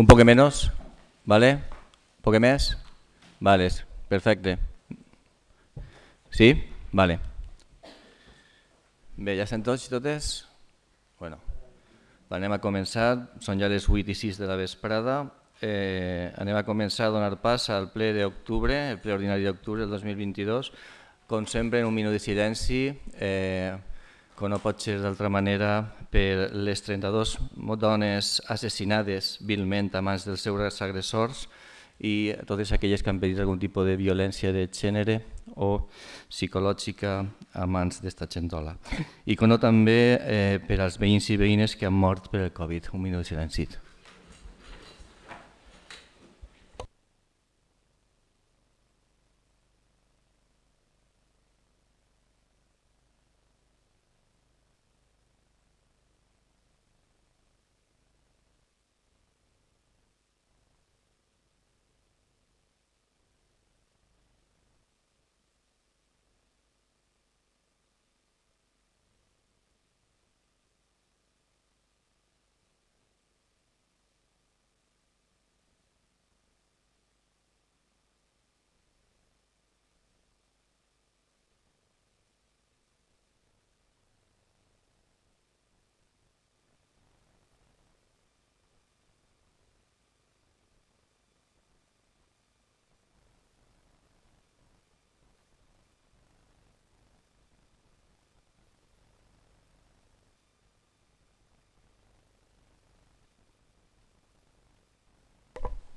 Un poc menos, ¿vale? ¿Un poc més? Vale, perfecte. Sí? Vale. Bé, ja estem tots i totes? Bueno, anem a començar, són ja les 8 i 6 de la vesprada. Eh, anem a començar a donar pas al ple d'octubre, el ple ordinari d'octubre del 2022. Com sempre, en un minut de silenci, eh, com no pot ser d'altra manera, per les 32 dones assassinades vilment a mans dels seus agressors i totes aquelles que han patit algun tipus de violència de gènere o psicològica a mans d'esta gentola. I com no també eh, per als veïns i veïnes que han mort per el Covid. Un minut de silenci.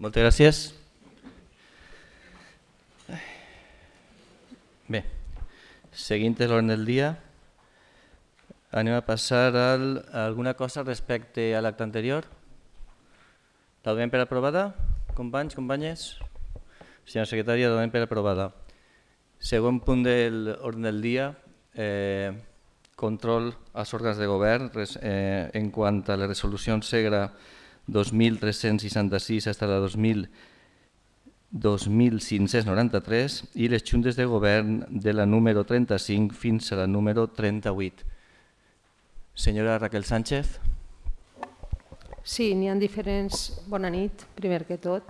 Moltes gràcies. Bé, seguint l'ordre del dia, anem a passar al, a alguna cosa respecte a l'acte anterior. La donem per aprovada, companys, companyes? Senyora secretària, la donem per aprovada. Següent punt de l'ordre del dia, eh, control als òrgans de govern res, eh, en quant a les resolucions SEGRA 2.366 hasta a la 2000, 2.593 i les juntes de govern de la número 35 fins a la número 38. Senyora Raquel Sánchez. Sí, n'hi ha diferents... Bona nit, primer que tot.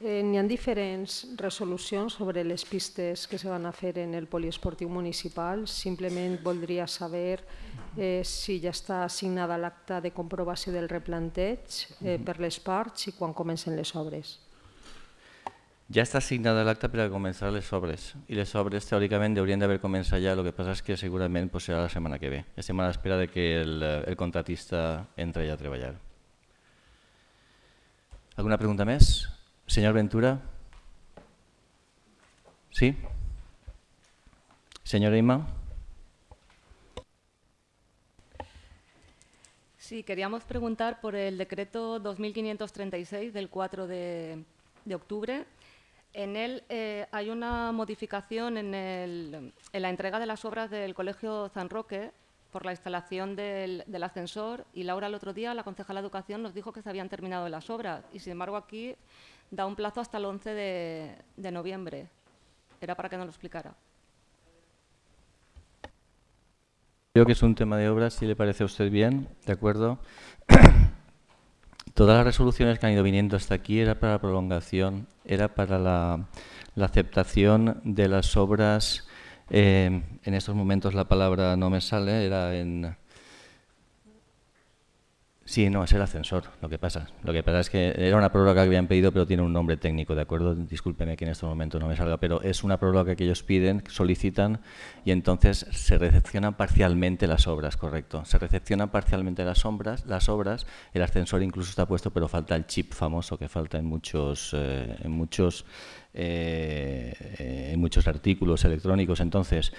Eh, N'hi ha diferents resolucions sobre les pistes que se van a fer en el poliesportiu municipal. Simplement voldria saber eh, si ja està assignada l'acta de comprovació del replanteig eh, mhm. per les parts i quan comencen les obres. Ja està assignada l'acta per a començar les obres i les obres teòricament haurien d'haver començat ja, el que passa és que segurament serà la setmana que ve. Estem a l'espera de que el, el contratista entre ja a treballar. Alguna pregunta més? Señor Ventura. ¿Sí? Señora Ima. Sí, queríamos preguntar por el decreto 2536 del 4 de, octubre. En él eh, hay una modificación en, el, la entrega de las obras del Colegio San Roque por la instalación del, ascensor y Laura el otro día, la concejal de Educación, nos dijo que se habían terminado las obras y, sin embargo, aquí da un plazo hasta el 11 de, noviembre. Era para que nos lo explicara. Creo que es un tema de obras, si le parece a usted bien, ¿de acuerdo? Todas las resoluciones que han ido viniendo hasta aquí era para la prolongación, era para la, aceptación de las obras, eh, en estos momentos la palabra no me sale, era en Sí, no, es el ascensor lo que pasa. Lo que pasa es que era una prórroga que habían pedido, pero tiene un nombre técnico, ¿de acuerdo? Discúlpeme que en este momento no me salga, pero es una prórroga que ellos piden, solicitan, y entonces se recepcionan parcialmente las obras, correcto. Se recepcionan parcialmente las, sombras, las obras, el ascensor incluso está puesto, pero falta el chip famoso que falta en muchos, eh, en muchos, eh, eh, en muchos artículos electrónicos. Entonces,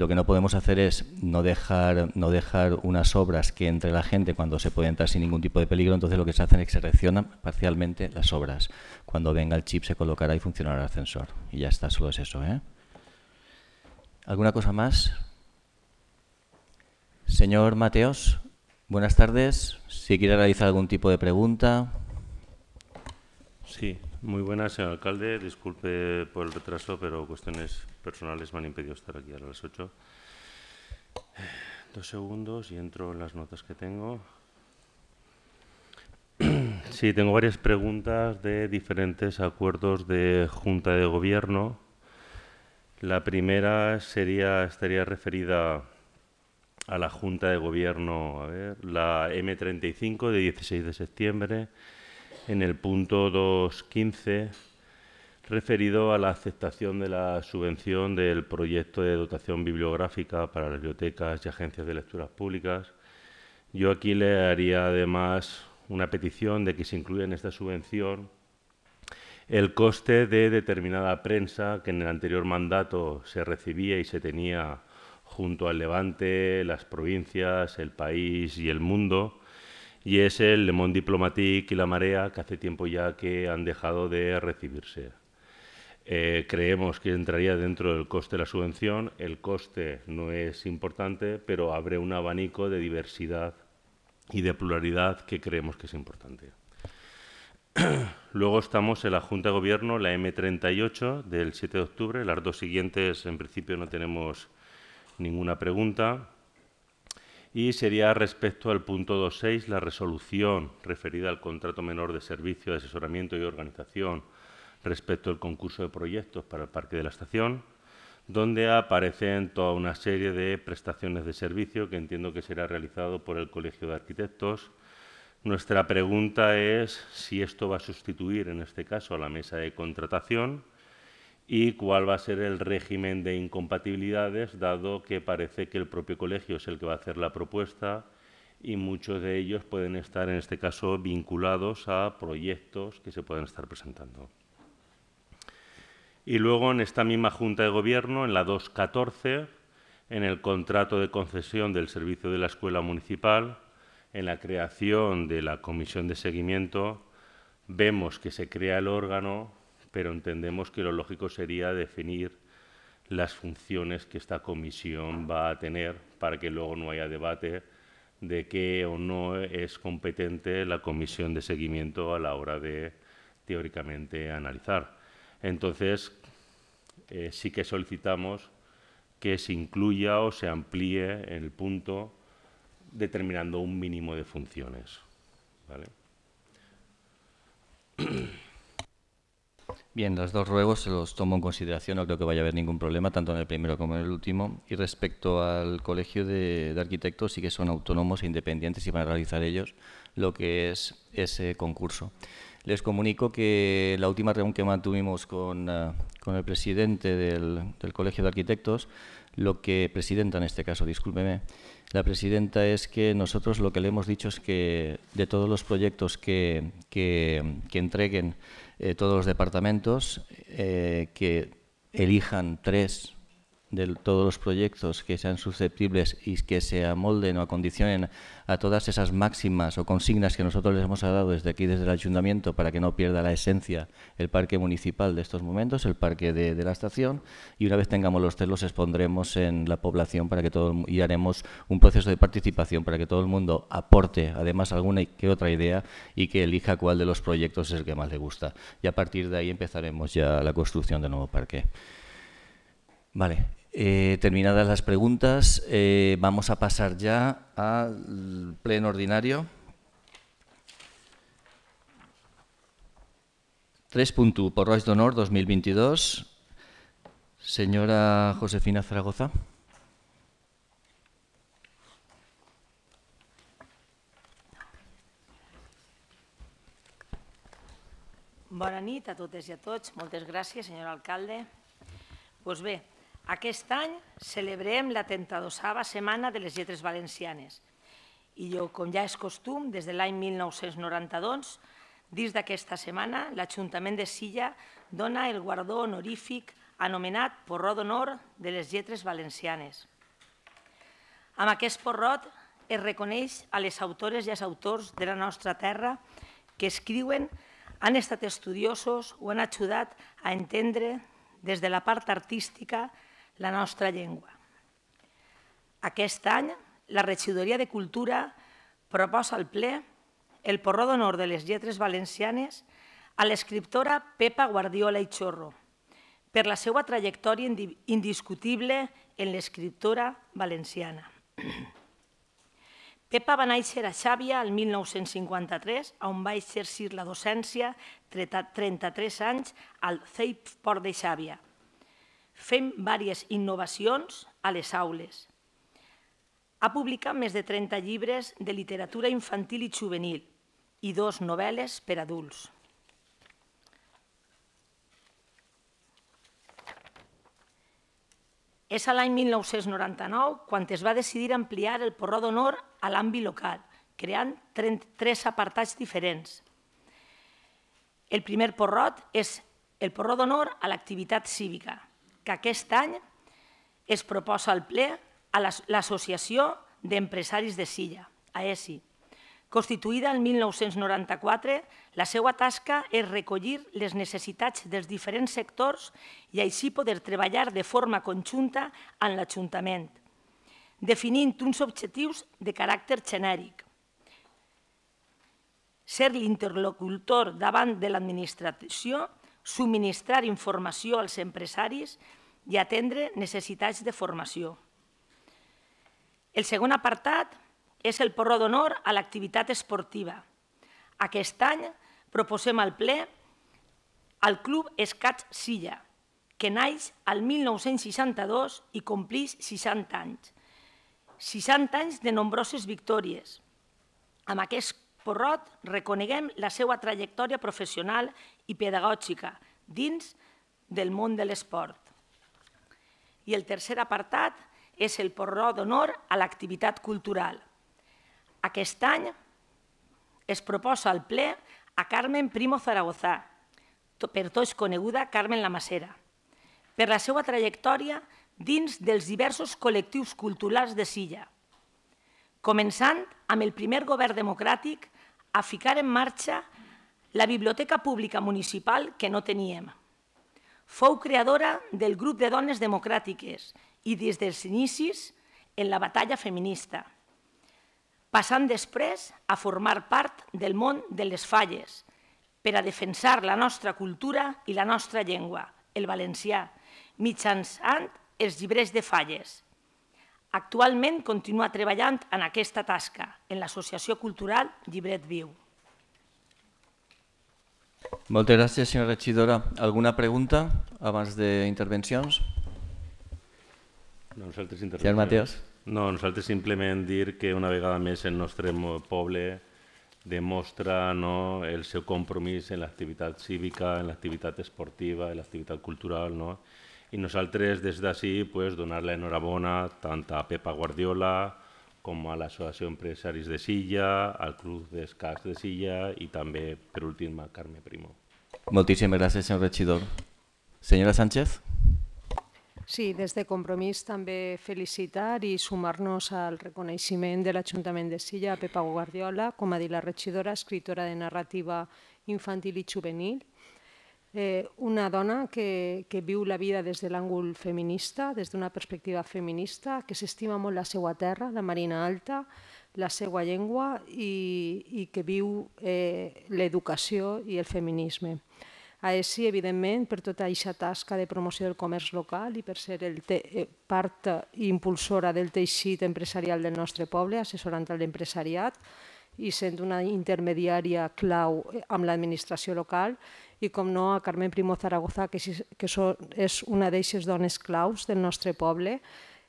lo que no podemos hacer es no dejar, no dejar unas obras que entre la gente cuando se puede entrar sin ningún tipo de peligro, entonces lo que se hace es que se reaccionan parcialmente las obras. Cuando venga el chip se colocará y funcionará el ascensor. Y ya está, solo es eso. ¿eh? ¿Alguna cosa más? Señor Mateos, buenas tardes. Si quiere realizar algún tipo de pregunta. Sí, muy buenas, señor alcalde. Disculpe por el retraso, pero cuestiones personales me han impedido estar aquí a las 8. Dos segundos y entro en las notas que tengo. Sí, tengo varias preguntas de diferentes acuerdos de Junta de Gobierno. La primera sería estaría referida a la Junta de Gobierno, a ver, la M35 de 16 de septiembre, en el punto 215 referido a la aceptación de la subvención del proyecto de dotación bibliográfica para las bibliotecas y agencias de lecturas públicas. Yo aquí le haría además una petición de que se incluya en esta subvención el coste de determinada prensa que en el anterior mandato se recibía y se tenía junto al Levante, las provincias, el país y el mundo, y es el Le Monde Diplomatique y La Marea, que hace tiempo ya que han dejado de recibirse. Eh, creemos que entraría dentro del coste de la subvención. El coste no es importante, pero abre un abanico de diversidad y de pluralidad que creemos que es importante. Luego estamos en la Junta de Gobierno, la M38 del 7 de octubre. Las dos siguientes, en principio, no tenemos ninguna pregunta. Y sería respecto al punto 2.6, la resolución referida al contrato menor de servicio de asesoramiento y organización respecto al concurso de proyectos para el Parque de la Estación, donde aparecen toda una serie de prestaciones de servicio que entiendo que será realizado por el Colegio de Arquitectos. Nuestra pregunta es si esto va a sustituir, en este caso, a la mesa de contratación y cuál va a ser el régimen de incompatibilidades, dado que parece que el propio colegio es el que va a hacer la propuesta y muchos de ellos pueden estar, en este caso, vinculados a proyectos que se pueden estar presentando. Y luego en esta misma Junta de Gobierno, en la 214, en el contrato de concesión del servicio de la escuela municipal, en la creación de la comisión de seguimiento, vemos que se crea el órgano, pero entendemos que lo lógico sería definir las funciones que esta comisión va a tener para que luego no haya debate de qué o no es competente la comisión de seguimiento a la hora de teóricamente analizar. Entonces, eh, sí que solicitamos que se incluya o se amplíe en el punto determinando un mínimo de funciones. Bien, los dos ruegos se los tomo en consideración, no creo que vaya a haber ningún problema, tanto en el primero como en el último. Y respecto al colegio de arquitectos, sí que son autónomos e independientes y van a realizar ellos lo que es ese concurso les comunico que la última reunión que mantuvimos con, eh, el presidente del, Colegio de Arquitectos, lo que, presidenta en este caso, discúlpeme, la presidenta es que nosotros lo que le hemos dicho es que de todos los proyectos que, entreguen eh, todos los departamentos, eh, que elijan tres de todos los proyectos que sean susceptibles y que se amolden o acondicionen a todas esas máximas o consignas que nosotros les hemos dado desde aquí, desde el ayuntamiento, para que no pierda la esencia el parque municipal de estos momentos, el parque de, la estación, y una vez tengamos los celos, expondremos en la población para que todo y haremos un proceso de participación para que todo el mundo aporte además alguna que otra idea y que elija cuál de los proyectos es el que más le gusta. Y a partir de ahí empezaremos ya la construcción del nuevo parque. Vale, eh, terminadas las preguntas, eh, vamos a pasar ya al pleno ordinario. 3.1, por de Honor 2022. Señora Josefina Zaragoza. Buenas noches a todos i a tots. Moltes gràcies, señor alcalde. pues ve. Aquest any celebrem la 32a Setmana de les Lletres Valencianes i jo, com ja és costum, des de l'any 1992, dins d'aquesta setmana, l'Ajuntament de Silla dona el guardó honorífic anomenat Porró d'Honor de les Lletres Valencianes. Amb aquest porrot es reconeix a les autores i els autors de la nostra terra que escriuen, han estat estudiosos o han ajudat a entendre des de la part artística la nostra llengua. Aquest any, la Regidoria de Cultura proposa al ple el porró d'honor de les lletres valencianes a l'escriptora Pepa Guardiola i Chorro per la seva trajectòria indiscutible en l'escriptora valenciana. Pepa va néixer a Xàbia el 1953, on va exercir la docència 33 anys al CEIP Port de Xàbia, fem diverses innovacions a les aules. Ha publicat més de 30 llibres de literatura infantil i juvenil i dos novel·les per adults. És l'any 1999 quan es va decidir ampliar el porró d'honor a l'àmbit local, creant tres apartats diferents. El primer porrot és el porró d'honor a l'activitat cívica, que aquest any es proposa al ple a l'Associació d'Empresaris de Silla, AESI. Constituïda el 1994, la seva tasca és recollir les necessitats dels diferents sectors i així poder treballar de forma conjunta en l'Ajuntament, definint uns objectius de caràcter genèric. Ser l'interlocutor davant de l'administració subministrar informació als empresaris i atendre necessitats de formació. El segon apartat és el porró d'honor a l'activitat esportiva. Aquest any proposem al ple al Club Escats Silla, que naix al 1962 i complís 60 anys. 60 anys de nombroses victòries. Amb aquest porrot reconeguem la seva trajectòria professional i pedagògica dins del món de l'esport. I el tercer apartat és el porró d'honor a l'activitat cultural. Aquest any es proposa al ple a Carmen Primo Zaragoza, per tots coneguda Carmen la Macera, per la seva trajectòria dins dels diversos col·lectius culturals de Silla, començant amb el primer govern democràtic a ficar en marxa la Biblioteca Pública Municipal que no teníem. Fou creadora del grup de dones democràtiques i des dels inicis en la batalla feminista, passant després a formar part del món de les falles per a defensar la nostra cultura i la nostra llengua, el valencià, mitjançant els llibres de falles. Actualment continua treballant en aquesta tasca, en l'Associació Cultural Llibret Viu. Moltes gràcies, senyora regidora. Alguna pregunta abans d'intervencions? Nosaltres intervencions. Mateus. No, nosaltres simplement dir que una vegada més el nostre poble demostra no, el seu compromís en l'activitat cívica, en l'activitat esportiva, en l'activitat cultural. No? I nosaltres des d'ací pues, donar l'enhorabona tant a Pepa Guardiola, com a l'Associació Empresaris de Silla, al Club d'Escacs de Silla i també, per últim, a Carme Primo. Moltíssimes gràcies, senyor regidor. Senyora Sánchez? Sí, des de Compromís també felicitar i sumar-nos al reconeixement de l'Ajuntament de Silla a Pepa Guardiola com a dit la regidora, escritora de narrativa infantil i juvenil, eh, una dona que, que viu la vida des de l'àngul feminista, des d'una perspectiva feminista, que s'estima molt la seva terra, la Marina Alta, la seva llengua i, i que viu eh, l'educació i el feminisme. A ESI, evidentment, per tota aquesta tasca de promoció del comerç local i per ser el eh, part impulsora del teixit empresarial del nostre poble, assessorant l'empresariat, i sent una intermediària clau eh, amb l'administració local i, com no, a Carmen Primo Zaragoza, que, que és una d'aixes dones claus del nostre poble,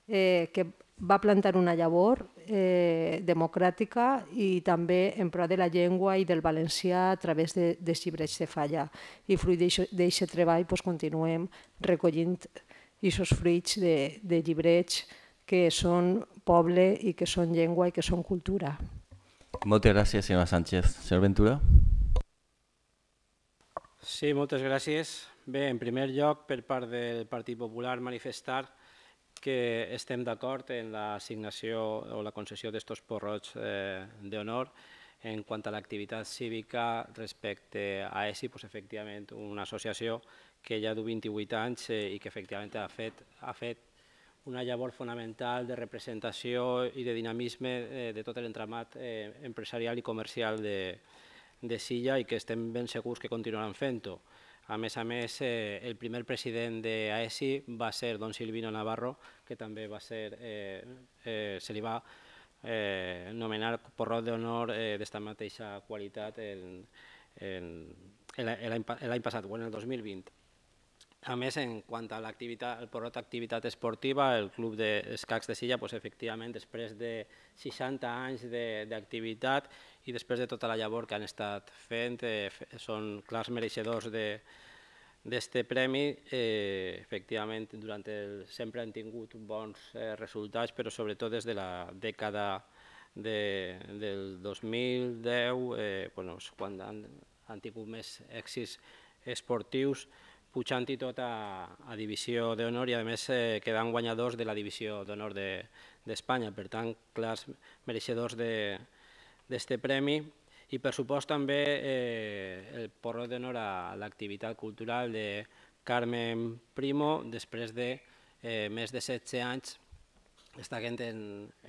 eh, que va plantar una llavor eh, democràtica i també en pro de la llengua i del valencià a través de, de de falla. I fruit d'aquest treball continuem recollint aquests fruits de, de llibreig que són poble i que són llengua i que són cultura. Moltes gràcies, senyora Sánchez. Senyor Ventura. Sí, moltes gràcies. Bé, en primer lloc, per part del Partit Popular, manifestar que estem d'acord en l'assignació o la concessió d'estos porrots eh, d'honor en quant a l'activitat cívica respecte a ESI, doncs, efectivament, una associació que ja du 28 anys eh, i que efectivament ha fet, ha fet una llavor fonamental de representació i de dinamisme eh, de tot l'entramat eh, empresarial i comercial de, de Silla i que estem ben segurs que continuaran fent-ho. A més a més, eh, el primer president d'AESI va ser don Silvino Navarro, que també va ser, eh, eh, se li va eh, nomenar rot d'honor eh, d'esta mateixa qualitat l'any passat, o en el 2020. A més, en quant a l'activitat, el porrot activitat esportiva, el Club d'Escacs de Silla, doncs, efectivament, després de 60 anys d'activitat i després de tota la llavor que han estat fent, eh, són clars mereixedors d'aquest premi. Eh, efectivament, durant el, sempre han tingut bons eh, resultats, però sobretot des de la dècada de, del 2010, eh, bueno, quan han, han tingut més èxits esportius, pujant i tot a, a divisió d'honor i a més eh, quedant guanyadors de la divisió d'honor d'Espanya. Per tant, clars mereixedors d'aquest premi i per supost també eh, el porró d'honor a l'activitat cultural de Carmen Primo després de eh, més de 16 anys estaguent en,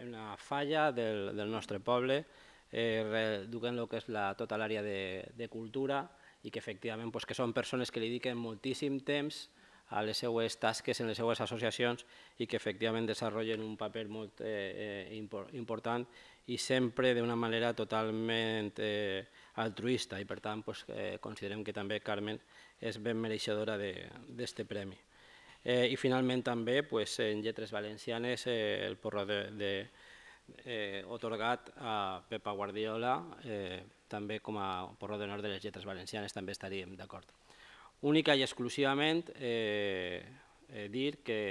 en una falla del, del nostre poble eh, duent el que és la, tota l'àrea de, de cultura, i que efectivament doncs, que són persones que li dediquen moltíssim temps a les seues tasques en les seues associacions i que efectivament desenvolupen un paper molt eh, eh important i sempre d'una manera totalment eh, altruista i per tant doncs, eh, considerem que també Carmen és ben mereixedora d'aquest premi. Eh, I finalment també doncs, en lletres valencianes eh, el porró de, de, eh, otorgat a Pepa Guardiola eh, també com a porró d'honor de les lletres valencianes també estaríem d'acord. Única i exclusivament eh, eh, dir que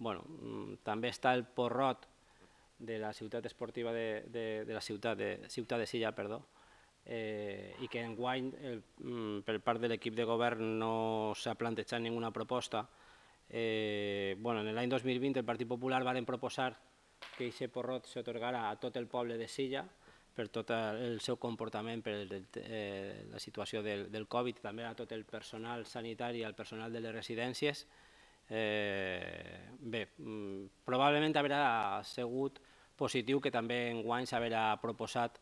bueno, mm, també està el porrot de la ciutat esportiva de, de, de la ciutat de, ciutat de Silla, perdó, eh, i que enguany el, mm, per part de l'equip de govern no s'ha plantejat ninguna proposta. Eh, bueno, en l'any 2020 el Partit Popular varen proposar que aquest porrot s'otorgara a tot el poble de Silla, per tot el seu comportament, per eh, la situació del, del Covid, també a tot el personal sanitari, al personal de les residències. Eh, bé, mm, probablement haurà segut positiu que també en guany s'haurà proposat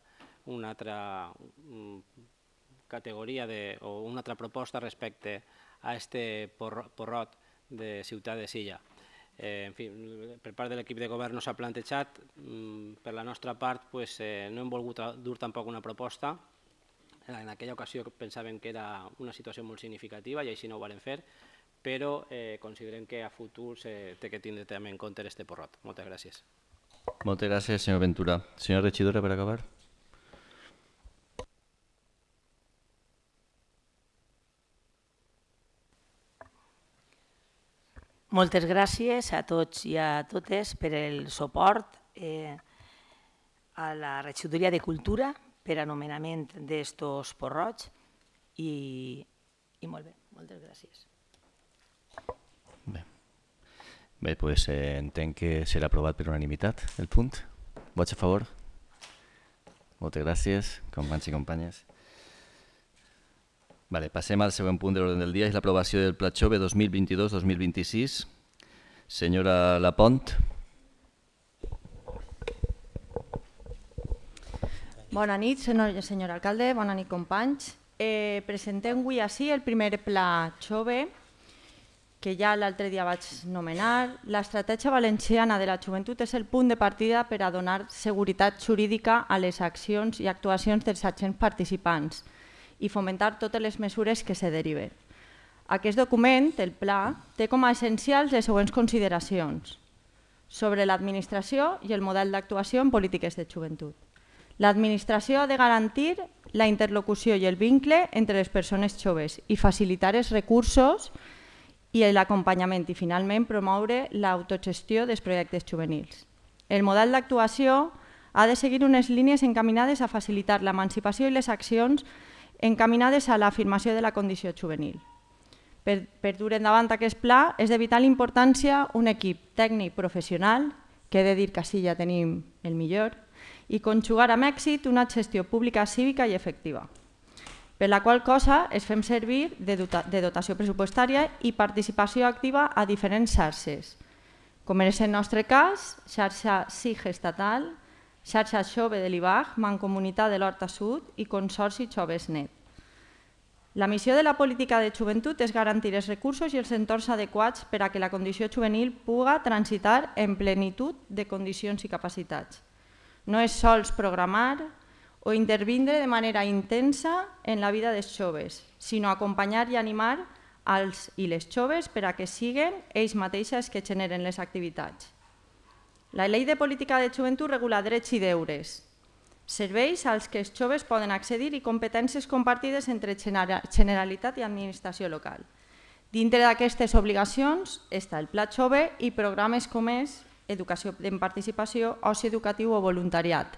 una altra mm, categoria de, o una altra proposta respecte a este porrot de Ciutat de Silla eh, en fi, per part de l'equip de govern no s'ha plantejat. Mm, per la nostra part pues, eh, no hem volgut dur tampoc una proposta. En aquella ocasió pensàvem que era una situació molt significativa i així no ho vàrem fer, però eh, considerem que a futur se té que tindre també en compte este porrot. Moltes gràcies. Moltes gràcies, senyor Ventura. Senyor regidora, per acabar. Moltes gràcies a tots i a totes per el suport eh, a la regidoria de Cultura per anomenament d'estos porrots i, i molt bé, moltes gràcies. Bé, bé doncs, entenc que serà aprovat per unanimitat el punt. Vots a favor? Moltes gràcies, companys i companyes. Vale, passem al següent punt de l'ordre del dia, és l'aprovació del Pla Jove 2022-2026. Senyora Lapont. Bona nit, senyor, senyor alcalde, bona nit, companys. Eh, presentem avui així el primer Pla Jove, que ja l'altre dia vaig nomenar. L'estratègia valenciana de la joventut és el punt de partida per a donar seguretat jurídica a les accions i actuacions dels agents participants, i fomentar totes les mesures que se deriven. Aquest document, el Pla, té com a essencials les següents consideracions sobre l'administració i el model d'actuació en polítiques de joventut. L'administració ha de garantir la interlocució i el vincle entre les persones joves i facilitar els recursos i l'acompanyament i, finalment, promoure l'autogestió dels projectes juvenils. El model d'actuació ha de seguir unes línies encaminades a facilitar l'emancipació i les accions encaminades a l'afirmació de la condició juvenil. Per, dur endavant aquest pla és de vital importància un equip tècnic professional, que he de dir que sí ja tenim el millor, i conjugar amb èxit una gestió pública cívica i efectiva, per la qual cosa es fem servir de, de dotació pressupostària i participació activa a diferents xarxes, com és el nostre cas, xarxa SIG estatal, xarxa Xove de l'IBAG, Mancomunitat de l'Horta Sud i Consorci Net. La missió de la política de joventut és garantir els recursos i els entorns adequats per a que la condició juvenil puga transitar en plenitud de condicions i capacitats. No és sols programar o intervindre de manera intensa en la vida dels joves, sinó acompanyar i animar els i les joves per a que siguin ells mateixes que generen les activitats. La Llei de Política de Joventut regula drets i deures, serveis als que els joves poden accedir i competències compartides entre Generalitat i Administració local. Dintre d'aquestes obligacions està el Pla Jove i programes com és Educació en Participació, Oci Educatiu o Voluntariat.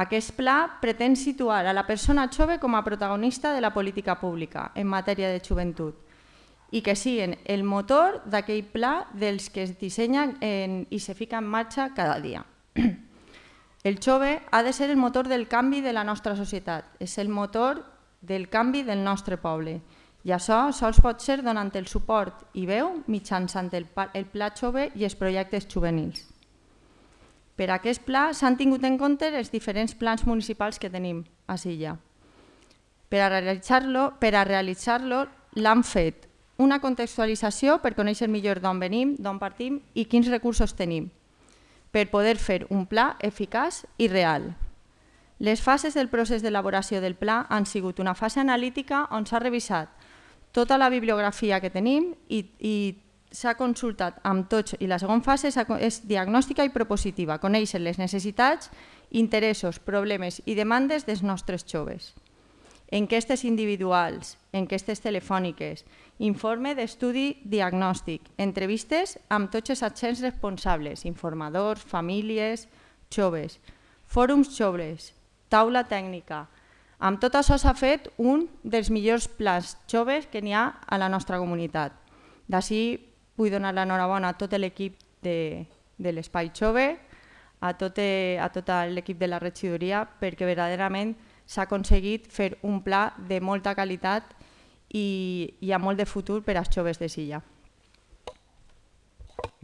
Aquest pla pretén situar a la persona jove com a protagonista de la política pública en matèria de joventut i que siguin el motor d'aquell pla dels que es dissenyen en, i se fica en marxa cada dia. El jove ha de ser el motor del canvi de la nostra societat, és el motor del canvi del nostre poble. I això sols pot ser donant el suport i veu mitjançant el, el Pla Jove i els projectes juvenils. Per a aquest pla s'han tingut en compte els diferents plans municipals que tenim a Silla. Per a realitzar-lo, realitzar l'han fet una contextualització per conèixer millor d'on venim, d'on partim i quins recursos tenim, per poder fer un pla eficaç i real. Les fases del procés d'elaboració del pla han sigut una fase analítica on s'ha revisat tota la bibliografia que tenim i, i s'ha consultat amb tots i la segona fase és diagnòstica i propositiva, conèixer les necessitats, interessos, problemes i demandes dels nostres joves. Enquestes individuals, enquestes telefòniques, informe d'estudi diagnòstic, entrevistes amb tots els agents responsables, informadors, famílies, joves, fòrums joves, taula tècnica. Amb tot això s'ha fet un dels millors plans joves que n'hi ha a la nostra comunitat. D'ací vull donar l'enhorabona a tot l'equip de, de l'Espai Jove, a tot, eh, a tot l'equip de la regidoria, perquè verdaderament s'ha aconseguit fer un pla de molta qualitat i hi ha molt de futur per als joves de Silla.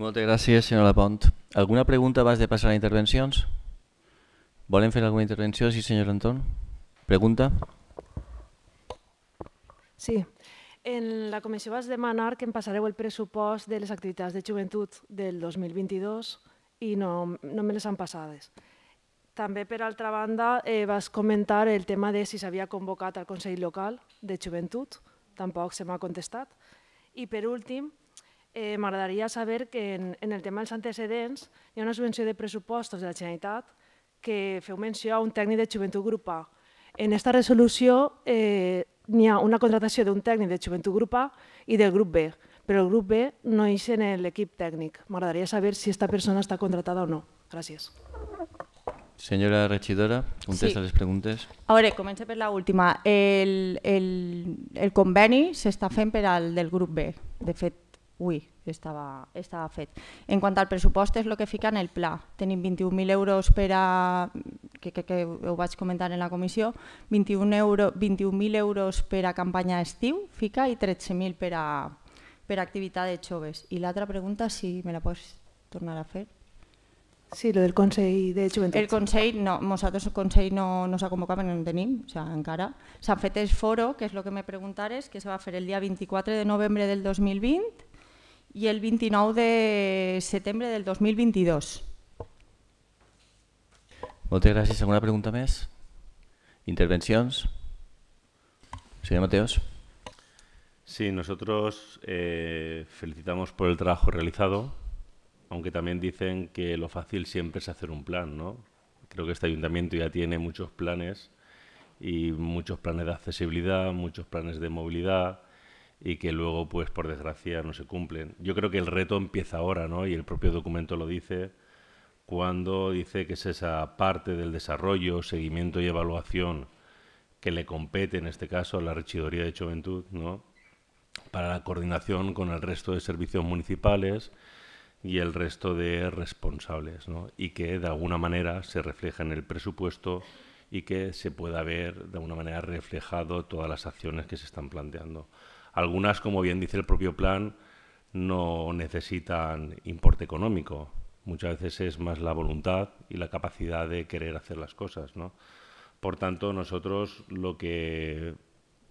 Moltes gràcies, senyora Pont. Alguna pregunta abans de passar a intervencions? Volen fer alguna intervenció, sí, senyor Anton? Pregunta? Sí. En la comissió vas demanar que em passareu el pressupost de les activitats de joventut del 2022 i no, no me les han passades. També, per altra banda, eh, vas comentar el tema de si s'havia convocat al Consell Local de Joventut tampoc se m'ha contestat. I per últim, eh, m'agradaria saber que en, en el tema dels antecedents hi ha una subvenció de pressupostos de la Generalitat que feu menció a un tècnic de joventut grupà. En aquesta resolució eh, n'hi ha una contratació d'un tècnic de joventut grupà i del grup B, però el grup B no és en l'equip tècnic. M'agradaria saber si aquesta persona està contratada o no. Gràcies. Senyora regidora, contesta sí. les preguntes. A veure, comença per l'última. El, el, el conveni s'està fent per al del grup B. De fet, ui, estava, estava fet. En quant al pressupost és el que fica en el pla. Tenim 21.000 euros per a... Que, que, que ho vaig comentar en la comissió, 21.000 euro, 21 euros per a campanya estiu fica i 13.000 per a per a activitat de joves. I l'altra pregunta, si me la pots tornar a fer. Sí, lo del Consell de Joventut. El Consell, no, nosaltres el Consell no, no s'ha convocat no en tenim, o sea, encara. S'han fet el foro, que és el que me preguntares, que se va fer el dia 24 de novembre del 2020 i el 29 de setembre del 2022. Moltes gràcies. Alguna pregunta més? Intervencions? Señor Mateos. Sí, nosotros eh, felicitamos por el trabajo realizado aunque también dicen que lo fácil siempre es hacer un plan, ¿no? Creo que este ayuntamiento ya tiene muchos planes y muchos planes de accesibilidad, muchos planes de movilidad y que luego, pues por desgracia, no se cumplen. Yo creo que el reto empieza ahora, ¿no? Y el propio documento lo dice cuando dice que es esa parte del desarrollo, seguimiento y evaluación que le compete, en este caso, a la Rechidoría de Juventud, ¿no? para la coordinación con el resto de servicios municipales y el resto de responsables, Y que de alguna manera se refleja en el presupuesto y que se pueda ver de alguna manera reflejado todas las acciones que se están planteando. Algunas, como bien dice el propio plan, no necesitan importe económico. Muchas veces es más la voluntad y la capacidad de querer hacer las cosas, Por tanto, nosotros lo que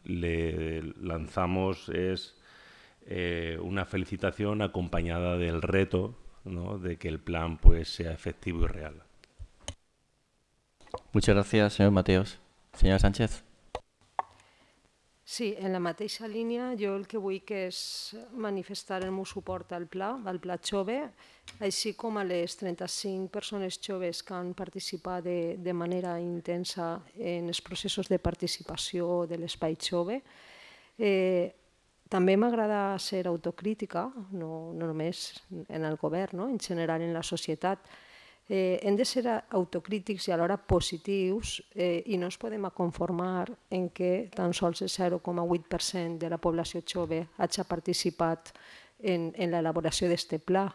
le lanzamos es eh, una felicitación acompañada del reto de que el plan pues, sea efectivo y real. Muchas gracias, señor Mateos. Señora Sánchez. Sí, en la mateixa línea, yo el que voy que es manifestar el meu suport al pla, al pla CHOVE, així com a les 35 persones joves que han participat de, manera intensa en els processos de participació de l'espai jove. Eh, També m'agrada ser autocrítica, no, no només en el govern, no? en general en la societat. Eh, hem de ser autocrítics i alhora positius eh, i no ens podem conformar en que tan sols el 0,8% de la població jove hagi participat en, en l'elaboració d'aquest pla.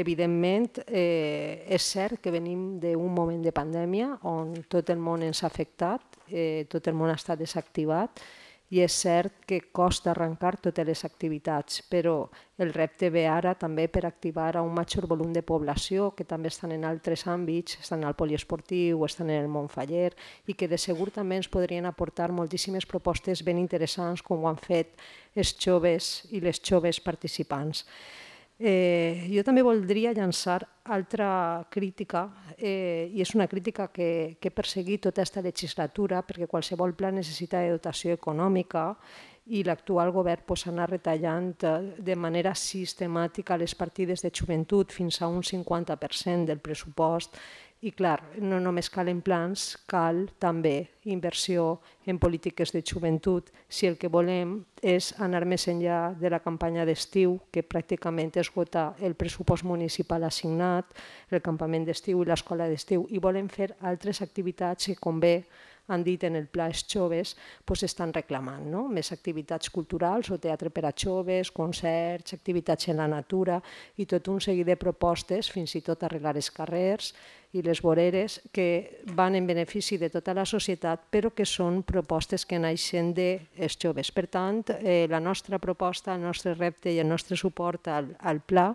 Evidentment, eh, és cert que venim d'un moment de pandèmia on tot el món ens ha afectat, eh, tot el món ha estat desactivat, i és cert que costa arrencar totes les activitats, però el repte ve ara també per activar a un major volum de població que també estan en altres àmbits, estan al poliesportiu, estan en el món faller i que de segur també ens podrien aportar moltíssimes propostes ben interessants com ho han fet els joves i les joves participants. Eh, jo també voldria llançar altra crítica, eh, i és una crítica que, que perseguit tota aquesta legislatura, perquè qualsevol pla necessita de dotació econòmica i l'actual govern pues, anar retallant eh, de manera sistemàtica les partides de joventut fins a un 50% del pressupost i clar, no només calen plans, cal també inversió en polítiques de joventut si el que volem és anar més enllà de la campanya d'estiu, que pràcticament esgota el pressupost municipal assignat, el campament d'estiu i l'escola d'estiu, i volem fer altres activitats que convé han dit en el Pla Els Joves, doncs estan reclamant no? més activitats culturals o teatre per a joves, concerts, activitats en la natura i tot un seguit de propostes, fins i tot arreglar els carrers i les voreres, que van en benefici de tota la societat, però que són propostes que naixen dels joves. Per tant, eh, la nostra proposta, el nostre repte i el nostre suport al, al pla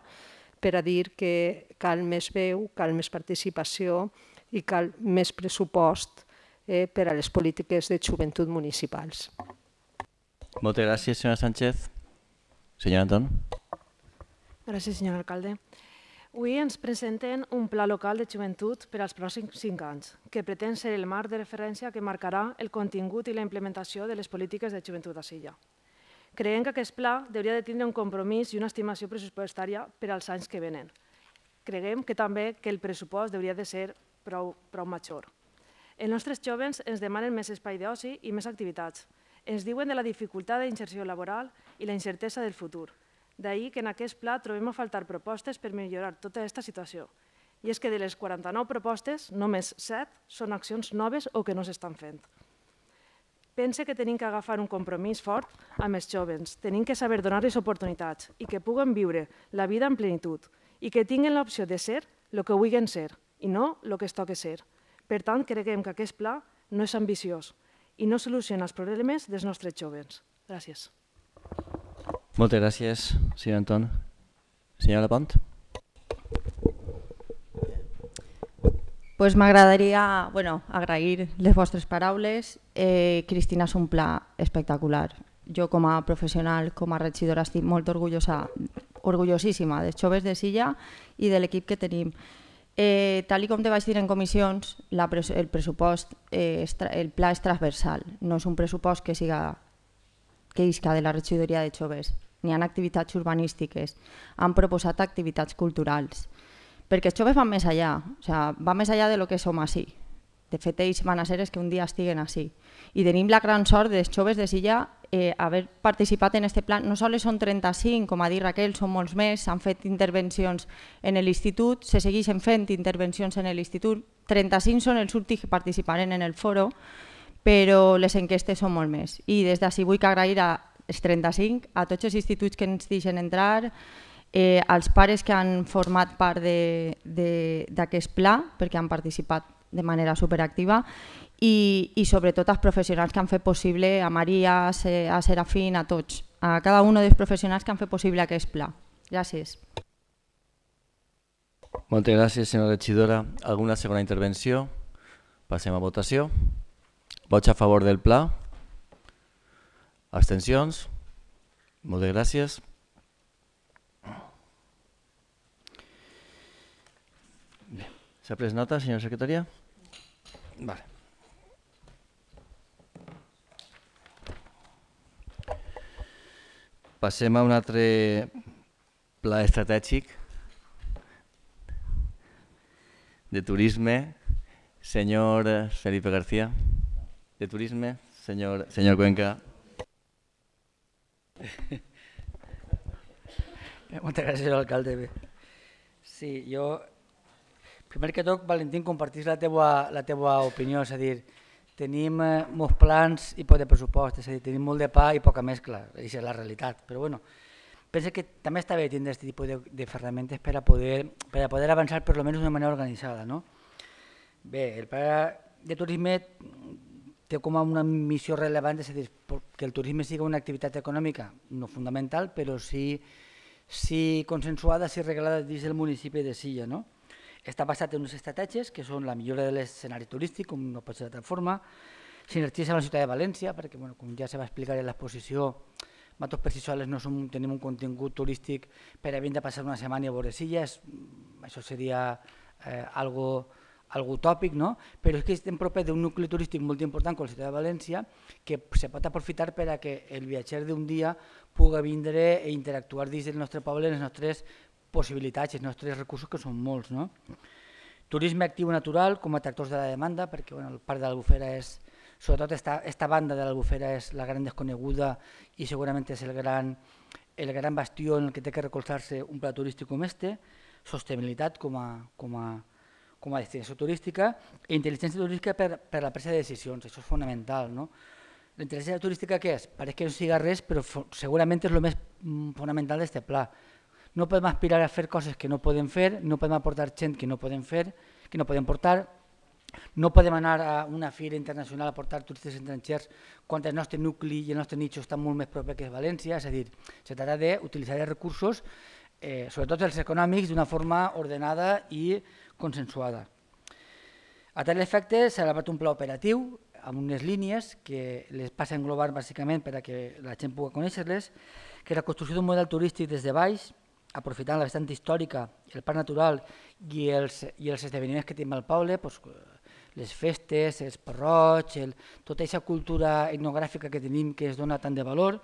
per a dir que cal més veu, cal més participació i cal més pressupost eh, per a les polítiques de joventut municipals. Moltes gràcies, senyora Sánchez. Senyora Anton. Gràcies, senyor alcalde. Avui ens presenten un pla local de joventut per als pròxims cinc anys, que pretén ser el marc de referència que marcarà el contingut i la implementació de les polítiques de joventut a Silla. Creiem que aquest pla hauria de tindre un compromís i una estimació pressupostària per als anys que venen. Creguem que també que el pressupost hauria de ser prou, prou major. Els nostres jovens ens demanen més espai d'oci i més activitats. Ens diuen de la dificultat d'inserció laboral i la incertesa del futur. D'ahir que en aquest pla trobem a faltar propostes per millorar tota aquesta situació. I és que de les 49 propostes, només 7 són accions noves o que no s'estan fent. Pense que tenim que agafar un compromís fort amb els jovens. Tenim que saber donar-los oportunitats i que puguen viure la vida en plenitud i que tinguin l'opció de ser el que vulguin ser i no el que es toque ser. Per tant, creguem que aquest pla no és ambiciós i no soluciona els problemes dels nostres joves. Gràcies. Moltes gràcies, senyor Anton. Senyora Lapont. Pues m'agradaria bueno, agrair les vostres paraules. Eh, Cristina és un pla espectacular. Jo com a professional, com a regidora, estic molt orgullosa, orgullosíssima dels joves de Silla i de l'equip que tenim. Eh, tal i com te vaig dir en comissions, la pres el pressupost, eh, el pla és transversal, no és un pressupost que siga que isca de la regidoria de joves. N'hi ha activitats urbanístiques, han proposat activitats culturals, perquè els joves van més allà, o sea, va més allà de lo que som així. De fet, ells van a ser que un dia estiguen així. I tenim la gran sort dels joves de Silla eh, haver participat en aquest plan. No només són 35, com ha dit Raquel, són molts més, s'han fet intervencions en l'institut, se segueixen fent intervencions en l'institut, 35 són els últims que participaran en el foro, però les enquestes són molt més. I des d'ací vull que agrair a els 35, a tots els instituts que ens deixen entrar, eh, als pares que han format part d'aquest pla, perquè han participat de manera superactiva, i, i sobretot als professionals que han fet possible, a Maria, a Serafín, a tots, a cada un dels professionals que han fet possible aquest pla. Gràcies. Moltes gràcies, senyora regidora. Alguna segona intervenció? Passem a votació. Vots a favor del pla? Abstencions? Moltes gràcies. S'ha pres nota, senyora secretària? Vale. Passem a un altre pla estratègic de turisme, senyor Felipe García. De turisme, senyor, senyor Cuenca. Eh, moltes gràcies, alcalde. Sí, jo... Primer que tot, Valentín, compartís la teua, la teua opinió, és a dir, tenim eh, molts plans i poc de pressupost, és a dir, tenim molt de pa i poca mescla, és la realitat, però bueno, penso que també està bé tindre aquest tipus de, de ferramentes per a poder, per a poder avançar per almenys d'una manera organitzada. No? Bé, el pla de turisme té com una missió rellevant, és a dir, que el turisme sigui una activitat econòmica, no fundamental, però sí, sí consensuada, sí reglada dins del municipi de Silla. No? Està basat en unes estratègies que són la millora de l'escenari turístic, com no pot ser d'altra forma, sinergies amb la ciutat de València, perquè bueno, com ja se va explicar en l'exposició, Matos per si soles no som, tenim un contingut turístic per a de passar una setmana a veure això seria eh, algo, algo tòpic, no? però és que estem proper d'un nucli turístic molt important com la ciutat de València que se pot aprofitar per a que el viatger d'un dia pugui vindre e interactuar dins del nostre poble, en les nostres possibilitats i els nostres recursos, que són molts. No? Turisme actiu natural com a tractors de la demanda, perquè bueno, el parc de l'Albufera és, sobretot esta, esta banda de l'Albufera és la gran desconeguda i segurament és el gran, el gran bastió en el que té que recolzar-se un pla turístic com este, sostenibilitat com a, com a, com a destinació turística i intel·ligència turística per, per la presa de decisions, això és fonamental. No? La intel·ligència turística què és? Pareix que no siga res, però segurament és el més mm, fonamental d'aquest pla, no podem aspirar a fer coses que no podem fer, no podem aportar gent que no podem fer, que no podem portar, no podem anar a una fira internacional a portar turistes estrangers quan el nostre nucli i el nostre nitxo està molt més proper que és València, és a dir, se tracta d'utilitzar els recursos, eh, sobretot els econòmics, d'una forma ordenada i consensuada. A tal efecte, s'ha elaborat un pla operatiu amb unes línies que les passa a englobar bàsicament per a que la gent pugui conèixer-les, que és la construcció d'un model turístic des de baix, aprofitant la vessant històrica, el parc natural i els, i els esdeveniments que tenim al poble, doncs, les festes, els parrots, el, tota aquesta cultura etnogràfica que tenim que es dona tant de valor,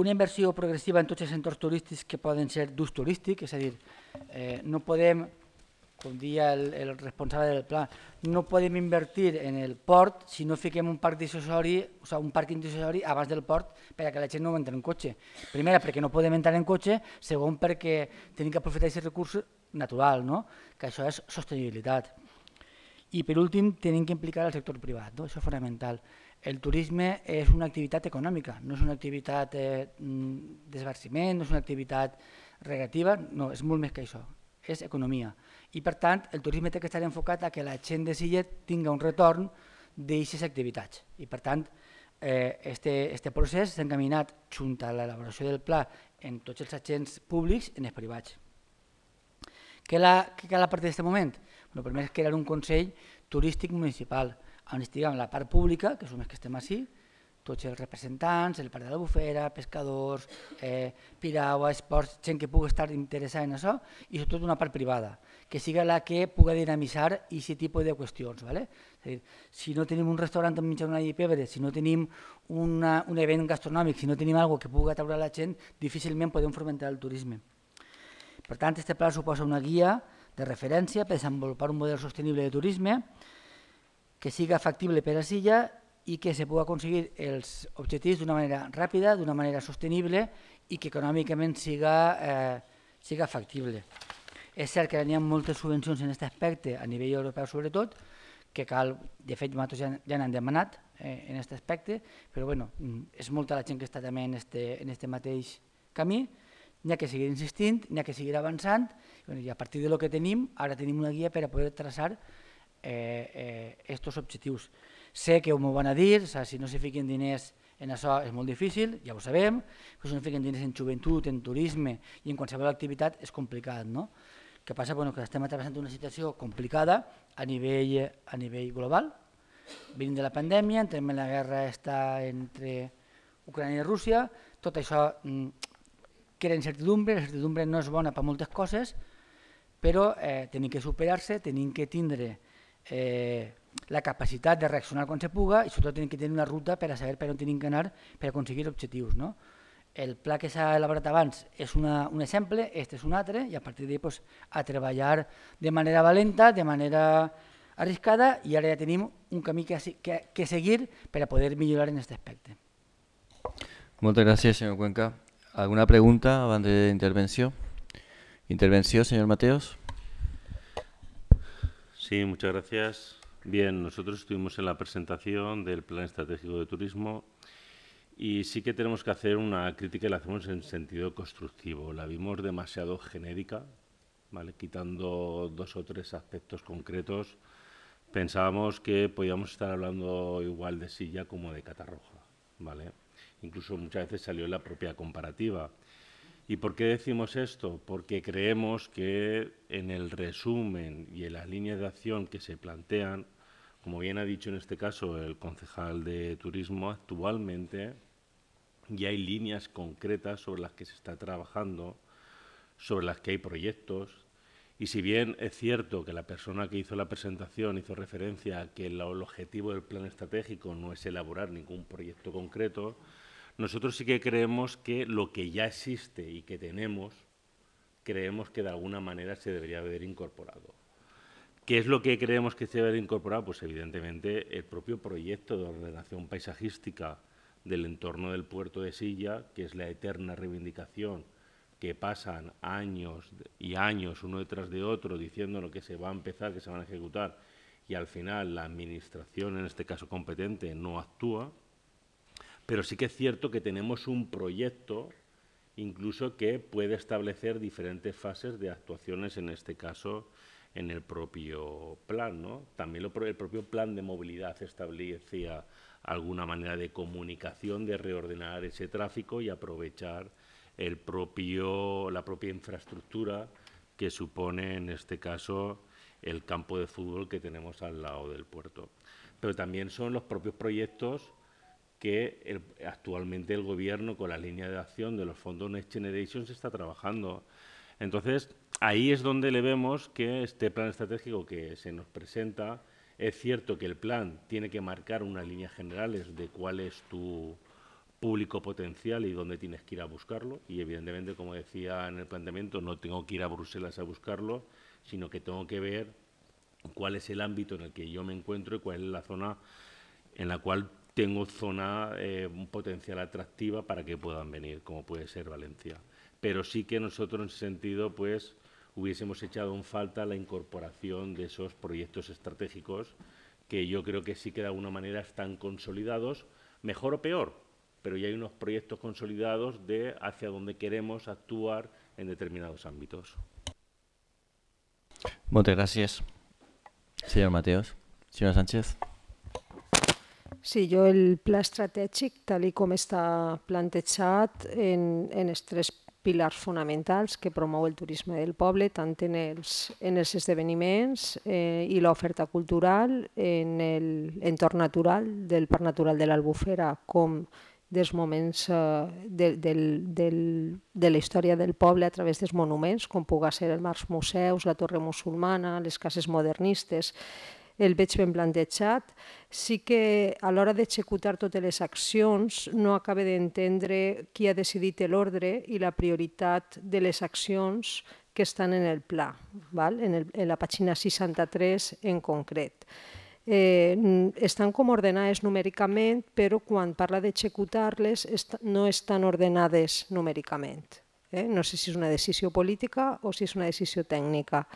una inversió progressiva en tots els centres turístics que poden ser d'ús turístic, és a dir, eh, no podem deia el, el responsable del pla, no podem invertir en el port si no fiquem un parc dissuasori, o sigui, un parc dissuasori abans del port perquè la gent no entra en cotxe. Primera, perquè no podem entrar en cotxe, segon, perquè tenim que aprofitar aquest recurs natural, no? que això és sostenibilitat. I per últim, tenim que implicar el sector privat, no? això és fonamental. El turisme és una activitat econòmica, no és una activitat eh, mm, d'esbarciment, no és una activitat regativa, no, és molt més que això, és economia i per tant el turisme té que estar enfocat a que la gent de Sillet tinga un retorn d'aquestes activitats i per tant eh, este, este procés s'ha encaminat junt a l'elaboració del pla en tots els agents públics i en els privats. Què la, què cal a partir d'aquest moment? Bueno, primer és crear un Consell Turístic Municipal on estiguem la part pública, que som els que estem així, tots els representants, el parc de la bufera, pescadors, eh, piragua, esports, gent que pugui estar interessada en això, i sobretot una part privada, que siga la que puga dinamitzar aquest tipus de qüestions. ¿vale? És dir, si no tenim un restaurant amb mitjà d'una pebre, si no tenim una, un event gastronòmic, si no tenim algo que puga atraure la gent, difícilment podem fomentar el turisme. Per tant, aquest pla suposa una guia de referència per desenvolupar un model sostenible de turisme que siga factible per a Silla i que se pugui aconseguir els objectius d'una manera ràpida, d'una manera sostenible i que econòmicament siga, eh, siga factible. És cert que hi ha moltes subvencions en aquest aspecte, a nivell europeu sobretot, que cal, de fet nosaltres ja, ja n'hem demanat eh, en aquest aspecte, però bueno, mm, és molta la gent que està també en este, en este mateix camí, n'hi ha que seguir insistint, n'hi ha que seguir avançant, i a partir de lo que tenim, ara tenim una guia per a poder traçar eh, eh, estos objectius. Sé que m'ho van a dir, o sea, si no se fiquen diners en això és molt difícil, ja ho sabem, però si no fiquen diners en joventut, en turisme i en qualsevol activitat és complicat, no? que passa bueno, que estem atravessant una situació complicada a nivell, a nivell global. Venim de la pandèmia, entrem en la guerra està entre Ucrània i Rússia, tot això mm, crea incertidumbre, la incertidumbre no és bona per moltes coses, però eh, tenim que superar-se, tenim que tindre eh, la capacitat de reaccionar quan se puga i sobretot tenim que tenir una ruta per a saber per on tenim que anar per aconseguir objectius. No? el plan que ha elaborado elaborado es un ejemplo, este es un atre, y a partir ahí, pues, a trabajar de manera valenta, de manera arriscada, y ahora ya tenemos un camino que, seguir para poder mejorar en este aspecto. Muchas gracias, señor Cuenca. ¿Alguna pregunta antes de intervención? ¿Intervención, señor Mateos. Sí, muchas gracias. Bien, nosotros estuvimos en la presentación del Plan Estratégico de Turismo y sí que tenemos que hacer una crítica y la hacemos en sentido constructivo. La vimos demasiado genérica, ¿vale? quitando dos o tres aspectos concretos. Pensábamos que podíamos estar hablando igual de silla como de catarroja. ¿vale? Incluso muchas veces salió la propia comparativa. ¿Y por qué decimos esto? Porque creemos que en el resumen y en las líneas de acción que se plantean, como bien ha dicho en este caso el concejal de turismo, actualmente y hay líneas concretas sobre las que se está trabajando, sobre las que hay proyectos. Y si bien es cierto que la persona que hizo la presentación hizo referencia a que el objetivo del plan estratégico no es elaborar ningún proyecto concreto, nosotros sí que creemos que lo que ya existe y que tenemos, creemos que de alguna manera se debería haber incorporado. ¿Qué es lo que creemos que se debe incorporado? Pues evidentemente el propio proyecto de ordenación paisajística del entorno del puerto de Silla, que es la eterna reivindicación que pasan años y años uno detrás de otro diciendo lo que se va a empezar, que se van a ejecutar, y al final la Administración, en este caso competente, no actúa. Pero sí que es cierto que tenemos un proyecto incluso que puede establecer diferentes fases de actuaciones, en este caso en el propio plan. ¿no? También el propio plan de movilidad establecía alguna manera de comunicación, de reordenar ese tráfico y aprovechar el propio, la propia infraestructura que supone, en este caso, el campo de fútbol que tenemos al lado del puerto. Pero también son los propios proyectos que actualmente el Gobierno, con la línea de acción de los fondos Next Generation, se está trabajando. Entonces, ahí es donde le vemos que este plan estratégico que se nos presenta es cierto que el plan tiene que marcar unas líneas generales de cuál es tu público potencial y dónde tienes que ir a buscarlo. Y evidentemente, como decía en el planteamiento, no tengo que ir a Bruselas a buscarlo, sino que tengo que ver cuál es el ámbito en el que yo me encuentro y cuál es la zona en la cual tengo zona, eh, un potencial atractiva para que puedan venir, como puede ser Valencia. Pero sí que nosotros en ese sentido, pues, hubiésemos echado en falta la incorporación de esos proyectos estratégicos que yo creo que sí que de alguna manera están consolidados, mejor o peor, pero ya hay unos proyectos consolidados de hacia dónde queremos actuar en determinados ámbitos. Muchas gracias. Señor Mateos. Señora Sánchez. Sí, yo el plan estratégico, tal y como está en, en els pilars fonamentals que promou el turisme del poble, tant en els, en els esdeveniments eh, i l'oferta cultural, en l'entorn natural del Parc Natural de l'Albufera, com dels moments eh, de, del, del, de la història del poble a través dels monuments, com puga ser el Mars Museus, la Torre Musulmana, les cases modernistes, el veig ben plantejat. Sí que a l'hora d'executar totes les accions no acaba d'entendre qui ha decidit l'ordre i la prioritat de les accions que estan en el pla, val? En, el, en la pàgina 63 en concret. Eh, estan com ordenades numèricament, però quan parla d'executar-les est no estan ordenades numèricament. Eh? No sé si és una decisió política o si és una decisió tècnica.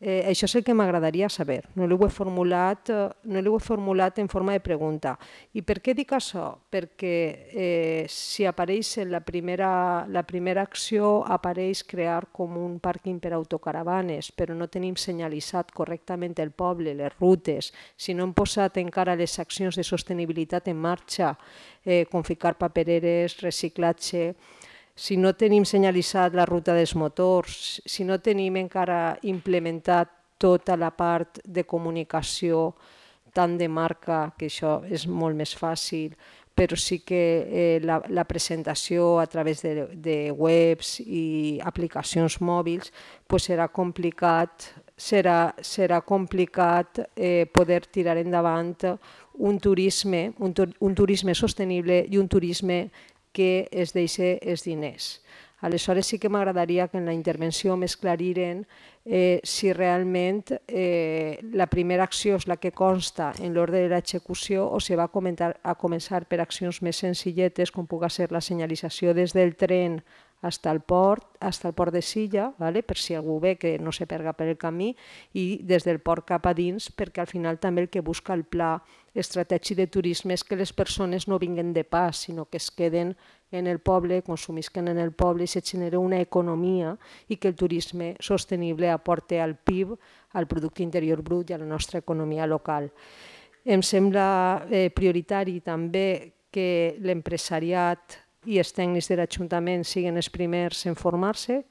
Eh, això és el que m'agradaria saber. No l'ho he formulat, eh, no he formulat en forma de pregunta. I per què dic això? Perquè eh, si apareix en la primera, la primera acció, apareix crear com un pàrquing per autocaravanes, però no tenim senyalitzat correctament el poble, les rutes, si no hem posat encara les accions de sostenibilitat en marxa, eh, com ficar papereres, reciclatge, si no tenim senyalitzat la ruta dels motors, si no tenim encara implementat tota la part de comunicació, tant de marca, que això és molt més fàcil, però sí que eh, la, la presentació a través de, de webs i aplicacions mòbils pues serà complicat serà, serà complicat eh, poder tirar endavant un turisme, un, tur un turisme sostenible i un turisme que es deixa els diners. Aleshores sí que m'agradaria que en la intervenció m'esclariren eh, si realment eh, la primera acció és la que consta en l'ordre de l'execució o si va comentar, a començar per accions més senzilletes com pugui ser la senyalització des del tren hasta el port, hasta el port de Silla, ¿vale? per si algú ve que no se perga per el camí, i des del port cap a dins, perquè al final també el que busca el pla estratègic de turisme és que les persones no vinguen de pas, sinó que es queden en el poble, consumisquen en el poble i se genera una economia i que el turisme sostenible aporte al PIB, al producte interior brut i a la nostra economia local. Em sembla eh, prioritari també que l'empresariat i els tècnics de l'Ajuntament siguin els primers en formar-se,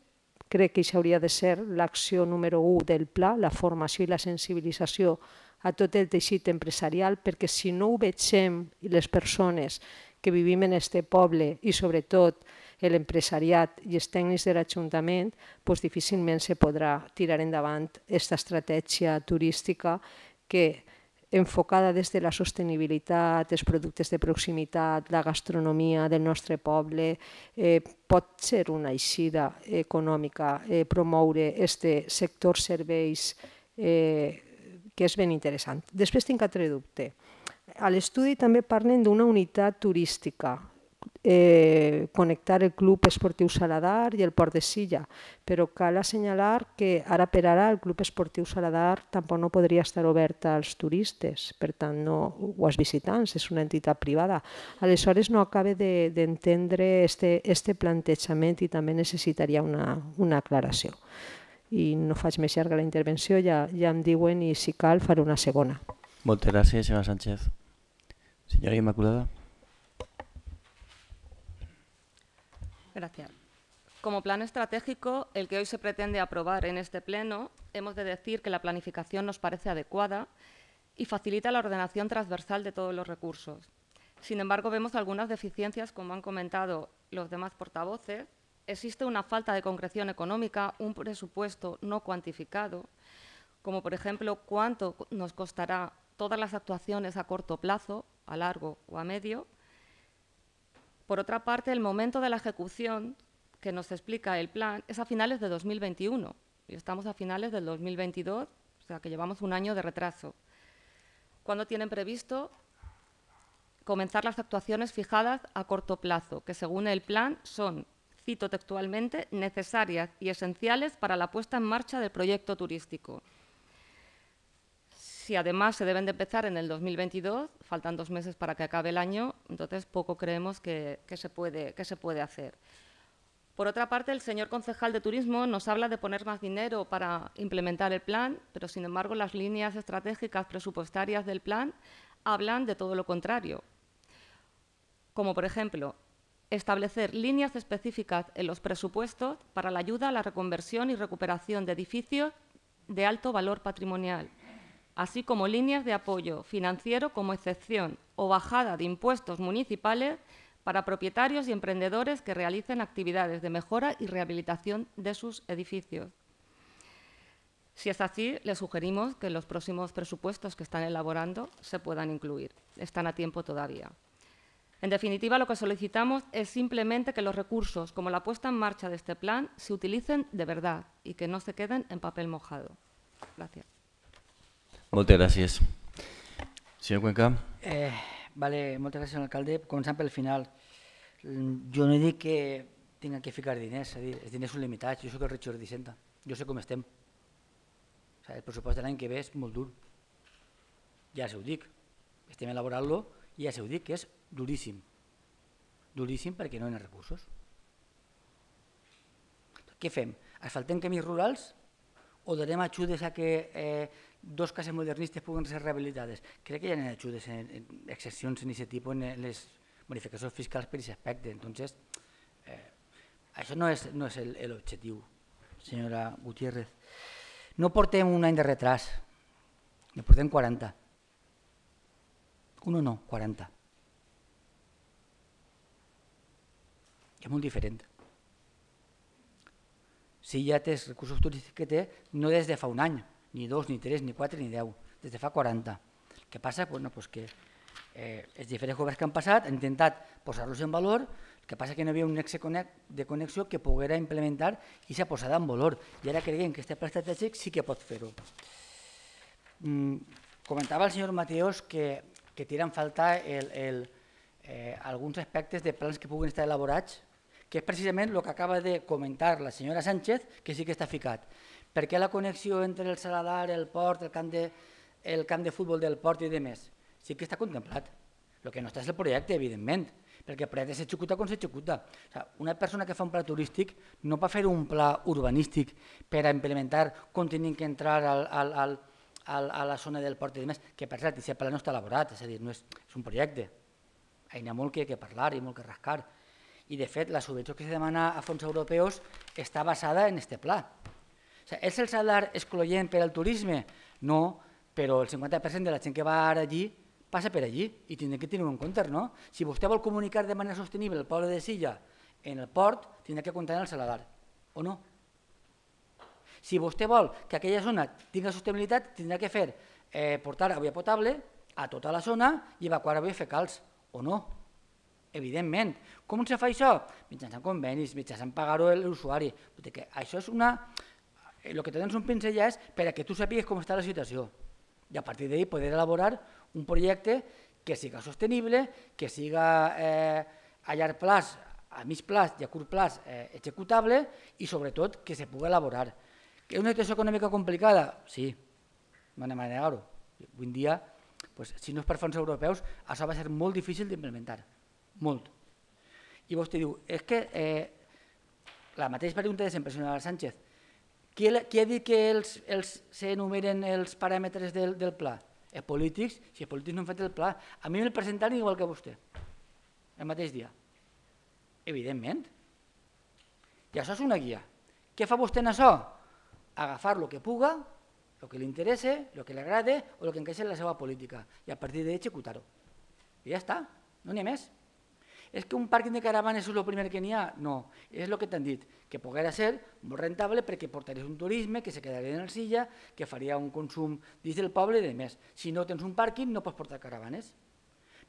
crec que això hauria de ser l'acció número 1 del pla, la formació i la sensibilització a tot el teixit empresarial, perquè si no ho vegem les persones que vivim en este poble i sobretot l'empresariat i els tècnics de l'Ajuntament, doncs difícilment se podrà tirar endavant aquesta estratègia turística que enfocada des de la sostenibilitat, els productes de proximitat, la gastronomia del nostre poble, eh, pot ser una eixida econòmica eh, promoure aquest sector serveis eh, que és ben interessant. Després tinc altre dubte. A l'estudi també parlen d'una unitat turística eh, connectar el Club Esportiu Saladar i el Port de Silla, però cal assenyalar que ara per ara el Club Esportiu Saladar tampoc no podria estar obert als turistes, per tant, no, o als visitants, és una entitat privada. Aleshores, no acabe d'entendre de, este, este plantejament i també necessitaria una, una aclaració. I no faig més llarga la intervenció, ja, ja em diuen i si cal faré una segona. Moltes gràcies, senyora Sánchez. Senyora Immaculada. Gracias. Como plan estratégico, el que hoy se pretende aprobar en este Pleno, hemos de decir que la planificación nos parece adecuada y facilita la ordenación transversal de todos los recursos. Sin embargo, vemos algunas deficiencias, como han comentado los demás portavoces. Existe una falta de concreción económica, un presupuesto no cuantificado, como por ejemplo cuánto nos costará todas las actuaciones a corto plazo, a largo o a medio, por otra parte, el momento de la ejecución que nos explica el plan es a finales de 2021 y estamos a finales del 2022, o sea que llevamos un año de retraso. ¿Cuándo tienen previsto comenzar las actuaciones fijadas a corto plazo, que según el plan son, cito textualmente, necesarias y esenciales para la puesta en marcha del proyecto turístico? si además se deben de empezar en el 2022, faltan dos meses para que acabe el año, entonces poco creemos que, que, se, puede, que se puede hacer. Por otra parte, el señor concejal de Turismo nos habla de poner más dinero para implementar el plan, pero sin embargo las líneas estratégicas presupuestarias del plan hablan de todo lo contrario, como por ejemplo establecer líneas específicas en los presupuestos para la ayuda a la reconversión y recuperación de edificios de alto valor patrimonial, así como líneas de apoyo financiero como excepción o bajada de impuestos municipales para propietarios y emprendedores que realicen actividades de mejora y rehabilitación de sus edificios. Si es así, le sugerimos que los próximos presupuestos que están elaborando se puedan incluir. Están a tiempo todavía. En definitiva, lo que solicitamos es simplemente que los recursos, como la puesta en marcha de este plan, se utilicen de verdad y que no se queden en papel mojado. Gracias. Moltes gràcies. Senyor Cuenca. Eh, vale, moltes gràcies, senyor alcalde. Començant pel final. Jo no dic que tinguem que ficar diners, és a dir, els diners són limitats, jo sóc el regidor d'Hisenda, jo sé com estem. O sigui, el pressupost de l'any que ve és molt dur, ja se ho dic, estem elaborant-lo i ja se ho dic que és duríssim, duríssim perquè no hi ha recursos. Què fem? Asfaltem camins rurals o donem ajudes a que eh, dos cases modernistes puguen ser rehabilitades. Crec que hi ha ajudes, eh, en, en excepcions en aquest tipus, en les bonificacions fiscals per aquest aspecte. Entonces, eh, això no és, no és l'objectiu, senyora Gutiérrez. No portem un any de retras, ne portem 40. Uno no, 40. És molt diferent. Si ja tens recursos turístics que té, no des de fa un any, ni dos, ni tres, ni quatre, ni deu, des de fa 40. El que passa bueno, pues que eh, els diferents governs que han passat han intentat posar-los en valor, el que passa que no hi havia un nexe de connexió que poguera implementar i s'ha posat en valor. I ara creiem que aquest pla estratègic sí que pot fer-ho. Mm, comentava el senyor Mateos que, que en falta el, el, eh, alguns aspectes de plans que puguin estar elaborats, que és precisament el que acaba de comentar la senyora Sánchez, que sí que està ficat. Per què la connexió entre el Saladar, el port, el camp de, el camp de futbol del port i demés? Sí que està contemplat. El que no està és el projecte, evidentment, perquè el projecte s'executa com s'executa. O sigui, una persona que fa un pla turístic no va fer un pla urbanístic per a implementar com tenim que entrar al, al, al, al, a la zona del port i demés, que per cert, aquest pla no està elaborat, és a dir, no és, és un projecte. Hi ha molt que, que parlar i molt que rascar. I de fet, la subvenció que se demana a fons europeus està basada en aquest pla. O sigui, és el salar excloient per al turisme? No, però el 50% de la gent que va ara allí passa per allí i tindrem que tenir-ho en compte, no? Si vostè vol comunicar de manera sostenible el poble de Silla en el port, tindrà que comptar el saladar, o no? Si vostè vol que aquella zona tingui sostenibilitat, tindrà que fer eh, portar aigua potable a tota la zona i evacuar aigua fecals, o no? Evidentment. Com se fa això? Mitjançant convenis, mitjançant pagar-ho l'usuari. Això és una el eh, que te donen són pinzellades per a que tu sàpigues com està la situació i a partir d'ahir poder elaborar un projecte que siga sostenible, que siga eh, a llarg plaç, a mig plaç i a curt plaç eh, executable i sobretot que se pugui elaborar. Que és una situació econòmica complicada? Sí, no anem a negar-ho. Avui dia, pues, si no és per fons europeus, això va ser molt difícil d'implementar, molt. I vostè diu, és que eh, la mateixa pregunta de sempre, senyora Sánchez, qui, qui ha dit que els, els s'enumeren els paràmetres del, del pla? Els polítics, si els polítics no han fet el pla. A mi me'l presentaran igual que a vostè, el mateix dia. Evidentment. I això és una guia. Què fa vostè en això? Agafar el que puga, el que li interessa, el que li agrada o el que encaixa en la seva política i a partir executar ho I ja està, no n'hi ha més és que un pàrquing de caravanes és el primer que n'hi ha? No, és el que t'han dit, que poguera ser molt rentable perquè portaries un turisme, que se quedaria en el silla, que faria un consum dins del poble i més. Si no tens un pàrquing no pots portar caravanes.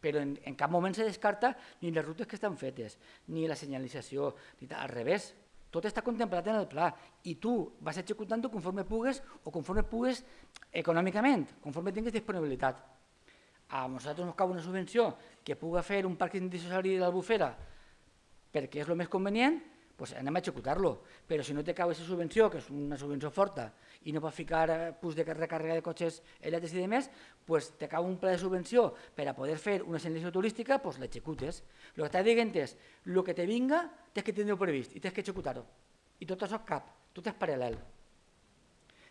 Però en, en cap moment se descarta ni les rutes que estan fetes, ni la senyalització, ni tal, al revés. Tot està contemplat en el pla i tu vas executant-ho conforme pugues o conforme pugues econòmicament, conforme tinguis disponibilitat a nosaltres ens cau una subvenció que puga fer un parc indissociable de l'Albufera perquè és el més convenient, doncs anem a executar-lo. Però si no te cau aquesta subvenció, que és una subvenció forta, i no pots ficar eh, pus de recàrrega de cotxes elèctrics i demés, doncs te cau un pla de subvenció per a poder fer una ascendència turística, doncs l'executes. El que estàs dient és, el que te vinga, tens que tenir previst i tens que executar-ho. I tot això cap, tot és paral·lel.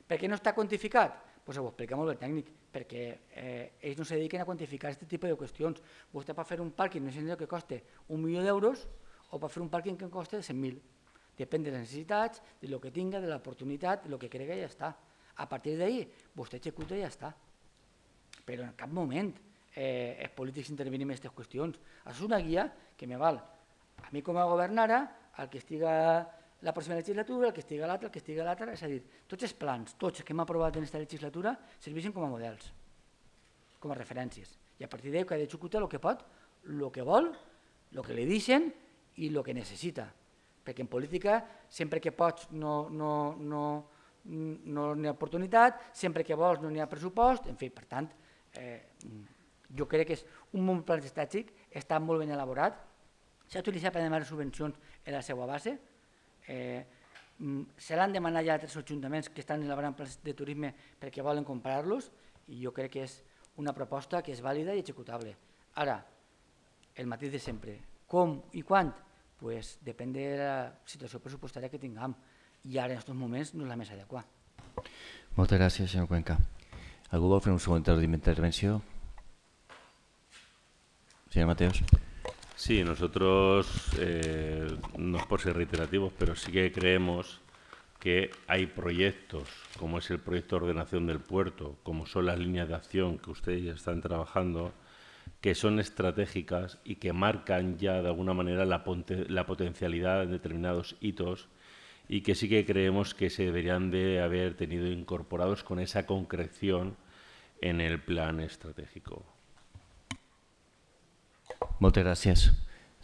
Per què no està quantificat? pues ho explica molt bé el tècnic, perquè eh, ells no se dediquen a quantificar aquest tipus de qüestions. Vostè pot fer un pàrquing, no sé el que costa, un milió d'euros, o pot fer un pàrquing que en costa 100.000. Depèn de les necessitats, de lo que tinga, de l'oportunitat, de lo que crega i ja està. A partir d'ahir, vostè executa i ja està. Però en cap moment eh, els polítics intervenim en aquestes qüestions. Això és una guia que me val a mi com a governara, al que estiga la pròxima legislatura, el que estiga l'altra, el que estiga l'altra, és a dir, tots els plans, tots que hem aprovat en aquesta legislatura, serveixen com a models, com a referències. I a partir d'ell, cada executa el que pot, el que vol, el que li deixen i el que necessita. Perquè en política, sempre que pots no, no, no, no n'hi ha oportunitat, sempre que vols no n'hi ha pressupost, en fi, per tant, eh, jo crec que és un bon plan estàtic, està molt ben elaborat, s'ha utilitzat per demanar subvencions en la seva base, Eh, mm, se l'han demanat ja altres ajuntaments que estan elaborant plans de turisme perquè volen comprar-los i jo crec que és una proposta que és vàlida i executable. Ara, el mateix de sempre, com i quan? Pues depèn de la situació pressupostària que tinguem i ara en aquests moments no és la més adequada. Moltes gràcies, senyor Cuenca. Algú vol fer un segon intervenció? Senyor Mateus. Sí, nosotros, eh, no por ser reiterativos, pero sí que creemos que hay proyectos, como es el proyecto de ordenación del puerto, como son las líneas de acción que ustedes ya están trabajando, que son estratégicas y que marcan ya de alguna manera la, la potencialidad de determinados hitos y que sí que creemos que se deberían de haber tenido incorporados con esa concreción en el plan estratégico. Moltes gràcies.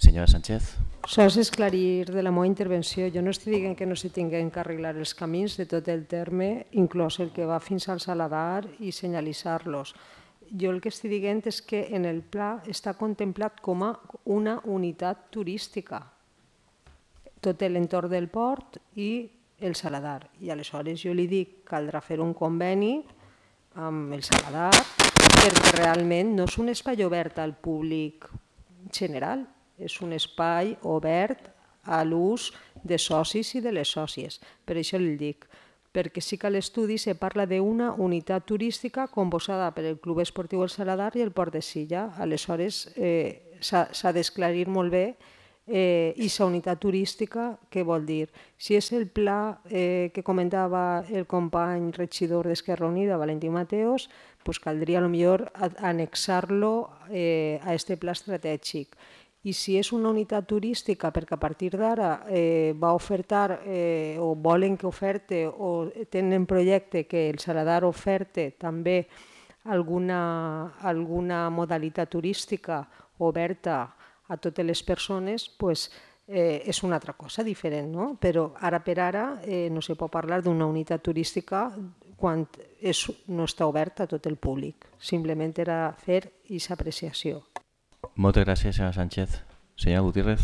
Senyora Sánchez. Sols esclarir de la meva intervenció. Jo no estic dient que no s'hi tinguin que arreglar els camins de tot el terme, inclòs el que va fins al Saladar i senyalitzar-los. Jo el que estic dient és que en el pla està contemplat com a una unitat turística tot l'entorn del port i el Saladar. I aleshores jo li dic que caldrà fer un conveni amb el Saladar, perquè realment no és un espai obert al públic general, és un espai obert a l'ús de socis i de les sòcies. Per això el dic, perquè sí que a l'estudi se parla d'una unitat turística composada per el Club Esportiu El Saladar i el Port de Silla. Aleshores, eh, s'ha d'esclarir molt bé eh, i la unitat turística, què vol dir? Si és el pla eh, que comentava el company regidor d'Esquerra Unida, Valentí Mateos, pues caldria millor annexar-lo eh, a aquest pla estratègic. I si és una unitat turística, perquè a partir d'ara eh, va ofertar eh, o volen que oferte o tenen projecte que el Saladar oferte també alguna, alguna modalitat turística oberta a totes les persones, pues, eh, és una altra cosa diferent, no? però ara per ara eh, no se pot parlar d'una unitat turística cuando no está obert a todo el público. Simplemente era y se apreciación. Muchas gracias, señora Sánchez. Señora Gutiérrez.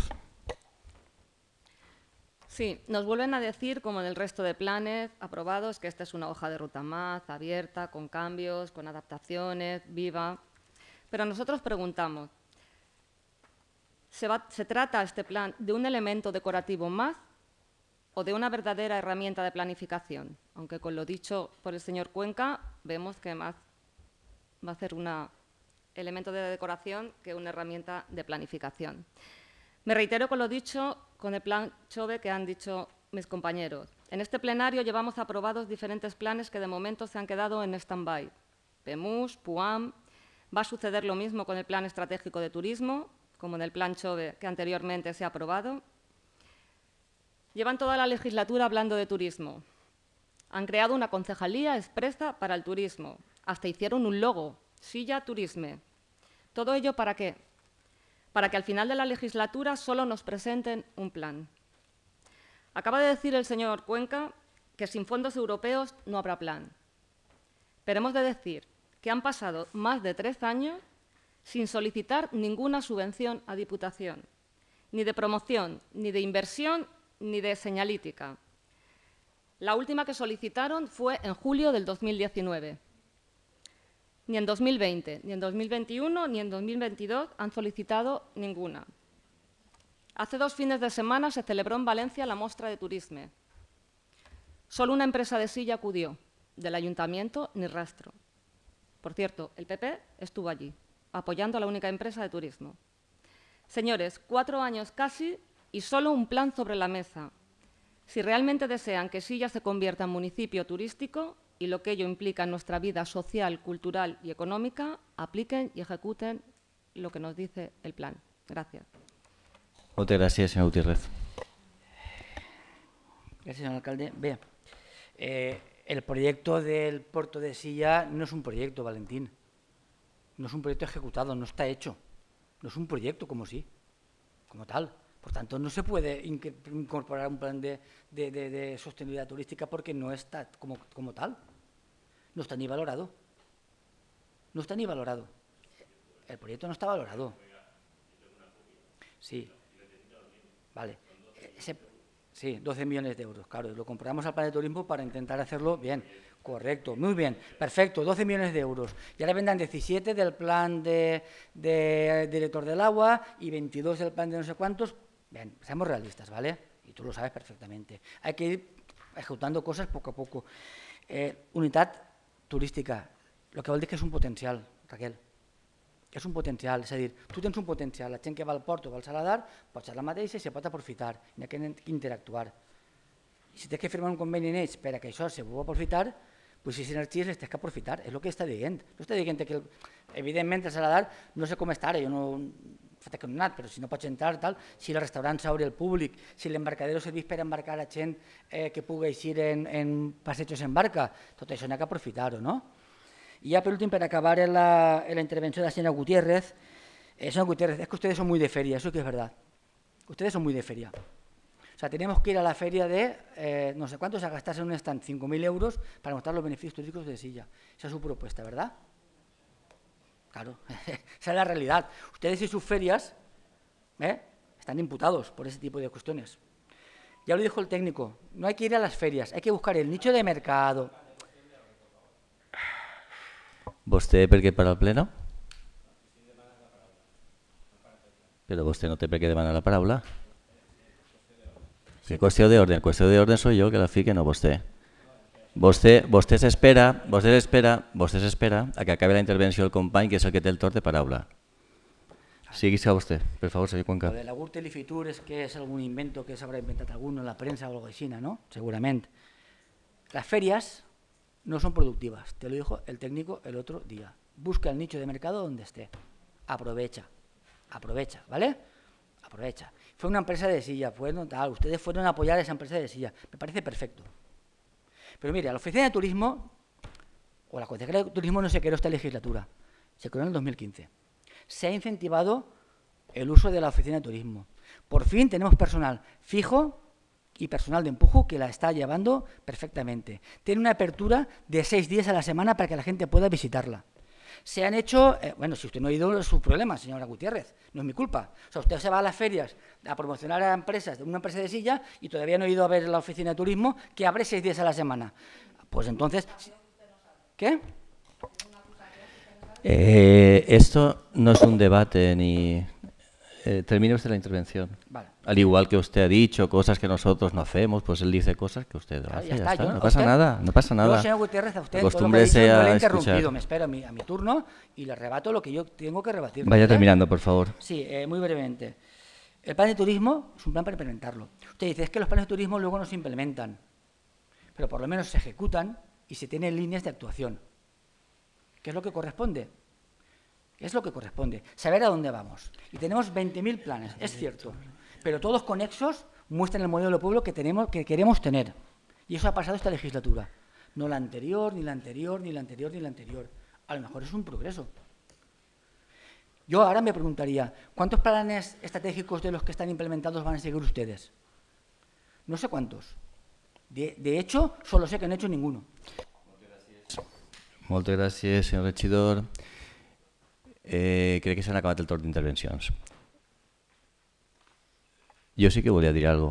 Sí, nos vuelven a decir, como en el resto de planes aprobados, que esta es una hoja de ruta más, abierta, con cambios, con adaptaciones, viva. Pero nosotros preguntamos, ¿se, ¿se trata este plan de un elemento decorativo más de una verdadera herramienta de planificación, aunque con lo dicho por el señor Cuenca vemos que más va a ser un elemento de decoración que una herramienta de planificación. Me reitero con lo dicho con el plan Chove que han dicho mis compañeros. En este plenario llevamos aprobados diferentes planes que de momento se han quedado en stand-by. PEMUS, PUAM, va a suceder lo mismo con el plan estratégico de turismo, como en el plan Chove que anteriormente se ha aprobado, Llevan toda la legislatura hablando de turismo. Han creado una concejalía expresa para el turismo. Hasta hicieron un logo, Silla Turisme. ¿Todo ello para qué? Para que al final de la legislatura solo nos presenten un plan. Acaba de decir el señor Cuenca que sin fondos europeos no habrá plan. Pero hemos de decir que han pasado más de tres años sin solicitar ninguna subvención a Diputación, ni de promoción, ni de inversión ni de señalítica. La última que solicitaron fue en julio del 2019. Ni en 2020, ni en 2021, ni en 2022 han solicitado ninguna. Hace dos fines de semana se celebró en Valencia la muestra de turismo. Solo una empresa de silla acudió, del ayuntamiento ni rastro. Por cierto, el PP estuvo allí, apoyando a la única empresa de turismo. Señores, cuatro años casi y solo un plan sobre la mesa, si realmente desean que Silla se convierta en municipio turístico y lo que ello implica en nuestra vida social, cultural y económica, apliquen y ejecuten lo que nos dice el plan. Gracias. Muchas gracias, señor Gutiérrez. Gracias, señor alcalde. Vea, eh, el proyecto del puerto de Silla no es un proyecto, Valentín. No es un proyecto ejecutado, no está hecho. No es un proyecto como sí, como tal. Por tanto, no se puede incorporar un plan de, sostenibilidad turística porque no está como, tal. No está ni valorado. No está ni valorado. El proyecto no está valorado. Sí. Vale. sí, 12 millones de euros, claro. Lo compramos al plan de turismo para intentar hacerlo bien. Correcto, muy bien, perfecto, 12 millones de euros. Y ahora vendan 17 del plan de, de, director del agua y 22 del plan de no sé cuántos Bien, seamos realistas, ¿vale? Y tú lo sabes perfectamente. Hay que ir ejecutando cosas poco a poco. Eh, unitat turística, lo que vol dir que és un potencial, Raquel. És un potencial, és a dir, tu tens un potencial, la gent que va al Porto o al Saladar pot ser la mateixa i se pot aprofitar, n'hi ha que interactuar. I si tens que firmar un conveni en ells per que això se pugui aprofitar, pues si sinergies les tens que aprofitar, és el que està dient. No està dient que, el, evidentment, el Saladar no sé com està ara, jo no, Falta que no si no para entrar, tal, si el restaurante abre al público, si el embarcadero se para embarcar a gente eh, que pueda ir en, en en barca, todo eso hay que aprofitar no? Y ya por último, para acabar la, intervención de la señora Gutiérrez, eh, señora Gutiérrez, es que ustedes son muy de feria, eso que es verdad. Ustedes son muy de feria. O sea, tenemos que ir a la feria de eh, no sé cuántos a gastarse en un stand 5.000 euros para mostrar los beneficios turísticos de Silla. Esa es su propuesta, ¿verdad? Claro, esa es la realidad. Ustedes y sus ferias ¿eh? están imputados por ese tipo de cuestiones. Ya lo dijo el técnico, no hay que ir a las ferias, hay que buscar el nicho de mercado. ¿Vos per qué para el pleno? Pero usted no te per de demanar la Cuestión de orden, cuestión de orden soy yo que la fique, no te. Vostè, vostè espera vostè s'espera, vostè a que acabe la intervención del company, que es el que té el torn de paraula. a vostè, por favor, señor Cuenca. la Gürtel es que es algún invento que se habrá inventado alguno en la prensa o alguna no? Seguramente. Las ferias no son productivas, te lo dijo el técnico el otro día. Busca el nicho de mercado donde esté. Aprovecha, aprovecha, ¿vale? Aprovecha. Fue una empresa de silla, no, tal, ustedes fueron a apoyar a esa empresa de silla. Me parece perfecto. Pero mire, la Oficina de Turismo, o la Consejería de Turismo no se creó esta legislatura, se creó en el 2015. Se ha incentivado el uso de la Oficina de Turismo. Por fin tenemos personal fijo y personal de empujo que la está llevando perfectamente. Tiene una apertura de seis días a la semana para que la gente pueda visitarla se han hecho, eh, bueno, si usted no ha ido, es su problema, señora Gutiérrez, no es mi culpa. O sea, usted se va a las ferias a promocionar a empresas de una empresa de silla y todavía no ha ido a ver la oficina de turismo que abre seis días a la semana. Pues entonces, ¿qué? Eh, esto no es un debate ni eh, termine usted la intervención. Al igual que usted ha dicho cosas que nosotros no hacemos, pues él dice cosas que usted no hace. no pasa nada, no pasa nada. señor Gutiérrez, a usted le interrumpido, me espero a mi, turno y le rebato lo que yo tengo que rebatir. Vaya terminando, por favor. Sí, eh, muy brevemente. El plan de turismo es un plan para implementarlo. Usted dice, que los planes de turismo luego no se implementan, pero por lo menos se ejecutan y se tienen líneas de actuación, ¿Qué es lo que corresponde. Es lo que corresponde, saber a dónde vamos. Y tenemos 20.000 planes, es cierto, pero todos conexos muestran el modelo de pueblo que, tenemos, que queremos tener. Y eso ha pasado esta legislatura. No la anterior, ni la anterior, ni la anterior, ni la anterior. A lo mejor es un progreso. Yo ahora me preguntaría, ¿cuántos planes estratégicos de los que están implementados van a seguir ustedes? No sé cuántos. De, hecho, solo sé que no he hecho ninguno. Muchas gracias, señor Rechidor. Eh, crec que s'han acabat el torn d'intervencions. Jo sí que volia dir algo.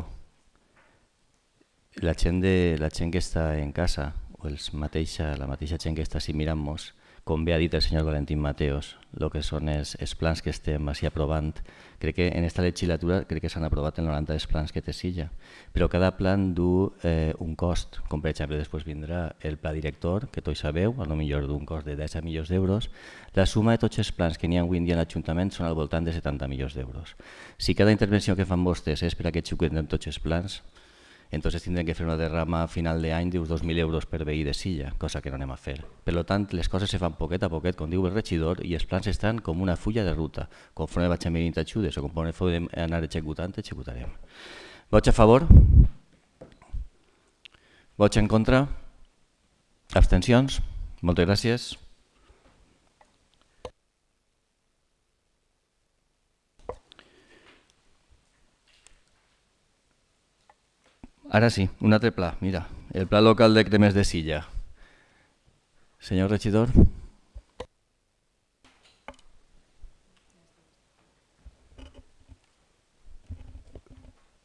La gent, de, la gent que està en casa, o els mateixa, la mateixa gent que està així mirant-nos, com bé ha dit el senyor Valentín Mateos, el que són els, els plans que estem així aprovant. Crec que en aquesta legislatura crec que s'han aprovat el 90 dels plans que té Silla, però cada plan du eh, un cost, com per exemple després vindrà el pla director, que tots sabeu, a lo millor d'un cost de 10 milions d'euros. La suma de tots els plans que n'hi ha avui en dia en l'Ajuntament són al voltant de 70 milions d'euros. Si cada intervenció que fan vostès és per a que xuquin tots els plans, entonces tindrem que fer una derrama a final d'any d'uns 2.000 euros per veí de silla, cosa que no anem a fer. Per tant, les coses se fan poquet a poquet, com diu el regidor, i els plans estan com una fulla de ruta. Conforme vaig a ajudes o conforme podem anar executant, executarem. Vots a favor? Vots en contra? Abstencions? Moltes gràcies. Ara sí, un altre pla, mira, el pla local de cremes de silla. Senyor regidor.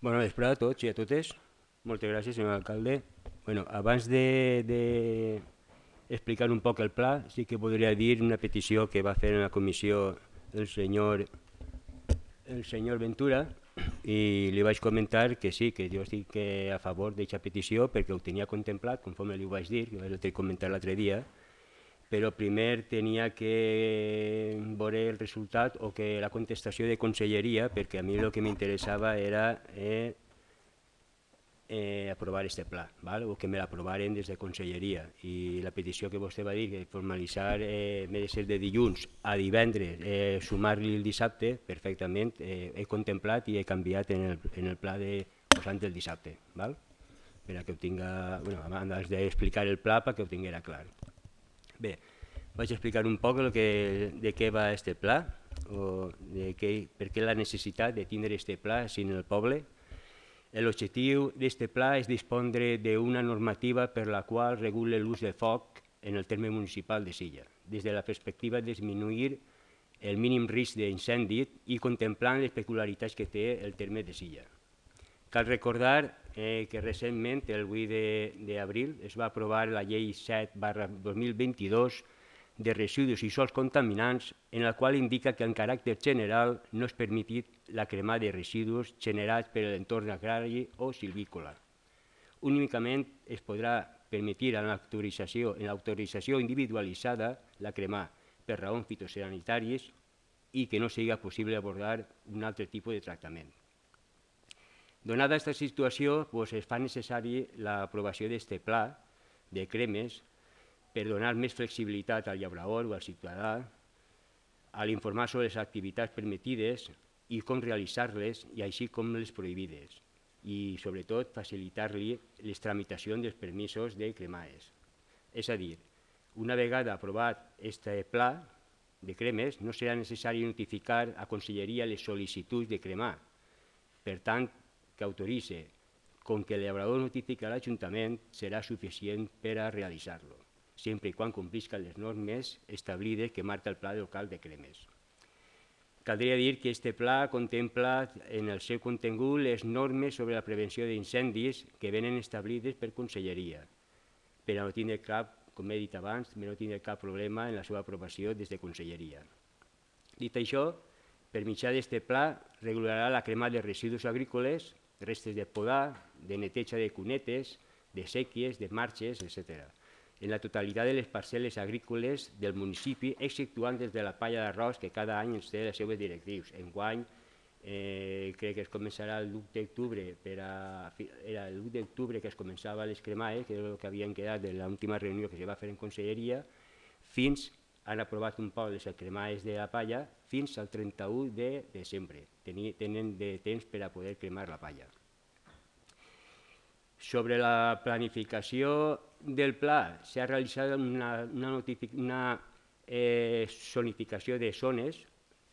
Bona vesprada a tots i a totes. Moltes gràcies, senyor alcalde. Bueno, abans de, de explicar un poc el pla, sí que podria dir una petició que va fer en la comissió el senyor, el senyor Ventura, i li vaig comentar que sí, que jo estic eh, a favor d'aquesta petició perquè ho tenia contemplat, conforme li ho vaig dir, que vaig comentar l'altre dia, però primer tenia que veure el resultat o que la contestació de conselleria, perquè a mi el que m'interessava era eh, eh, aprovar este pla, val? o que me la des de Conselleria. I la petició que vostè va dir, que formalitzar eh, m'he de ser de dilluns a divendres, eh, sumar-li el dissabte, perfectament, eh, he contemplat i he canviat en el, en el pla de posant el dissabte, val? per a que ho tinga, bueno, abans d'explicar el pla perquè ho tinguera clar. Bé, vaig explicar un poc el que, de què va este pla, o de què, per què la necessitat de tindre este pla sin el poble, L'objectiu d'aquest pla és dispondre d'una normativa per la qual regula l'ús de foc en el terme municipal de Silla, des de la perspectiva de disminuir el mínim risc d'incendi i contemplant les peculiaritats que té el terme de Silla. Cal recordar eh, que recentment, el 8 d'abril, es va aprovar la llei 7 2022 de residus i sols contaminants, en el qual indica que en caràcter general no és permitit la crema de residus generats per l'entorn agrari o silvícola. Únicament es podrà permetir en l'autorització en l'autorització individualitzada la crema per raons fitosanitàries i que no siga possible abordar un altre tipus de tractament. Donada aquesta situació, doncs es fa necessari l'aprovació d'aquest pla de cremes per donar més flexibilitat al llaurador o al ciutadà, a l'informar sobre les activitats permetides i com realitzar-les i així com les prohibides i sobretot facilitar-li les tramitacions dels permisos de cremaes. És a dir, una vegada aprovat aquest pla de cremes, no serà necessari notificar a Conselleria les sol·licituds de cremar. Per tant, que autoritzi, com que el notifica l'Ajuntament, serà suficient per a realitzar-lo sempre i quan complisca les normes establides que marca el Pla Local de Cremes. Caldria dir que este pla contempla en el seu contingut les normes sobre la prevenció d'incendis que venen establides per Conselleria, però no tindre cap, com he dit abans, no tindre cap problema en la seva aprovació des de Conselleria. Dit això, per mitjà d'este pla regularà la crema de residus agrícoles, restes de podar, de neteja de cunetes, de sèquies, de marxes, etcètera en la totalitat de les parcel·les agrícoles del municipi, exceptuant des de la palla d'arròs que cada any ens té les seues directrius. guany eh, crec que es començarà el 1 d'octubre, per a, era el 1 d'octubre que es començava les cremaes, que era el que havien quedat de l'última reunió que es va fer en conselleria, fins han aprovat un poc les cremaes de la palla fins al 31 de desembre. Tenen de temps per a poder cremar la palla. Sobre la planificació del pla s'ha realitzat una, una, una eh, zonificació de zones,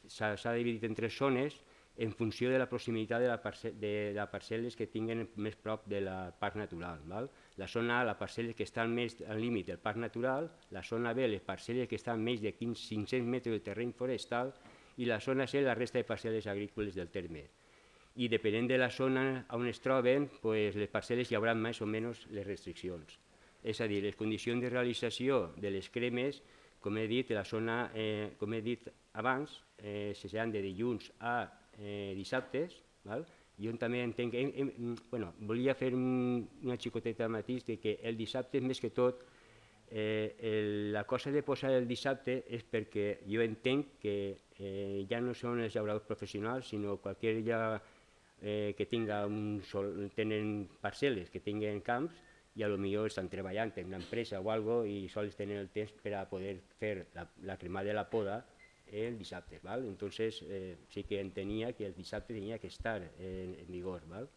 s'ha dividit en tres zones en funció de la proximitat de, la parce, de, de parcel·les que tinguen més prop de la parc natural. Val? La zona A, les parcel·les que estan més al límit del parc natural, la zona B, les parcel·les que estan més de 15, 500 metres de terreny forestal i la zona C, la resta de parcel·les agrícoles del terme i depenent de la zona on es troben, pues, les parcel·les hi haurà més o menys les restriccions és a dir, les condicions de realització de les cremes, com he dit, la zona, eh, com he dit abans, eh, se seran de dilluns a eh, dissabtes, val? jo també entenc hem, hem, bueno, volia fer un, una xicoteta matís de que el dissabte, més que tot, eh, el, la cosa de posar el dissabte és perquè jo entenc que eh, ja no són els llauradors professionals, sinó qualsevol ja, eh, que tinga un sol, tenen parcel·les, que tinguen camps, i a lo millor estan treballant en una empresa o algo i sols tenen el temps per a poder fer la, la cremada de la poda el dissabte, val? Entonces eh, sí que entenia que el dissabte tenia que estar en, en vigor, val?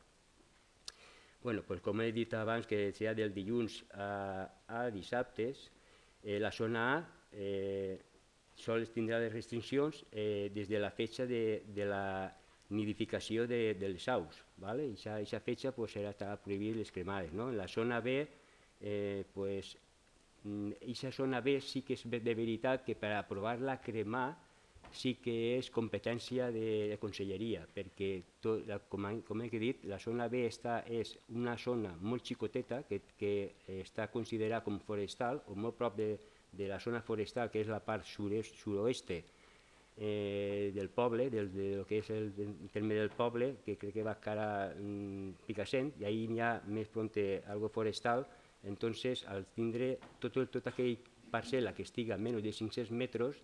Bueno, pues com he dit abans que sea del dilluns a, a dissabtes, eh, la zona A eh, sols tindrà les restriccions eh, des de la fecha de, de la nidificació de, dels aus. ¿vale? Eixa, eixa fetge pues, era, estava prohibit les cremades. No? En la zona B, eh, pues, eixa mm, zona B sí que és de veritat que per aprovar-la crema sí que és competència de de conselleria, perquè, tot, com, com he dit, la zona B està, és una zona molt xicoteta que, que està considerada com forestal o molt prop de, de la zona forestal, que és la part sud-oest eh, del poble, del, de lo que és el, el terme del poble, que crec que va cara mm, Picassent, i ahir n'hi ha més pront algo forestal, entonces al tindre tot, el, tot aquell parcel·la que estiga a menys de 500 metres,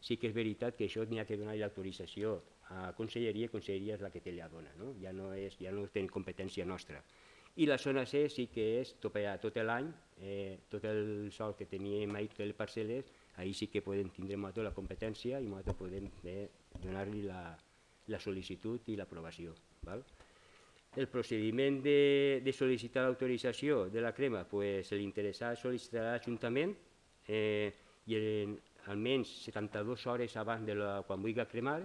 sí que és veritat que això n'hi ha que donar l'autorització a Conselleria, Conselleria és la que te la dona, no? Ja, no és, ja no té competència nostra. I la zona C sí que és tot, tot l'any, eh, tot el sol que teníem ahir, totes les parcel·les, ahir sí que podem tindre Mato la competència i Mato podem eh, donar-li la, la sol·licitud i l'aprovació. El procediment de, de sol·licitar l'autorització de la crema, pues, l'interessat sol·licitarà l'Ajuntament eh, i en, almenys 72 hores abans de la, quan vulgui cremar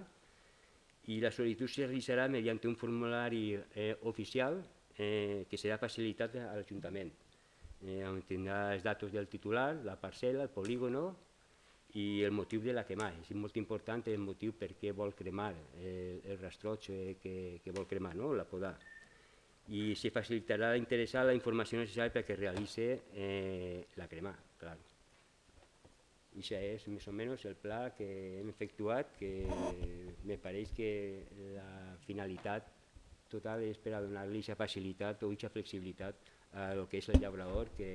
i la sol·licitud se realitzarà mediante un formulari eh, oficial eh, que serà facilitat a l'Ajuntament. Eh, on tindrà els datos del titular, la parcel·la, el polígono, i el motiu de la cremada. És molt important el motiu per què vol cremar el, el rastroig que, que vol cremar, no? la podar. I se facilitarà interessar la informació necessària perquè realitzi eh, la crema, clar. I això és més o menys el pla que hem efectuat, que me pareix que la finalitat total és per a donar-li aquesta facilitat o aquesta flexibilitat a lo que és el llaurador que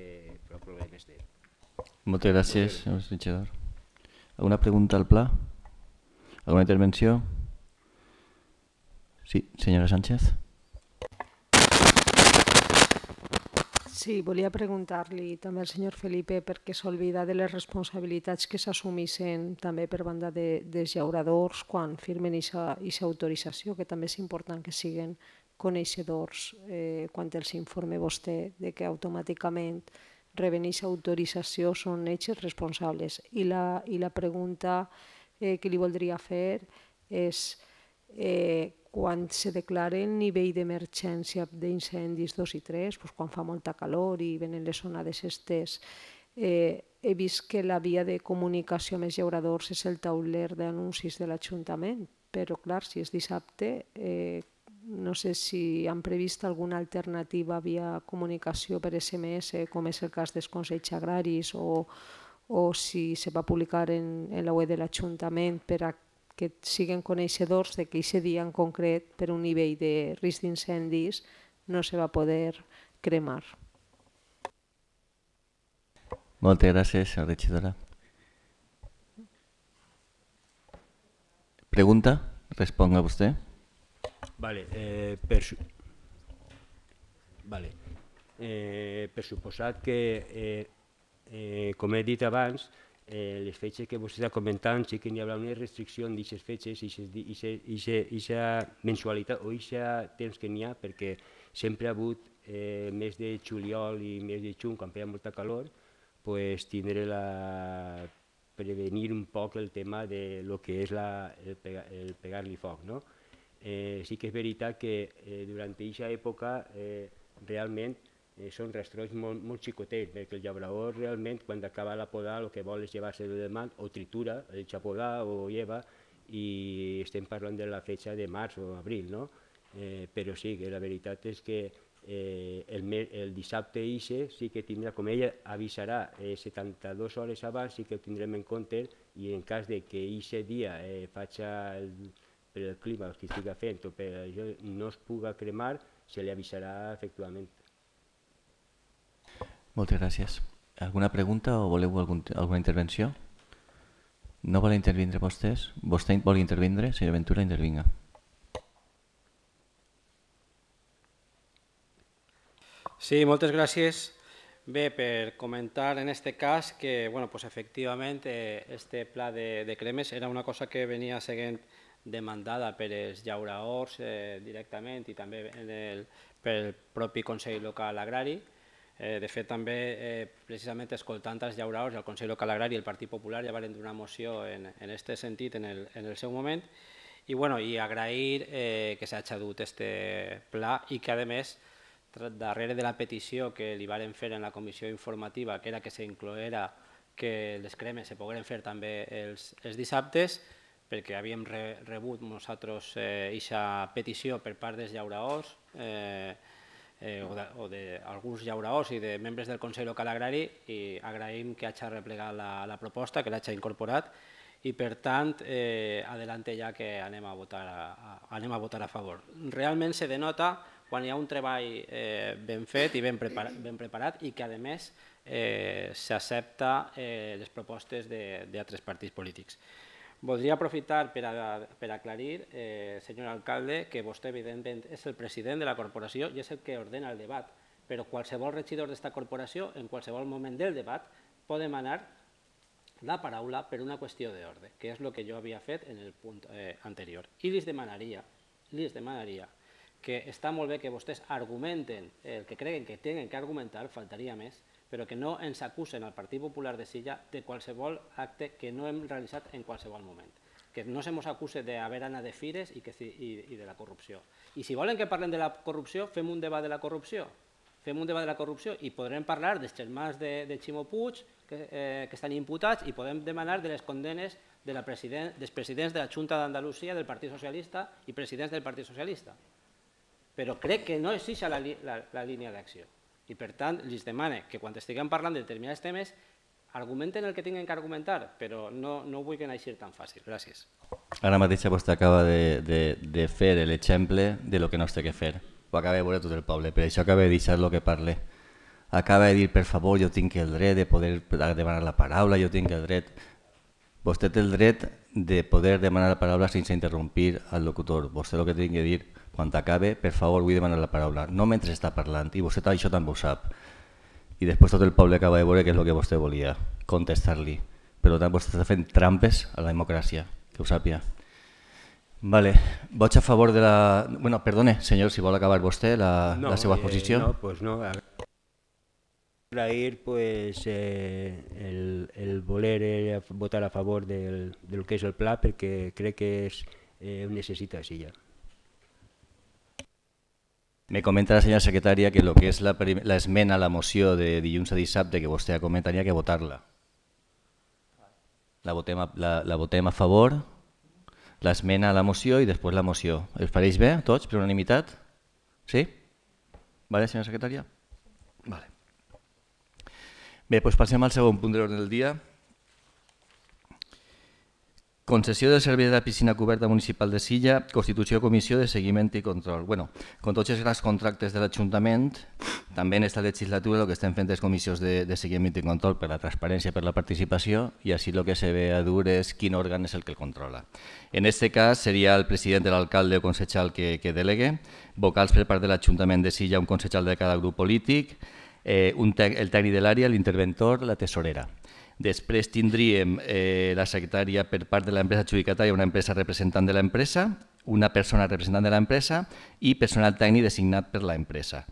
però problemes té. Moltes gràcies, senyor Trinxador. Alguna pregunta al pla? Alguna intervenció? Sí, senyora Sánchez. Sí, volia preguntar-li també al senyor Felipe perquè s'oblida de les responsabilitats que s'assumissin també per banda de, dels llauradors quan firmen aquesta autorització, que també és important que siguin coneixedors eh, quan els informe vostè de que automàticament revenir autorització són ells responsables. I la, i la pregunta eh, que li voldria fer és eh, quan se declara el nivell d'emergència d'incendis 2 i 3, doncs quan fa molta calor i venen les onades estes, eh, he vist que la via de comunicació més llauradors és el tauler d'anuncis de l'Ajuntament, però clar, si és dissabte, eh, no sé si han previst alguna alternativa via comunicació per SMS, com és el cas dels Consells Agraris, o, o si se va publicar en, en la web de l'Ajuntament per a que siguin coneixedors de que aquest dia en concret, per un nivell de risc d'incendis, no se va poder cremar. Moltes gràcies, regidora. Pregunta? Responga vostè. Vale, eh, per, vale. Eh, per suposat que, eh, eh, com he dit abans, eh, les fetges que vostè està comentant, sí que n'hi haurà una restricció d'aquestes fetges, aquesta mensualitat o aquest temps que n'hi ha, perquè sempre ha hagut eh, mes de juliol i mes de juny, quan feia molta calor, pues, tindré la prevenir un poc el tema de lo que és la, el, pega, el pegar-li foc. No? eh, sí que és veritat que eh, durant aquesta època eh, realment eh, són rastrolls molt, molt xicotets, perquè el llaurador realment quan acaba la poda el que vol és llevar-se de demà o tritura, el xapodà o lleva, i estem parlant de la fetxa de març o abril, no? Eh, però sí, que la veritat és que eh, el, el dissabte ixe sí que tindrà, com ella avisarà eh, 72 hores abans, sí que ho tindrem en compte i en cas de que ixe dia eh, faci per el clima que estigui fent o per això no es puga cremar, se li avisarà efectivament. Moltes gràcies. Alguna pregunta o voleu algun, alguna intervenció? No vol intervindre vostès? Vostè vol intervindre? Senyor Ventura, intervinga. Sí, moltes gràcies. Bé, per comentar en este cas que, bueno, pues efectivament, eh, este pla de, de cremes era una cosa que venia seguint demandada per els llauraors eh, directament i també en el, pel propi Consell Local Agrari. Eh, de fet, també, eh, precisament escoltant els llauraors, el Consell Local Agrari i el Partit Popular ja van donar moció en aquest sentit en el, en el seu moment, i, bueno, i agrair eh, que s'hagi dut aquest pla i que, a més, darrere de la petició que li varen fer en la comissió informativa, que era que s'incloera que les cremes se pogueren fer també els, els dissabtes, perquè havíem rebut nosaltres aquesta eh, petició per part dels llauraors eh, eh, o d'alguns llauraors i de membres del Consell Local Agrari i agraïm que hagi replegat la, la proposta, que l'hagi incorporat i per tant eh, adelante ja que anem a, votar a, anem a votar a favor. Realment se denota quan hi ha un treball eh, ben fet i ben, preparat, i que a més eh, s'accepta eh, les propostes d'altres partits polítics. Voldria aprofitar per, a, per aclarir, eh, senyor alcalde, que vostè, evidentment, és el president de la corporació i és el que ordena el debat, però qualsevol regidor d'esta corporació, en qualsevol moment del debat, pot demanar la paraula per una qüestió d'ordre, que és el que jo havia fet en el punt eh, anterior. I li demanaria, li demanaria que està molt bé que vostès argumenten el que creguen que tenen que argumentar, faltaria més, però que no ens acusen al Partit Popular de Silla de qualsevol acte que no hem realitzat en qualsevol moment que no se mos acuse d'haver anat de fires i, que, i, i de la corrupció. I si volen que parlem de la corrupció, fem un debat de la corrupció, fem un debat de la corrupció i podrem parlar dels germans de, de Ximo Puig que, eh, que estan imputats i podem demanar de les condenes de la president, dels presidents de la Junta d'Andalusia, del Partit Socialista i presidents del Partit Socialista. Però crec que no exigeix la, la, la línia d'acció. I per tant, els demane que quan estiguem parlant de determinats temes argumenten el que tinguin que argumentar, però no, no ho vull que naixi tan fàcil. Gràcies. Ara mateix vostè acaba de, de, de fer l'exemple de lo que no es té que fer. Ho acaba de veure tot el poble, per això acaba de deixar lo que parle. Acaba de dir, per favor, jo tinc el dret de poder demanar la paraula, jo tinc el dret Vostè té el dret de poder demanar la paraula sense interrompir al locutor. Vostè el que tingui a dir, quan acabe, per favor, vull demanar la paraula. No mentre està parlant, i vostè això també ho sap. I després tot el poble acaba de veure què és el que vostè volia, contestar-li. Per tant, vostè està fent trampes a la democràcia, que ho sàpia. Vale, Vaig a favor de la... Bueno, perdone, senyor, si vol acabar vostè la, no, la seva exposició. Eh, no, pues no, Agrair pues, eh, el, el voler eh, votar a favor del, del que és el pla perquè crec que és, eh, ho necessita així ja. Me comenta la senyora secretària que lo que és l'esmena a la moció de dilluns a dissabte que vostè ha comentat, hi ha que votar-la. La, votem la, la votem a favor, l'esmena a la moció i després la moció. Us pareix bé, tots, per unanimitat? Sí? Vale, senyora secretària? Bé, doncs passem al segon punt de l'ordre del dia. Concessió del servei de la piscina coberta municipal de Silla, constitució, comissió de seguiment i control. Bueno, com tots els grans contractes de l'Ajuntament, també en aquesta legislatura el que estem fent és comissions de, de seguiment i control per la transparència, per la participació, i així el que se ve a dur és quin òrgan és el que el controla. En aquest cas seria el president de l'alcalde o concejal que, que delegue, vocals per part de l'Ajuntament de Silla, un concejal de cada grup polític, eh, un el tècnic de l'àrea, l'interventor, la tesorera. Després tindríem eh, la secretària per part de l'empresa adjudicatària, una empresa representant de l'empresa, una persona representant de l'empresa i personal tècnic designat per l'empresa.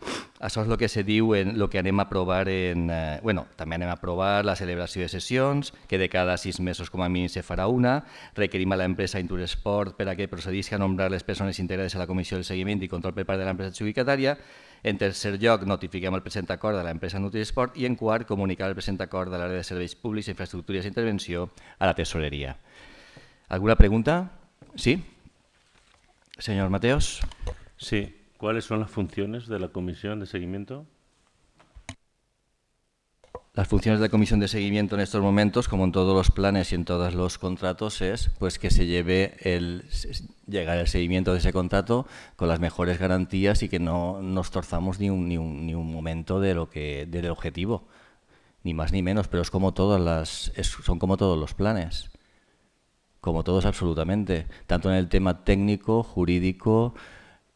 Això és el que se diu en el que anem a aprovar en... Eh, bueno, també anem a aprovar la celebració de sessions, que de cada sis mesos com a mínim se farà una. Requerim a l'empresa Inturesport per a que procedisca a nombrar les persones integrades a la comissió de seguiment i control per part de l'empresa adjudicatària en tercer lloc, notifiquem el present acord de l'empresa Nutrisport i en quart, comunicar el present acord de l'àrea de serveis públics, infraestructures i intervenció a la tesoreria. ¿Alguna pregunta? Sí. Senyor Mateos. Sí. ¿Cuáles son las funciones de la comisión de seguimiento? Las funciones de la comisión de seguimiento en estos momentos, como en todos los planes y en todos los contratos, es pues que se lleve el llegar el seguimiento de ese contrato con las mejores garantías y que no nos torzamos ni un, ni un, ni un momento de lo que del objetivo, ni más ni menos. Pero es como todas las son como todos los planes, como todos absolutamente, tanto en el tema técnico, jurídico,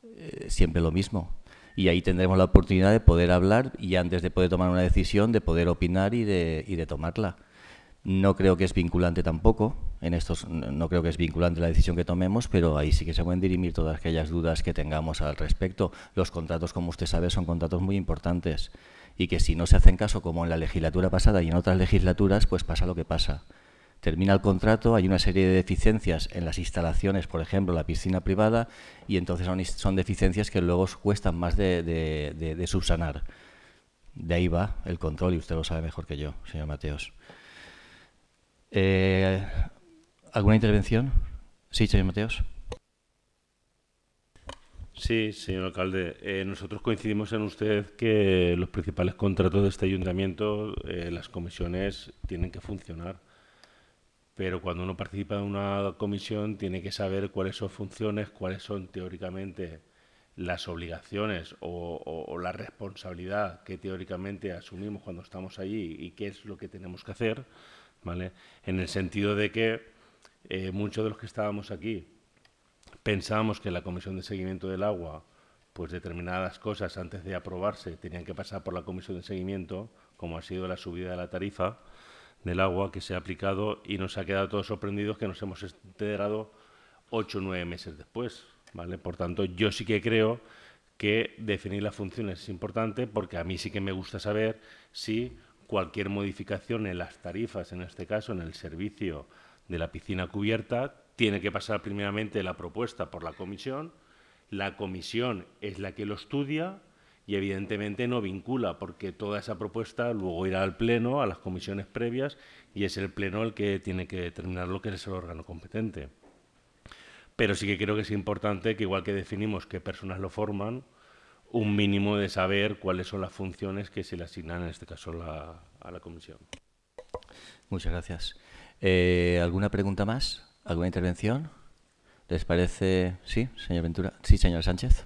eh, siempre lo mismo y ahí tendremos la oportunidad de poder hablar y antes de poder tomar una decisión, de poder opinar y de, y de tomarla. No creo que es vinculante tampoco, en estos no creo que es vinculante la decisión que tomemos, pero ahí sí que se pueden dirimir todas aquellas dudas que tengamos al respecto. Los contratos, como usted sabe, son contratos muy importantes y que si no se hacen caso, como en la legislatura pasada y en otras legislaturas, pues pasa lo que pasa termina el contrato, hay una serie de deficiencias en las instalaciones, por ejemplo, la piscina privada, y entonces son, deficiencias que luego cuestan más de, subsanar. De ahí va el control, y usted lo sabe mejor que yo, señor Mateos. Eh, ¿Alguna intervención? Sí, señor Mateos. Sí, señor alcalde. Eh, nosotros coincidimos en usted que los principales contratos de este ayuntamiento, eh, las comisiones, tienen que funcionar pero cuando uno participa en una comisión tiene que saber cuáles son funciones, cuáles son teóricamente las obligaciones o, la responsabilidad que teóricamente asumimos cuando estamos allí y qué es lo que tenemos que hacer, ¿vale? En el sentido de que eh, muchos de los que estábamos aquí pensábamos que la Comisión de Seguimiento del Agua, pues determinadas cosas antes de aprobarse tenían que pasar por la Comisión de Seguimiento, como ha sido la subida de la tarifa, del agua que se ha aplicado y nos ha quedado todos sorprendidos que nos hemos enterado ocho o nueve meses después. ¿vale? Por tanto, yo sí que creo que definir las funciones es importante porque a mí sí que me gusta saber si cualquier modificación en las tarifas, en este caso en el servicio de la piscina cubierta, tiene que pasar primeramente la propuesta por la comisión, la comisión es la que lo estudia y evidentemente no vincula, porque toda esa propuesta luego irá al Pleno, a las comisiones previas, y es el Pleno el que tiene que determinar lo que es el órgano competente. Pero sí que creo que es importante que igual que definimos qué personas lo forman, un mínimo de saber cuáles son las funciones que se le asignan, en este caso, a la comisión. Muchas gracias. Eh, ¿Alguna pregunta más? ¿Alguna intervención? ¿Les parece? Sí, señor Ventura. Sí, señor Sánchez.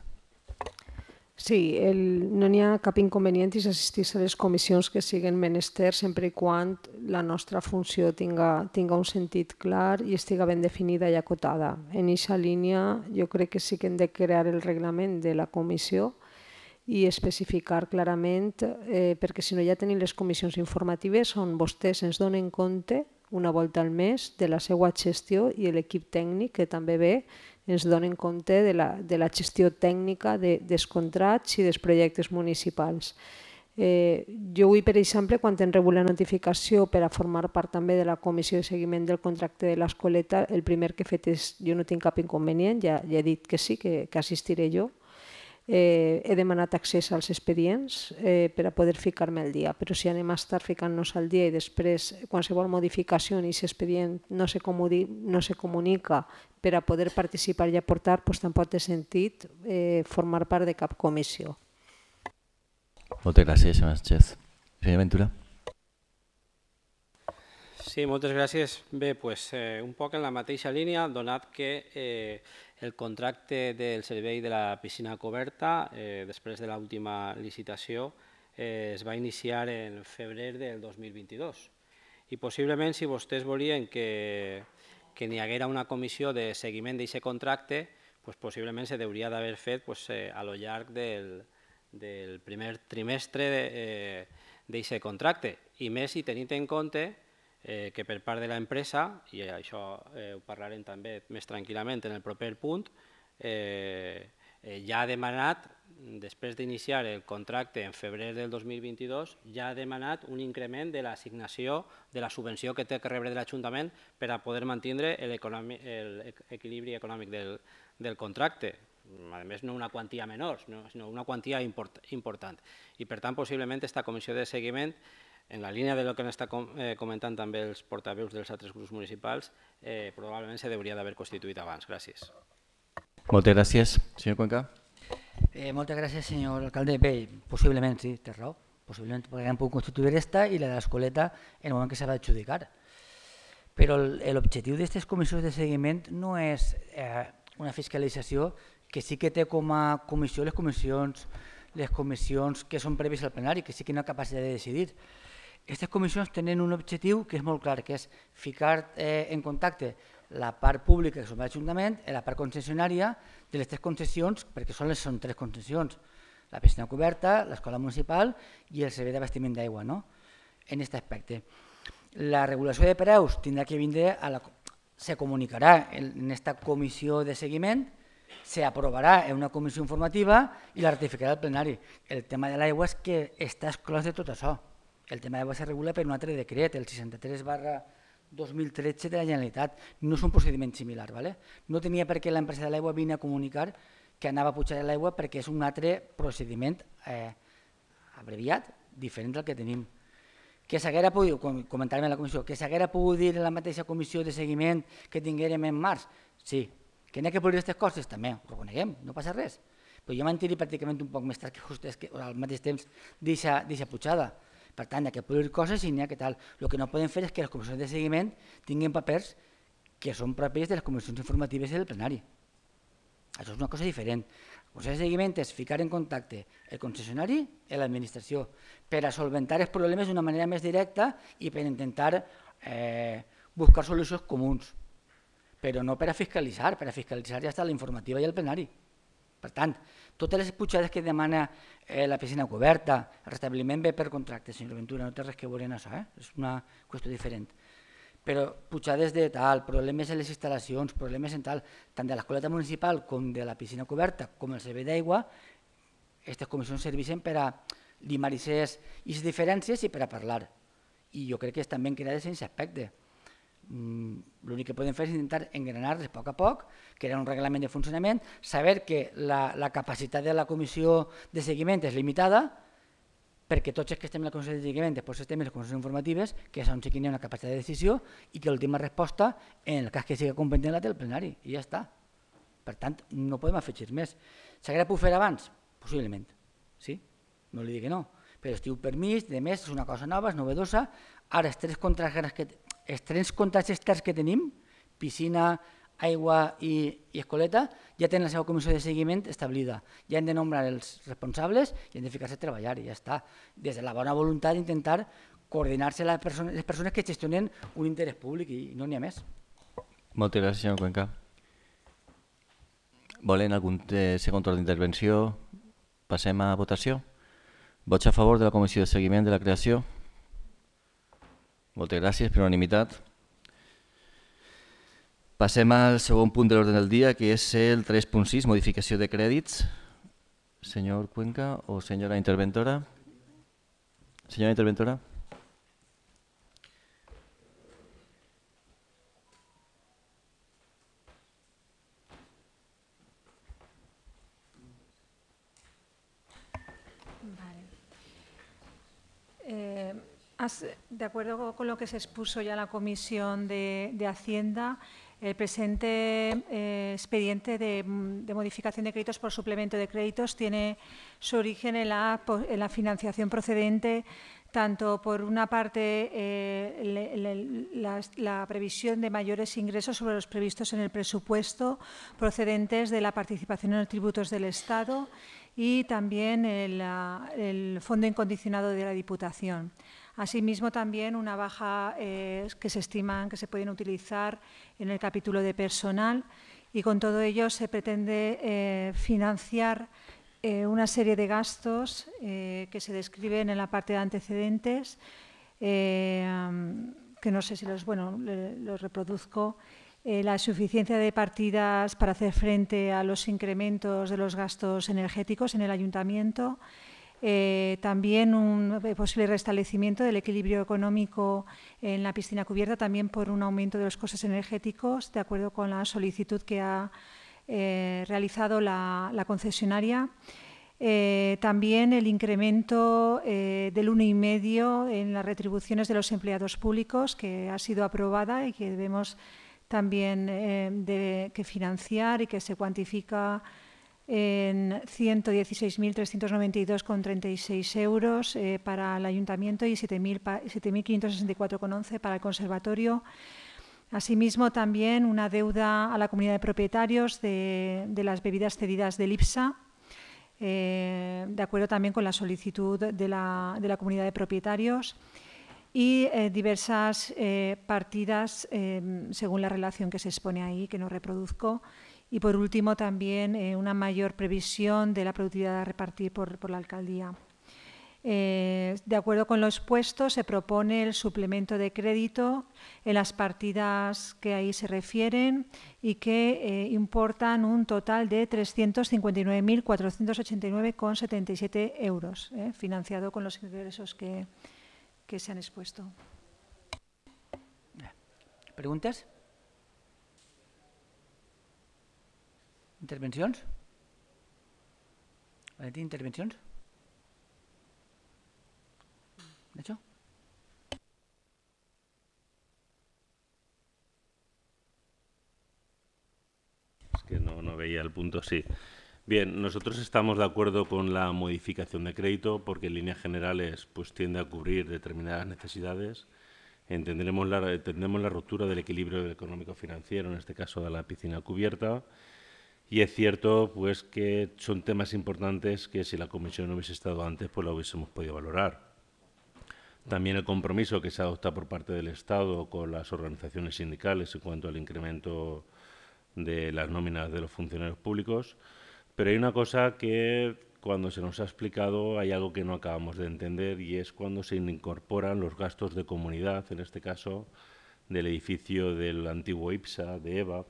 Sí, el, no n'hi ha cap inconvenient si assistís a les comissions que siguen menester sempre i quan la nostra funció tinga, tinga un sentit clar i estiga ben definida i acotada. En aquesta línia jo crec que sí que hem de crear el reglament de la comissió i especificar clarament, eh, perquè si no ja tenim les comissions informatives on vostès ens donen compte una volta al mes de la seva gestió i l'equip tècnic que també ve ens donen compte de la, de la gestió tècnica de, dels contrats i dels projectes municipals. Eh, jo avui, per exemple, quan hem rebut la notificació per a formar part també de la comissió de seguiment del contracte de l'escoleta, el primer que he fet és, jo no tinc cap inconvenient, ja, ja he dit que sí, que, que assistiré jo, eh, he demanat accés als expedients eh, per a poder ficar-me al dia, però si anem a estar ficant-nos al dia i després qualsevol modificació en aquest expedient no se, comuni, no se comunica per a poder participar i aportar, doncs tampoc té sentit eh, formar part de cap comissió. Moltes gràcies, Sánchez. Senyor Ventura. Sí, moltes gràcies. Bé, pues, eh, un poc en la mateixa línia, donat que eh, el contracte del servei de la piscina coberta, eh, després de l'última licitació, eh, es va iniciar en febrer del 2022. I possiblement, si vostès volien que, que n'hi haguera una comissió de seguiment d'aquest contracte, pues, possiblement se deuria d'haver fet pues, eh, a lo llarg del, del primer trimestre eh, d'aquest contracte. I més i tenint en compte eh, que per part de la empresa, i això eh, ho parlarem també més tranquil·lament en el proper punt, eh, eh ja ha demanat, després d'iniciar el contracte en febrer del 2022, ja ha demanat un increment de l'assignació de la subvenció que té que rebre de l'Ajuntament per a poder mantenir l'equilibri econòmic del, del contracte. A més, no una quantia menor, sinó una quantia import, important. I, per tant, possiblement, aquesta comissió de seguiment en la línia de lo que han estat eh, comentant també els portaveus dels altres grups municipals, eh, probablement se hauria d'haver constituït abans. Gràcies. Moltes gràcies, senyor Cuenca. Eh, moltes gràcies, senyor alcalde. Bé, possiblement sí, té raó. Possiblement perquè han pogut constituir esta i la de l'escoleta en el moment que s'ha d'adjudicar. Però l'objectiu d'aquestes comissions de seguiment no és eh, una fiscalització que sí que té com a comissió les comissions les comissions que són previs al plenari, que sí que no ha capacitat de decidir, aquestes comissions tenen un objectiu que és molt clar, que és ficar eh, en contacte la part pública, que som l'Ajuntament, i la part concessionària de les tres concessions, perquè són, les, són tres concessions, la piscina coberta, l'escola municipal i el servei d'abastiment d'aigua, no? en aquest aspecte. La regulació de preus tindrà que vindre a la... se comunicarà en aquesta comissió de seguiment, s'aprovarà en una comissió informativa i la ratificarà el plenari. El tema de l'aigua és que està exclòs de tot això el tema de base regula per un altre decret, el 63 barra 2013 de la Generalitat. No és un procediment similar. ¿vale? No tenia per què l'empresa de l'aigua vine a comunicar que anava a pujar l'aigua perquè és un altre procediment eh, abreviat, diferent del que tenim. Que s'haguera pogut, comentar-me la comissió, que s'haguera pogut dir la mateixa comissió de seguiment que tinguérem en març? Sí. Que n'hi ha que polir aquestes coses? També, ho reconeguem, no passa res. Però jo m'entiré pràcticament un poc més tard que vostès, que al mateix temps deixa, deixa pujada. Per tant, hi ha que produir coses i n'hi ha que tal. El que no podem fer és que les comissions de seguiment tinguin papers que són propis de les comissions informatives del plenari. Això és una cosa diferent. El Consell de Seguiment és ficar en contacte el concessionari i l'administració per a solventar els problemes d'una manera més directa i per intentar eh, buscar solucions comuns, però no per a fiscalitzar. Per a fiscalitzar ja està la informativa i el plenari. Per tant, totes les pujades que demana eh, la piscina coberta, el restabliment ve per contracte, senyor Ventura, no té res que veure amb això, eh? és una qüestió diferent. Però pujades de tal, problemes en les instal·lacions, problemes en tal, tant de l'escoleta municipal com de la piscina coberta, com el servei d'aigua, aquestes comissions serveixen per a limar les diferències i per a parlar. I jo crec que estan ben creades en aquest aspecte. Mm, l'únic que podem fer és intentar engranar-les a poc a poc, era un reglament de funcionament, saber que la, la capacitat de la comissió de seguiment és limitada, perquè tots els que estem en la comissió de seguiment després estem en les comissions informatives, que és on sí que hi ha una capacitat de decisió i que l'última resposta, en el cas que sigui competent, la té el plenari, i ja està. Per tant, no podem afegir més. S'hauria pogut fer abans? Possiblement, sí? No li dic que no, però estiu permís, de més, és una cosa nova, és novedosa, ara els tres contrats que els tres contractes externs que tenim, piscina, aigua i, i escoleta, ja tenen la seva comissió de seguiment establida. Ja han de nombrar els responsables i hem de ficar-se a treballar i ja està. Des de la bona voluntat d'intentar coordinar-se les, persones, les persones que gestionen un interès públic i no n'hi ha més. Moltes gràcies, senyor Cuenca. Volen algun eh, segon torn d'intervenció? Passem a votació. Vots a favor de la comissió de seguiment de la creació? Moltes gràcies per unanimitat. Passem al segon punt de l'ordre del dia, que és el 3.6, modificació de crèdits. Senyor Cuenca o senyora interventora? Senyora interventora? De acuerdo con lo que se expuso ya la Comisión de, Hacienda, el presente eh, expediente de, modificación de créditos por suplemento de créditos tiene su origen en la, financiación procedente, tanto por una parte eh, la, previsión de mayores ingresos sobre los previstos en el presupuesto procedentes de la participación en los tributos del Estado y también el fondo incondicionado de la Diputación. Asimismo, también una baja eh, que se estiman que se pueden utilizar en el capítulo de personal y con todo ello se pretende eh, financiar eh, una serie de gastos que se describen en la parte de antecedentes, que no sé si los, bueno, los reproduzco. la suficiencia de partidas para hacer frente a los incrementos de los gastos energéticos en el ayuntamiento, eh, también un posible restablecimiento del equilibrio económico en la piscina cubierta, también por un aumento de los costes energéticos, de acuerdo con la solicitud que ha eh, realizado la, concesionaria. Eh, también el incremento eh, del medio en las retribuciones de los empleados públicos, que ha sido aprobada y que debemos también que financiar y que se cuantifica en 116.392,36 euros eh, para el ayuntamiento y 7.564,11 para el conservatorio. Asimismo, también una deuda a la comunidad de propietarios de, las bebidas cedidas del IPSA, eh, de acuerdo también con la solicitud de la, de la comunidad de propietarios y eh, diversas partidas según la relación que se expone ahí, que no reproduzco. Y por último, también eh, una mayor previsión de la productividad a repartir por, la alcaldía. Eh, de acuerdo con lo expuesto, se propone el suplemento de crédito en las partidas que ahí se refieren y que eh, importan un total de 359.489,77 euros, financiado con los ingresos que se han expuesto. ¿Preguntas? Intervencions? intervención de hecho? Es que no, veía el punto, sí. Bien, nosotros estamos de acuerdo con la modificación de crédito porque en líneas generales pues, tiende a cubrir determinadas necesidades. Entenderemos la, entendemos la ruptura del equilibrio económico-financiero, en este caso de la piscina cubierta. Y es cierto pues que son temas importantes que si la comisión no hubiese estado antes, pues lo hubiésemos podido valorar. También el compromiso que se adopta por parte del Estado con las organizaciones sindicales en cuanto al incremento de las nóminas de los funcionarios públicos. Pero hay una cosa que cuando se nos ha explicado hay algo que no acabamos de entender y es cuando se incorporan los gastos de comunidad, en este caso del edificio del antiguo IPSA de EVA,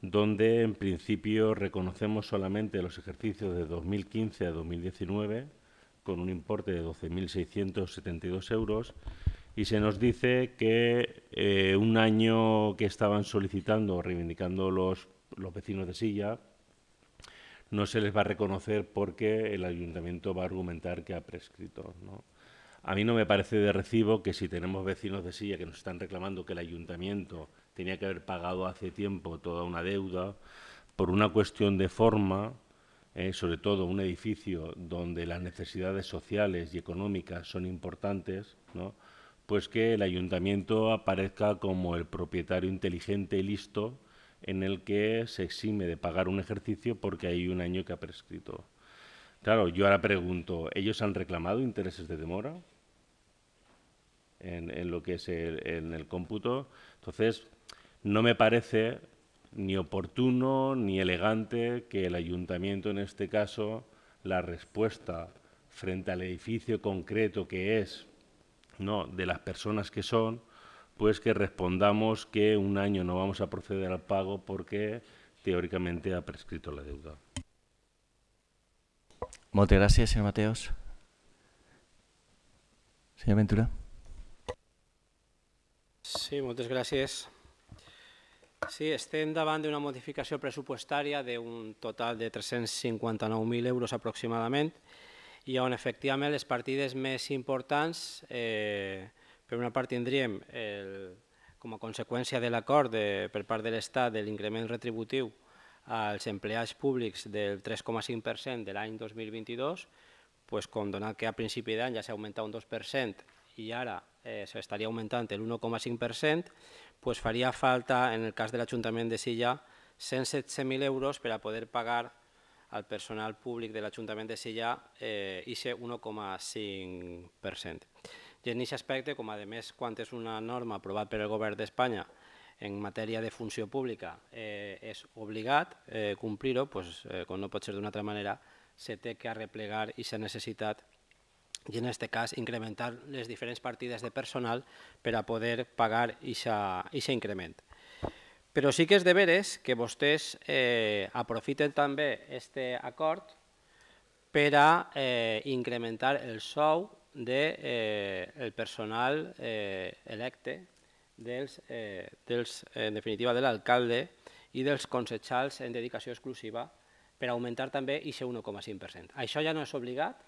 donde en principio reconocemos solamente los ejercicios de 2015 a 2019 con un importe de 12.672 euros y se nos dice que eh, un año que estaban solicitando o reivindicando los, vecinos de Silla no se les va a reconocer porque el ayuntamiento va a argumentar que ha prescrito. ¿no? A mí no me parece de recibo que si tenemos vecinos de Silla que nos están reclamando que el ayuntamiento tenía que haber pagado hace tiempo toda una deuda, por una cuestión de forma, eh, sobre todo un edificio donde las necesidades sociales y económicas son importantes, pues que el ayuntamiento aparezca como el propietario inteligente y listo en el que se exime de pagar un ejercicio porque hay un año que ha prescrito. Claro, yo ahora pregunto, ¿ellos han reclamado intereses de demora en, lo que es en el cómputo? Entonces, no me parece ni oportuno ni elegante que el ayuntamiento, en este caso, la respuesta frente al edificio concreto que es, no, de las personas que son, pues que respondamos que un año no vamos a proceder al pago porque teóricamente ha prescrito la deuda. Muchas gracias, señor Mateos. Señor Ventura. Sí, muchas gracias. Sí, estem davant d'una modificació pressupostària d'un total de 359.000 euros aproximadament i on efectivament les partides més importants, eh, per una part tindríem el, com a conseqüència de l'acord per part de l'Estat de l'increment retributiu als empleats públics del 3,5% de l'any 2022, pues, com donat que a principi d'any ja s'ha augmentat un 2% i ara eh, s'estaria augmentant el 1,5%, pues faria falta, en el cas de l'Ajuntament de Silla, 117.000 euros per a poder pagar al personal públic de l'Ajuntament de Silla eh, ixe 1,5%. I en aquest aspecte, com a més quan és una norma aprovada per el Govern d'Espanya en matèria de funció pública eh, és obligat eh, complir-ho, pues, eh, com no pot ser d'una altra manera, se té que arreplegar i se necessitat i en este cas incrementar les diferents partides de personal per a poder pagar aquest increment. Però sí que és de veres que vostès eh, aprofiten també aquest acord per a eh, incrementar el sou del de, eh, el personal eh, electe, dels, eh, dels, en definitiva de l'alcalde i dels consejals en dedicació exclusiva per augmentar també aquest 1,5%. Això ja no és obligat,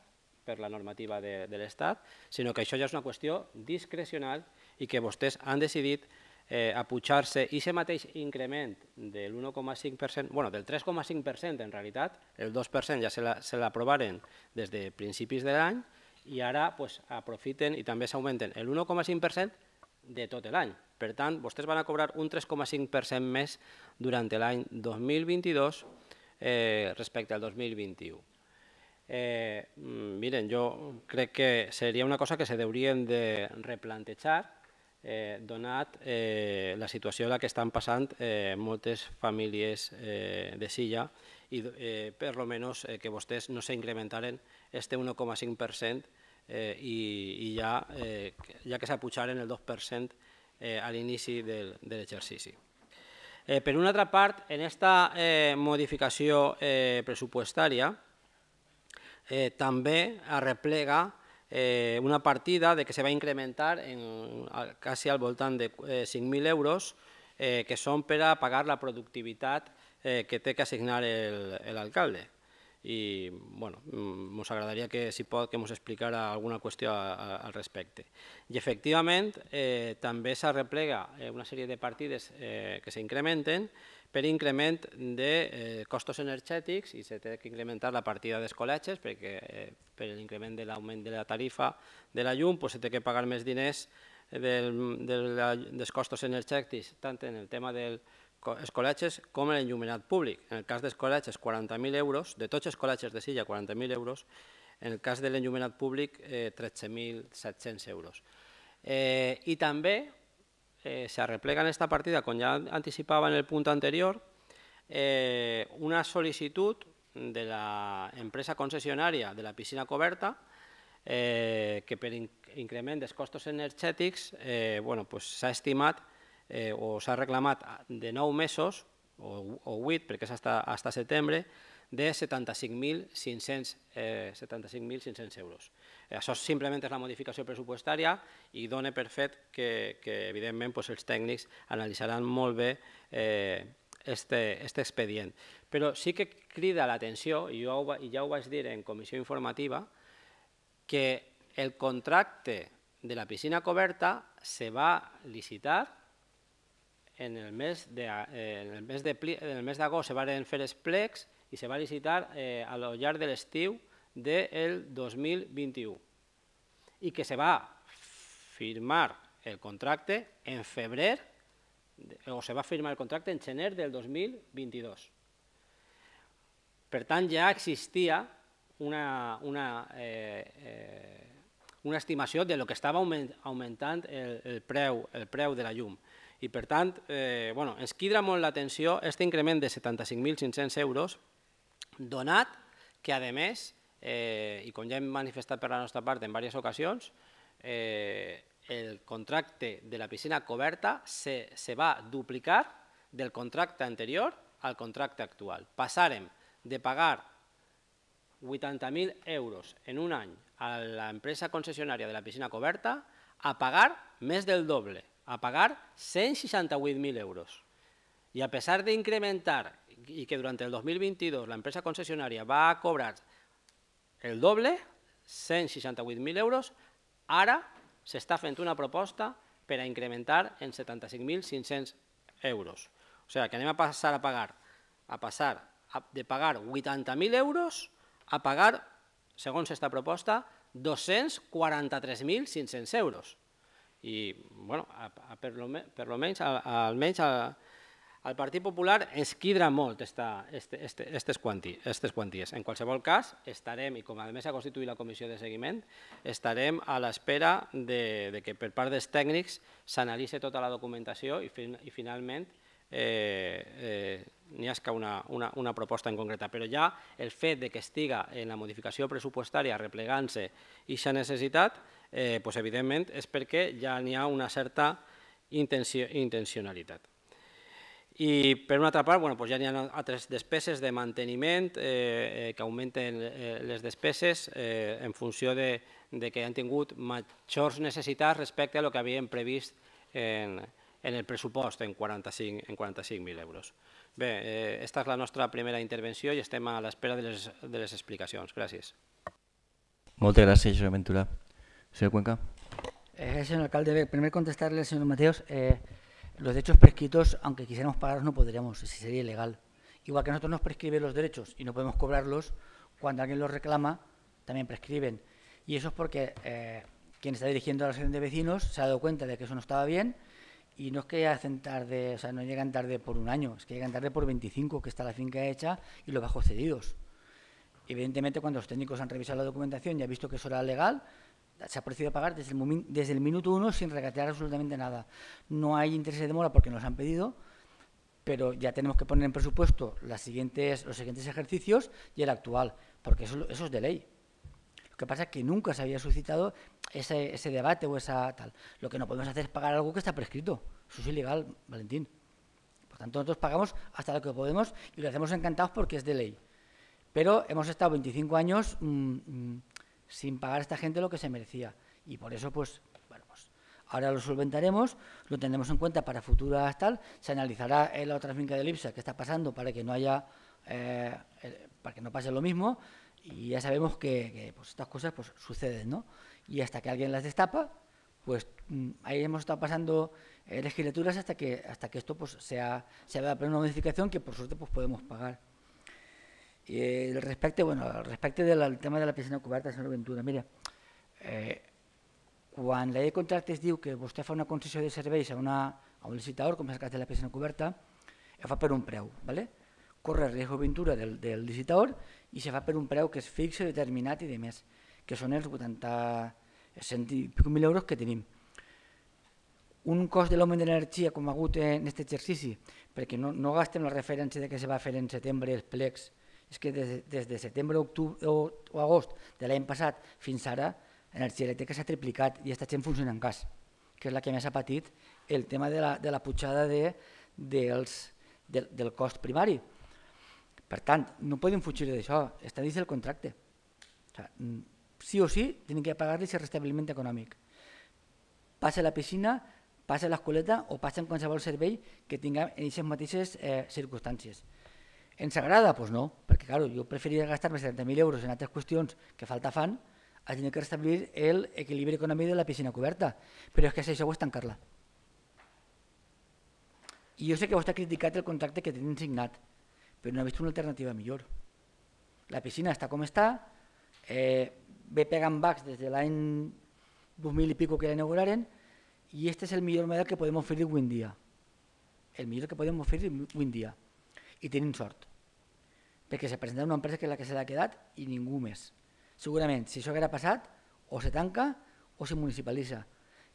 per la normativa de, de l'Estat, sinó que això ja és una qüestió discrecional i que vostès han decidit eh, apujar-se i aquest mateix increment de 1,5%, bueno, del 3,5% en realitat, el 2% ja se l'aprovaren la, des de principis de l'any i ara pues, aprofiten i també s'augmenten el 1,5% de tot l'any. Per tant, vostès van a cobrar un 3,5% més durant l'any 2022 eh, respecte al 2021. Eh, mm, miren, jo crec que seria una cosa que se deurien de replantejar, eh, donat eh, la situació en la que estan passant eh, moltes famílies eh, de Silla i eh, per lo menos eh, que vostès no s'incrementaren este 1,5% eh, i, i ja, eh, ja que s'apujaren el 2% eh, a l'inici de, de l'exercici. Eh, per una altra part, en aquesta eh, modificació eh, pressupostària, eh, també arreplega eh, una partida de que se va incrementar en, a, quasi al voltant de eh, 5.000 euros eh, que són per a pagar la productivitat eh, que té que assignar l'alcalde. I bueno, ens mm, agradaria que si pot que ens explicara alguna qüestió a, a, al respecte. I efectivament eh, també s'arreplega eh, una sèrie de partides eh, que s'incrementen per increment de eh, costos energètics i se té que incrementar la partida dels col·legis perquè eh, per l'increment de l'augment de la tarifa de la llum pues, se té que pagar més diners del, dels costos energètics tant en el tema dels col·legis com en l'enllumenat públic. En el cas dels col·legis, 40.000 euros, de tots els col·legis de Silla, 40.000 euros, en el cas de l'enllumenat públic, 13.700 eh, euros. Eh, I també eh, se arreplega en esta partida, como ya anticipaba en el punto anterior, eh, una solicitud de la empresa concessionària de la piscina coberta eh, que per increment dels costos energètics eh, bueno, pues s'ha estimat eh, o s'ha reclamat de 9 mesos o, o 8, perquè és hasta, hasta setembre, de 75.500 eh, 75 euros. Això simplement és la modificació pressupostària i dona per fet que, que evidentment, doncs, els tècnics analitzaran molt bé eh, este, este expedient. Però sí que crida l'atenció, i jo ho, ja ho vaig dir en comissió informativa, que el contracte de la piscina coberta se va licitar en el mes de, eh, en el mes de, en el mes d'agost se van fer els plecs i se va licitar eh, al llarg de l'estiu del 2021 i que se va firmar el contracte en febrer, o se va firmar el contracte en gener del 2022. Per tant, ja existia una, una, eh, eh, una estimació de lo que estava augmentant el, el, preu, el preu de la llum. I per tant, eh, bueno, ens quidra molt l'atenció aquest increment de 75.500 euros, donat que, a més, eh, i com ja hem manifestat per la nostra part en diverses ocasions, eh, el contracte de la piscina coberta se, se va duplicar del contracte anterior al contracte actual. Passarem de pagar 80.000 euros en un any a l'empresa concessionària de la piscina coberta a pagar més del doble, a pagar 168.000 euros. I a pesar d'incrementar i que durant el 2022 l'empresa concessionària va cobrar el doble, 168.000 euros, ara s'està fent una proposta per a incrementar en 75.500 euros. O sigui, que anem a passar a pagar a passar de pagar 80.000 euros a pagar, segons aquesta proposta, 243.500 euros. I, bueno, a, per, lo, per lo menys, almenys a, el Partit Popular ens quidra molt aquestes quanties. En qualsevol cas, estarem, i com a més ha constituït la comissió de seguiment, estarem a l'espera de, de que per part dels tècnics s'analitzi tota la documentació i, i finalment eh, eh, n'hi ha una, una, una proposta en concreta, però ja el fet de que estiga en la modificació pressupostària replegant-se i aquesta necessitat, eh, pues, evidentment és perquè ja n'hi ha una certa intenció, intencionalitat. I per una altra part, bueno, ja hi ha altres despeses de manteniment eh, eh que augmenten eh, les despeses eh, en funció de, de que han tingut majors necessitats respecte a que havien previst en, en el pressupost, en 45.000 en euros. Bé, eh, esta és la nostra primera intervenció i estem a l'espera de, les, de les explicacions. Gràcies. Moltes gràcies, senyor Ventura. Senyor Cuenca. Gràcies, eh, senyor alcalde, primer contestar-li al senyor Mateus. Eh, los derechos prescritos, aunque quisiéramos pagarlos, no podríamos, si sería ilegal. Igual que nosotros nos prescriben los derechos y no podemos cobrarlos, cuando alguien los reclama, también prescriben. Y eso es porque eh, quien está dirigiendo a la asociación de vecinos se ha dado cuenta de que eso no estaba bien y no es que hacen tarde, o sea, no llegan tarde por un año, es que llegan tarde por 25, que está la finca hecha y los bajos cedidos. Evidentemente, cuando los técnicos han revisado la documentación y han visto que eso era legal, se ha procedido a pagar desde el, desde el minuto uno sin regatear absolutamente nada. No hay interés de demora porque nos han pedido, pero ya tenemos que poner en presupuesto los siguientes ejercicios y el actual, porque eso, eso es de ley. Lo que pasa es que nunca se había suscitado ese, debate o esa tal. Lo que no podemos hacer es pagar algo que está prescrito. Eso es ilegal, Valentín. Por tanto, nosotros pagamos hasta lo que podemos y lo hacemos encantados porque es de ley. Pero hemos estado 25 años mm, mm, sin pagar a esta gente lo que se merecía. Y por eso, pues, bueno, pues, ahora lo solventaremos, lo tendremos en cuenta para futuras tal, se analizará en la otra finca de Elipsa qué está pasando para que no haya, eh, eh, para que no pase lo mismo, y ya sabemos que, pues, estas cosas pues, suceden, ¿no? Y hasta que alguien las destapa, pues mm, ahí hemos estado pasando legislaturas hasta que, hasta que esto pues, sea, se haga una modificación que por suerte pues, podemos pagar. Eh, el respecte, bueno, el respecte del tema de la piscina coberta, senyor Ventura, mira, eh, quan la llei de contractes diu que vostè fa una concessió de serveis a, una, a un licitador, com és el cas de la piscina coberta, ho fa per un preu, ¿vale? corre el risc ventura del, del licitador i se fa per un preu que és fixe, determinat i de més, que són els 80 mil euros que tenim. Un cost de l'augment de l'energia com ha hagut en aquest exercici, perquè no, no gastem la referència de que se va fer en setembre els plecs és que des, des de setembre octubre, o, o agost de l'any passat fins ara l'energia elèctrica s'ha triplicat i està gent funcionant en gas, que és la que més ha patit el tema de la, de la pujada de, dels, de, del cost primari. Per tant, no podem fugir d'això, està dins del contracte. O sigui, mm, sí o sí, tenen que pagar-li el restabliment econòmic. Passa la piscina, passa l'escoleta o passa en qualsevol servei que tinguem en aquestes mateixes eh, circumstàncies. Ens agrada? Doncs pues no, perquè claro, jo preferiria gastar-me 70.000 euros en altres qüestions que falta fan a tenir que restablir el equilibri econòmic de la piscina coberta. Però és que això és tancar-la. I jo sé que vostè ha criticat el contracte que tenen signat, però no ha vist una alternativa millor. La piscina està com està, eh, ve pegant bacs des de l'any 2000 i pico que la inauguraren, i este és el millor model que podem oferir avui en dia. El millor que podem oferir avui en dia. I tenim sort perquè se presenta una empresa que és la que se l'ha quedat i ningú més. Segurament, si això haguera passat, o se tanca o se municipalitza.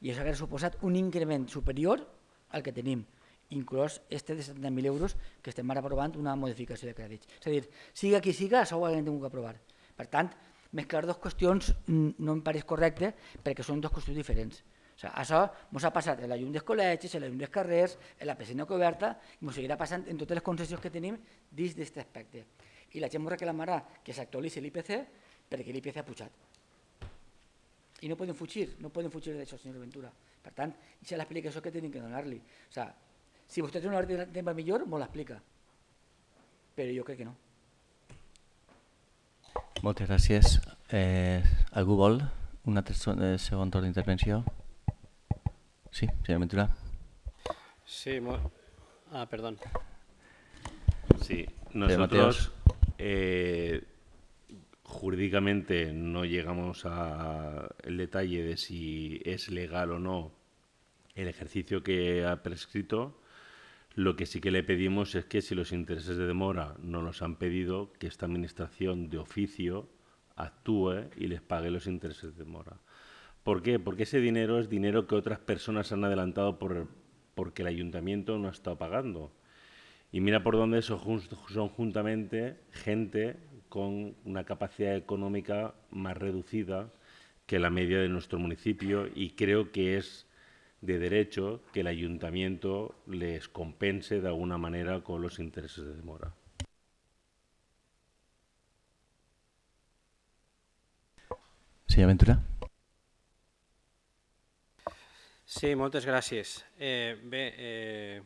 I això haguera suposat un increment superior al que tenim, inclòs este de 70.000 euros que estem ara aprovant una modificació de crèdits. És a dir, siga qui siga, això ho haguem hagut d'aprovar. Per tant, mesclar dues qüestions mm, no em pareix correcte perquè són dues qüestions diferents. O sigui, això ens ha passat en la llum dels col·legis, en la llum dels carrers, en la piscina coberta, i ens seguirà passant en totes les concessions que tenim dins d'aquest aspecte i la gent m'ho reclamarà que s'actualitzi l'IPC perquè l'IPC ha pujat. I no poden fugir, no poden fugir d'això, senyor Ventura. Per tant, aquesta és l'explicació que tenen que donar-li. O sigui, si vostè té una hora de tema millor, m'ho l'explica. Però jo crec que no. Moltes gràcies. Eh, algú vol un altre eh, segon torn d'intervenció? Sí, senyor Ventura. Sí, mo ah, perdón. Sí, nosotros Eh, jurídicamente no llegamos al detalle de si es legal o no el ejercicio que ha prescrito. Lo que sí que le pedimos es que si los intereses de demora no los han pedido, que esta Administración de oficio actúe y les pague los intereses de demora. ¿Por qué? Porque ese dinero es dinero que otras personas han adelantado por, porque el ayuntamiento no ha estado pagando. Y mira por dónde son, son juntamente gente con una capacidad económica más reducida que la media de nuestro municipio y creo que es de derecho que el ayuntamiento les compense de alguna manera con los intereses de demora. Señor Ventura. Sí, muchas gracias. Eh,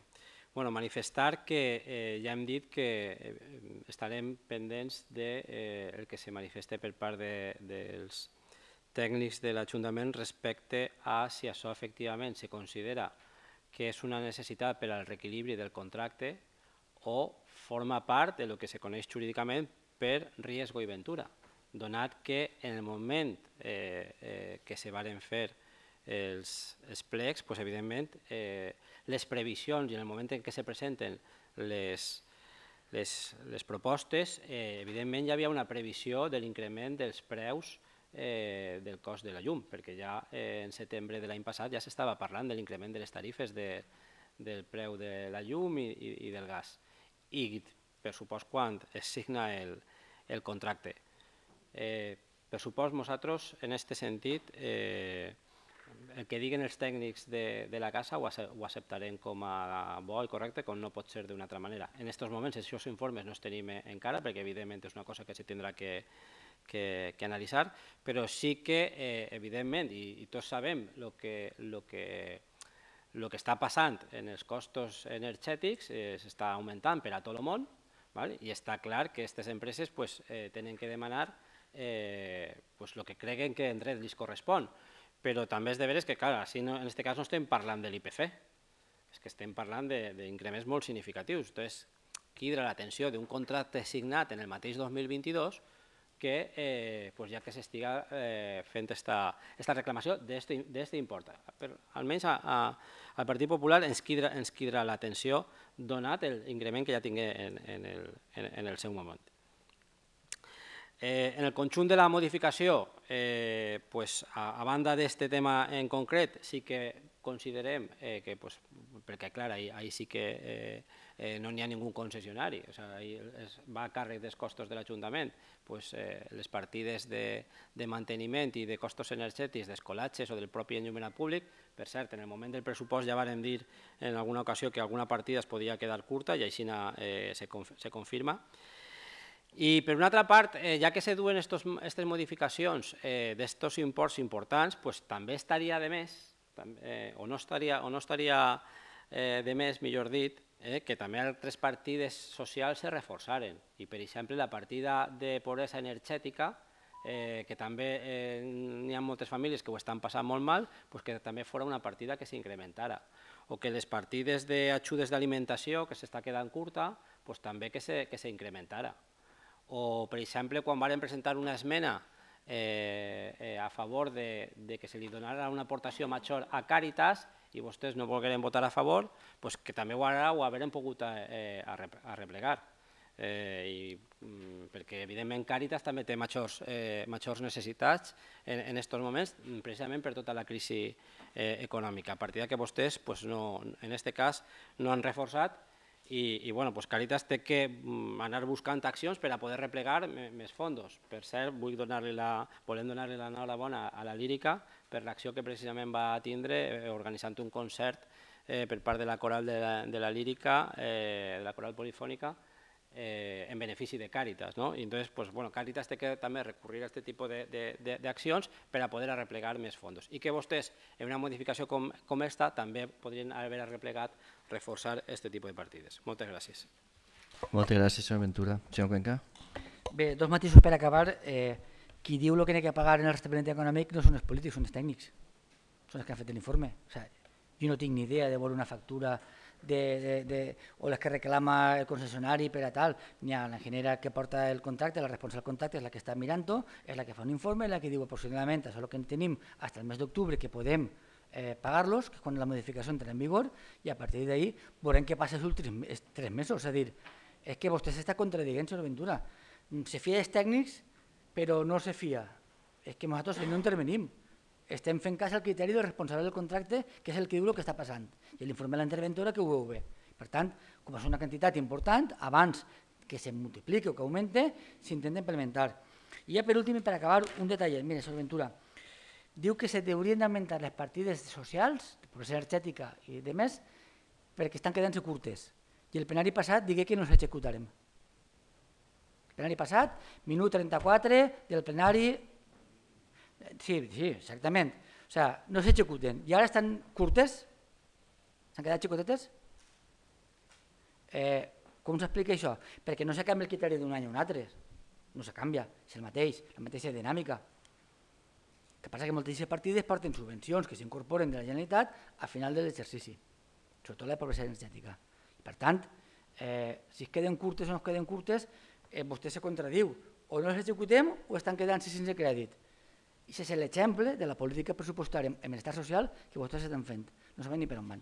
Bueno, manifestar que eh, ja hem dit que eh, estarem pendents del de, eh, el que se manifeste per part de, dels tècnics de l'Ajuntament respecte a si això efectivament se considera que és una necessitat per al reequilibri del contracte o forma part de lo que se coneix jurídicament per riesgo i ventura, donat que en el moment eh, eh, que se varen fer eh, els, els plecs, doncs, evidentment, eh, les previsions i en el moment en què se presenten les, les, les propostes, eh, evidentment ja hi havia una previsió de l'increment dels preus eh, del cost de la llum, perquè ja eh, en setembre de l'any passat ja s'estava parlant de l'increment de les tarifes de, del preu de la llum i, i, i del gas. I, per supost, quan es signa el, el contracte. Eh, per supost, nosaltres, en aquest sentit, eh, el que diguen els tècnics de, de la casa ho, ho acceptarem com a bo i correcte, com no pot ser d'una altra manera. En aquests moments, aquests informes no els tenim encara, perquè evidentment és una cosa que s'ha de que, que, que analitzar, però sí que, eh, evidentment, i, i tots sabem el que, lo que el que està passant en els costos energètics eh, s'està augmentant per a tot el món val? i està clar que aquestes empreses pues, eh, tenen que demanar eh, pues, el que creguen que en dret li correspon. Però també és de veres que, clar, no, en aquest cas no estem parlant de l'IPC, és que estem parlant d'increments molt significatius. Entonces, quidra l'atenció d'un contracte signat en el mateix 2022 que eh, pues ja que s'estiga eh, fent esta, esta reclamació d'aquest import. almenys a, al Partit Popular ens quidrà ens l'atenció donat l'increment que ja tingui en, en, el, en, en el seu moment. Eh, en el conjunt de la modificació, eh, pues, a, a banda d'aquest tema en concret, sí que considerem eh, que, pues, perquè clar, ahí, ahí sí que eh, eh, no n'hi ha ningú concessionari, o sea, ahí es va a càrrec dels costos de l'Ajuntament, pues, eh, les partides de, de manteniment i de costos energètics d'escolatges o del propi enllumenat públic, per cert, en el moment del pressupost ja vam dir en alguna ocasió que alguna partida es podia quedar curta i així eh, se, conf se confirma, i per una altra part, eh, ja que se duen aquestes modificacions eh, d'estos imports importants, pues, també estaria de més, eh, o no estaria, o no estaria eh, de més, millor dit, eh, que també altres partides socials se reforçaren. I, per exemple, la partida de pobresa energètica, eh, que també eh, hi ha moltes famílies que ho estan passant molt mal, pues que també fora una partida que s'incrementara. O que les partides d'ajudes d'alimentació, que s'està quedant curta, pues també que s'incrementara. Que o, per exemple, quan varen presentar una esmena eh, eh, a favor de, de que se li donara una aportació major a Càritas i vostès no volgueren votar a favor, pues que també ho, haurem pogut eh, arreplegar. Eh, i, mm, perquè evidentment Càritas també té majors, eh, majors necessitats en, en aquests moments precisament per tota la crisi eh, econòmica, a partir de que vostès pues, no, en aquest cas no han reforçat i, i bueno, pues Càritas té que mm, anar buscant accions per a poder replegar més fondos. Per cert, vull donar-li la, volem donar-li l'enhorabona a la lírica per l'acció que precisament va tindre eh, organitzant un concert eh, per part de la coral de la, de la lírica, eh, de la coral polifònica, eh, en benefici de Càritas. No? I entonces, pues, bueno, Càritas té que també recurrir a aquest tipus d'accions per a poder arreplegar més fons. I que vostès, en una modificació com, com esta, també podrien haver arreplegat, reforçar aquest tipus de partides. Moltes gràcies. Moltes gràcies, senyor Ventura. Senyor Cuenca. Bé, dos matisos per acabar. Eh, qui diu el que ha que pagar en el restabliment econòmic no són els polítics, són els tècnics. Són els que han fet l'informe. O sigui, jo no tinc ni idea de veure una factura de, de, de, o les que reclama el concessionari per a tal. N'hi ha l'enginyera que porta el contracte, la responsable del contracte és la que està mirant-ho, és la que fa un informe, la que diu aproximadament això és el que tenim fins al mes d'octubre que podem eh, pagar-los, que és quan la modificació entra en vigor, i a partir d'ahir veurem què passa els últims tres mesos. És a dir, és que vostè s'està contradient, senyor Ventura. Mm, se fia dels tècnics, però no se fia. És que nosaltres no intervenim estem fent cas al criteri del responsable del contracte, que és el que diu el que està passant, i l'informe de la interventora que ho veu bé. Per tant, com és una quantitat important, abans que se multipliqui o que augmenti, s'intenta implementar. I ja per últim, per acabar, un detall. Mira, Sor Ventura, diu que se d'augmentar les partides socials, de població energètica i de més, perquè estan quedant-se curtes. I el plenari passat digué que no s'executarem. El plenari passat, minut 34 del plenari Sí, sí, exactament. O sigui, no s'executen. I ara estan curtes? S'han quedat xicotetes? Eh, com s'explica això? Perquè no se canvia el criteri d'un any a un altre. No se canvia, és el mateix, la mateixa dinàmica. El que passa que moltes partides porten subvencions que s'incorporen de la Generalitat al final de l'exercici, sobretot la pobresa energètica. Per tant, eh, si es queden curtes o no es queden curtes, eh, vostè se contradiu. O no les executem o estan quedant sense crèdit. I això és l'exemple de la política pressupostària en l'estat social que vostès estan fent. No saben ni per on van.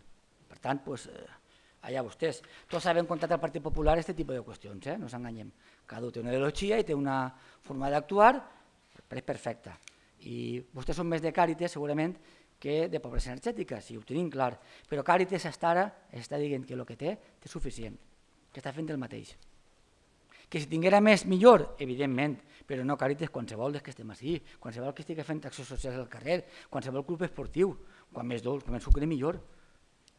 Per tant, pues, eh, allà vostès. Tots saben contat al Partit Popular aquest tipus de qüestions, eh? no ens enganyem. Cada un té una ideologia i té una forma d'actuar, perfecta. I vostès són més de càritas, segurament, que de pobresa energètica, si ho tenim clar. Però Càritas està ara està dient que el que té té suficient, que està fent el mateix. Que si tinguera més, millor, evidentment, però no Càritas qualsevol dels que estem així, qualsevol que estigui fent acció social al carrer, qualsevol club esportiu, quan més dolç, quan més sucre, millor.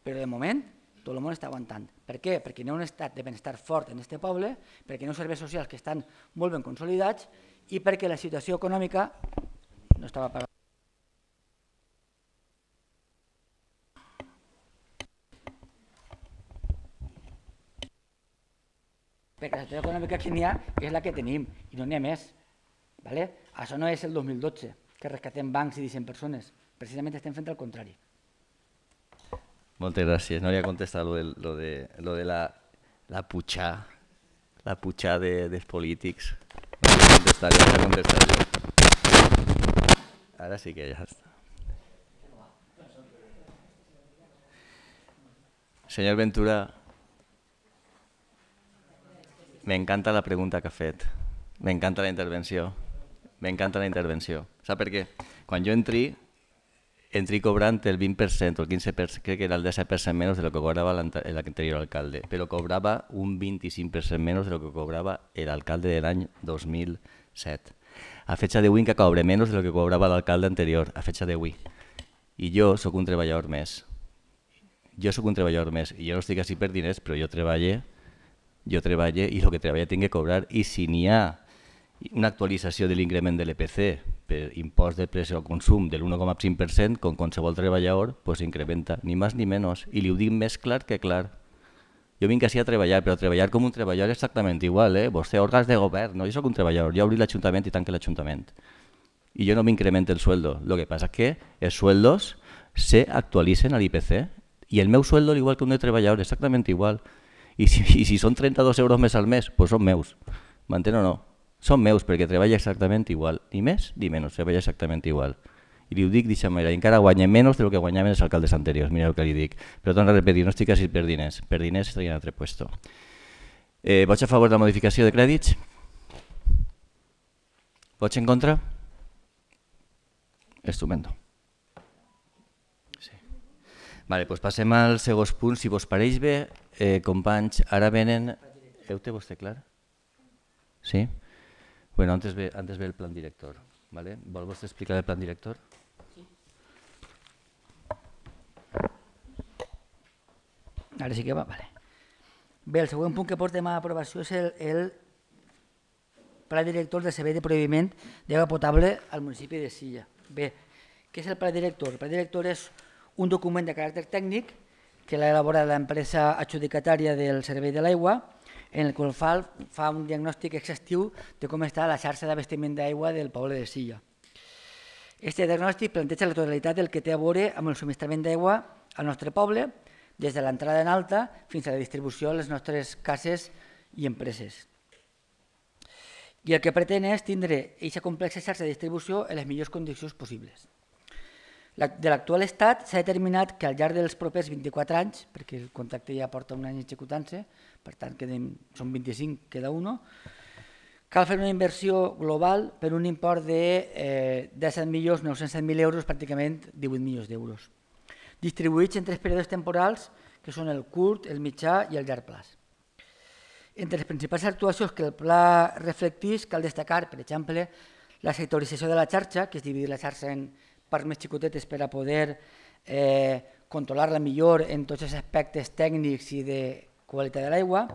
Però de moment, tot el món està aguantant. Per què? Perquè hi ha un estat de benestar fort en aquest poble, perquè hi ha serveis socials que estan molt ben consolidats i perquè la situació econòmica no estava pagada. pero la economía económica que la que tenemos, y no ni mes ¿vale? eso no es el 2012, que rescaten bancos y dicen personas. Precisamente está frente al contrario. Muchas gracias. No había contestado lo de, lo de, lo de la, la la pucha de, de politics. No sí que ya está. Señor Ventura, M'encanta la pregunta que ha fet. M'encanta la intervenció. M'encanta la intervenció. Sap per què? Quan jo entri, entri cobrant el 20% o el 15%, crec que era el 10% menys de lo que cobrava l'anterior alcalde, però cobrava un 25% menys de lo que cobrava l'alcalde de l'any 2007. A fecha d'avui que cobre menys de lo que cobrava l'alcalde anterior, a fecha d'avui. I jo sóc un treballador més. Jo sóc un treballador més. I jo no estic així per diners, però jo treballe jo treballe i el que treballa tinc que cobrar i si n'hi ha una actualització de l'increment de l'EPC per impost de preu al consum del 1,5%, com qualsevol treballador, pues incrementa, ni més ni menys. I li ho dic més clar que clar. Jo vinc així a treballar, però treballar com un treballador és exactament igual. Eh? Vostè, òrgans de govern, no? jo sóc un treballador, jo obri l'Ajuntament i tanque l'Ajuntament. I jo no m'incremento el sueldo. Lo que passa és que els sueldos se actualitzen a l'IPC i el meu sueldo, igual que un de treballador, exactament igual. I si, i si són 32 euros més al mes, doncs són meus. M'entén o no? Són meus perquè treballa exactament igual. Ni més ni menys, treballa exactament igual. I li ho dic d'aquesta manera, encara guanya menys del que guanyaven els alcaldes anteriors, mira el que li dic. Però torno repetir, no estic així per diners, per diners estaria en altre puesto. Eh, vots a favor de la modificació de crèdits? Vots en contra? Estupendo. Sí. Vale, doncs passem al segon punt, si vos pareix bé, eh, companys, ara venen... Heu té vostè clar? Sí? Bueno, antes ve, antes ve el plan director. ¿vale? Vol vostè explicar el plan director? Sí. Ara sí que va, vale. Bé, el següent punt que portem a aprovació és el, el pla director del servei de prohibiment d'aigua potable al municipi de Silla. Bé, què és el pla director? El pla director és un document de caràcter tècnic que l'ha elaborat l'empresa adjudicatària del Servei de l'Aigua, en el qual fa, fa un diagnòstic exhaustiu de com està la xarxa d'abastiment d'aigua del poble de Silla. Aquest diagnòstic planteja la totalitat del que té a veure amb el subministrament d'aigua al nostre poble, des de l'entrada en alta fins a la distribució a les nostres cases i empreses. I el que pretén és tindre aquesta complexa xarxa de distribució en les millors condicions possibles de l'actual estat s'ha determinat que al llarg dels propers 24 anys, perquè el contracte ja porta un any executant-se, per tant quedem, són 25, queda un, cal fer una inversió global per un import de eh, 17 euros, pràcticament 18 milions d'euros, distribuïts en tres períodes temporals, que són el curt, el mitjà i el llarg plaç. Entre les principals actuacions que el pla reflectís cal destacar, per exemple, la sectorització de la xarxa, que és dividir la xarxa en parts més xicotetes per a poder eh, controlar-la millor en tots els aspectes tècnics i de qualitat de l'aigua.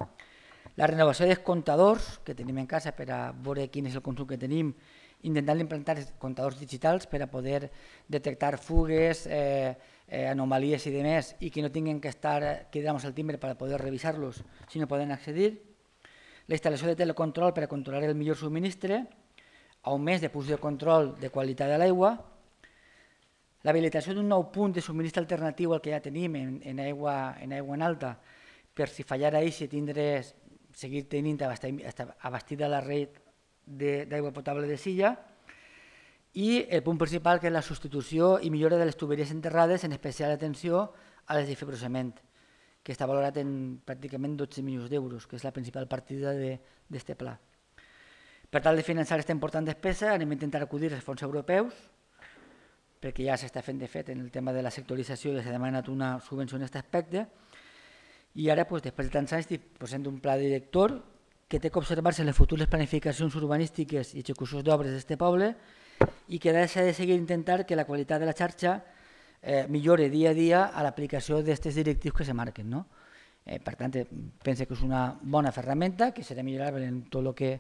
La renovació dels comptadors que tenim en casa per a veure quin és el consum que tenim, intentant implantar comptadors digitals per a poder detectar fugues, eh, eh, anomalies i demés i que no tinguin que estar quedant-nos al timbre per a poder revisar-los si no poden accedir. La instal·lació de telecontrol per a controlar el millor subministre, augment de punts de control de qualitat de l'aigua, L'habilitació d'un nou punt de subministre alternatiu al que ja tenim en, en, aigua, en aigua en alta, per si fallara i si tindre, seguir tenint abastida la red d'aigua potable de Silla, i el punt principal que és la substitució i millora de les tuberies enterrades, en especial atenció a les de fibrosament, que està valorat en pràcticament 12 milions d'euros, que és la principal partida d'aquest pla. Per tal de finançar aquesta important despesa, anem a intentar acudir als fons europeus, perquè ja s'està fent de fet en el tema de la sectorització i ja s'ha demanat una subvenció en aquest aspecte i ara doncs, després de tants anys posem un pla director que té que observar-se les futures planificacions urbanístiques i execucions d'obres d'aquest poble i que s'ha de seguir intentar que la qualitat de la xarxa eh, millore dia a dia a l'aplicació d'aquests directius que se marquen. No? Eh, per tant, eh, pense que és una bona ferramenta que serà millorable en tot el que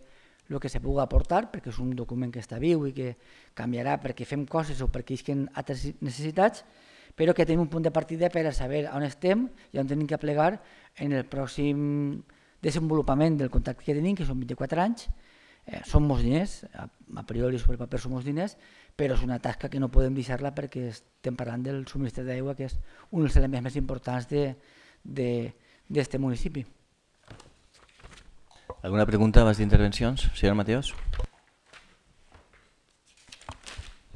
el que se puga aportar, perquè és un document que està viu i que canviarà perquè fem coses o perquè isquen altres necessitats, però que tenim un punt de partida per a saber on estem i on tenim que plegar en el pròxim desenvolupament del contracte que tenim, que són 24 anys, eh, són molts diners, a, a priori sobre paper són molts diners, però és una tasca que no podem deixar-la perquè estem parlant del subministre d'aigua, que és un dels elements més importants d'aquest municipi. Alguna pregunta más de intervención, Señor Mateos.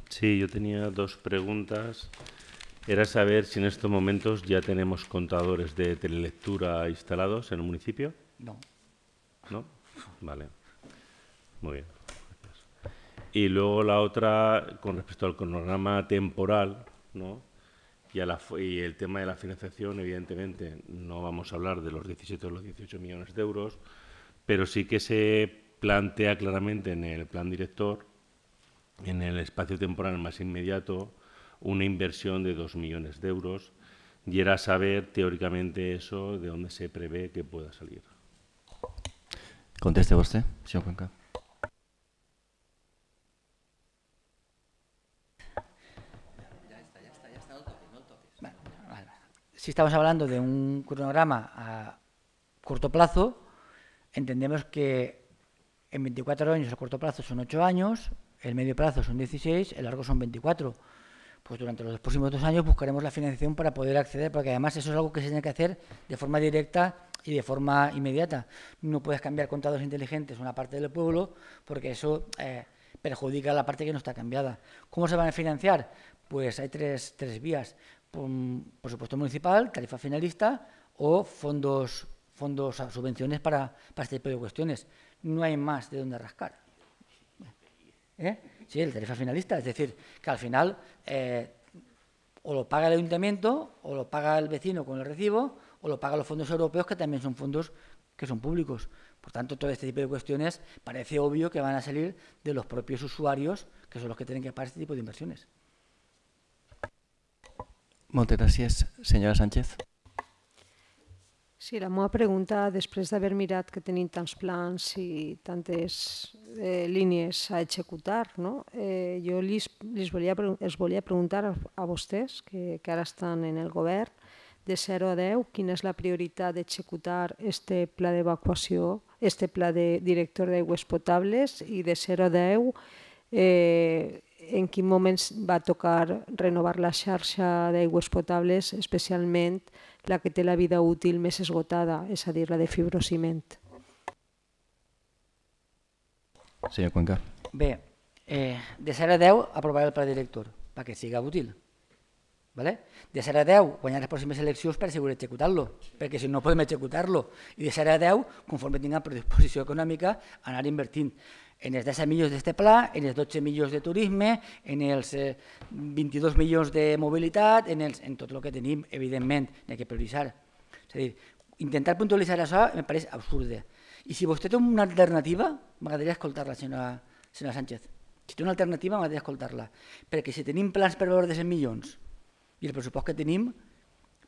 Sí, yo tenía dos preguntas. Era saber si en estos momentos ya tenemos contadores de telelectura instalados en el municipio. No. ¿No? Vale. Muy bien. Y luego la otra, con respecto al cronograma temporal, ¿no? la, y, el tema de la financiación, evidentemente, no vamos a hablar de los 17 o los 18 millones de euros, pero sí que se plantea claramente en el plan director, en el espacio temporal más inmediato, una inversión de dos millones de euros y era saber teóricamente eso de dónde se prevé que pueda salir. Conteste usted, señor Cuenca. Si estamos hablando de un cronograma a corto plazo, entendemos que en 24 años el corto plazo son 8 años, el medio plazo son 16, el largo son 24. Pues durante los próximos dos años buscaremos la financiación para poder acceder, porque además eso es algo que se tiene que hacer de forma directa y de forma inmediata. No puedes cambiar contados inteligentes una parte del pueblo, porque eso eh, perjudica a la parte que no está cambiada. ¿Cómo se van a financiar? Pues hay tres, tres vías. Por, por supuesto municipal, tarifa finalista o fondos fondos, subvenciones para, este tipo de cuestiones. No hay más de dónde rascar. ¿Eh? Sí, el tarifa finalista, es decir, que al final eh, o lo paga el ayuntamiento, o lo paga el vecino con el recibo, o lo pagan los fondos europeos, que también son fondos que son públicos. Por tanto, todo este tipo de cuestiones parece obvio que van a salir de los propios usuarios, que son los que tienen que pagar este tipo de inversiones. Muchas gracias, señora Sánchez. Sí, la meva pregunta, després d'haver mirat que tenim tants plans i tantes eh, línies a executar, no? eh, jo lis, lis volia, els volia preguntar a, a vostès, que, que ara estan en el govern, de 0 a 10, quina és la prioritat d'executar este pla d'evacuació, este pla de director d'aigües potables i de 0 a 10 eh, en quin moment va tocar renovar la xarxa d'aigües potables, especialment la que té la vida útil més esgotada, és a dir, la de fibrociment. Senyor Cuenca. Bé, eh, de 0 a 10 aprovar el pla director perquè siga útil. ¿vale? De 0 a 10 guanyar les pròximes eleccions per assegurar executar-lo, perquè si no podem executar-lo. I de 0 a 10, conforme tinguem predisposició econòmica, anar invertint en els 10 milions d'aquest pla, en els 12 milions de turisme, en els 22 eh, milions de mobilitat, en, els, en tot el que tenim, evidentment, n'hi ha que prioritzar. És a dir, intentar puntualitzar això em pareix absurde. I si vostè té una alternativa, m'agradaria escoltar-la, senyora, senyora Sánchez. Si té una alternativa, m'agradaria escoltar-la. Perquè si tenim plans per valor de 100 milions i el pressupost que tenim,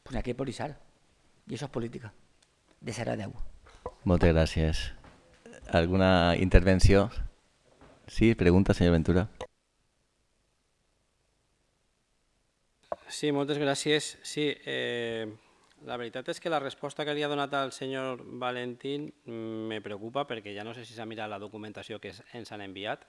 doncs n'hi ha que prioritzar. I això és política. De 0 a 10. Moltes gràcies. ¿Alguna intervención? Sí, pregunta, senyor Ventura. Sí, moltes gràcies. Sí, eh, la veritat és que la resposta que li ha donat al senyor Valentín me preocupa perquè ja no sé si s'ha mirat la documentació que ens han enviat,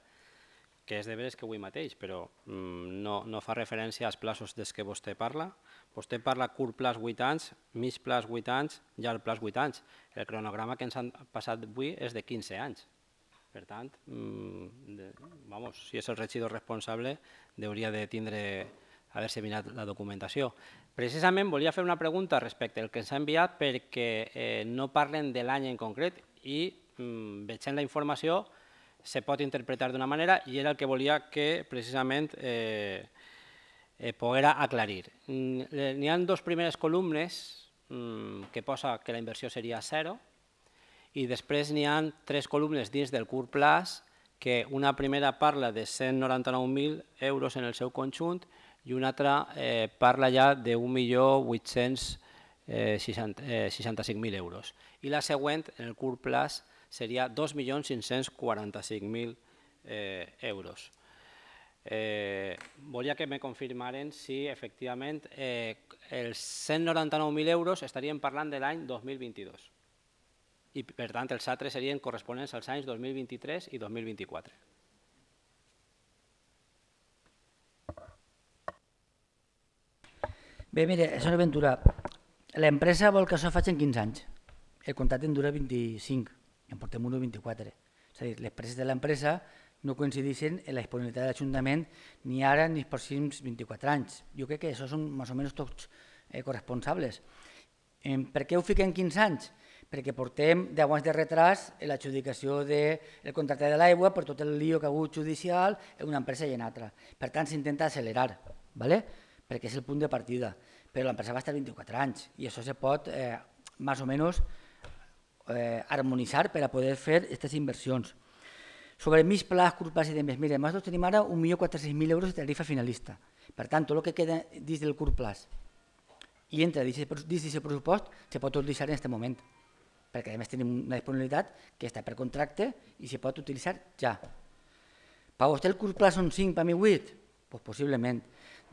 que és de veres que avui mateix, però mm, no, no fa referència als plaços des que vostè parla. Vostè parla curt plaç 8 anys, mig plaç 8 anys, llarg plaç 8 anys. El cronograma que ens han passat avui és de 15 anys. Per tant, mm, vamos, si és el regidor responsable, hauria de tindre haver-se mirat la documentació. Precisament volia fer una pregunta respecte al que ens ha enviat perquè eh, no parlen de l'any en concret i mm, veient la informació se pot interpretar d'una manera i era el que volia que precisament eh, eh, poguera aclarir. Mm, eh, n'hi ha dues primeres columnes Mm, que posa que la inversió seria zero, i després n'hi ha tres columnes dins del curt plaç que una primera parla de 199.000 euros en el seu conjunt i una altra eh, parla ja de 1.865.000 eh, eh, euros. I la següent, en el curt plaç, seria 2.545.000 eh, euros. Eh, volia que me confirmaren si efectivament eh, els 199.000 euros estarien parlant de l'any 2022 i per tant els altres serien corresponents als anys 2023 i 2024. Bé, mire, senyor Ventura, l'empresa vol que això faci en 15 anys. El contracte en dura 25, en portem un 24. És a dir, les preses de l'empresa no coincideixen en la disponibilitat de l'Ajuntament ni ara ni els pròxims 24 anys. Jo crec que això són més o menys tots eh, corresponsables. Eh, per què ho fiquem 15 anys? Perquè portem 10 anys de retras en l'adjudicació del contracte de l'aigua per tot el lío que ha hagut judicial en una empresa i en altra. Per tant, s'intenta accelerar, ¿vale? perquè és el punt de partida. Però l'empresa va estar 24 anys i això se pot eh, més o menys eh, harmonitzar per a poder fer aquestes inversions sobre mis plats, curpats i demés. Mira, nosaltres tenim ara 1.400.000 euros de tarifa finalista. Per tant, tot el que queda dins del curt plaç i entra dins d'aquest pressupost se pot utilitzar en aquest moment, perquè a més tenim una disponibilitat que està per contracte i se pot utilitzar ja. Per vostè el curt plaç són 5, per mi 8? Pues possiblement.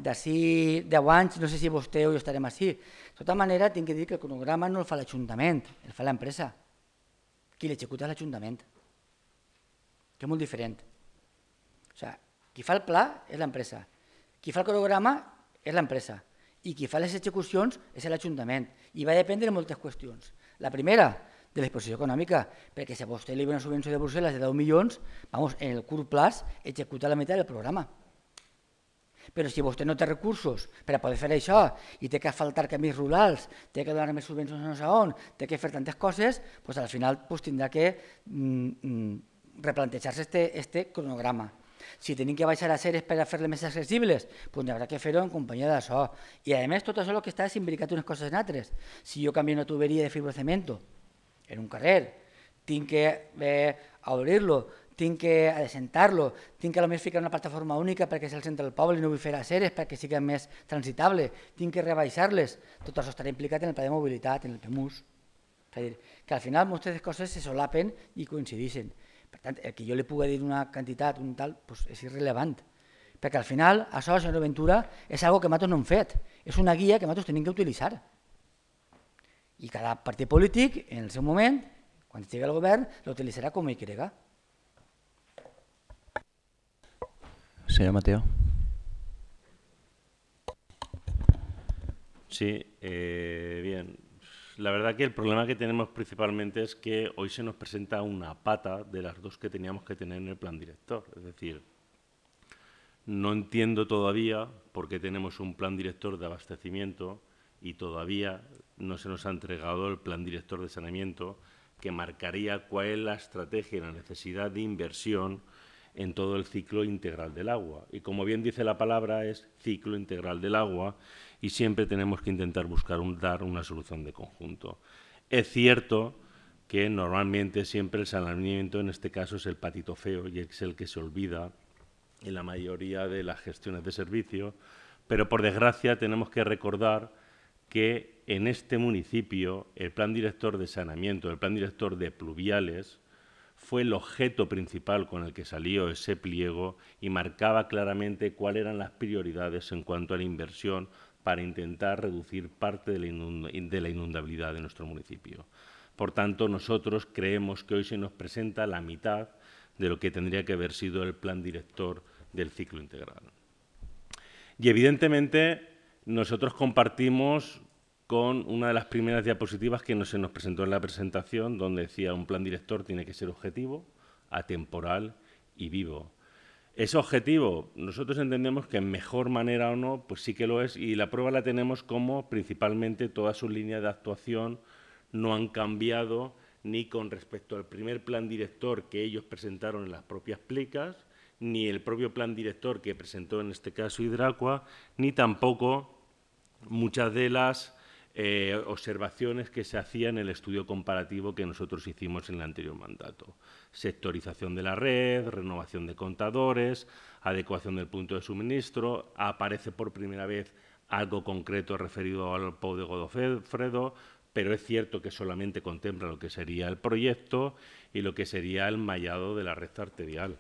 D'ací 10 anys, no sé si vostè o jo estarem així. De tota manera, tinc que dir que el cronograma no el fa l'Ajuntament, el fa l'empresa. Qui l'executa és l'Ajuntament que és molt diferent. O sigui, qui fa el pla és l'empresa, qui fa el cronograma és l'empresa i qui fa les execucions és l'Ajuntament i va dependre de moltes qüestions. La primera, de l'exposició econòmica, perquè si a vostè li ve una subvenció de Brussel·les de 10 milions, vamos, en el curt plaç executa la meitat del programa. Però si vostè no té recursos per a poder fer això i té que faltar camins rurals, té que donar més subvencions no sé on, té que fer tantes coses, doncs al final doncs, tindrà que mm, mm, replantejarse este, este cronograma. Si tenim que baixar a sèries per a fer-les més accessibles, doncs n'haurà que fer-ho en companyia de so. I a més tot això que està és imbricat unes coses en altres. Si jo canvio una tuberia de fibrocemento en un carrer, tinc que eh, obrir-lo, tinc que adecentar-lo, tinc que potser posar una plataforma única perquè és el centre del poble i no vull fer a sèries perquè sigui més transitable, tinc que rebaixar-les, tot això estarà implicat en el pla de mobilitat, en el PEMUS. És a dir, que al final moltes coses se solapen i coincideixen. Per tant, el que jo li pugui dir una quantitat, un tal, doncs és irrellevant. Perquè al final, això, senyor Ventura, és algo que nosaltres no hem fet. És una guia que nosaltres tenim que utilitzar. I cada partit polític, en el seu moment, quan estigui al govern, l'utilitzarà com ell crega. Senyor Mateo. Sí, eh, bien. la verdad que el problema que tenemos principalmente es que hoy se nos presenta una pata de las dos que teníamos que tener en el plan director. Es decir, no entiendo todavía por qué tenemos un plan director de abastecimiento y todavía no se nos ha entregado el plan director de saneamiento que marcaría cuál es la estrategia y la necesidad de inversión en todo el ciclo integral del agua. Y como bien dice la palabra, es ciclo integral del agua y siempre tenemos que intentar buscar dar una solución de conjunto. Es cierto que normalmente siempre el saneamiento en este caso es el patito feo y es el que se olvida en la mayoría de las gestiones de servicio, pero por desgracia tenemos que recordar que en este municipio el plan director de saneamiento, el plan director de pluviales, fue el objeto principal con el que salió ese pliego y marcaba claramente cuáles eran las prioridades en cuanto a la inversión para intentar reducir parte de la, inundabilidad de nuestro municipio. Por tanto, nosotros creemos que hoy se nos presenta la mitad de lo que tendría que haber sido el plan director del ciclo integral. Y evidentemente nosotros compartimos con una de las primeras diapositivas que se nos presentó en la presentación, donde decía un plan director tiene que ser objetivo, atemporal y vivo. ¿Es objetivo? Nosotros entendemos que en mejor manera o no, pues sí que lo es, y la prueba la tenemos como principalmente todas sus líneas de actuación no han cambiado ni con respecto al primer plan director que ellos presentaron en las propias plicas, ni el propio plan director que presentó en este caso Hidracua, ni tampoco muchas de las eh, observaciones que se hacían en el estudio comparativo que nosotros hicimos en el anterior mandato. Sectorización de la red, renovación de contadores, adecuación del punto de suministro, aparece por primera vez algo concreto referido al POU de Godofredo, pero es cierto que solamente contempla lo que sería el proyecto y lo que sería el mallado de la red arterial.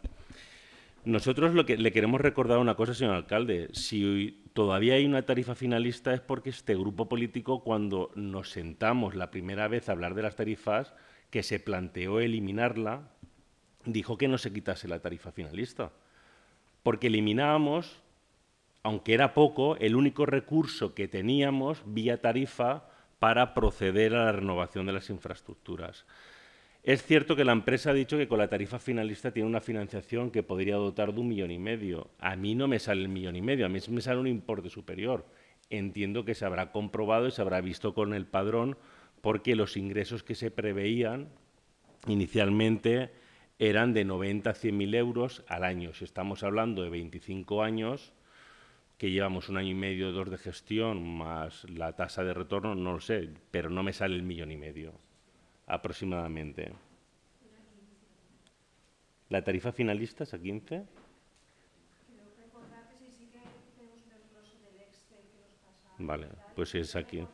Nosotros lo que, le queremos recordar una cosa, señor alcalde. Si todavía hay una tarifa finalista es porque este grupo político, cuando nos sentamos la primera vez a hablar de las tarifas, que se planteó eliminarla, dijo que no se quitase la tarifa finalista. Porque eliminábamos, aunque era poco, el único recurso que teníamos vía tarifa para proceder a la renovación de las infraestructuras. Es cierto que la empresa ha dicho que con la tarifa finalista tiene una financiación que podría dotar de un millón y medio. A mí no me sale el millón y medio, a mí me sale un importe superior. Entiendo que se habrá comprobado y se habrá visto con el padrón porque los ingresos que se preveían inicialmente eran de 90 a mil euros al año. Si estamos hablando de 25 años, que llevamos un año y medio, dos de gestión, más la tasa de retorno, no lo sé, pero no me sale el millón y medio aproximadamente. La tarifa finalista es a 15. Vale, pues es aquí.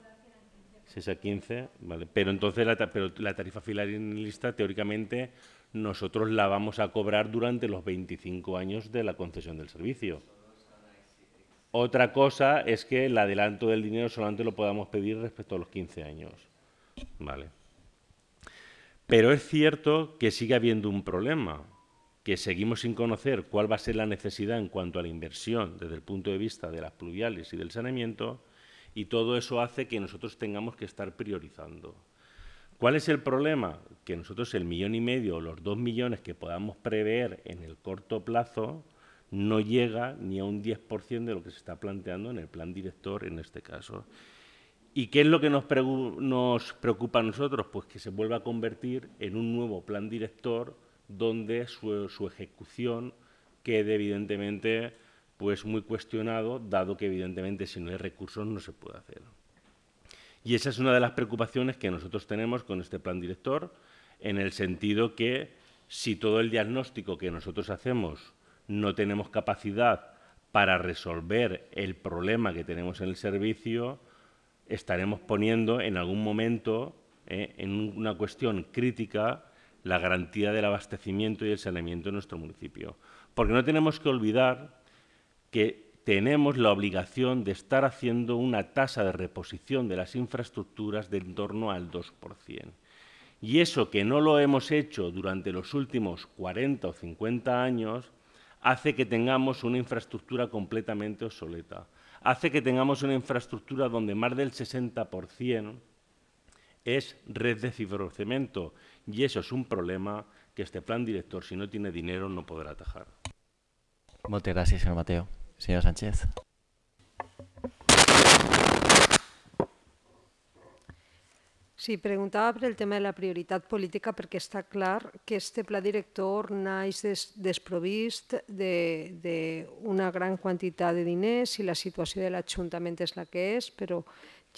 Si es a 15, vale. Pero entonces la, pero la tarifa finalista, teóricamente, nosotros la vamos a cobrar durante los 25 años de la concesión del servicio. Otra cosa es que el adelanto del dinero solamente lo podamos pedir respecto a los 15 años. Vale. Pero es cierto que sigue habiendo un problema, que seguimos sin conocer cuál va a ser la necesidad en cuanto a la inversión desde el punto de vista de las pluviales y del saneamiento, y todo eso hace que nosotros tengamos que estar priorizando. ¿Cuál es el problema? Que nosotros el millón y medio o los dos millones que podamos prever en el corto plazo no llega ni a un 10% de lo que se está planteando en el plan director en este caso. ¿Y qué es lo que nos, preocupa a nosotros? Pues que se vuelva a convertir en un nuevo plan director donde su, su ejecución quede evidentemente pues muy cuestionado, dado que evidentemente si no hay recursos no se puede hacer. Y esa es una de las preocupaciones que nosotros tenemos con este plan director, en el sentido que si todo el diagnóstico que nosotros hacemos no tenemos capacidad para resolver el problema que tenemos en el servicio, estaremos poniendo en algún momento eh, en una cuestión crítica la garantía del abastecimiento y el saneamiento de nuestro municipio. Porque no tenemos que olvidar que tenemos la obligación de estar haciendo una tasa de reposición de las infraestructuras de en torno al 2%. Y eso que no lo hemos hecho durante los últimos 40 o 50 años hace que tengamos una infraestructura completamente obsoleta hace que tengamos una infraestructura donde más del 60% es red de fibrocemento y eso es un problema que este plan director, si no tiene dinero, no podrá atajar. Muchas gracias, señor Mateo. Señor Sánchez. Sí, preguntava per el tema de la prioritat política perquè està clar que este pla director naix des, desprovist d'una de gran quantitat de diners i la situació de l'Ajuntament és la que és, però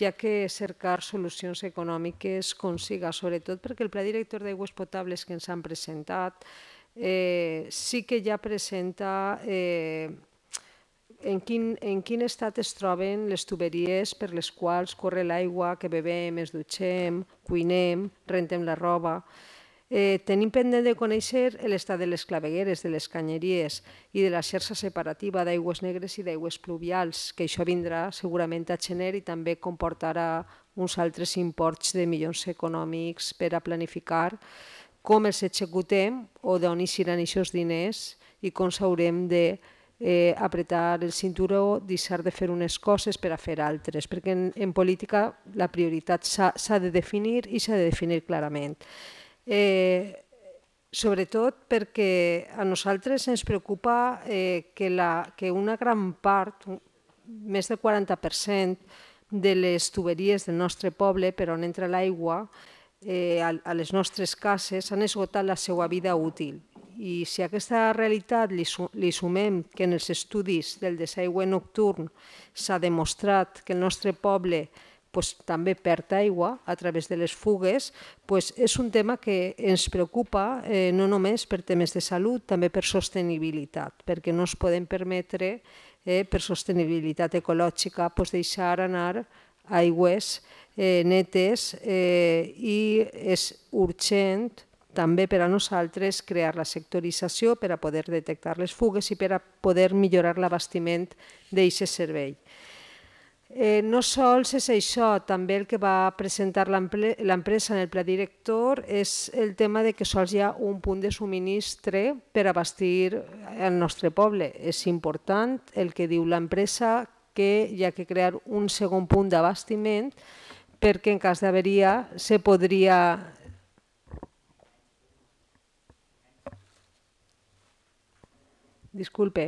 ja que cercar solucions econòmiques consiga, sobretot perquè el pla director d'aigües potables que ens han presentat eh, sí que ja presenta eh, en quin, en quin estat es troben les tuberies per les quals corre l'aigua que bebem, es dutxem, cuinem, rentem la roba... Eh, tenim pendent de conèixer l'estat de les clavegueres, de les canyeries i de la xarxa separativa d'aigües negres i d'aigües pluvials, que això vindrà segurament a gener i també comportarà uns altres imports de milions econòmics per a planificar com els executem o d'on seran aquests diners i com s'haurem de eh, apretar el cinturó, deixar de fer unes coses per a fer altres, perquè en, en política la prioritat s'ha de definir i s'ha de definir clarament. Eh, sobretot perquè a nosaltres ens preocupa eh, que, la, que una gran part, més del 40%, de les tuberies del nostre poble, per on entra l'aigua, eh, a, a les nostres cases, han esgotat la seva vida útil i si a aquesta realitat li, su li sumem que en els estudis del desaigüe nocturn s'ha demostrat que el nostre poble pues, també perd aigua a través de les fugues, pues, és un tema que ens preocupa eh, no només per temes de salut, també per sostenibilitat, perquè no es podem permetre eh, per sostenibilitat ecològica pues, deixar anar aigües eh, netes eh, i és urgent també per a nosaltres crear la sectorització per a poder detectar les fugues i per a poder millorar l'abastiment d'aquest servei. Eh, no sols és això, també el que va presentar l'empresa en el pla director és el tema de que sols hi ha un punt de subministre per abastir el nostre poble. És important el que diu l'empresa que hi ha que crear un segon punt d'abastiment perquè en cas d'haveria se podria disculpe,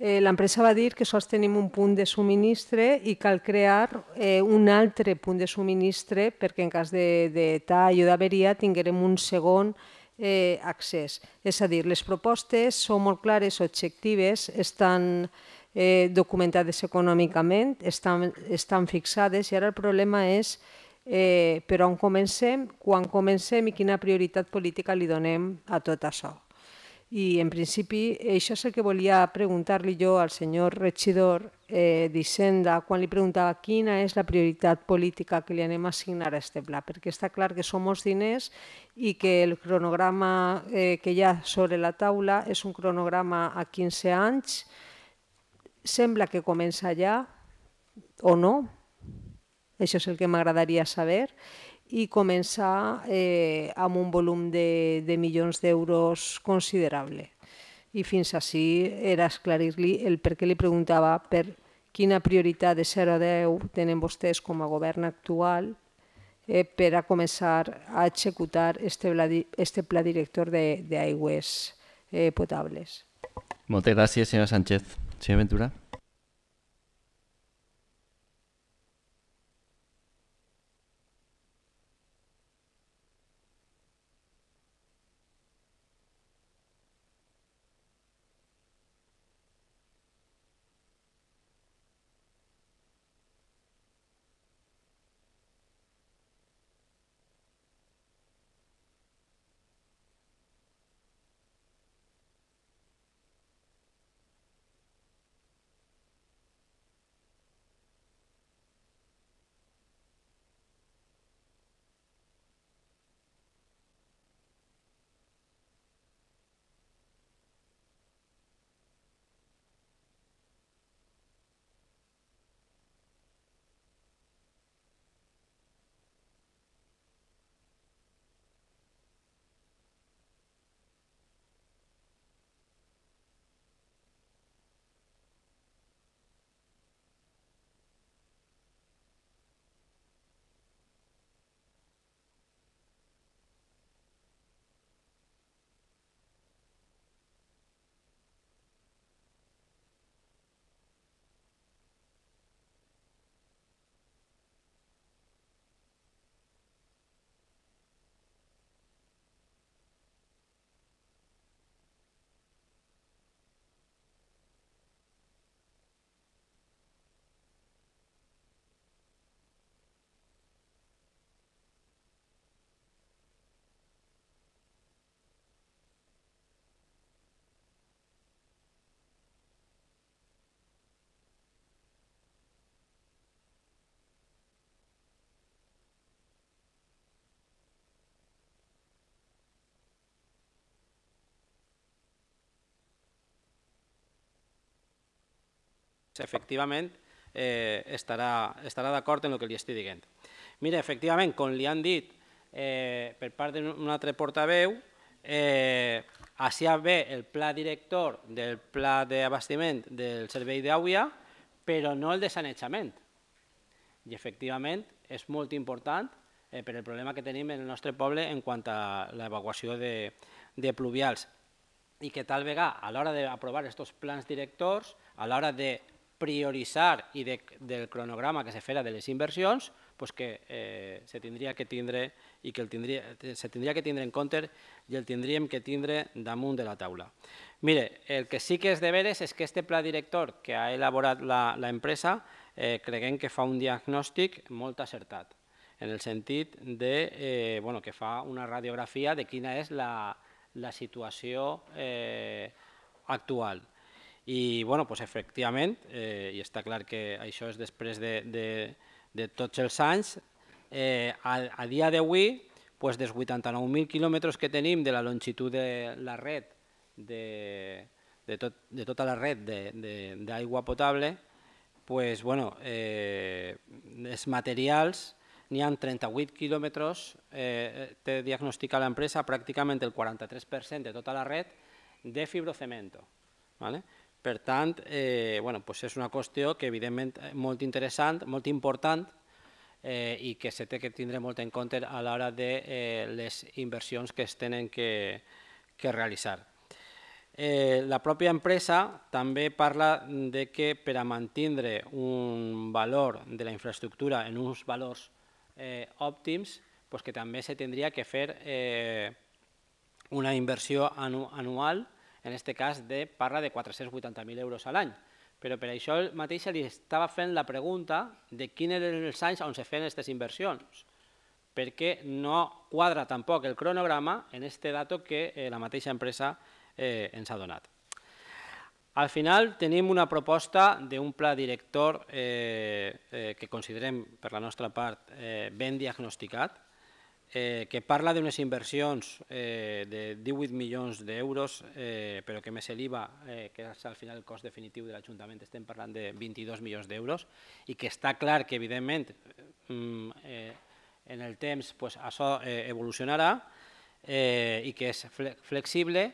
eh, l'empresa va dir que sols tenim un punt de subministre i cal crear eh, un altre punt de subministre perquè en cas de, de tall o d'averia tinguerem un segon eh, accés. És a dir, les propostes són molt clares, objectives, estan eh, documentades econòmicament, estan, estan fixades i ara el problema és eh, per on comencem, quan comencem i quina prioritat política li donem a tot això. I, en principi, això és el que volia preguntar-li jo al senyor regidor eh, d'Hisenda quan li preguntava quina és la prioritat política que li anem a assignar a aquest pla, perquè està clar que som molts diners i que el cronograma eh, que hi ha sobre la taula és un cronograma a 15 anys. Sembla que comença ja o no, això és el que m'agradaria saber i començar eh, amb un volum de, de milions d'euros considerable. I fins així era esclarir-li el per què li preguntava per quina prioritat de 0 a 10 tenen vostès com a govern actual eh, per a començar a executar este, este pla director d'aigües eh, potables. Moltes gràcies, senyora Sánchez. Senyora Ventura. efectivament eh, estarà, estarà d'acord en el que li estic dient. Mira, efectivament, com li han dit eh, per part d'un altre portaveu, eh, així ve el pla director del pla d'abastiment del servei d'àvia, però no el de sanejament. I efectivament és molt important eh, per el problema que tenim en el nostre poble en quant a l'evacuació de, de pluvials i que tal vegada a l'hora d'aprovar aquests plans directors, a l'hora de prioritzar i de, del cronograma que se fera de les inversions, pues que eh, se tindria que tindre i que el tindria, se tindria que tindre en compte i el tindríem que tindre damunt de la taula. Mire, el que sí que és de veres és que este pla director que ha elaborat la, la empresa eh, creguem que fa un diagnòstic molt acertat, en el sentit de, eh, bueno, que fa una radiografia de quina és la, la situació eh, actual. I bueno, doncs efectivament, eh, i està clar que això és després de, de, de tots els anys, eh, a, a dia d'avui, doncs dels 89.000 quilòmetres que tenim de la longitud de la red, de, de, tot, de tota la red d'aigua potable, pues, bueno, eh, els materials n'hi ha 38 quilòmetres, eh, té diagnostica l'empresa pràcticament el 43% de tota la red de fibrocemento. ¿vale? Per tant, eh, bueno, és una qüestió que evidentment eh, molt interessant, molt important eh, i que s'ha de tenir tindre molt en compte a l'hora de eh, les inversions que es tenen que, que realitzar. Eh, la pròpia empresa també parla de que per a mantenir un valor de la infraestructura en uns valors eh, òptims, que també se tindria que fer eh, una inversió anual en aquest cas de, parla de 480.000 euros a l'any. Però per això el mateix li estava fent la pregunta de quins eren els anys on se feien aquestes inversions, perquè no quadra tampoc el cronograma en aquest dato que eh, la mateixa empresa eh, ens ha donat. Al final tenim una proposta d'un pla director eh, eh, que considerem per la nostra part eh, ben diagnosticat, eh, que parla d'unes inversions eh, de 18 milions d'euros, eh, però que més l'IVA, eh, que és al final el cost definitiu de l'Ajuntament, estem parlant de 22 milions d'euros, i que està clar que, evidentment, mm, eh, en el temps pues, això eh, evolucionarà eh, i que és flexible,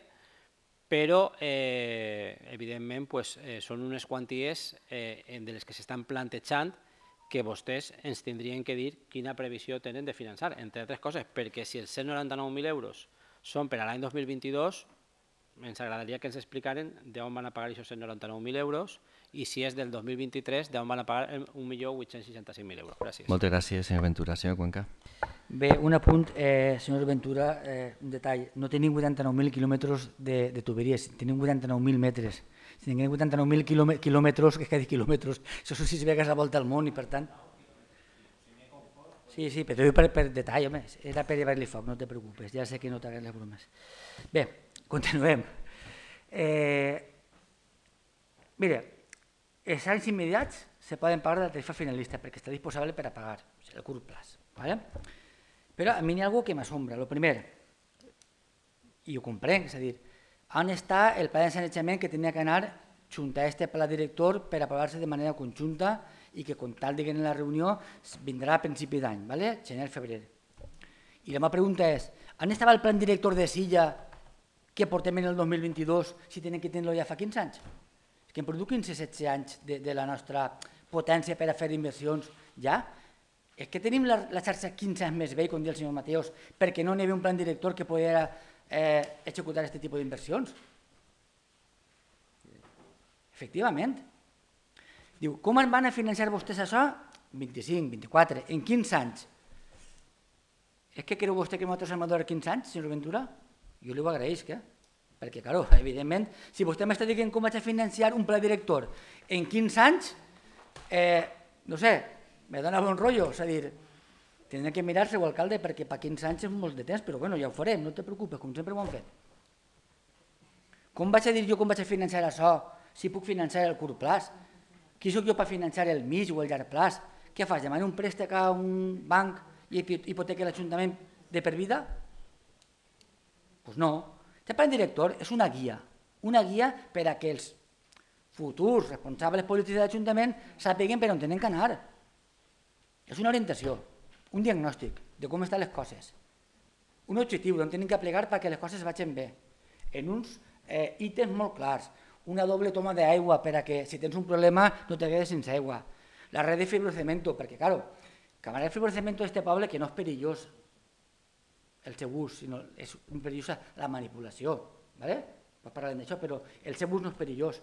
però eh, evidentment pues, eh, són unes quanties eh, de les que s'estan plantejant que vostès ens tindrien que dir quina previsió tenen de finançar, entre altres coses, perquè si els 199.000 euros són per a l'any 2022, ens agradaria que ens explicaren d'on van a pagar aquests 199.000 euros i si és del 2023, d'on van a pagar 1.865.000 euros. Gràcies. Moltes gràcies, senyor Ventura. Senyor Cuenca. Bé, un apunt, eh, senyor Ventura, eh, un detall. No tenim 89.000 quilòmetres de, de tuberies, tenim 89.000 metres. Si tinguem 89.000 quilòmetres, que és que dic quilòmetres, això són 6 vegades a volta al món i per tant... Sí, sí, però per, per detall, home, era per llevar-li foc, no te preocupes, ja sé que no t'agraden les bromes. Bé, continuem. Eh, mire, els anys immediats se poden pagar de la tarifa finalista perquè està disposable per a pagar, o sigui, el curt plaç. ¿vale? Però a mi n'hi ha alguna que m'assombra. El primer, i ho comprenc, és a dir, on està el pla de sanejament que tenia que anar junta a aquest pla director per aprovar-se de manera conjunta i que, com tal diguem en la reunió, vindrà a principi d'any, ¿vale? gener-febrer. I la meva pregunta és, on estava el plan director de Silla que portem en el 2022 si tenen que tenir-lo ja fa 15 anys? És que en perdut 15-16 anys de, de la nostra potència per a fer inversions ja. És que tenim la, la xarxa 15 anys més vell, com diu el senyor Mateos, perquè no hi havia un plan director que podria eh, executar aquest tipus d'inversions? Efectivament. Diu, com en van a finançar vostès això? 25, 24, en 15 anys. És que creu vostè que nosaltres hem de 15 anys, senyor Ventura? Jo li ho agraeixo, eh? perquè, claro, evidentment, si vostè m'està dient com vaig a financiar un pla director en 15 anys, eh, no sé, me dona bon rotllo, és a dir, Tindrà que mirar se o alcalde, perquè per 15 anys és molt de temps, però bueno, ja ho farem, no te preocupes, com sempre ho han fet. Com vaig a dir jo com vaig a finançar això, si puc finançar el curt plaç? Qui sóc jo per finançar el mig o el llarg plaç? Què fas, demanar un préstec a un banc i hipoteca l'Ajuntament de per vida? Doncs pues no. El plan director és una guia, una guia per a que els futurs responsables polítics de l'Ajuntament sàpiguen per on tenen que anar. És una orientació un diagnòstic de com estan les coses, un objectiu d'on hem que plegar perquè les coses vagin bé, en uns eh, ítems molt clars, una doble toma d'aigua per a que si tens un problema no te quedes sense aigua, la red de fibrocemento, perquè, claro, camarar de fibrocemento este poble que no és perillós el seu ús, sinó és un perillós la manipulació, ¿vale? Pues parlarem d'això, però el seu ús no és perillós.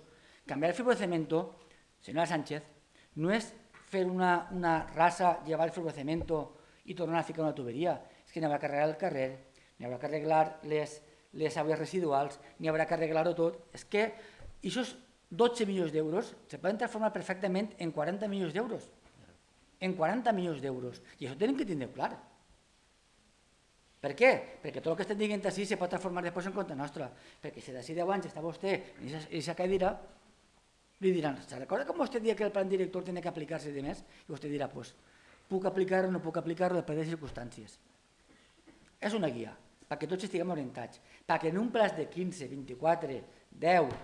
Canviar el fibrocemento, senyora Sánchez, no és fer una, una rasa, llevar el fibrocemento, i tornar a ficar una tuberia. És que n'hi haurà que arreglar el carrer, n'hi haurà que arreglar les, les aules residuals, n'hi haurà que arreglar-ho tot. És que aquests 12 milions d'euros se poden transformar perfectament en 40 milions d'euros. En 40 milions d'euros. I això tenim que tindre clar. Per què? Perquè tot el que estem dient així se pot transformar després en compte nostra. Perquè si d'ací 10 anys està vostè i aquesta cadira, li diran, se recorda com vostè dia que el plan director tenia que aplicar-se de més? I vostè dirà, doncs, pues, puc aplicar-ho o no puc aplicar-ho, després de circumstàncies. És una guia, perquè tots estiguem orientats, perquè en un plaç de 15, 24, 10,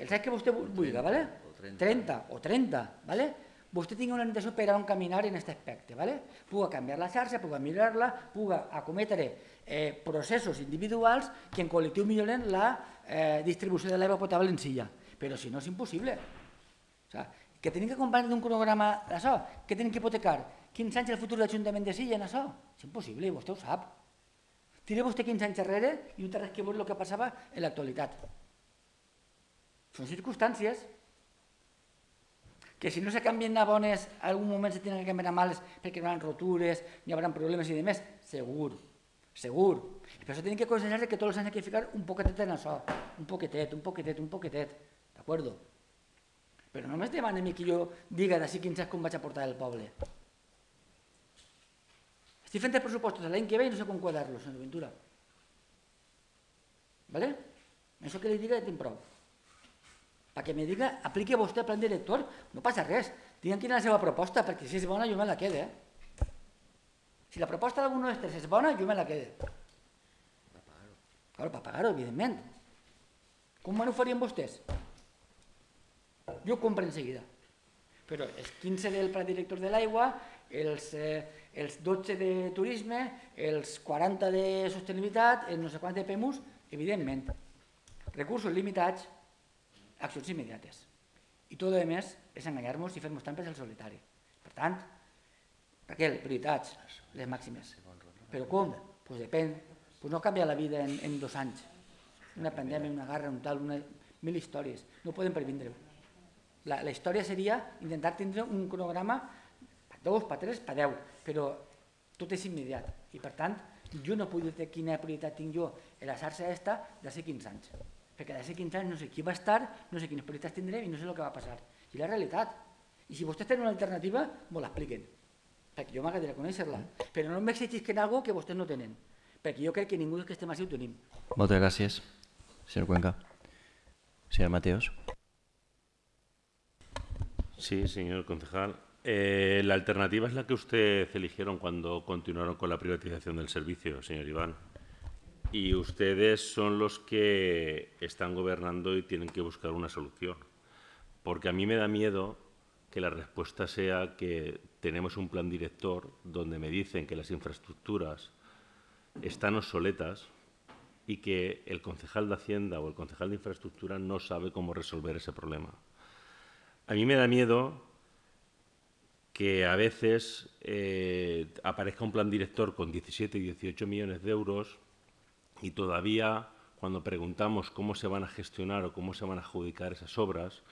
el sac que vostè vulgui, ¿vale? O 30. 30 o 30, ¿vale? vostè tingui una orientació per a on caminar en aquest aspecte, ¿vale? puga canviar la xarxa, puga mirar la puga acometre eh, processos individuals que en col·lectiu milloren la eh, distribució de l'aigua potable en silla. Però si no, és impossible. O sigui, que tenim que comprar d'un cronograma d'això, que tenim que hipotecar. 15 anys el futur de l'Ajuntament de Silla en això? És impossible, i vostè ho sap. Tireu vostè 15 anys enrere i no té res que veure el que passava en l'actualitat. Són circumstàncies que si no se canvien a bones, en algun moment se tenen que canviar a males perquè hi haurà rotures, hi haurà problemes i demés, segur, segur. I per això tenen que conscienciar que tots els anys hay que ficar un poquetet en això, un poquetet, un poquetet, un poquetet, d'acord? Però només demana a mi que jo diga d'ací 15 anys com vaig a portar el poble. Estic fent els pressupostos l'any que ve i no sé com quadrar-los, senyor Ventura. ¿Vale? Això que li diga tinc prou. Perquè me diga, apliqui vostè el plan director, no passa res. Diguem quina és la seva proposta, perquè si és bona jo me la quede. Eh? Si la proposta d'algun nostre és bona, jo me la quede. Per pagar-ho. Claro, para pagar-ho, evidentment. Com me farien vostès? Jo compro en seguida. Però els 15 del Pla Director de l'Aigua, els, eh, els 12 de turisme, els 40 de sostenibilitat, els no sé quants de PEMUS, evidentment. Recursos limitats, accions immediates. I tot el més és enganyar-nos i fer-nos tampes al solitari. Per tant, Raquel, prioritats, les màximes. Però com? Doncs pues depèn. Pues no canvia la vida en, en dos anys. Una pandèmia, una guerra, un tal, una... mil històries. No podem previndre-ho. La, la història seria intentar tindre un cronograma per dos, per tres, per deu, però tot és immediat i per tant jo no puc dir quina prioritat tinc jo en la xarxa aquesta de ser 15 anys perquè de ser 15 anys no sé qui va estar, no sé quines prioritats tindré i no sé el que va passar. I la realitat. I si vostès tenen una alternativa, me l'expliquen, perquè jo m'agradaria conèixer-la. Però no que en algo que vostès no tenen, perquè jo crec que ningú que estem així ho tenim. Moltes gràcies, senyor Cuenca. Senyor Mateos. Sí, señor concejal. Eh, la alternativa es la que ustedes eligieron cuando continuaron con la privatización del servicio, señor Iván. Y ustedes son los que están gobernando y tienen que buscar una solución. Porque a mí me da miedo que la respuesta sea que tenemos un plan director donde me dicen que las infraestructuras están obsoletas y que el concejal de Hacienda o el concejal de Infraestructura no sabe cómo resolver ese problema. A mí me da miedo que a veces eh, aparezca un plan director con 17 y 18 millones de euros y todavía cuando preguntamos cómo se van a gestionar o cómo se van a adjudicar esas obras,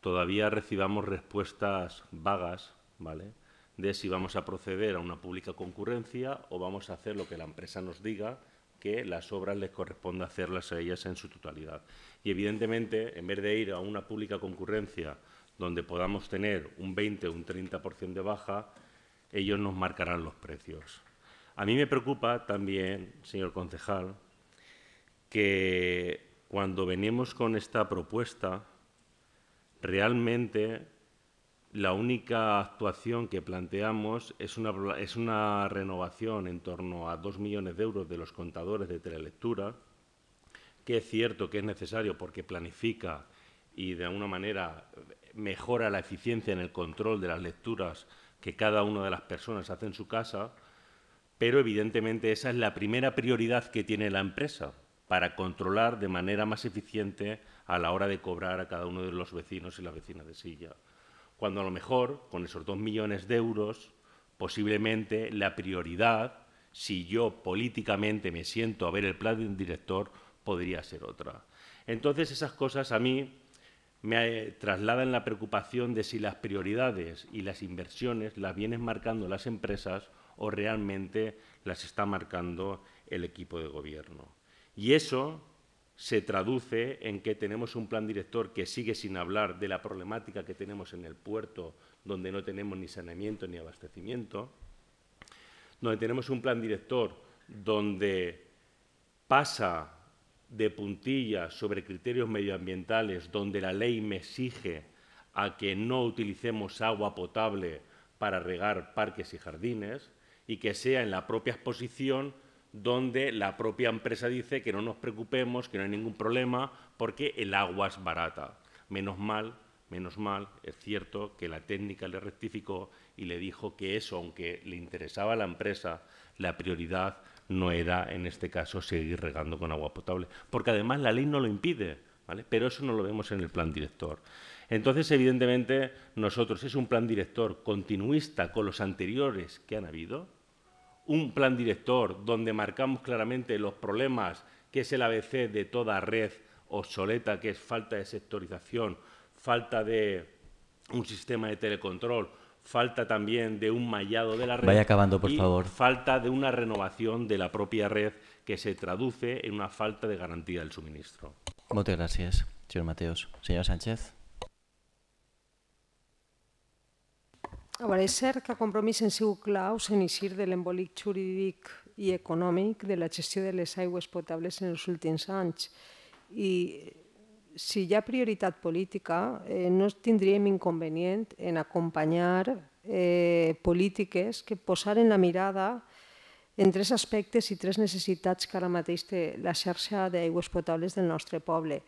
todavía recibamos respuestas vagas, ¿vale? De si vamos a proceder a una pública concurrencia o vamos a hacer lo que la empresa nos diga, que las obras les corresponde hacerlas a ellas en su totalidad. Y evidentemente, en vez de ir a una pública concurrencia donde podamos tener un 20 o un 30% de baja, ellos nos marcarán los precios. A mí me preocupa también, señor concejal, que cuando venimos con esta propuesta, realmente la única actuación que planteamos es una, es una renovación en torno a dos millones de euros de los contadores de telelectura, que es cierto que es necesario porque planifica y de alguna manera mejora la eficiencia en el control de las lecturas que cada una de las personas hace en su casa, pero evidentemente esa es la primera prioridad que tiene la empresa para controlar de manera más eficiente a la hora de cobrar a cada uno de los vecinos y las vecinas de silla. Cuando a lo mejor, con esos dos millones de euros, posiblemente la prioridad, si yo políticamente me siento a ver el plan de un director, podría ser otra. Entonces esas cosas a mí me eh, traslada en la preocupación de si las prioridades y las inversiones las vienen marcando las empresas o realmente las está marcando el equipo de gobierno. Y eso se traduce en que tenemos un plan director que sigue sin hablar de la problemática que tenemos en el puerto, donde no tenemos ni saneamiento ni abastecimiento, donde tenemos un plan director donde pasa de puntillas sobre criterios medioambientales donde la ley me exige a que no utilicemos agua potable para regar parques y jardines y que sea en la propia exposición donde la propia empresa dice que no nos preocupemos, que no hay ningún problema, porque el agua es barata. Menos mal, menos mal, es cierto que la técnica le rectificó y le dijo que eso, aunque le interesaba a la empresa, la prioridad no era, en este caso, seguir regando con agua potable, porque además la ley no lo impide, ¿vale? Pero eso no lo vemos en el plan director. Entonces, evidentemente, nosotros es un plan director continuista con los anteriores que han habido, un plan director donde marcamos claramente los problemas, que es el ABC de toda red obsoleta, que es falta de sectorización, falta de un sistema de telecontrol, falta también de un mallado de la red. Vaya acabando, por y favor. Falta de una renovación de la propia red que se traduce en una falta de garantía del suministro. Muchas gracias, señor Mateos. Señora Sánchez. A veure, és cert que compromissen sigut claus en eixir de l'embolic jurídic i econòmic de la gestió de les aigües potables en els últims anys i si hi ha prioritat política, eh, no tindríem inconvenient en acompanyar eh, polítiques que posaren la mirada en tres aspectes i tres necessitats que ara mateix té la xarxa d'aigües potables del nostre poble.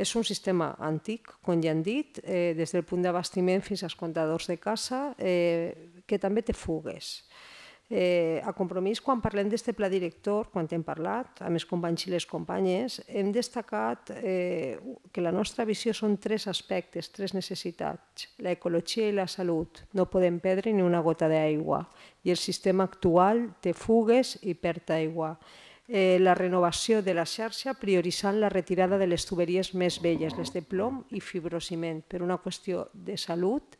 És un sistema antic, com ja han dit, eh, des del punt d'abastiment fins als contadors de casa, eh, que també té fugues. Eh, eh, a Compromís, quan parlem d'este pla director, quan hem parlat amb els companys i les companyes, hem destacat eh, que la nostra visió són tres aspectes, tres necessitats, l'ecologia i la salut. No podem perdre ni una gota d'aigua i el sistema actual té fugues i perd aigua. Eh, la renovació de la xarxa prioritzant la retirada de les tuberies més velles, les de plom i fibrociment, per una qüestió de salut,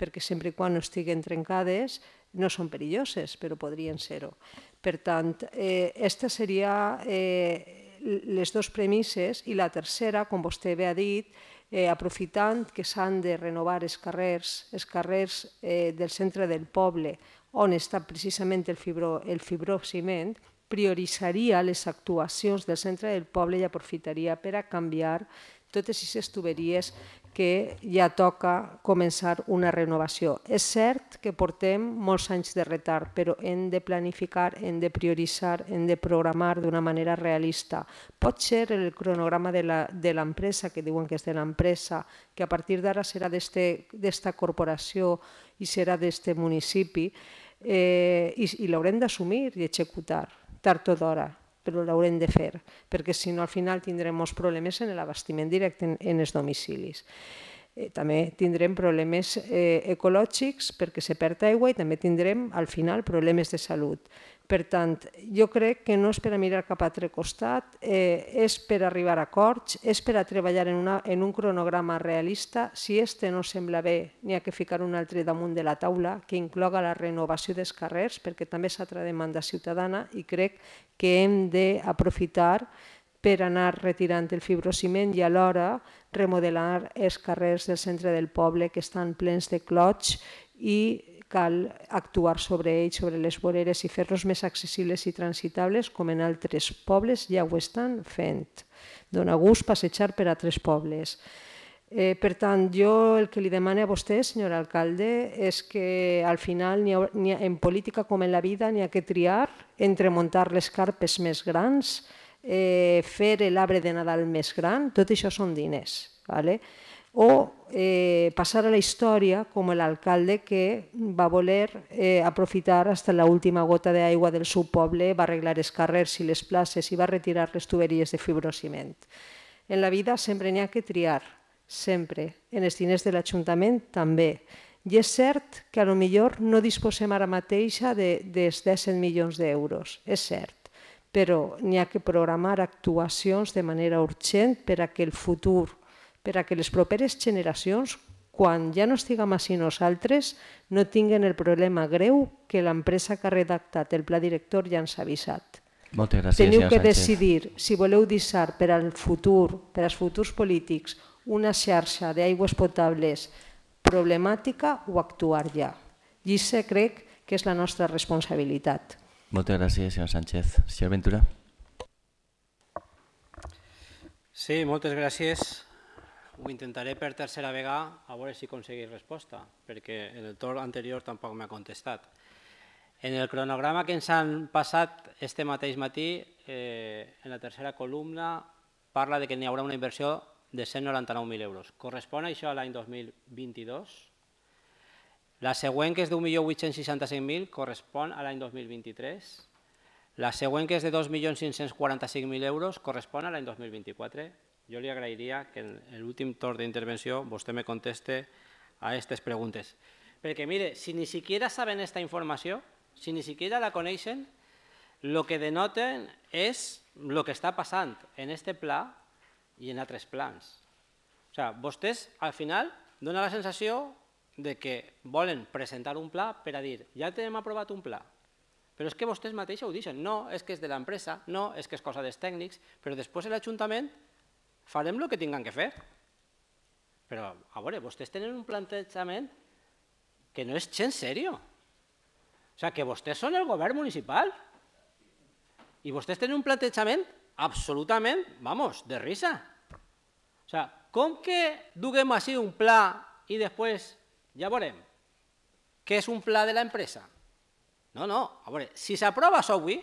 perquè sempre quan no estiguen trencades no són perilloses, però podrien ser-ho. Per tant, eh, esta seria eh, les dues premisses i la tercera, com vostè bé ha dit, eh, aprofitant que s'han de renovar els carrers, els carrers eh, del centre del poble, on està precisament el, fibro, el fibrociment, prioritzaria les actuacions del centre del poble i aprofitaria per a canviar totes aquestes tuberies que ja toca començar una renovació. És cert que portem molts anys de retard, però hem de planificar, hem de prioritzar, hem de programar d'una manera realista. Pot ser el cronograma de l'empresa, que diuen que és de l'empresa, que a partir d'ara serà d'esta corporació i serà d'este municipi, eh, i, i l'haurem d'assumir i executar tard o d'hora però l'haurem de fer, perquè si no al final tindrem molts problemes en l'abastiment directe en els domicilis eh, també tindrem problemes eh, ecològics perquè se perd aigua i també tindrem al final problemes de salut. Per tant, jo crec que no és per a mirar cap altre costat, eh, és per arribar a acords, és per a treballar en, una, en un cronograma realista. Si este no sembla bé, n'hi ha que ficar un altre damunt de la taula que incloga la renovació dels carrers, perquè també és altra demanda ciutadana i crec que hem d'aprofitar per anar retirant el fibrociment i alhora remodelar els carrers del centre del poble que estan plens de clots i cal actuar sobre ells, sobre les voreres i fer-los més accessibles i transitables com en altres pobles ja ho estan fent. Dóna gust passejar per a tres pobles. Eh, per tant, jo el que li demane a vostè, senyor alcalde, és que al final, ni, ni en política com en la vida, n'hi ha que triar entre muntar les carpes més grans i eh, fer l'arbre de Nadal més gran, tot això són diners. ¿vale? o eh, passar a la història com l'alcalde que va voler eh, aprofitar fins a l'última gota d'aigua del seu poble, va arreglar els carrers i les places i va retirar les tuberies de fibrociment. En la vida sempre n'hi ha que triar, sempre. En els diners de l'Ajuntament també. I és cert que a lo millor no disposem ara mateixa de, dels 10 milions d'euros, és cert però n'hi ha que programar actuacions de manera urgent per a que el futur, per a que les properes generacions, quan ja no estiguem així nosaltres, no tinguen el problema greu que l'empresa que ha redactat el pla director ja ens ha avisat. Moltes gràcies, Teniu que decidir si voleu deixar per al futur, per als futurs polítics, una xarxa d'aigües potables problemàtica o actuar ja. I crec que és la nostra responsabilitat. Moltes gràcies, senyor Sánchez. Senyor Ventura. Sí, moltes gràcies. Ho intentaré per tercera vegada, a veure si aconsegueix resposta, perquè en el torn anterior tampoc m'ha contestat. En el cronograma que ens han passat este mateix matí, eh, en la tercera columna, parla de que n'hi haurà una inversió de 199.000 euros. Correspon això a l'any 2022? La següent, que és d'1.865.000, correspon a l'any 2023. La següent, que és de 2.545.000 euros, correspon a l'any 2024. Jo li agrairia que en l'últim torn d'intervenció vostè me conteste a aquestes preguntes. Perquè, mire, si ni siquiera saben aquesta informació, si ni siquiera la coneixen, el que denoten és el que està passant en aquest pla i en altres plans. O sigui, vostès, al final, dona la sensació de que volen presentar un pla per a dir ja tenim aprovat un pla, però és que vostès mateixos ho diuen, no, és que és de l'empresa, no, és que és cosa dels tècnics, però després l'Ajuntament farem el que tinguem que fer. Però, a veure, vostès tenen un plantejament que no és gens seriós. O sigui, que vostès són el govern municipal i vostès tenen un plantejament absolutament, vamos, de risa. O sigui, com que duguem així un pla i després ja veurem. Què és un pla de l'empresa? No, no, a veure, si s'aprova això avui,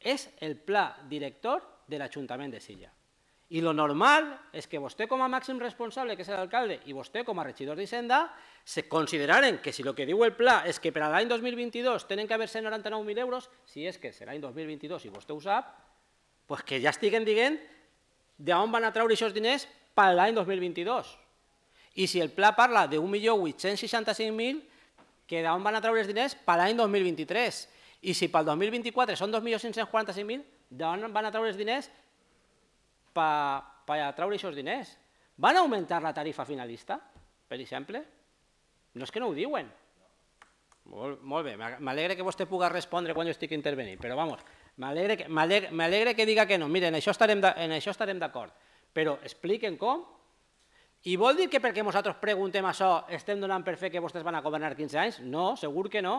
és el pla director de l'Ajuntament de Silla. I lo normal és que vostè com a màxim responsable, que és l'alcalde, i vostè com a regidor d'Hisenda, se consideraren que si el que diu el pla és que per a l'any 2022 tenen que haver-se 99.000 euros, si és que serà l'any 2022 i si vostè ho sap, pues que ja estiguen dient d'on van a treure aquests diners per l'any 2022. I si el pla parla de 1.865.000, que d'on van a treure els diners per l'any 2023. I si pel 2024 són 2.545.000, d'on van a treure els diners per, treure aquests diners? Van augmentar la tarifa finalista, per exemple? No és que no ho diuen. Molt, molt bé, m'alegre que vostè pugui respondre quan jo estic intervenint, però vamos, m'alegre que, que diga que no. Miren, en això estarem d'acord, però expliquen com i vol dir que perquè nosaltres preguntem això estem donant per fer que vostès van a governar 15 anys? No, segur que no.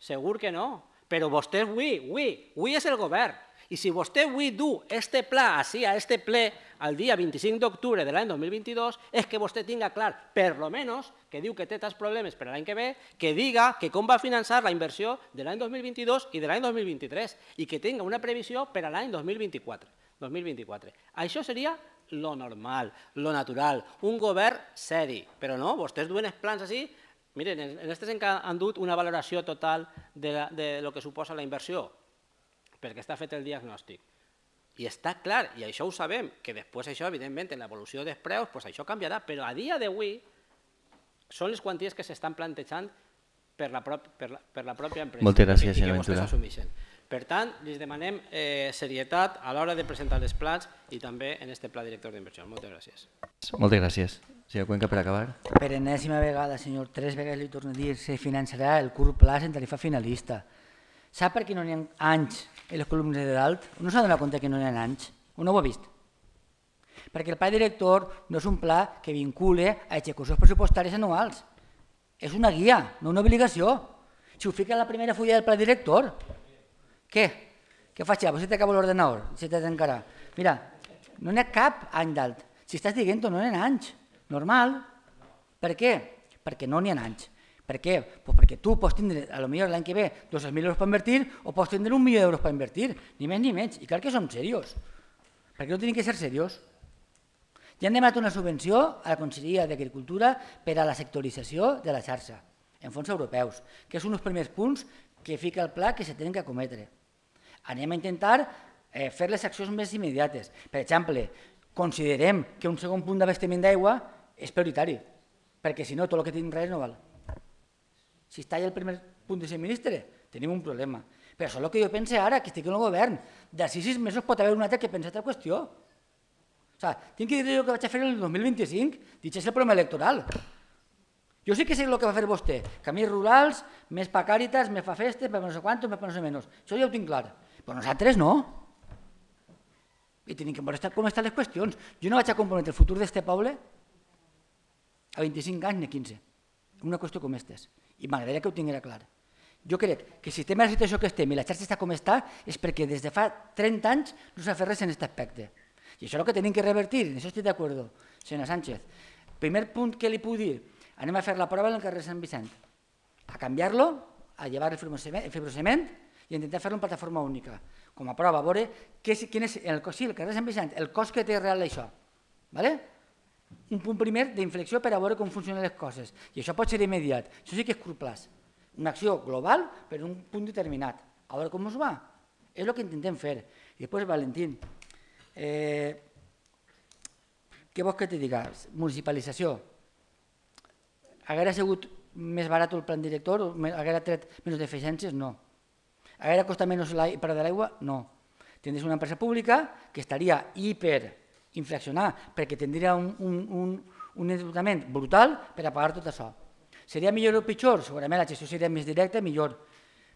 Segur que no. Però vostè avui, avui, avui és el govern. I si vostè avui du este pla així, a este ple, al dia 25 d'octubre de l'any 2022, és que vostè tinga clar, per lo menos, que diu que té tants problemes per l'any que ve, que diga que com va finançar la inversió de l'any 2022 i de l'any 2023 i que tinga una previsió per a l'any 2024. 2024. Això seria lo normal, lo natural. Un govern seri, però no, vostès duen els plans així. Miren, en aquestes han dut una valoració total de, la, de lo que suposa la inversió, perquè està fet el diagnòstic. I està clar, i això ho sabem, que després això, evidentment, en l'evolució dels preus, pues això canviarà, però a dia d'avui són les quanties que s'estan plantejant per la, prop, per, la, per la pròpia empresa. Moltes gràcies, senyor Ventura. Per tant, li demanem eh, serietat a l'hora de presentar els plans i també en este pla director d'inversió. Moltes gràcies. Moltes gràcies. Senyor Cuenca, per acabar. Per enèsima vegada, senyor, tres vegades li torno a dir, que se finançarà el curt pla en tarifa finalista. Sap per què no n'hi ha anys en les columnes de dalt? No s'ha donat que no n'hi ha anys? O no ho ha vist? Perquè el pla director no és un pla que vincule a execucions pressupostàries anuals. És una guia, no una obligació. Si ho fica en la primera fulla del pla director, què? Què faig? Ja? Potser t'acabo l'ordenador, si te tancarà. Mira, no n'hi ha cap any d'alt. Si estàs dient-ho, no n'hi ha anys. Normal. Per què? Perquè no n'hi ha anys. Per què? Pues perquè tu pots tindre, a lo millor l'any que ve, 200.000 euros per invertir o pots tindre un milió d'euros per invertir, ni més ni menys. I clar que som serios, perquè no tenim que ser serios. Ja hem demanat una subvenció a la Conselleria d'Agricultura per a la sectorització de la xarxa, en fons europeus, que és un dels primers punts que fica el pla que se tenen que acometre. Anem a intentar eh, fer les accions més immediates. Per exemple, considerem que un segon punt d'abastiment d'aigua és prioritari, perquè si no tot el que tenim res no val. Si està el primer punt de ministre, tenim un problema. Però això és el que jo pense ara, que estic en el govern. De sis mesos pot haver un altre que pensa altra qüestió. O sigui, tinc que dir el que vaig a fer el 2025, dit és el problema electoral. Jo sé que sé el que va fer vostè, camins rurals, més pa càritas, més fa festes, més no sé quantos, més no sé menys. Això ja ho tinc clar. Però nosaltres no. I tenim que veure com estan les qüestions. Jo no vaig a comprometre el futur d'aquest poble a 25 anys ni a 15, en una qüestió com aquestes. I m'agradaria que ho tinguera clar. Jo crec que si estem en la situació que estem i la xarxa està com està és perquè des de fa 30 anys no s'ha fet res en aquest aspecte. I això és el que hem que revertir, en això estic d'acord, senyora Sánchez. Primer punt que li puc dir, anem a fer la prova en el carrer Sant Vicent, a canviar-lo, a llevar el fibrociment, el fibrociment i intentem fer-lo en plataforma única, com a prova, a veure quin és el, sí, el carrer Sant Vicent, el cost que té real això. ¿vale? Un punt primer d'inflexió per a veure com funcionen les coses. I això pot ser immediat. Això sí que és curt plaç. Una acció global, però un punt determinat. A veure com us va. És el que intentem fer. I després, Valentín, eh, què vols que te digui? Municipalització. Hauria sigut més barat el plan director? Hauria tret menys deficiències? No a veure, costa menos la, de l'aigua? No. Tendries una empresa pública que estaria hiperinflacionada perquè tindria un, un, un, un endeutament brutal per a pagar tot això. Seria millor o pitjor? Segurament la gestió seria més directa, millor.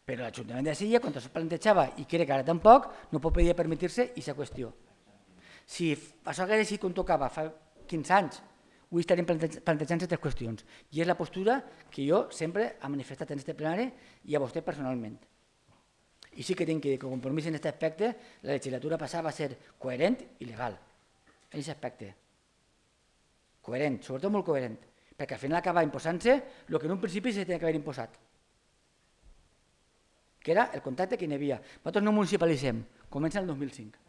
Però l'Ajuntament de Silla, quan es plantejava, i crec que ara tampoc, no pot podia permetir-se aquesta qüestió. Si això hagués sigut on tocava fa 15 anys, avui estarem plantejant tres qüestions. I és la postura que jo sempre he manifestat en aquest plenari i a vostè personalment i sí que tinc que dir que compromís en aquest aspecte la legislatura passada va ser coherent i legal, en aquest aspecte. Coherent, sobretot molt coherent, perquè al final acaba imposant-se el que en un principi s'ha d'haver haver imposat, que era el contacte que hi havia. Nosaltres no municipalitzem, comença el 2005.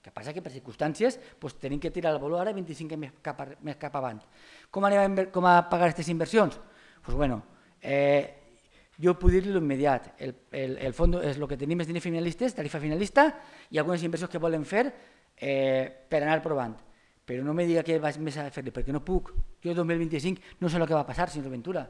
El que passa que per circumstàncies doncs, tenim que tirar el valor ara 25 més cap, més cap avant. Com, anem, com a pagar aquestes inversions? Doncs, bueno, eh, jo puc dir-li l'immediat. El, el, el fons és el que tenim és diners finalistes, tarifa finalista, i algunes inversions que volen fer eh, per anar provant. Però no me diga que vaig més a fer perquè no puc. Jo 2025 no sé el que va passar, senyor Ventura.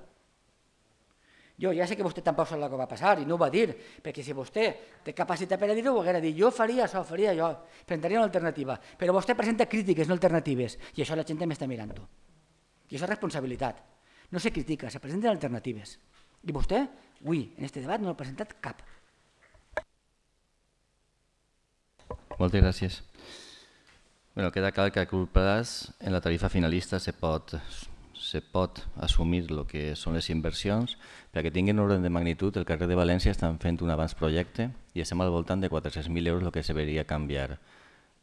Jo ja sé que vostè tampoc sap el que va passar i no ho va dir, perquè si vostè té capacitat per a dir-ho, ho haguera dit, jo faria això, faria jo, presentaria una alternativa. Però vostè presenta crítiques, no alternatives, i això la gent també està mirant-ho. I això és responsabilitat. No se critica, se presenten alternatives. I vostè, avui, en aquest debat, no ha presentat cap. Moltes gràcies. Bueno, queda clar que a curt plaç en la tarifa finalista se pot, se pot assumir el que són les inversions. Perquè tinguin un ordre de magnitud, el carrer de València estan fent un abans projecte i estem al voltant de 400.000 euros el que se veria canviar.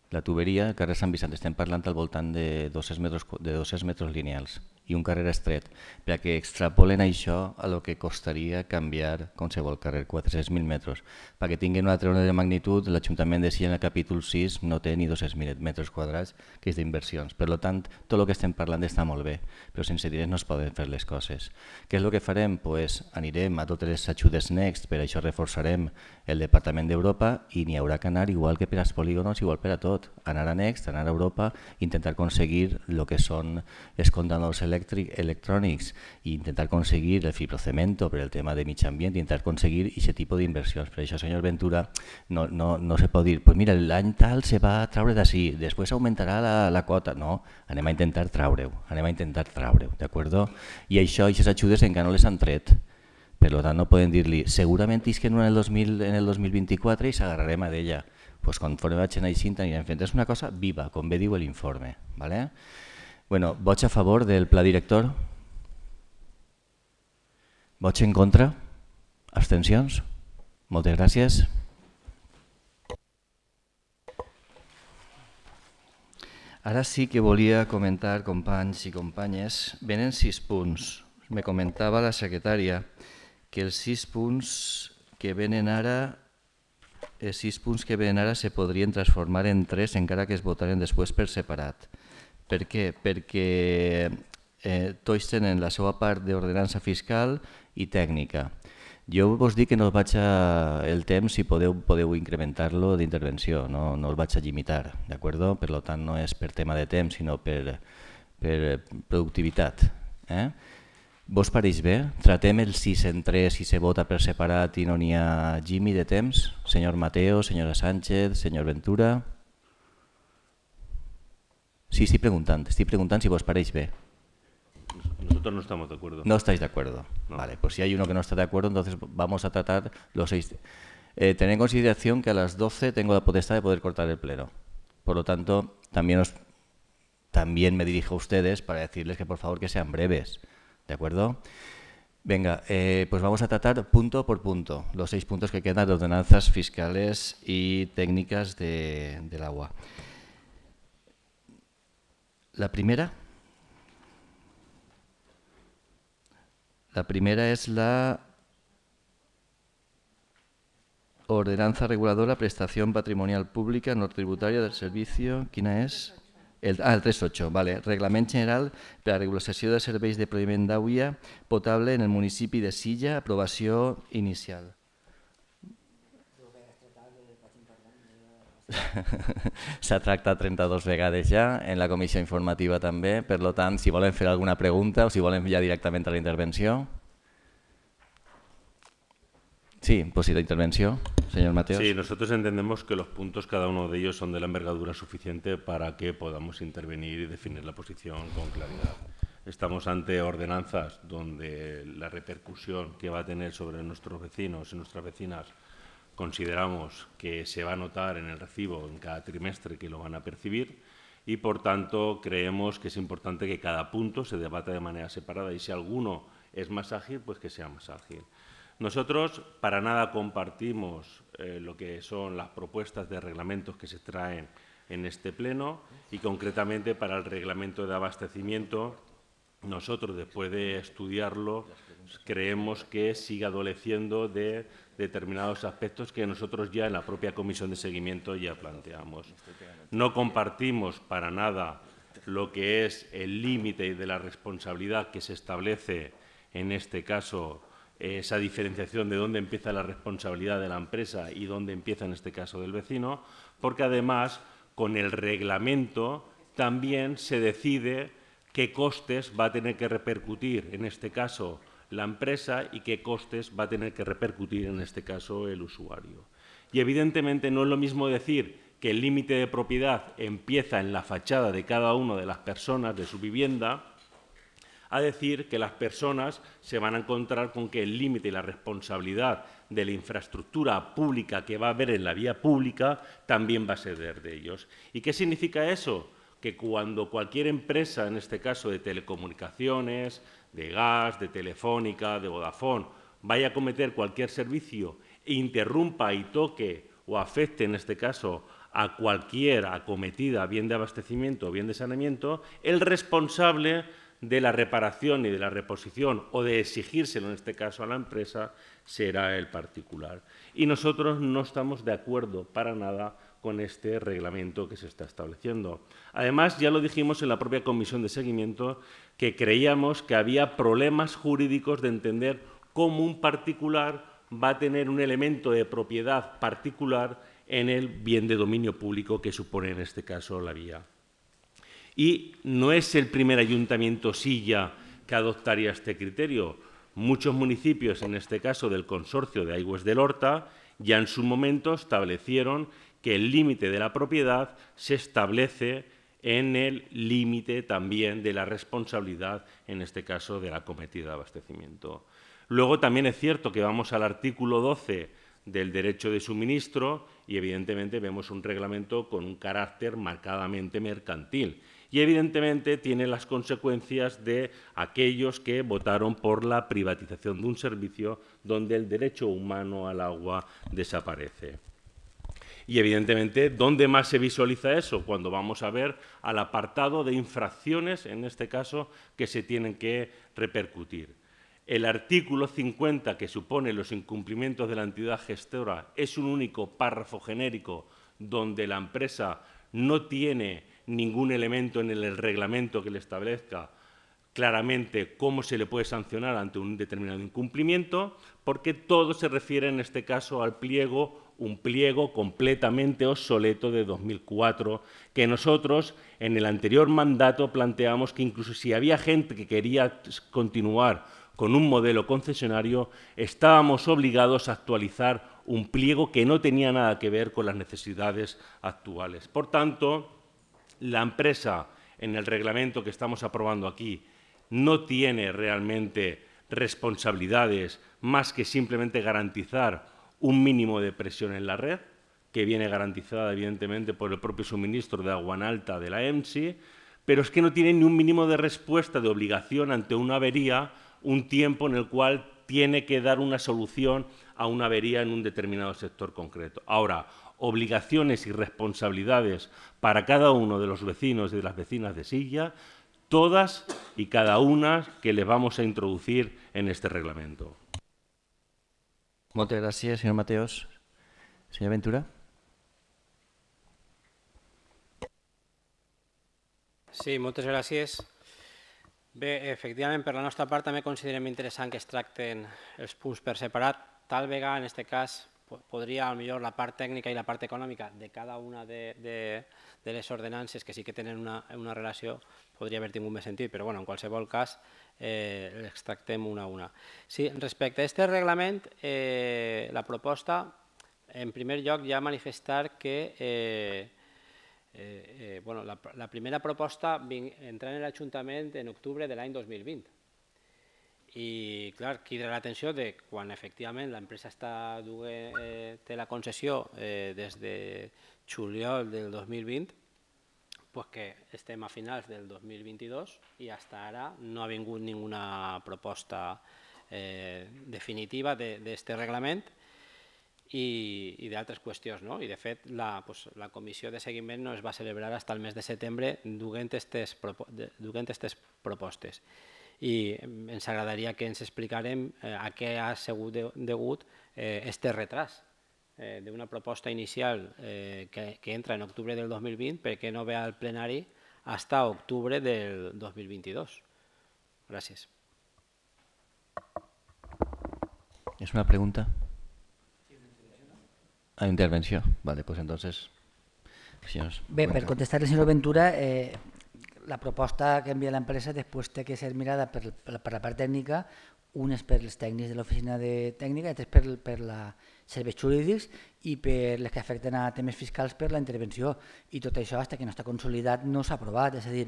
La tuberia, el carrer Sant Vicent, estem parlant al voltant de 200 metres, de 200 metres lineals i un carrer estret, perquè extrapolen això a lo que costaria canviar qualsevol carrer, 400.000 metres. Perquè tinguin una altra de magnitud, l'Ajuntament de Silla el capítol 6 no té ni 200.000 metres quadrats, que és d'inversions. Per tant, tot el que estem parlant està molt bé, però sense diners no es poden fer les coses. Què és el que farem? Pues anirem a totes les ajudes Next, per això reforçarem el Departament d'Europa i n'hi haurà que anar igual que per als polígonos, igual per a tot. Anar a Next, anar a Europa, intentar aconseguir el que són els condenadors elèctrics electric, electronics i intentar conseguir el fibrocemento per el tema de mig ambient, intentar conseguir aquest tipus d'inversions. Per això, senyor Ventura, no, no, no se pot dir, pues mira, l'any tal se va traure d'ací, després augmentarà la, la quota. No, anem a intentar traure-ho, anem a intentar traure-ho, d'acord? I això, aquestes ajudes encara no les han tret. Per tant, no poden dir-li, segurament és que en el, 2000, en el 2024 i s'agarrarem a d'ella. Pues conforme vagin així, anirem fent. És una cosa viva, com bé diu l'informe. ¿vale? Bueno, vots a favor del pla director? Vots en contra? Abstencions? Moltes gràcies. Ara sí que volia comentar, companys i companyes, venen sis punts. Me comentava la secretària que els sis punts que venen ara els sis punts que venen ara se podrien transformar en tres encara que es votaren després per separat. Per què? Perquè eh, tots tenen la seva part d'ordenança fiscal i tècnica. Jo vos dic que no vaig a... el temps, si podeu, podeu incrementar-lo d'intervenció, no, no el vaig a limitar, d'acord? Per tant, no és per tema de temps, sinó per, per productivitat. Eh? Vos pareix bé? Tratem el 6 en 3, si se vota per separat i no n'hi ha Jimmy de temps? Senyor Mateo, senyora Sánchez, senyor Ventura... Sí, sí, preguntando. Estoy preguntando si vos paréis B. Nosotros no estamos de acuerdo. No estáis de acuerdo. Vale, pues si hay uno que no está de acuerdo, entonces vamos a tratar los seis. Eh, tened en consideración que a las 12 tengo la potestad de poder cortar el pleno. Por lo tanto, también, os, también me dirijo a ustedes para decirles que por favor que sean breves. ¿De acuerdo? Venga, eh, pues vamos a tratar punto por punto los seis puntos que quedan de ordenanzas fiscales y técnicas de, del agua. La primera. La primera es la Ordenanza Reguladora Prestación Patrimonial Pública No Tributaria del Servicio. ¿Quién es? El, ah, el 38, vale. Reglamento general para la regulación de servicios de proviment potable en el municipio de Silla, Aprobación inicial. se S'ha a 32 vegades ya en la Comisión informativa también. Por lo tanto, si volen hacer alguna pregunta o si volen ya directamente a la intervención. Sí, pues sí, la intervención. señor Mateos. Sí, nosotros entendemos que los puntos, cada uno de ellos, son de la envergadura suficiente para que podamos intervenir y definir la posición con claridad. Estamos ante ordenanzas donde la repercusión que va a tener sobre nuestros vecinos y nuestras vecinas consideramos que se va a notar en el recibo en cada trimestre que lo van a percibir y, por tanto, creemos que es importante que cada punto se debata de manera separada y si alguno es más ágil, pues que sea más ágil. Nosotros para nada compartimos eh, lo que son las propuestas de reglamentos que se traen en este Pleno y, concretamente, para el reglamento de abastecimiento, nosotros, después de estudiarlo, creemos que sigue adoleciendo de determinados aspectos que nosotros ya en la propia comisión de seguimiento ya planteamos. No compartimos para nada lo que es el límite de la responsabilidad que se establece en este caso esa diferenciación de dónde empieza la responsabilidad de la empresa y dónde empieza en este caso del vecino, porque además con el reglamento también se decide qué costes va a tener que repercutir en este caso la empresa y qué costes va a tener que repercutir en este caso el usuario. Y evidentemente no es lo mismo decir que el límite de propiedad empieza en la fachada de cada una de las personas de su vivienda, a decir que las personas se van a encontrar con que el límite y la responsabilidad de la infraestructura pública que va a haber en la vía pública también va a ser de ellos. ¿Y qué significa eso? Que cuando cualquier empresa, en este caso de telecomunicaciones, de gas, de telefónica, de Vodafone, vaya a cometer cualquier servicio e interrumpa y toque o afecte, en este caso, a cualquier acometida, bien de abastecimiento o bien de saneamiento, el responsable de la reparación y de la reposición o de exigírselo, en este caso, a la empresa, será el particular. Y nosotros no estamos de acuerdo para nada con este reglamento que se está estableciendo. Además, ya lo dijimos en la propia comisión de seguimiento, que creíamos que había problemas jurídicos de entender cómo un particular va a tener un elemento de propiedad particular en el bien de dominio público que supone en este caso la vía. Y no es el primer ayuntamiento silla que adoptaría este criterio. Muchos municipios, en este caso del consorcio de Aigües del Horta, ya en su momento establecieron que el límite de la propiedad se establece en el límite también de la responsabilidad, en este caso, de la cometida de abastecimiento. Luego también es cierto que vamos al artículo 12 del derecho de suministro y evidentemente vemos un reglamento con un carácter marcadamente mercantil y evidentemente tiene las consecuencias de aquellos que votaron por la privatización de un servicio donde el derecho humano al agua desaparece. Y evidentemente, ¿dónde más se visualiza eso? Cuando vamos a ver al apartado de infracciones, en este caso, que se tienen que repercutir. El artículo 50, que supone los incumplimientos de la entidad gestora, es un único párrafo genérico donde la empresa no tiene ningún elemento en el reglamento que le establezca claramente cómo se le puede sancionar ante un determinado incumplimiento, porque todo se refiere en este caso al pliego un pliego completamente obsoleto de 2004, que nosotros en el anterior mandato planteamos que incluso si había gente que quería continuar con un modelo concesionario, estábamos obligados a actualizar un pliego que no tenía nada que ver con las necesidades actuales. Por tanto, la empresa en el reglamento que estamos aprobando aquí no tiene realmente responsabilidades más que simplemente garantizar un mínimo de presión en la red, que viene garantizada evidentemente por el propio suministro de agua en alta de la EMSI, pero es que no tiene ni un mínimo de respuesta de obligación ante una avería, un tiempo en el cual tiene que dar una solución a una avería en un determinado sector concreto. Ahora, obligaciones y responsabilidades para cada uno de los vecinos y de las vecinas de Silla, todas y cada una que les vamos a introducir en este reglamento. Moltes gràcies, senyor Mateos. Senyor Ventura. Sí, moltes gràcies. Bé, efectivament, per la nostra part també considerem interessant que es tracten els punts per separat. Tal vegada, en aquest cas, podria, millor la part tècnica i la part econòmica de cada una de, de, de les ordenances que sí que tenen una, una relació podria haver tingut més sentit, però bueno, en qualsevol cas eh, l'extractem una a una. Sí, respecte a aquest reglament, eh, la proposta, en primer lloc, ja manifestar que eh, eh, eh, bueno, la, la primera proposta ving, entrar en l'Ajuntament en octubre de l'any 2020. I, clar, crida l'atenció de quan efectivament l'empresa està eh, té la concessió eh, des de juliol del 2020, pues que estem a finals del 2022 i hasta ara no ha vingut ninguna proposta eh, definitiva d'aquest de, reglament i, i d'altres qüestions. No? I de fet, la, pues, la comissió de seguiment no es va celebrar fins al mes de setembre duent aquestes propo propostes. I ens agradaria que ens explicarem eh, a què ha sigut de, degut aquest eh, retras eh, d'una proposta inicial eh, que, que entra en octubre del 2020 perquè no ve al plenari fins a octubre del 2022. Gràcies. És una pregunta? A ah, intervenció. Vale, pues entonces, Bé, per contestar al senyor Ventura, eh, la proposta que envia l'empresa després ha que ser mirada per, la part tècnica, és per els tècnics de l'oficina de tècnica i després per, la, per la serveis jurídics i per les que afecten a temes fiscals per la intervenció i tot això fins que no està consolidat no s'ha aprovat, és a dir,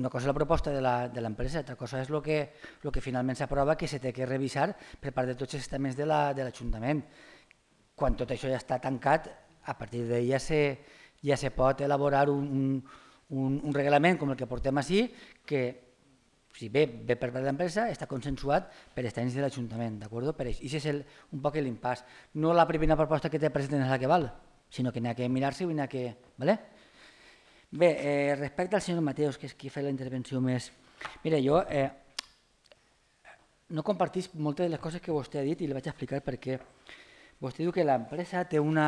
una cosa és la proposta de l'empresa, altra cosa és el que, lo que finalment s'aprova que se té que revisar per part de tots els estaments de l'Ajuntament. La, Quan tot això ja està tancat, a partir d'ahir ja, se, ja se pot elaborar un, un, un reglament com el que portem així, que si ve, ve per part de l'empresa, està consensuat per estadis de l'Ajuntament, d'acord? Per això, és el, un poc l'impàs. No la primera proposta que té presenten és la que val, sinó que n'hi ha que mirar-se i n'hi ha que... Vale? Bé, eh, respecte al senyor Mateus, que és qui fa la intervenció més... Mira, jo eh, no compartís moltes de les coses que vostè ha dit i li vaig explicar per què. vostè diu que l'empresa té una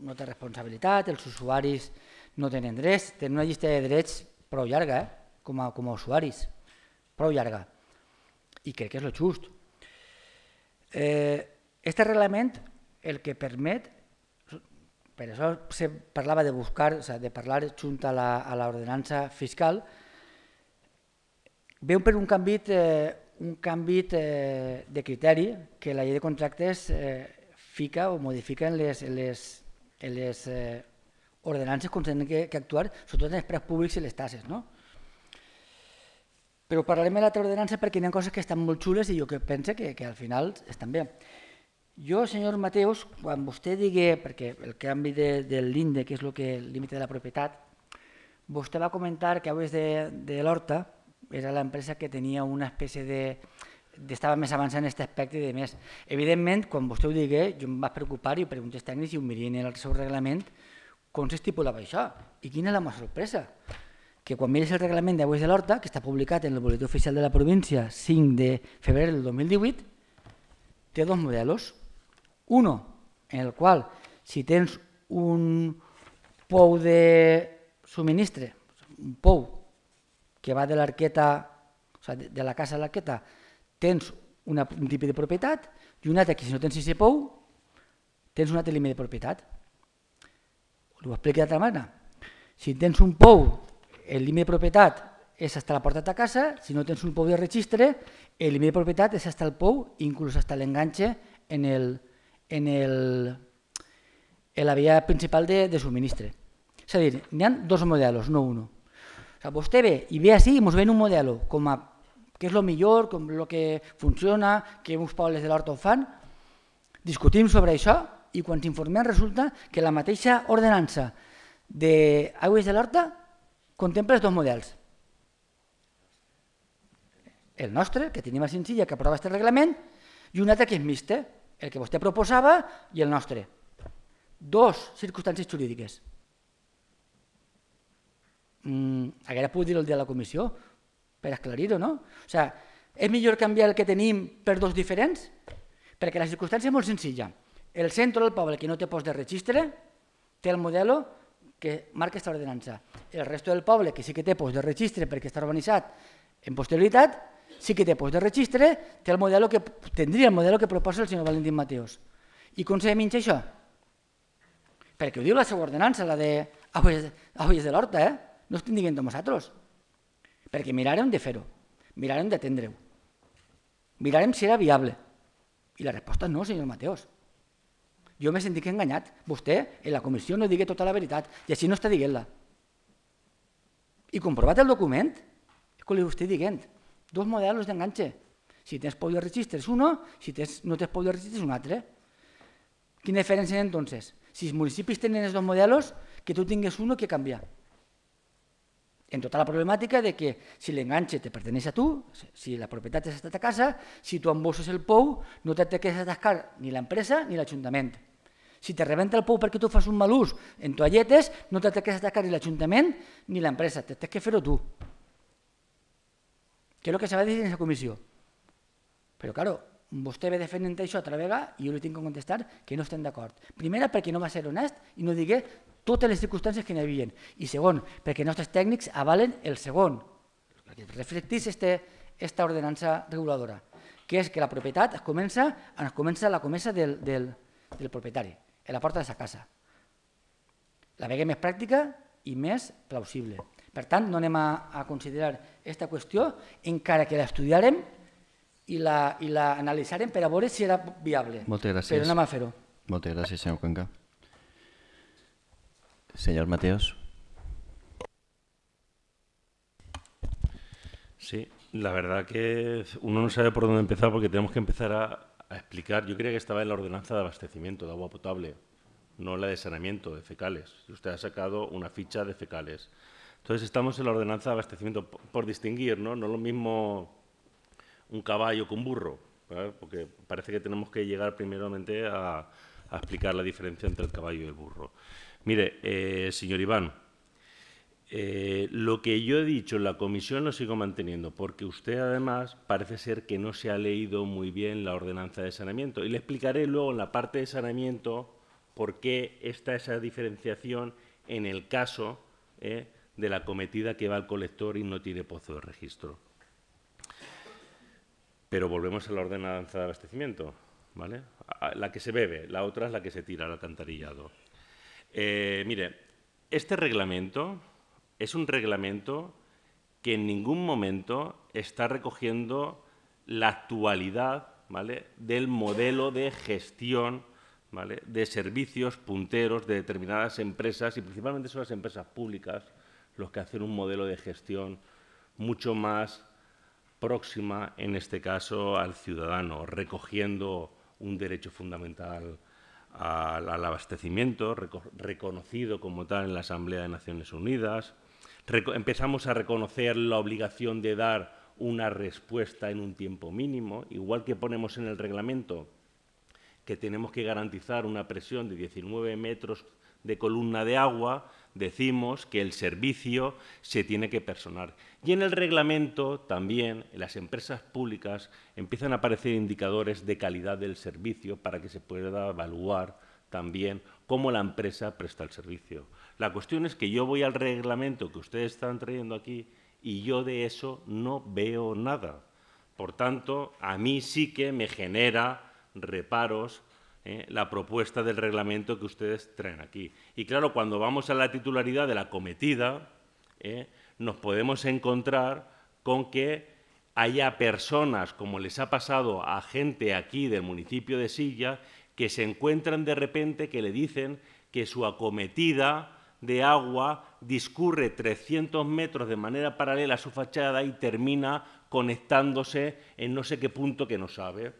no té responsabilitat, els usuaris no tenen drets, tenen una llista de drets prou llarga eh? com, a, com a usuaris prou llarga. I crec que és el just. Eh, este reglament el que permet, per això se parlava de buscar, o sigui, de parlar junt a l'ordenança fiscal, veu per un canvi, eh, un canvi eh, de criteri que la llei de contractes eh, fica o modifica en les, en les, en les eh, ordenances que, que actuar, sobretot en els preus públics i les tasses. No? Però parlarem de l'altra ordenança perquè hi ha coses que estan molt xules i jo que penso que, que al final estan bé. Jo, senyor Mateus, quan vostè digui, perquè el canvi de, de l'INDE, que és el que limita de la propietat, vostè va comentar que vegades de, de l'Horta era l'empresa que tenia una espècie de, de estava més avançant en aquest aspecte i de més. Evidentment, quan vostè ho digui, jo em vaig preocupar i preguntes tècnics i ho mirien en el seu reglament com s'estipulava això i quina és la meva sorpresa que quan mires el reglament d'aigües de l'Horta, que està publicat en el boletí oficial de la província 5 de febrer del 2018, té dos models. Uno, en el qual si tens un pou de subministre, un pou que va de l'arqueta, o sigui, de la casa a l'arqueta, tens una, un tipus de propietat i un altre que si no tens aquest pou, tens un altre límit de propietat. Ho explico d'altra manera. Si tens un pou el límit de propietat és estar a la porta de casa, si no tens un pou de registre, el límit de propietat és estar al pou, inclús estar l'enganxe en, el, en, el, en la via principal de, de subministre. És a dir, n'hi ha dos models, no un. O sea, vostè ve i ve així i ens ven un model com a què és el millor, com el que funciona, que uns pobles de l'Horta ho fan. Discutim sobre això i quan ens informem resulta que la mateixa ordenança d'aigües de l'Horta contemples dos models. El nostre, que tenim a Sincilla, que aprova aquest reglament, i un altre que és mixte, el que vostè proposava i el nostre. Dos circumstàncies jurídiques. Mm, hauria pogut dir el de la comissió, per aclarir-ho, no? O sigui, és millor canviar el que tenim per dos diferents? Perquè la circumstància és molt senzilla. El centre del poble que no té post de registre té el modelo que marca aquesta ordenança. El resto del poble, que sí que té post de registre perquè està urbanitzat en posterioritat, sí que té post de registre, té el model que, tindria el model que proposa el senyor Valentín Mateus. I com se menja això? Perquè ho diu la seva ordenança, la de avui és, és de l'horta, eh? no estem dient de nosaltres. Perquè mirarem de fer-ho, mirarem d'atendre-ho, mirarem si era viable. I la resposta no, senyor Mateus. Jo me sentit enganyat. Vostè, en la comissió, no digui tota la veritat, i així no està dient-la. I comprovat el document, és que li estic dient, dos models d'enganxe. Si tens de registre és un, si tens, no tens de registre és un altre. Quina diferència entonces? Si els municipis tenen els dos models, que tu tingues un, que canvia? En tota la problemàtica de que si l'enganxe te perteneix a tu, si la propietat és a ta casa, si tu embosses el pou, no t'ha de que ni l'empresa ni l'Ajuntament. Si te rebenta el pou perquè tu fas un mal ús en toalletes, no te que atacar ni l'Ajuntament ni l'empresa, te que fer-ho tu. Que és el que se va dir en la comissió. Però, claro, vostè ve defendent això altra vegada i jo li tinc que contestar que no estem d'acord. Primera, perquè no va ser honest i no digué totes les circumstàncies que n'hi havia. I segon, perquè els nostres tècnics avalen el segon, que reflectís este, esta ordenança reguladora, que és que la propietat es comença, es comença la comesa del, del, del propietari. en la puerta de esa casa. La es práctica y y es plausible. Per tanto, no anem a, a considerar esta en cara que l'estudiarem y la, y la analizaren pero a si era viable. Muchas gracias. Però anem a fer-ho. Cuenca. Señor Mateos. Sí, la verdad que uno no sabe por dónde empezar porque tenemos que empezar a a explicar, yo creía que estaba en la ordenanza de abastecimiento de agua potable, no la de saneamiento de fecales. Usted ha sacado una ficha de fecales. Entonces estamos en la ordenanza de abastecimiento por, distinguir, ¿no? No es lo mismo un caballo que un burro, porque parece que tenemos que llegar primeramente a, explicar la diferencia entre el caballo y el burro. Mire, eh, señor Iván, eh, lo que yo he dicho en la comisión lo sigo manteniendo, porque usted además parece ser que no se ha leído muy bien la ordenanza de saneamiento. Y le explicaré luego en la parte de saneamiento por qué está esa diferenciación en el caso eh, de la cometida que va al colector y no tiene pozo de registro. Pero volvemos a la ordenanza de abastecimiento, ¿vale? La que se bebe, la otra es la que se tira al alcantarillado. Eh, mire, este reglamento es un reglamento que en ningún momento está recogiendo la actualidad del modelo de gestión de servicios punteros de determinadas empresas, y principalmente son las empresas públicas los que hacen un modelo de gestión mucho más próxima, en este caso, al ciudadano, recogiendo un derecho fundamental al, abastecimiento, reconocido como tal en la Asamblea de Naciones Unidas, empezamos a reconocer la obligación de dar una respuesta en un tiempo mínimo, igual que ponemos en el reglamento que tenemos que garantizar una presión de 19 metros de columna de agua, decimos que el servicio se tiene que personar. Y en el reglamento también en las empresas públicas empiezan a aparecer indicadores de calidad del servicio para que se pueda evaluar también cómo la empresa presta el servicio. La cuestión es que yo voy al reglamento que ustedes están trayendo aquí y yo de eso no veo nada. Por tanto, a mí sí que me genera reparos ¿eh? la propuesta del reglamento que ustedes traen aquí. Y claro, cuando vamos a la titularidad de la cometida, ¿eh? nos podemos encontrar con que haya personas, como les ha pasado a gente aquí del municipio de Silla, que se encuentran de repente que le dicen que su acometida de agua discurre 300 metros de manera paralela a su fachada y termina conectándose en no sé qué punto que no sabe.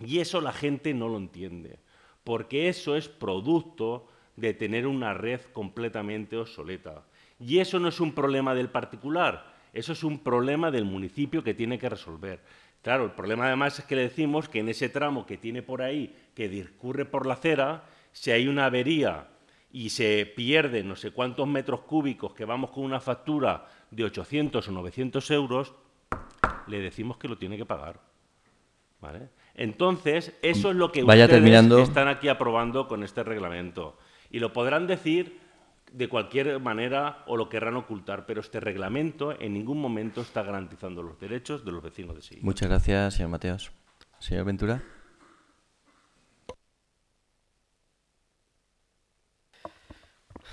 Y eso la gente no lo entiende, porque eso es producto de tener una red completamente obsoleta. Y eso no es un problema del particular, eso es un problema del municipio que tiene que resolver. Claro, el problema además es que le decimos que en ese tramo que tiene por ahí, que discurre por la acera, si hay una avería y se pierde no sé cuántos metros cúbicos que vamos con una factura de 800 o 900 euros, le decimos que lo tiene que pagar. ¿Vale? Entonces, eso es lo que ustedes están aquí aprobando con este reglamento. Y lo podrán decir de cualquier manera o lo querrán ocultar, pero este reglamento en ningún momento está garantizando los derechos de los vecinos de Sevilla. Muchas gracias, señor Mateos. Señor Ventura.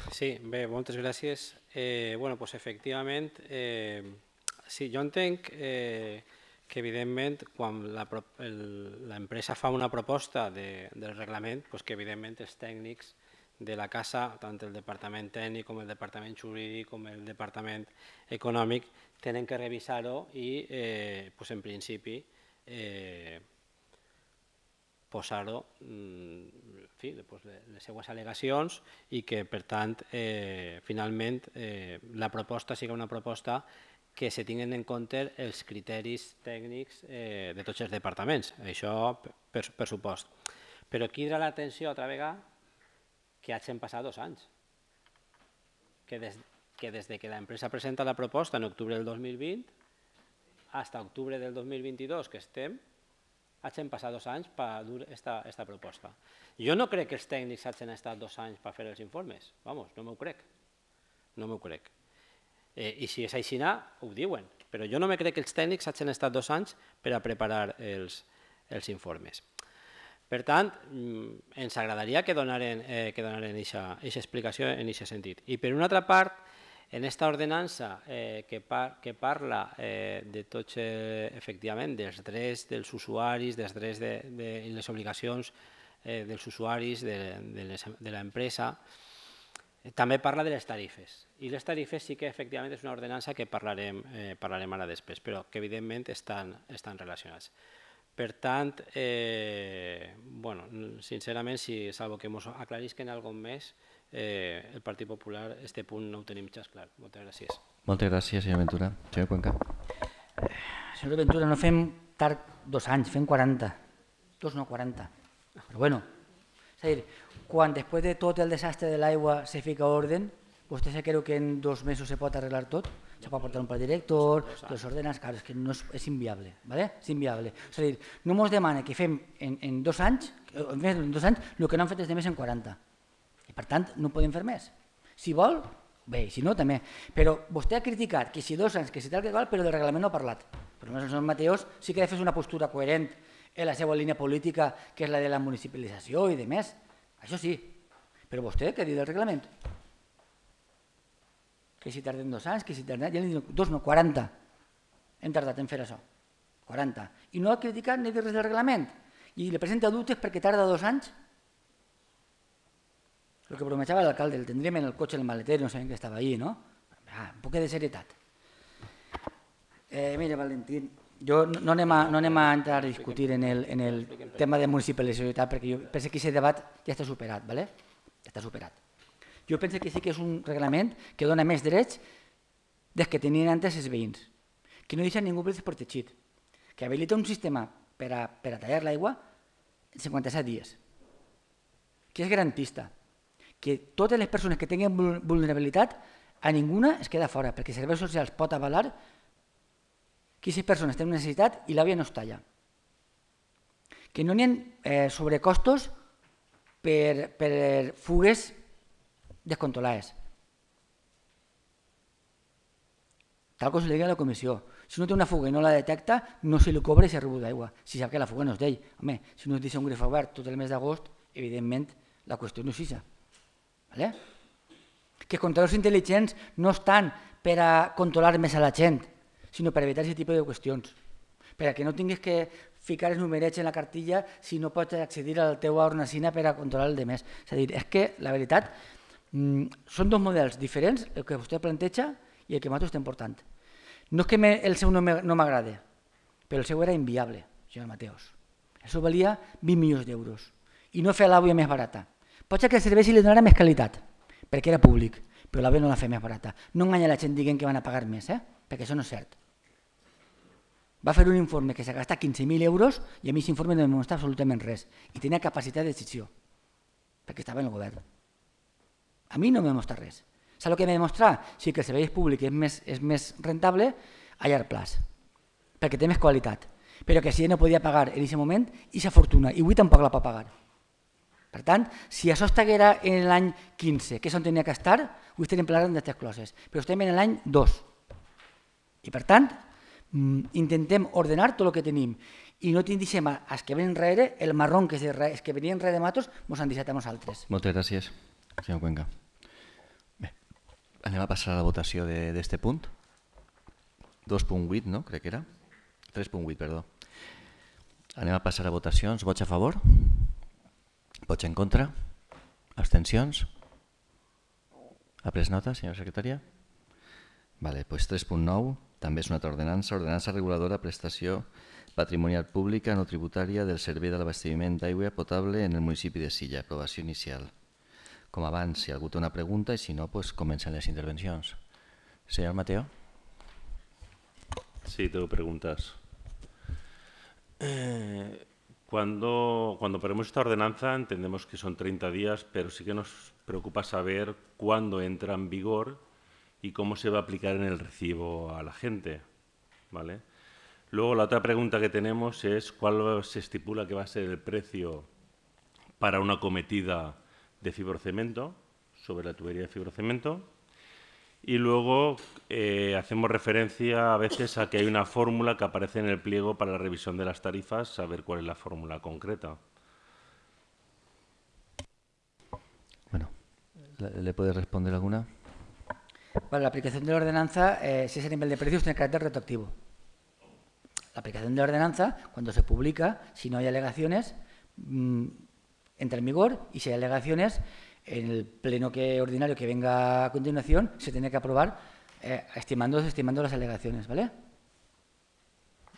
Sí, bé, moltes gràcies. Eh, bueno, doncs efectivament, eh, sí, jo entenc eh, que evidentment quan l'empresa fa una proposta de, del reglament, doncs que evidentment els tècnics de la casa, tant el departament tècnic com el departament jurídic com el departament econòmic, tenen que revisar-ho i, eh, pues, en principi, eh, posar-ho mm, fi, doncs, les seues al·legacions i que, per tant, eh, finalment eh, la proposta siga una proposta que se tinguin en compte els criteris tècnics eh, de tots els departaments. Això, per, per supost. Però quidra l'atenció, altra vegada, que hagin passat dos anys. Que des, que des de que l'empresa presenta la proposta en octubre del 2020 fins a octubre del 2022 que estem, hagin passat dos anys per dur esta, esta proposta. Jo no crec que els tècnics hagin estat dos anys per fer els informes, vamos, no m'ho crec, no m'ho crec. Eh, I si és així, ho diuen, però jo no me crec que els tècnics hagin estat dos anys per a preparar els, els informes. Per tant, mm, ens agradaria que donaren, eh, que donaren explicació en aquest sentit. I per una altra part, en aquesta ordenança eh, que, par que parla eh, de tots, eh, efectivament, dels drets dels usuaris, dels drets de, de, i les obligacions eh, dels usuaris de, de, les, de l'empresa, eh, també parla de les tarifes. I les tarifes sí que efectivament és una ordenança que parlarem, eh, parlarem ara després, però que evidentment estan, estan relacionats. Per tant, eh, bueno, sincerament, si, salvo que ens aclarisquen alguna més, eh, el Partit Popular, este punt no ho tenim xas clar. Moltes gràcies. Moltes gràcies, senyor Ventura. Senyor Cuenca. Eh, senyor Ventura, no fem tard dos anys, fem 40. Dos no, 40. Però bueno, és a dir, quan després de tot el desastre de l'aigua se fica orden, vostè se creu que en dos mesos se pot arreglar tot? Se pot portar un pla director, les ordenes, clar, és que no és, és inviable, ¿vale? és inviable. És a dir, no mos demana que fem en, en dos anys, eh, en dos anys, el que no han fet és de més en 40. Per tant, no podem fer més. Si vol, bé, si no, també. Però vostè ha criticat que si dos anys, que si tal que tal, però del reglament no ha parlat. Però el senyor Mateos sí que ha fer una postura coherent en la seva línia política, que és la de la municipalització i de més. Això sí. Però vostè què diu del reglament? Que si tarden dos anys, que si tarden... Ja li dic, dos no, 40. Hem tardat en fer això. 40. I no ha criticat ni res del reglament. I li presenta dubtes perquè tarda dos anys lo que promechaba l'alcalde, el tindríem en el cotxe, en el maletero, no sabem que estava allí, ¿no? Ah, un poquet de serietat. Eh, mira, Valentín, jo no anem, a, no anem a entrar a discutir en el, en el tema de municipalitat perquè jo penso que aquest debat ja està superat, ¿vale? ja està superat. Jo penso que sí que és un reglament que dona més drets dels que tenien antes els veïns, que no deixa ningú per desprotegit, que habilita un sistema per a, per a tallar l'aigua en 57 dies, que és garantista, que totes les persones que tinguin vulnerabilitat, a ninguna es queda fora, perquè serveis socials pot avalar que aquestes persones tenen necessitat i l'àvia no es talla. Que no n'hi ha eh, sobrecostos per, per eh, fugues descontrolades. Tal com se li digui a la comissió. Si no té una fuga i no la detecta, no se li cobra i se rebut d'aigua. Si sap que la fuga no és d'ell. Home, si no es deixa un grif obert tot el mes d'agost, evidentment la qüestió no és ¿vale? que els comptadors intel·ligents no estan per a controlar més a la gent, sinó per evitar aquest tipus de qüestions, per a que no tinguis que ficar els numerets en la cartilla si no pots accedir al teu ornacina per a controlar el de més. És a dir, és que la veritat mm, són dos models diferents, el que vostè planteja i el que nosaltres estem portant. No és que me, el seu no m'agrade, però el seu era inviable, senyor Mateos. Això valia 20 milions d'euros i no fer l'àvia més barata. Pot ser que el servei si li donara més qualitat, perquè era públic, però la B no la feia més barata. No enganya la gent dient que van a pagar més, eh? perquè això no és cert. Va fer un informe que s'ha gastat 15.000 euros i a mi informe no em demostra absolutament res. I tenia capacitat de decisió, perquè estava en el govern. A mi no em demostra res. Saps el que m'ha demostrat? Sí que el servei públic és més, és més rentable a llarg plaç, perquè té més qualitat. Però que si ell no podia pagar en aquest moment, i sa fortuna, i avui tampoc la pot pagar. Per tant, si això estiguera en l'any 15, que és on tenia que estar, ho estaríem parlant d'aquestes coses, però estem en l'any 2. I per tant, mm, intentem ordenar tot el que tenim i no tindixem als que venen enrere el marrón que els que venien enrere de matos ens han deixat a nosaltres. Moltes gràcies, senyor Cuenca. Bé, anem a passar a la votació d'aquest punt. 2.8, no? Crec que era. 3.8, perdó. Anem a passar a votacions. Vots a favor? Vots en contra? Abstencions? Ha pres nota, senyora secretària? Vale, pues 3.9 també és una altra ordenança, ordenança reguladora prestació patrimonial pública no tributària del servei de l'abastiviment d'aigua potable en el municipi de Silla, aprovació inicial. Com abans, si algú té una pregunta i si no, pues comencen les intervencions. Senyor Mateo. Sí, tengo preguntes. Eh, Cuando, ponemos esta ordenanza entendemos que son 30 días, pero sí que nos preocupa saber cuándo entra en vigor y cómo se va a aplicar en el recibo a la gente. Luego la otra pregunta que tenemos es cuál se estipula que va a ser el precio para una cometida de fibrocemento sobre la tubería de fibrocemento. Y luego eh, hacemos referencia a veces a que hay una fórmula que aparece en el pliego para la revisión de las tarifas, saber cuál es la fórmula concreta. Bueno, ¿le puede responder alguna? Bueno, la aplicación de la ordenanza, eh, si ese nivel de precios, tiene carácter retroactivo. La aplicación de la ordenanza, cuando se publica, si no hay alegaciones, mm, entra en vigor y si hay alegaciones, en el pleno que, ordinario que venga a continuación se tiene que aprobar eh, estimando, estimando las alegaciones, ¿vale?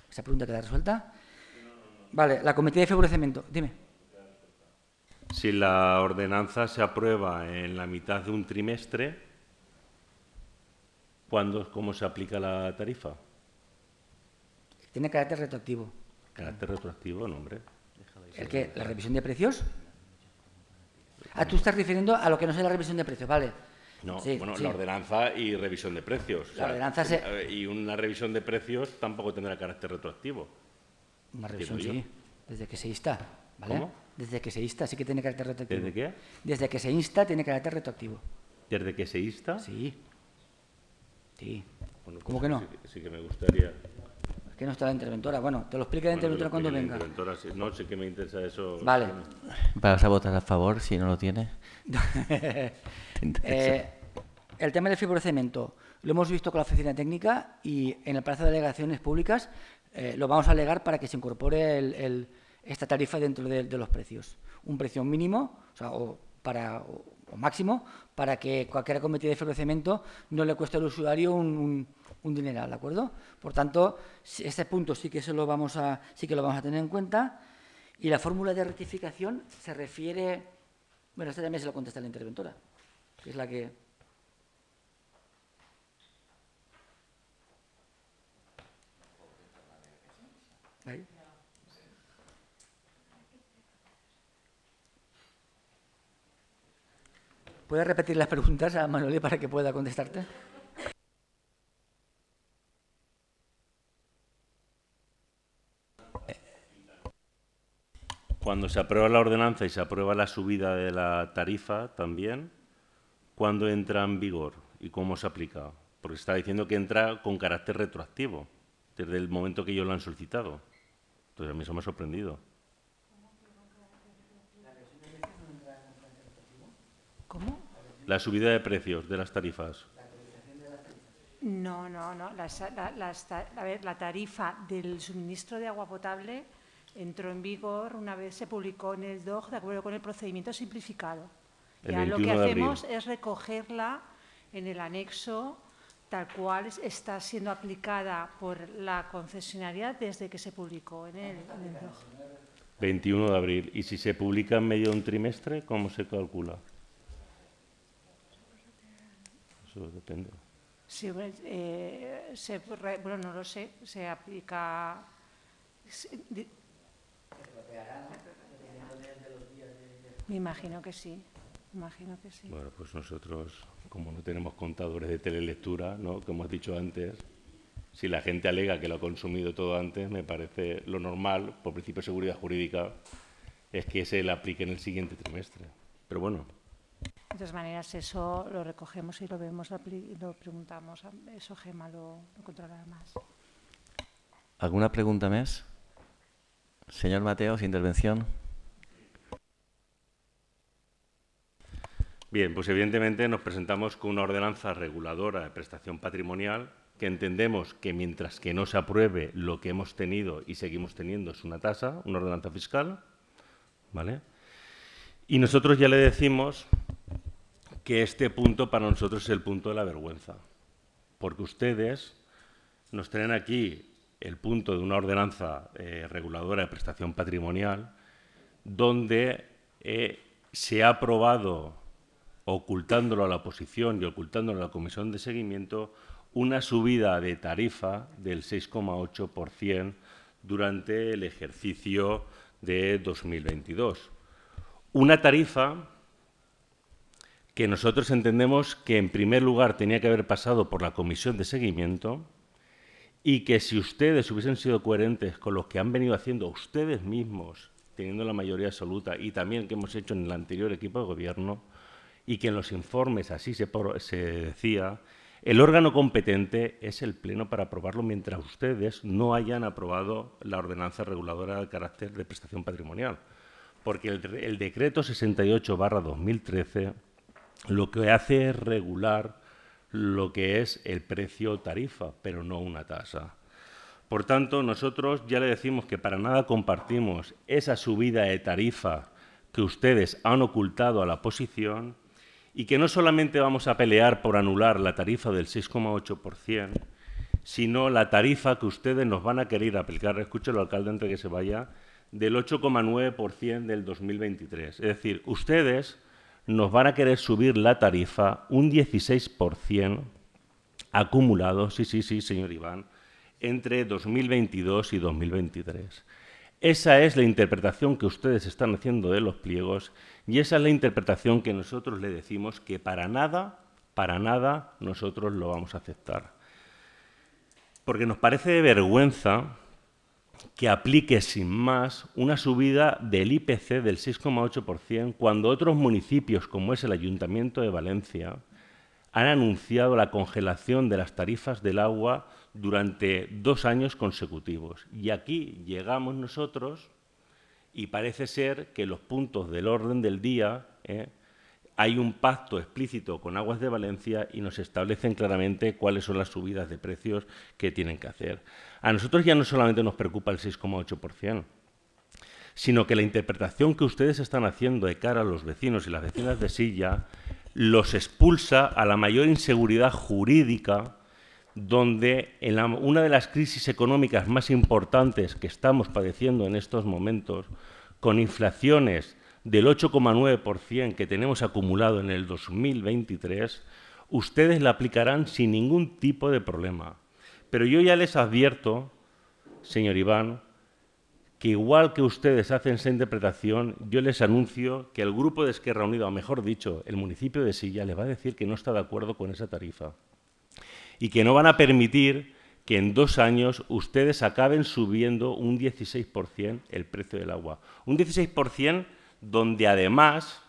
Esa pregunta queda resuelta. Vale, la comité de favorecimiento, dime. Si la ordenanza se aprueba en la mitad de un trimestre, ¿cuándo, ¿cómo se aplica la tarifa? Tiene carácter retroactivo. ¿Carácter retroactivo? No, hombre. ¿El que ¿La revisión de precios? Ah, tú estás refiriendo a lo que no es la revisión de precios, ¿vale? No, bueno, la ordenanza y revisión de precios. La ordenanza eh, Y una revisión de precios tampoco tendrá carácter retroactivo. Una revisión, sí, desde que se insta, ¿vale? ¿Cómo? Desde que se insta, sí que tiene carácter retroactivo. ¿Desde qué? Desde que se insta tiene carácter retroactivo. ¿Desde que se insta? Sí. Sí. ¿Cómo que pues no? sí que me gustaría que no está la interventora. Bueno, te lo explica la interventora cuando venga. Interventora, no sé qué me interesa eso. Vale. ¿Vas a votar a favor si no lo tiene? Eh, el tema del fibrocemento lo hemos visto con la oficina técnica y en el plazo de alegaciones públicas eh, lo vamos a alegar para que se incorpore esta tarifa dentro de, los precios. Un precio mínimo o, sea, o para, máximo para que cualquier cometida de fibrocemento no le cueste al usuario un un dineral, ¿de acuerdo? Por tanto, ese punto sí que, se lo vamos a, sí que lo vamos a tener en cuenta. Y la fórmula de rectificación se refiere... Bueno, esta también se lo contesta la interventora, que es la que... ¿Ahí? ¿Puedes repetir las preguntas a Manuel para que pueda contestarte? Cuando se aprueba la ordenanza y se aprueba la subida de la tarifa también, ¿cuándo entra en vigor y cómo se aplica? Porque está diciendo que entra con carácter retroactivo, desde el momento que ellos lo han solicitado. Entonces a mí eso me ha sorprendido. ¿Cómo? La subida de precios de las tarifas. No, no, no. a ver, la tarifa del suministro de agua potable entró en vigor, una vez se publicó en el DOG, de acuerdo con el procedimiento simplificado. lo que hacemos es recogerla en el anexo tal cual está siendo aplicada por la concesionaria desde que se publicó en el, DOG. 21 de abril. ¿Y si se publica en medio de un trimestre, cómo se calcula? Eso depende. Sí, eh, bueno, no lo sé. Se aplica me imagino que sí. Imagino que sí. Bueno, pues nosotros, como no tenemos contadores de telelectura, ¿no? como has dicho antes, si la gente alega que lo ha consumido todo antes, me parece lo normal, por principio de seguridad jurídica, es que se le aplique en el siguiente trimestre. Pero bueno. De todas maneras, eso lo recogemos y lo vemos, lo preguntamos. Eso Gema lo, lo controlará más. ¿Alguna pregunta más? Señor Mateos, intervención. Bien, pues evidentemente nos presentamos con una ordenanza reguladora de prestación patrimonial que entendemos que mientras que no se apruebe lo que hemos tenido y seguimos teniendo es una tasa, una ordenanza fiscal, ¿vale? Y nosotros ya le decimos que este punto para nosotros es el punto de la vergüenza, porque ustedes nos traen aquí el punto de una ordenanza eh, reguladora de prestación patrimonial donde eh, se ha aprobado, ocultándolo a la oposición y ocultándolo a la comisión de seguimiento, una subida de tarifa del 6,8% durante el ejercicio de 2022. Una tarifa que nosotros entendemos que en primer lugar tenía que haber pasado por la comisión de seguimiento, y que si ustedes hubiesen sido coherentes con lo que han venido haciendo ustedes mismos, teniendo la mayoría absoluta, y también que hemos hecho en el anterior equipo de gobierno, y que en los informes así se, se decía, el órgano competente es el Pleno para aprobarlo mientras ustedes no hayan aprobado la ordenanza reguladora de carácter de prestación patrimonial. Porque el, el decreto 68-2013 lo que hace es regular lo que es el precio tarifa, pero no una tasa. Por tanto, nosotros ya le decimos que para nada compartimos esa subida de tarifa que ustedes han ocultado a la oposición y que no solamente vamos a pelear por anular la tarifa del 6,8%, sino la tarifa que ustedes nos van a querer aplicar, escucho el alcalde antes que se vaya, del 8,9% del 2023. Es decir, ustedes nos van a querer subir la tarifa un 16% acumulado, sí, sí, sí, señor Iván, entre 2022 y 2023. Esa es la interpretación que ustedes están haciendo de los pliegos y esa es la interpretación que nosotros le decimos que para nada, para nada nosotros lo vamos a aceptar. Porque nos parece de vergüenza que aplique sin más una subida del IPC del 6,8% cuando otros municipios, como es el Ayuntamiento de Valencia, han anunciado la congelación de las tarifas del agua durante dos años consecutivos. Y aquí llegamos nosotros y parece ser que los puntos del orden del día ¿eh? hay un pacto explícito con Aguas de Valencia y nos establecen claramente cuáles son las subidas de precios que tienen que hacer. A nosotros ya no solamente nos preocupa el 6,8%, sino que la interpretación que ustedes están haciendo de cara a los vecinos y las vecinas de Silla los expulsa a la mayor inseguridad jurídica donde en una de las crisis económicas más importantes que estamos padeciendo en estos momentos, con inflaciones del 8,9% que tenemos acumulado en el 2023, ustedes la aplicarán sin ningún tipo de problema. Pero yo ya les advierto, señor Iván, que igual que ustedes hacen esa interpretación, yo les anuncio que el grupo de Esquerra Unida, o mejor dicho, el municipio de Silla, le va a decir que no está de acuerdo con esa tarifa y que no van a permitir que en dos años ustedes acaben subiendo un 16% el precio del agua. Un 16% donde además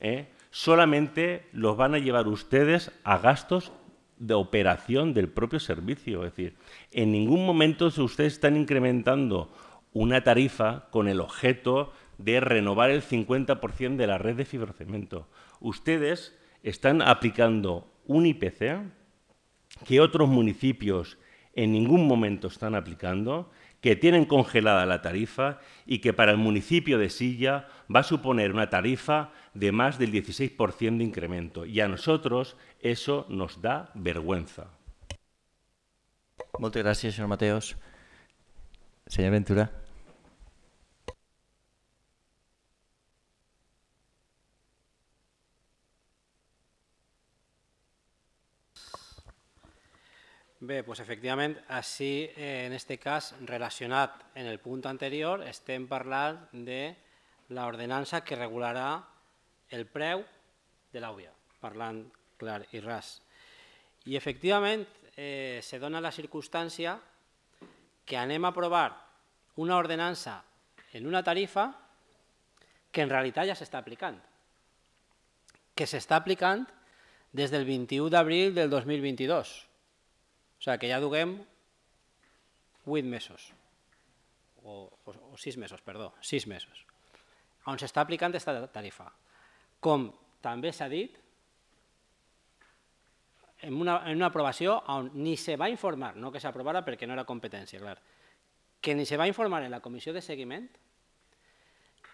¿eh? solamente los van a llevar ustedes a gastos de operación del propio servicio. Es decir, en ningún momento ustedes están incrementando una tarifa con el objeto de renovar el 50% de la red de fibrocemento. Ustedes están aplicando un IPC que otros municipios en ningún momento están aplicando que tienen congelada la tarifa y que para el municipio de Silla va a suponer una tarifa de más del 16% de incremento. Y a nosotros eso nos da vergüenza. Muchas gracias, señor Mateos. Señor Ventura. Bé, doncs efectivament, així, eh, en aquest cas, relacionat en el punt anterior, estem parlant de l'ordenança que regularà el preu de l'àvia, parlant clar i ras. I efectivament, eh, se dona la circumstància que anem a aprovar una ordenança en una tarifa que en realitat ja s'està aplicant, que s'està aplicant des del 21 d'abril del 2022, o sigui que ja duguem 8 mesos, o, o, o 6 mesos, perdó, 6 mesos, on s'està aplicant aquesta tarifa. Com també s'ha dit, en una, en una aprovació on ni se va informar, no que s'aprovara perquè no era competència, clar, que ni se va informar en la comissió de seguiment,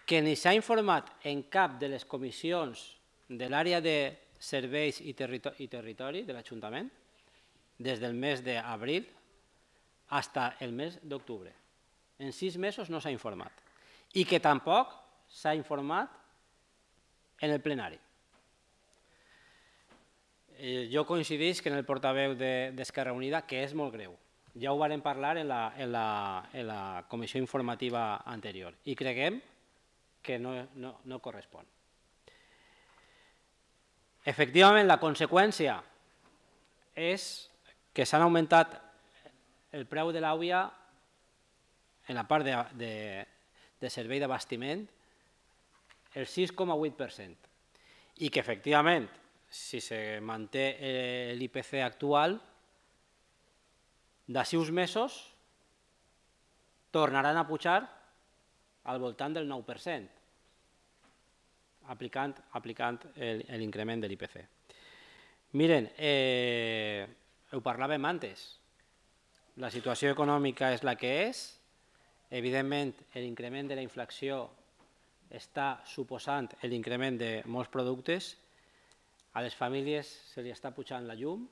que ni s'ha informat en cap de les comissions de l'àrea de serveis i, territori, i territori de l'Ajuntament, des del mes de abril hasta el mes d'octubre. En sis mesos no s'ha informat. I que tampoc s'ha informat en el plenari. Eh, jo coincideix que en el portaveu d'Esquerra Unida, que és molt greu. Ja ho vam parlar en la, en la, en la comissió informativa anterior i creguem que no, no, no correspon. Efectivament, la conseqüència és que s'han augmentat el preu de l'àvia en la part de, de, de servei d'abastiment el 6,8% i que efectivament, si se manté l'IPC actual, d'ací uns mesos tornaran a pujar al voltant del 9%, aplicant, aplicant l'increment de l'IPC. Miren, eh, ho parlàvem antes, la situació econòmica és la que és, evidentment l'increment de la inflació està suposant l'increment de molts productes, a les famílies se li està pujant la llum,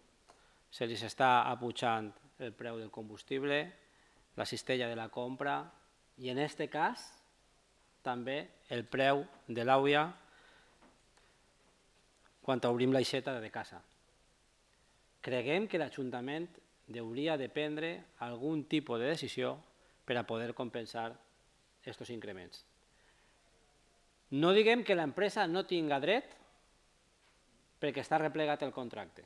se li està apujant el preu del combustible, la cistella de la compra i en aquest cas també el preu de l'àvia quan obrim l'aixeta de casa creguem que l'Ajuntament hauria de prendre algun tipus de decisió per a poder compensar aquests increments. No diguem que l'empresa no tinga dret perquè està replegat el contracte,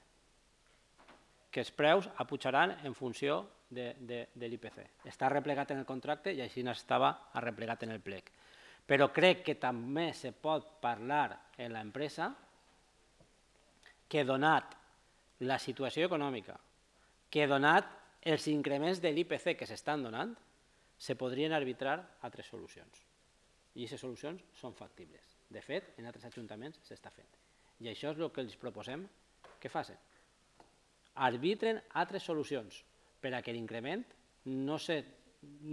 que els preus apujaran en funció de, de, de l'IPC. Està replegat en el contracte i així estava replegat en el plec. Però crec que també se pot parlar en l'empresa que donat la situació econòmica, que donat els increments de l'IPC que s'estan donant, se podrien arbitrar altres solucions. I aquestes solucions són factibles. De fet, en altres ajuntaments s'està fent. I això és el que els proposem que facin. Arbitren altres solucions per a que l'increment no se,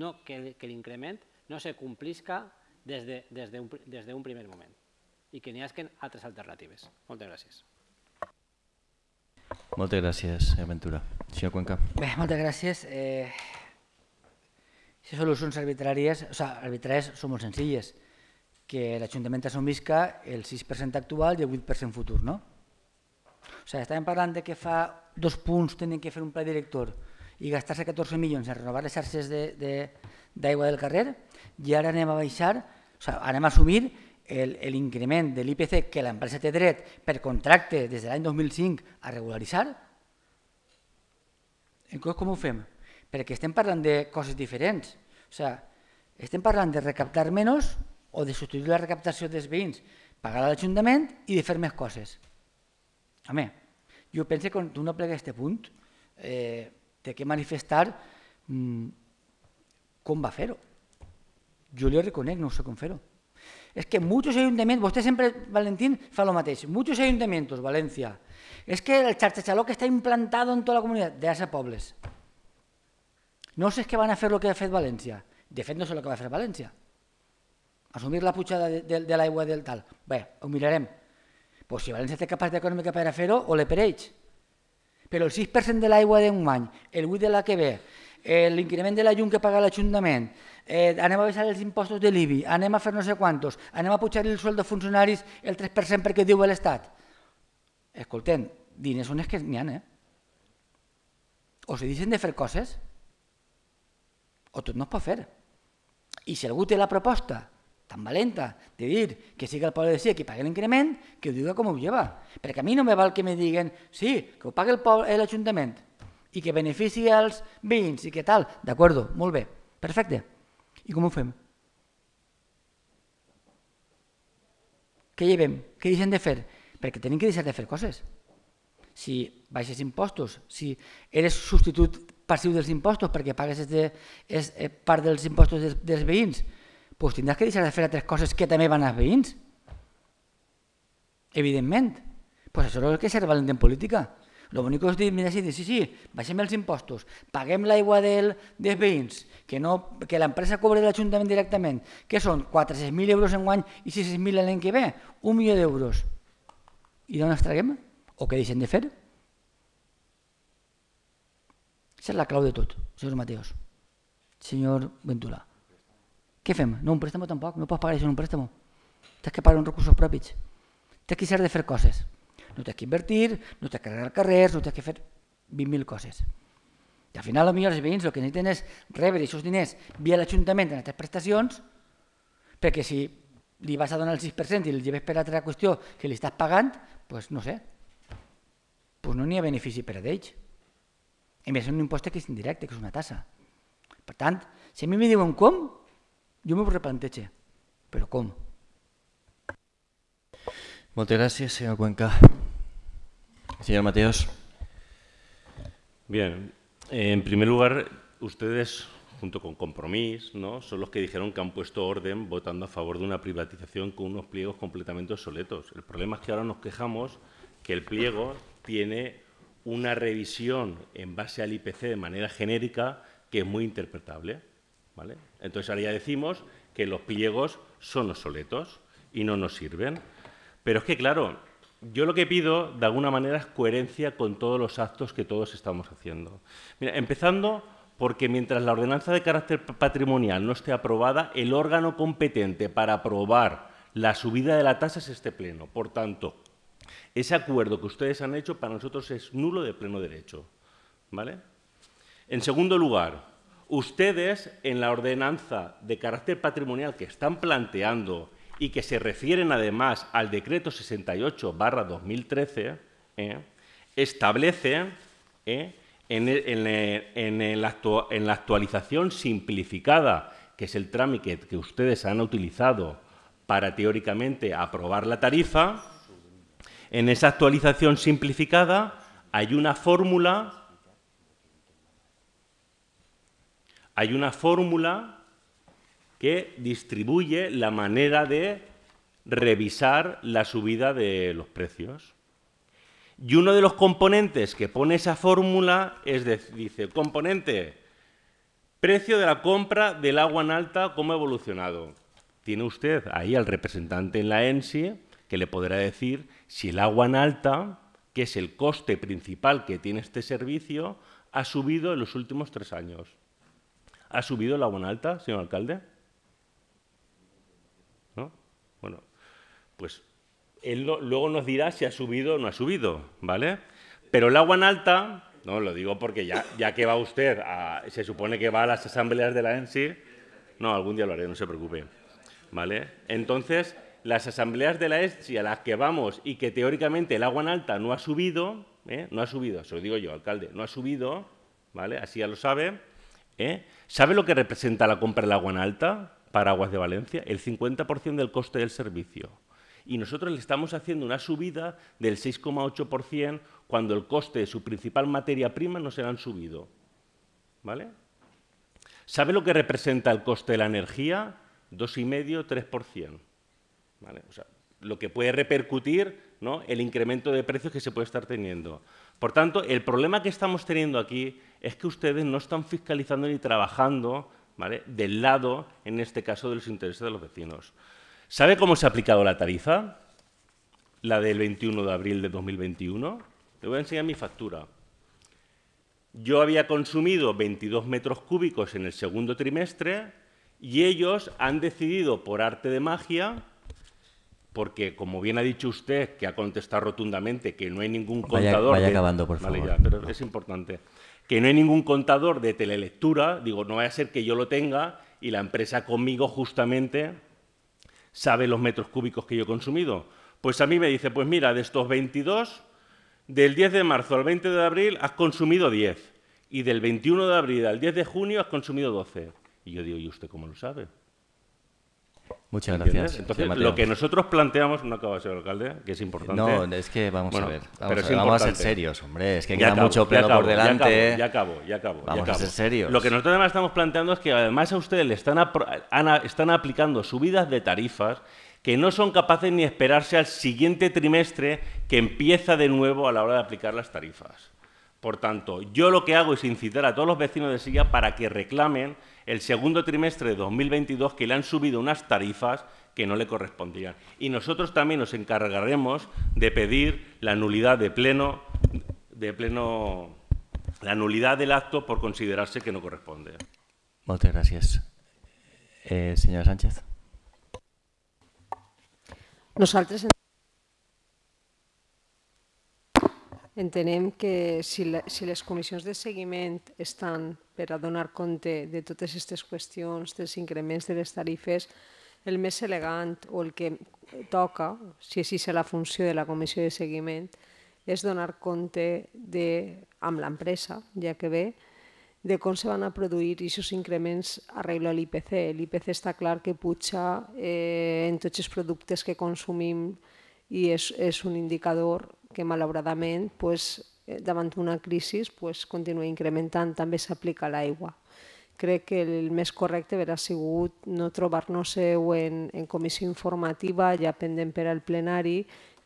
no, que, que l'increment no se complisca des d'un de, des de un, des de un primer moment i que n'hi hagi altres alternatives. Moltes gràcies. Moltes gràcies, eh, Ventura. Senyor Cuenca. Bé, moltes gràcies. Eh, si solucions arbitràries, o sigui, arbitràries són molt senzilles, que l'Ajuntament assumisca el 6% actual i el 8% futur, no? O sigui, estàvem parlant de que fa dos punts tenen que fer un pla director i gastar-se 14 milions en renovar les xarxes d'aigua de, de, del carrer i ara anem a baixar, o sigui, anem a assumir l'increment de l'IPC que l'empresa té dret per contracte des de l'any 2005 a regularitzar? com ho fem? Perquè estem parlant de coses diferents. O sigui, estem parlant de recaptar menys o de substituir la recaptació dels veïns, pagar a l'Ajuntament i de fer més coses. Home, jo penso que quan no aplega aquest punt eh, té que manifestar mm, com va fer-ho. Jo li reconec, no sé com fer-ho es que muchos ayuntamientos, usted siempre, Valentín, fa lo mateix, muchos ayuntamientos, Valencia, es que el charchachaló que está implantado en toda la comunidad, de hace pobles. No sé es que van a hacer lo que ha fet València. De fet, no sé el que va fer València. Assumir la pujada de, de, de l'aigua del tal. Bé, ho mirarem. Pues si València té capacitat econòmica per a fer-ho, o le per ells. Però el 6% de l'aigua d'un any, el 8% de la que ve, eh, l'increment de la llum que paga l'Ajuntament, eh, anem a baixar els impostos de l'IBI, anem a fer no sé quantos, anem a pujar el sueldo de funcionaris el 3% perquè diu l'Estat. Escoltem, diners on és que n'hi ha, eh? O se deixen de fer coses, o tot no es pot fer. I si algú té la proposta tan valenta de dir que sigui el poble de sí, que pagui l'increment, que ho diga com ho lleva. Perquè a mi no me val que me diguen sí, que ho pagui l'Ajuntament i que benefici els veïns i que tal. D'acord, molt bé, perfecte. I com ho fem? Què llevem? Què deixem de fer? Perquè tenim que deixar de fer coses. Si baixes impostos, si eres substitut passiu dels impostos perquè pagues de, és eh, part dels impostos dels, dels veïns, doncs tindràs que deixar de fer altres coses que també van als veïns. Evidentment. Doncs això és el que serveix en política lo bonico és dir, mira, sí, sí, sí, baixem els impostos, paguem l'aigua del, dels veïns, que, no, que l'empresa cobre de l'Ajuntament directament, que són 400.000 euros en guany i 600.000 l'any que ve, un milió d'euros. I d'on els traguem? O què deixem de fer? Aquesta és la clau de tot, senyor Mateos, senyor Ventura. Què fem? No, un préstamo tampoc, no pots pagar això en un préstamo. Tens que pagar uns recursos propis. Tens que ser de fer coses no té que invertir, no té que arreglar carrers, no té que fer 20.000 coses. I al final potser els veïns el que necessiten és rebre aquests diners via l'Ajuntament en les prestacions, perquè si li vas a donar el 6% i el lleves per altra qüestió que li estàs pagant, doncs no sé, doncs no n'hi ha benefici per a ells. A més, és un impost que és indirecte, que és una tassa. Per tant, si a mi em diuen com, jo m'ho replanteixo. Però com? Moltes gràcies, senyor Cuenca. Señor Mateos. Bien, en primer lugar, ustedes, junto con Compromís, ¿no? son los que dijeron que han puesto orden votando a favor de una privatización con unos pliegos completamente obsoletos. El problema es que ahora nos quejamos que el pliego tiene una revisión en base al IPC de manera genérica que es muy interpretable. ¿vale? Entonces ahora ya decimos que los pliegos son obsoletos y no nos sirven. Pero es que, claro, yo lo que pido, de alguna manera, es coherencia con todos los actos que todos estamos haciendo. empezando porque mientras la ordenanza de carácter patrimonial no esté aprobada, el órgano competente para aprobar la subida de la tasa es este pleno. Por tanto, ese acuerdo que ustedes han hecho para nosotros es nulo de pleno derecho. ¿Vale? En segundo lugar, ustedes en la ordenanza de carácter patrimonial que están planteando y que se refieren además al decreto 68-2013, ¿eh? establece ¿eh? en, en, la actualización simplificada, que es el trámite que ustedes han utilizado para teóricamente aprobar la tarifa, en esa actualización simplificada hay una fórmula, hay una fórmula que distribuye la manera de revisar la subida de los precios. Y uno de los componentes que pone esa fórmula es, dice, componente, precio de la compra del agua en alta, ¿cómo ha evolucionado? Tiene usted ahí al representante en la ENSI que le podrá decir si el agua en alta, que es el coste principal que tiene este servicio, ha subido en los últimos tres años. ¿Ha subido el agua en alta, señor alcalde? pues él luego nos dirá si ha subido o no ha subido, ¿vale? Pero el agua en alta, no lo digo porque ya, que va usted, se supone que va a las asambleas de la ENSI, no, algún día lo haré, no se preocupe, ¿vale? Entonces, las asambleas de la ENSI a las que vamos y que teóricamente el agua en alta no ha subido, ¿eh? no ha subido, se lo digo yo, alcalde, no ha subido, ¿vale? Así ya lo sabe. ¿eh? ¿Sabe lo que representa la compra del agua en alta para Aguas de Valencia? El 50% del coste del servicio y nosotros le estamos haciendo una subida del 6,8% cuando el coste de su principal materia prima no se han subido. ¿Vale? ¿Sabe lo que representa el coste de la energía? 2,5, 3%. ¿Vale? O sea, lo que puede repercutir ¿no? el incremento de precios que se puede estar teniendo. Por tanto, el problema que estamos teniendo aquí es que ustedes no están fiscalizando ni trabajando ¿vale? del lado, en este caso, de los intereses de los vecinos. ¿Sabe cómo se ha aplicado la tarifa? La del 21 de abril de 2021. Te voy a enseñar mi factura. Yo había consumido 22 metros cúbicos en el segundo trimestre y ellos han decidido, por arte de magia, porque como bien ha dicho usted, que ha contestado rotundamente que no hay ningún contador... Vaya de, acabando, por pero es importante. Que no hay ningún contador de telelectura, digo, no vaya a ser que yo lo tenga y la empresa conmigo justamente sabe los metros cúbicos que yo he consumido. Pues a mí me dice, pues mira, de estos 22, del 10 de marzo al 20 de abril has consumido 10 y del 21 de abril al 10 de junio has consumido 12. Y yo digo, ¿y usted cómo lo sabe? Muchas gracias. lo que nosotros planteamos no acaba de ser alcalde, que es importante. No, es que vamos a ver. Vamos, a, ser serios, hombre. Es que queda mucho pleno por delante. Ya acabo, ya acabo. serios. Lo que nosotros además estamos planteando es que además a ustedes le están, están aplicando subidas de tarifas que no son capaces ni esperarse al siguiente trimestre que empieza de nuevo a la hora de aplicar las tarifas. Por tanto, yo lo que hago es incitar a todos los vecinos de Silla para que reclamen el segundo trimestre de 2022 que le han subido unas tarifas que no le correspondían. Y nosotros también nos encargaremos de pedir la nulidad de pleno, de pleno, la nulidad del acto por considerarse que no corresponde. Muchas gracias. Eh, señora Sánchez. Nosaltres entendemos que si, las comisiones de seguimiento están… per a donar compte de totes aquestes qüestions, dels increments de les tarifes, el més elegant o el que toca, si així és la funció de la comissió de seguiment, és donar compte de, amb l'empresa, ja que ve, de com se van a produir aquests increments arreglo l'IPC. L'IPC està clar que puja eh, en tots els productes que consumim i és, és un indicador que malauradament pues, Eh, davant d'una crisi pues, continua incrementant, també s'aplica a l'aigua. Crec que el més correcte haurà sigut no trobar-nos en, en comissió informativa ja pendent per al plenari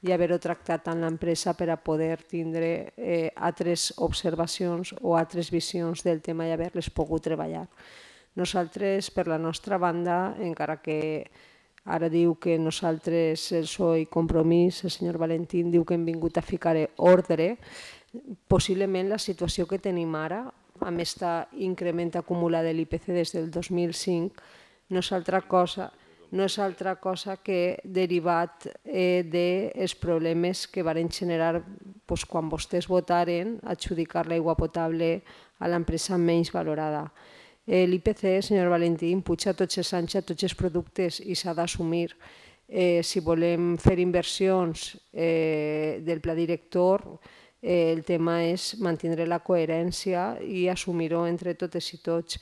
i haver-ho tractat amb l'empresa per a poder tindre eh, altres observacions o altres visions del tema i haver-les pogut treballar. Nosaltres, per la nostra banda, encara que ara diu que nosaltres, el soy Compromís, el senyor Valentín, diu que hem vingut a ficar ordre, Possiblement la situació que tenim ara, amb aquest increment acumulat de l'IPC des del 2005, no és altra cosa no és altra cosa que derivat eh, dels problemes que varen generar quan vostès votaren adjudicar l'aigua potable a l'empresa menys valorada. Eh, L'IPC, senyor Valentí, puja tots els anys a tots els productes i s'ha d'assumir. Eh, si volem fer inversions eh, del pla director, Eh, el tema és mantenir la coherència i assumir-ho entre totes i tots.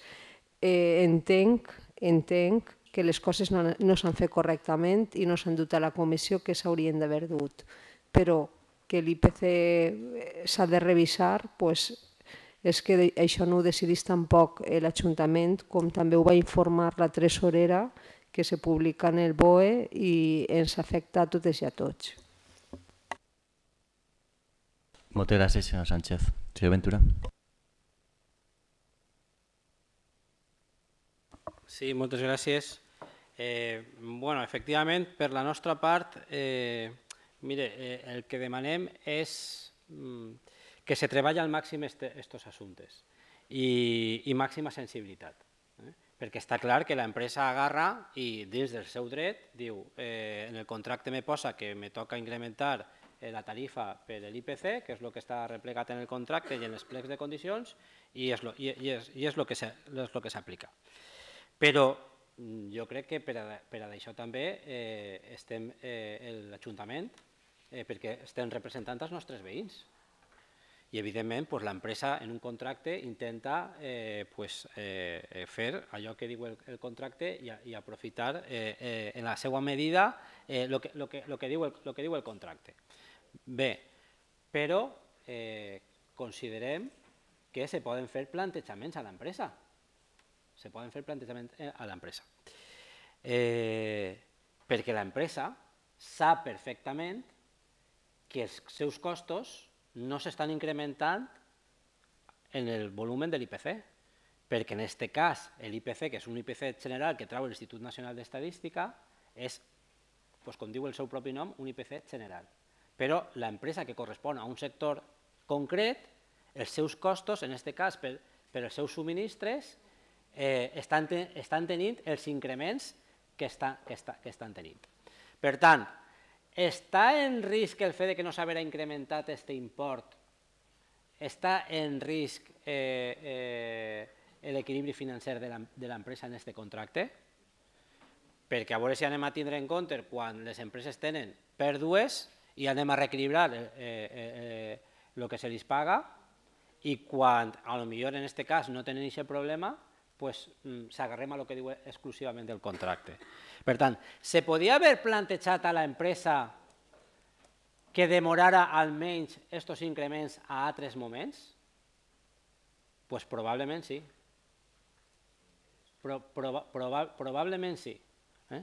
Eh, entenc, entenc que les coses no, no s'han fet correctament i no s'han dut a la comissió que s'haurien d'haver dut. Però que l'IPC eh, s'ha de revisar, doncs, és que això no ho decidís tampoc l'Ajuntament, com també ho va informar la tresorera que se publica en el BOE i ens afecta a totes i a tots. Moltes gràcies, senyor Sánchez. Senyor Ventura. Sí, moltes gràcies. Eh, bueno, efectivament, per la nostra part, eh, mire, eh, el que demanem és mm, que se treballa al màxim aquests assumptes i, i màxima sensibilitat. Eh? Perquè està clar que l'empresa agarra i dins del seu dret diu eh, en el contracte me posa que me toca incrementar Eh, la tarifa per l'IPC, que és el que està replegat en el contracte i en els plecs de condicions, i és el que s'aplica. Però mm, jo crec que per a, per a això també eh, estem eh, l'Ajuntament, eh, perquè estem representant els nostres veïns. I, evidentment, pues, l'empresa en un contracte intenta eh, pues, eh, eh fer allò que diu el, el contracte i, i aprofitar eh, eh, en la seva medida el eh, lo que, lo que, lo que, diu el, lo que diu el contracte. Bé, però eh, considerem que se poden fer plantejaments a l'empresa. Se poden fer plantejaments eh, a l'empresa. Eh, perquè l'empresa sap perfectament que els seus costos no s'estan incrementant en el volum de l'IPC, perquè en aquest cas l'IPC, que és un IPC general que trau l'Institut Nacional d'Estadística, és, doncs, com diu el seu propi nom, un IPC general però l'empresa que correspon a un sector concret, els seus costos, en aquest cas per, per els seus subministres, eh, estan, estan tenint els increments que, està, que, està, que estan tenint. Per tant, està en risc el fet de que no s'haverà incrementat aquest import? Està en risc eh, eh, l'equilibri financer de l'empresa en aquest contracte? Perquè a veure si anem a tindre en compte quan les empreses tenen pèrdues i anem a reequilibrar el eh, eh, eh que se li paga i quan, a lo millor en aquest cas, no tenen aquest problema, pues, mm, s'agarrem a lo que diu exclusivament del contracte. Per tant, se podia haver plantejat a l'empresa que demorara almenys aquests increments a altres moments? pues probablement sí. Pro, proba, probablement sí. Eh?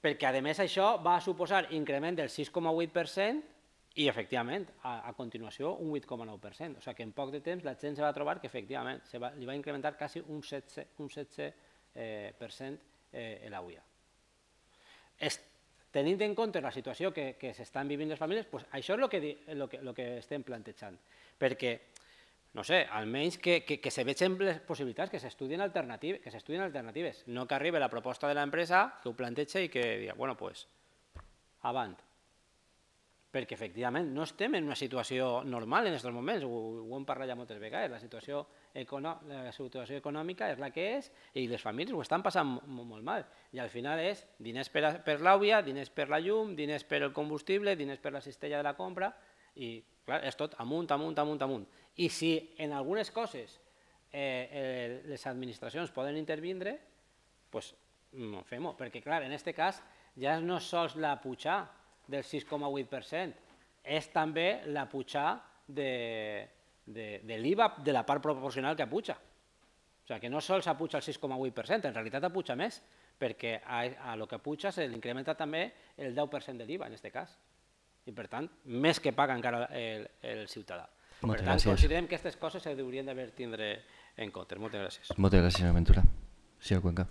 perquè a més això va suposar increment del 6,8% i efectivament, a, a continuació, un 8,9%. O sigui que en poc de temps la gent se va trobar que efectivament se va, li va incrementar quasi un 16%, un 16 eh, percent, eh, la UIA. Es, tenint en compte la situació que, que s'estan vivint les famílies, pues això és el que, lo que, lo que estem plantejant. Perquè no sé, almenys que, que, que se vegin les possibilitats, que s'estudien alternatives, que s'estudien alternatives, no que arribi la proposta de l'empresa, que ho planteja i que digui, bueno, pues, avant. Perquè efectivament no estem en una situació normal en aquests moments, ho, ho hem parlat ja moltes vegades, la situació, la situació econòmica és la que és i les famílies ho estan passant molt, molt mal. I al final és diners per, per l'àvia, diners per la llum, diners per el combustible, diners per la cistella de la compra i clar, és tot amunt, amunt, amunt, amunt. I si en algunes coses eh, eh, les administracions poden intervindre, doncs pues, fem-ho, perquè clar, en aquest cas ja no sols la puja del 6,8%, és també la puja de, de, de l'IVA de la part proporcional que puja. O sigui, que no sols puja el 6,8%, en realitat puja més, perquè a, a lo que puja se l'incrementa també el 10% de l'IVA, en aquest cas. I per tant, més que paga encara el, el ciutadà. Moltes per tant, gràcies. considerem que aquestes coses se haurien d'haver tindre en compte. Moltes gràcies. Moltes gràcies, senyor Ventura. Senyor Cuenca.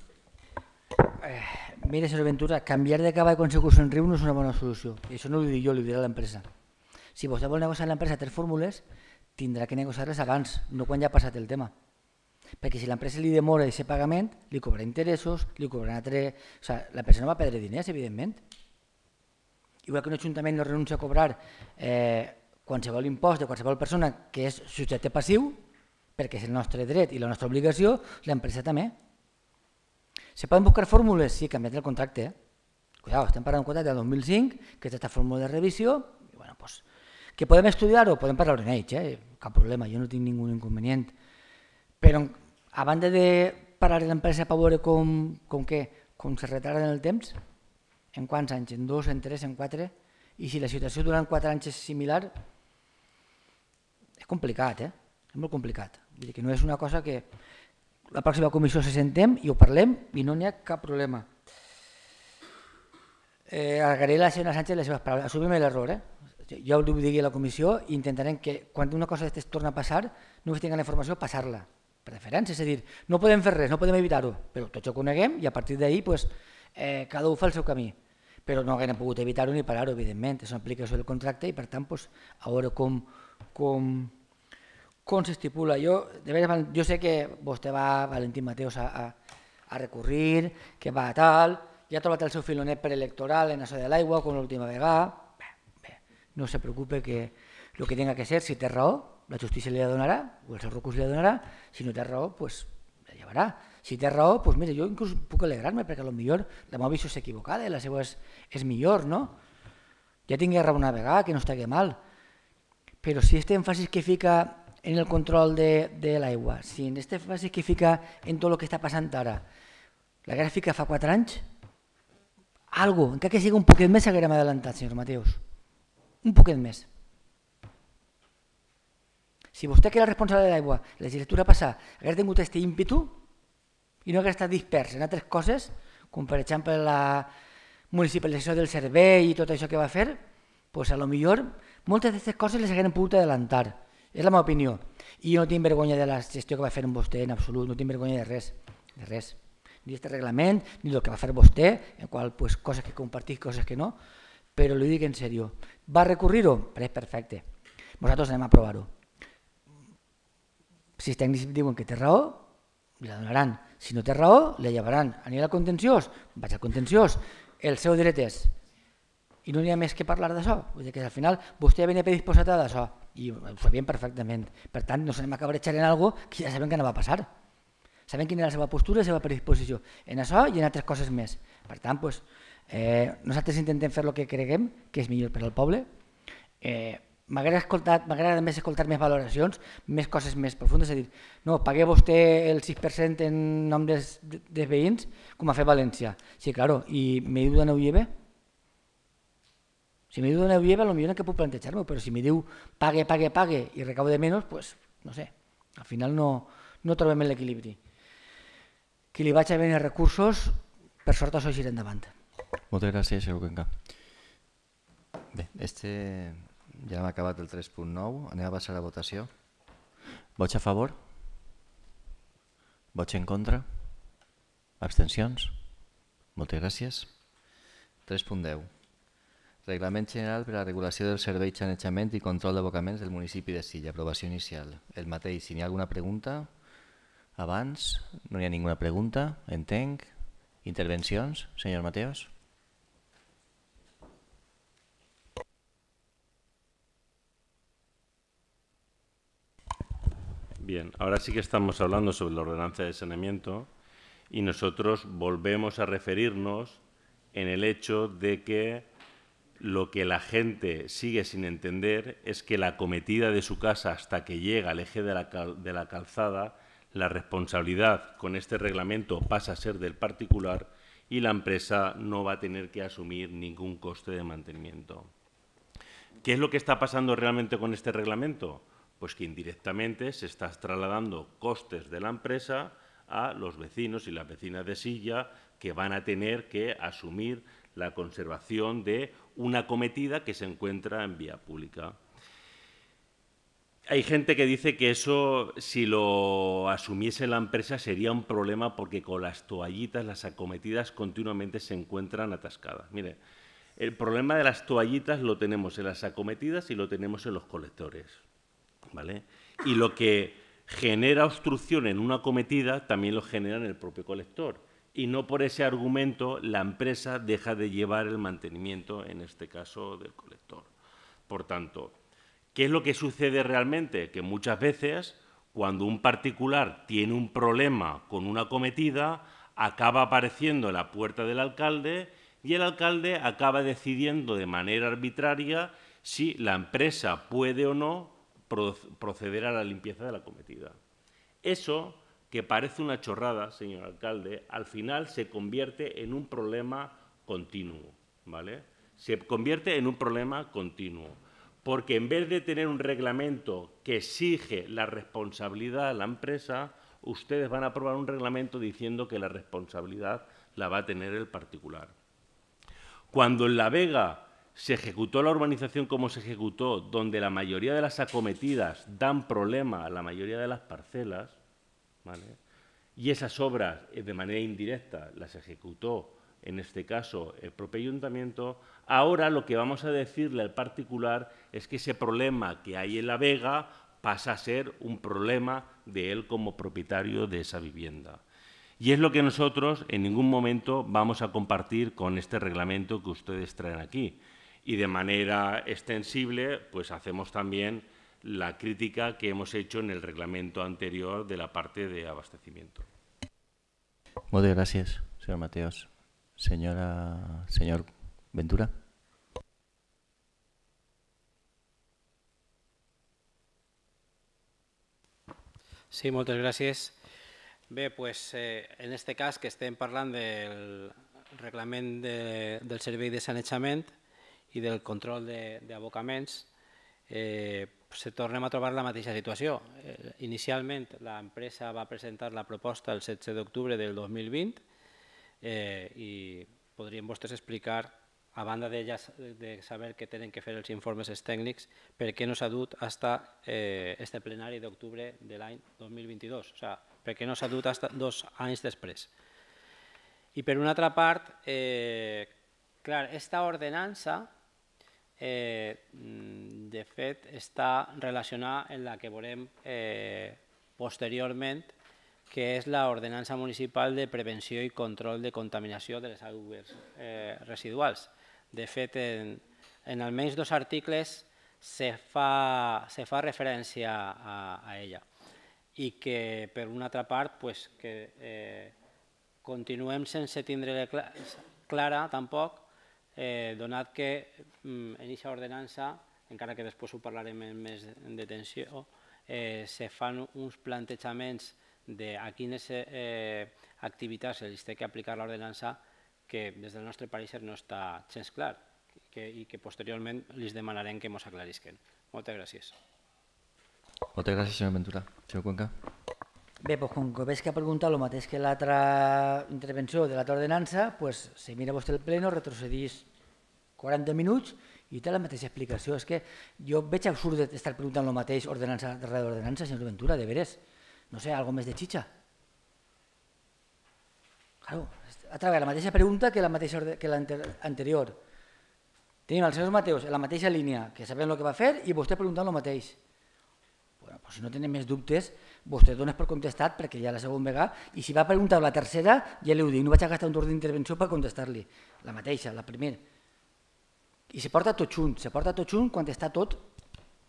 Eh, mire, senyor Ventura, canviar de cava de consecució en riu no és una bona solució. I això no ho dic jo, ho dirà l'empresa. Si vostè vol negociar l'empresa tres fórmules, tindrà que negociar-les abans, no quan ja ha passat el tema. Perquè si l'empresa li demora aquest pagament, li cobrarà interessos, li cobrarà altres... O sigui, l'empresa no va perdre diners, evidentment. Igual que un ajuntament no renuncia a cobrar eh, qualsevol impost de qualsevol persona que és subjecte passiu, perquè és el nostre dret i la nostra obligació, l'empresa també. Se poden buscar fórmules, sí, canviant el contracte. Cuidado, estem parlant d'un contracte del 2005, que és aquesta fórmula de revisió, i, bueno, pues, que podem estudiar o podem parlar en ells, eh? cap problema, jo no tinc ningú inconvenient. Però a banda de parlar de l'empresa per veure com, com, què, com se retarda en el temps, en quants anys, en dos, en tres, en quatre, i si la situació durant quatre anys és similar, és complicat, eh? És molt complicat. Vull dir que no és una cosa que la pròxima comissió se sentem i ho parlem i no n'hi ha cap problema. Eh, agraré a la senyora Sánchez les seves paraules. Assumim l'error, eh? Jo ho digui a la comissió i intentarem que quan una cosa d'aquestes torna a passar, només tinguin la informació passar-la per És a dir, no podem fer res, no podem evitar-ho, però tots ho coneguem i a partir d'ahir pues, eh, cada un fa el seu camí. Però no haguem pogut evitar-ho ni parar-ho, evidentment. És una aplicació del contracte i, per tant, pues, a veure com, com, con se Jo, de veras, jo sé que vostè va, Valentín Mateus, a, a, a recurrir, que va a tal, ja ha trobat el seu filonet preelectoral en això de l'aigua, com l'última vegada. Bé, bé, no se preocupe que el que tenga que ser, si té raó, la justícia li la donarà, o el seu recurs li la donarà, si no té raó, pues, la llevarà. Si té raó, pues, mira, jo inclús puc alegrar-me, perquè a lo millor la meva visió és equivocada i la seva és, és millor, no? Ja tingui raó una vegada, que no està mal. Però si este èmfasi que fica en el control de, de l'aigua, si en aquesta fase que fica en tot el que està passant ara, la gràfica fa 4 anys, algo, encara que sigui un poquet més, haguérem adelantat, senyor Mateus. Un poquet més. Si vostè, que era responsable de l'aigua, la legislatura passada, hagués tingut aquest ímpetu i no hagués estat dispers en altres coses, com per exemple la municipalització del servei i tot això que va fer, doncs a lo millor moltes d'aquestes coses les haguem pogut adelantar. És la meva opinió. I jo no tinc vergonya de la gestió que va fer amb vostè en absolut, no tinc vergonya de res, de res. Ni d'aquest reglament, ni del que va fer vostè, en qual pues, coses que compartís, coses que no, però li dic en sèrio. Va recurrir-ho? Pues perfecte. Nosaltres anem a provar-ho. Si els tècnics diuen que té raó, li la donaran. Si no té raó, la llevaran. Anirà al contenciós? Vaig al contenciós. El seu dret és i no n'hi ha més que parlar d'això. Vull dir que al final vostè ja venia predisposat a això i ho sabien perfectament. Per tant, no anem a acabar xerrant cosa que ja sabem que no va passar. Sabem quina era la seva postura i la seva predisposició en això i en altres coses més. Per tant, doncs, eh, nosaltres intentem fer el que creguem que és millor per al poble. Eh, M'agrada escoltat, m'agrada més escoltar més valoracions, més coses més profundes, és a dir, no, pagué vostè el 6% en nom dels, dels veïns com a fer València. Sí, claro, i me diu de nou lleve, si me diu lo millor és que puc plantejar-me, però si me diu pague, pague, pague i recau de menys, pues, no sé, al final no, no trobem l'equilibri. Qui li vaig a venir recursos, per sort això girà endavant. Moltes gràcies, Eugenca. Bé, este ja hem acabat el 3.9, anem a passar a votació. Vots a favor? Vots en contra? Abstencions? Moltes gràcies. 3.10. Reglamento general para la regulación del servei xanejament y control d'abocaments del municipio de Silla, Aprobación inicial. El Mateo, si ni alguna pregunta ¿Avanz? no hay ninguna pregunta, entenc. ¿Intervenciones? Señor Mateos? Bien, ahora sí que estamos hablando sobre la ordenanza de saneamiento y nosotros volvemos a referirnos en el hecho de que lo que la gente sigue sin entender es que la cometida de su casa hasta que llega al eje de la, calzada, la responsabilidad con este reglamento pasa a ser del particular y la empresa no va a tener que asumir ningún coste de mantenimiento. ¿Qué es lo que está pasando realmente con este reglamento? Pues que indirectamente se está trasladando costes de la empresa a los vecinos y las vecinas de Silla que van a tener que asumir la conservación de una cometida que se encuentra en vía pública. Hay gente que dice que eso, si lo asumiese la empresa, sería un problema porque con las toallitas, las acometidas continuamente se encuentran atascadas. Mire, el problema de las toallitas lo tenemos en las acometidas y lo tenemos en los colectores. ¿vale? Y lo que genera obstrucción en una acometida también lo genera en el propio colector y no por ese argumento la empresa deja de llevar el mantenimiento, en este caso, del colector. Por tanto, ¿qué es lo que sucede realmente? Que muchas veces cuando un particular tiene un problema con una cometida, acaba apareciendo en la puerta del alcalde y el alcalde acaba decidiendo de manera arbitraria si la empresa puede o no proceder a la limpieza de la cometida. Eso que parece una chorrada, señor alcalde, al final se convierte en un problema continuo, ¿vale? Se convierte en un problema continuo, porque en vez de tener un reglamento que exige la responsabilidad a la empresa, ustedes van a aprobar un reglamento diciendo que la responsabilidad la va a tener el particular. Cuando en La Vega se ejecutó la urbanización como se ejecutó, donde la mayoría de las acometidas dan problema a la mayoría de las parcelas, y esas obras, eh, de manera indirecta, las ejecutó, en este caso, el propio ayuntamiento. Ahora lo que vamos a decirle al particular es que ese problema que hay en La Vega pasa a ser un problema de él como propietario de esa vivienda. Y es lo que nosotros en ningún momento vamos a compartir con este reglamento que ustedes traen aquí. Y de manera extensible, pues hacemos también la crítica que hemos hecho en el reglamento anterior de la parte de abastecimiento. Muchas gracias, señor Mateos. Señora, señor Ventura. Sí, muchas gracias. Bé, pues, eh, en aquest cas que estem parlant del reglament de, del servei de sanejament i del control d'abocaments, de, eh, se tornem a trobar la mateixa situació. Eh, inicialment, l'empresa va presentar la proposta el 16 d'octubre del 2020 eh, i podríem vostès explicar, a banda de, de saber què tenen que fer els informes tècnics, per què no s'ha dut fins eh, este plenari d'octubre de l'any 2022, o sigui, per què no s'ha dut fins dos anys després. I per una altra part, eh, clar, esta ordenança eh, mm, de fet, està relacionada amb la que veurem eh, posteriorment, que és l'Ordenança Municipal de Prevenció i Control de Contaminació de les aigües eh, residuals. De fet, en, en almenys dos articles se fa, se fa referència a, a ella i que, per una altra part, pues, que eh, continuem sense tindre clara, clara tampoc eh, donat que mm, en aquesta ordenança, encara que després ho parlarem en més detenció, eh, se fan uns plantejaments de a quines eh, activitats els té que aplicar l'ordenança que des del nostre parecer no està gens clar que, i que posteriorment els demanarem que ens aclarisquen. Moltes gràcies. Moltes gràcies, senyor Ventura. Senyor Cuenca. Bé, doncs, com que veig que ha preguntat el mateix que l'altra intervenció de l'altra ordenança, doncs, se mira vostè el pleno, retrocedís 40 minuts i té la mateixa explicació. És que jo veig absurd estar preguntant el mateix ordenança darrere d'ordenança, senyor Ventura, de veres. No sé, algo més de xitxa. Claro, a través la mateixa pregunta que la mateixa que l'anterior. Tenim els seus Mateus en la mateixa línia, que sabem el que va fer, i vostè preguntant el mateix. Bueno, pues si no tenen més dubtes, vostè dones per contestat perquè ja la segona vegada, i si va preguntar la tercera, ja li ho dic, no vaig a gastar un torn d'intervenció per contestar-li, la mateixa, la primera. I se porta tot junt, se porta tot junt quan està tot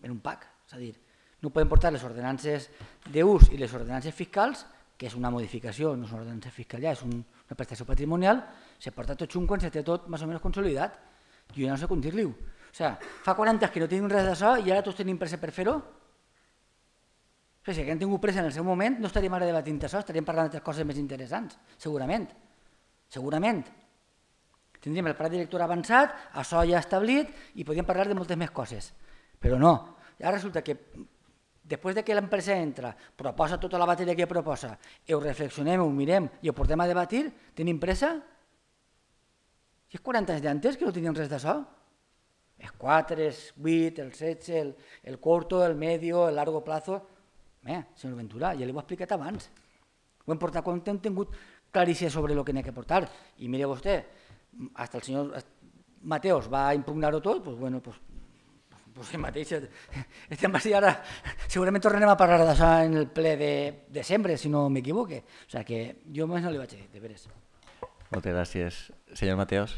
en un pack, és a dir, no podem portar les ordenances d'ús i les ordenances fiscals, que és una modificació, no és una ordenança fiscal ja, és un, una prestació patrimonial, se porta tot junt quan se té tot més o menys consolidat, jo ja no sé com dir-li-ho. O sigui, fa 40 anys que no tenim res d'això i ara tots tenim pressa per fer-ho, o si haguem tingut pressa en el seu moment, no estaríem ara debatint això, estaríem parlant d'altres coses més interessants, segurament. Segurament. Tindríem el pla director avançat, això ja establit, i podríem parlar de moltes més coses. Però no, ara resulta que després de que l'empresa entra, proposa tota la bateria que proposa, i ho reflexionem, ho mirem i ho portem a debatir, tenim pressa? I és 40 anys d'antes que no teníem res d'això? El 4, el 8, el 16, el, el corto, el medio, el largo plazo... Bé, eh, senyor Ventura, ja li ho he explicat abans. Ho hem portat quan hem tingut clarícia sobre el que n'hi ha que portar. I mire vostè, fins el senyor Mateos va impugnar-ho tot, doncs, bueno, doncs, pues mateix, estem així ara, segurament tornarem a parlar d'això en el ple de desembre, si no m'equivoque. O sigui sea que jo més no li vaig dir, de veres. Moltes gràcies. Senyor Mateos.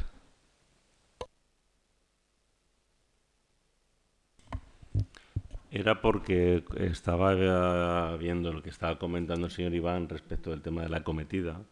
Era porque estaba eh, viendo lo que estaba comentando el señor Iván respecto del tema de la cometida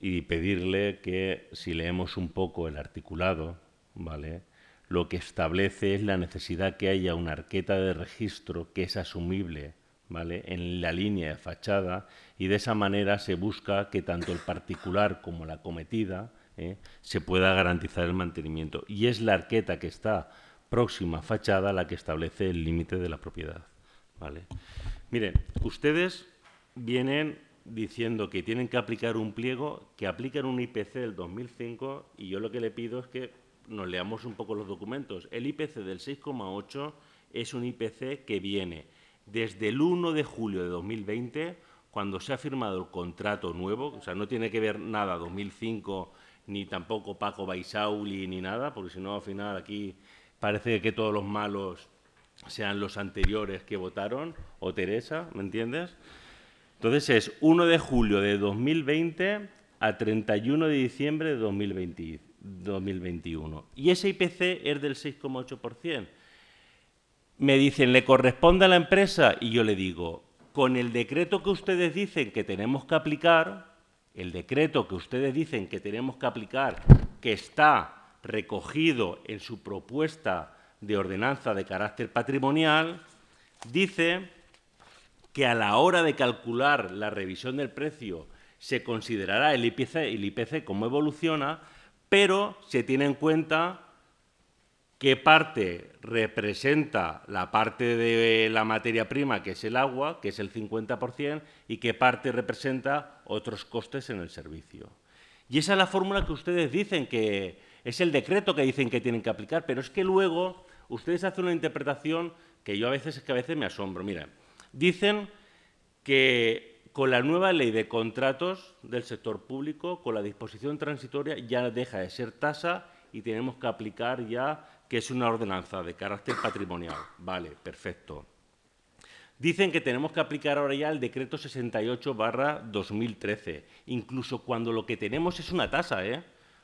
y pedirle que si leemos un poco el articulado, ¿vale? Lo que establece es la necesidad que haya una arqueta de registro que es asumible, ¿vale? En la línea de fachada y de esa manera se busca que tanto el particular como la cometida ¿eh? se pueda garantizar el mantenimiento. Y es la arqueta que está próxima fachada la que establece el límite de la propiedad. ¿vale? Miren, ustedes vienen diciendo que tienen que aplicar un pliego, que aplican un IPC del 2005 y yo lo que le pido es que nos leamos un poco los documentos. El IPC del 6,8 es un IPC que viene desde el 1 de julio de 2020, cuando se ha firmado el contrato nuevo, o sea, no tiene que ver nada 2005 ni tampoco Paco Baisauli ni nada, porque si no, al final aquí parece que todos los malos sean los anteriores que votaron, o Teresa, ¿me entiendes? Entonces es 1 de julio de 2020 a 31 de diciembre de 2021. Y ese IPC es del 6,8%. Me dicen, ¿le corresponde a la empresa? Y yo le digo, con el decreto que ustedes dicen que tenemos que aplicar, el decreto que ustedes dicen que tenemos que aplicar, que está recogido en su propuesta de ordenanza de carácter patrimonial, dice que a la hora de calcular la revisión del precio se considerará el IPC, el IPC como evoluciona, pero se tiene en cuenta qué parte representa la parte de la materia prima, que es el agua, que es el 50%, y qué parte representa otros costes en el servicio. Y esa es la fórmula que ustedes dicen que es el decreto que dicen que tienen que aplicar, pero es que luego ustedes hacen una interpretación que yo a veces que a veces me asombro. Mira, dicen que con la nueva ley de contratos del sector público, con la disposición transitoria, ya deja de ser tasa y tenemos que aplicar ya que es una ordenanza de carácter patrimonial. Vale, perfecto. Dicen que tenemos que aplicar ahora ya el decreto 68 barra 2013, incluso cuando lo que tenemos es una tasa, ¿eh?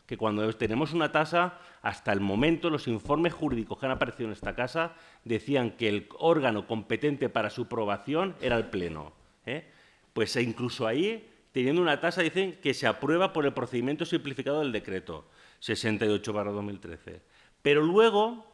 que cuando tenemos una tasa, hasta el momento los informes jurídicos que han aparecido en esta casa decían que el órgano competente para su aprobación era el Pleno. ¿eh? Pues incluso ahí, teniendo una tasa, dicen que se aprueba por el procedimiento simplificado del decreto 68-2013. Pero luego,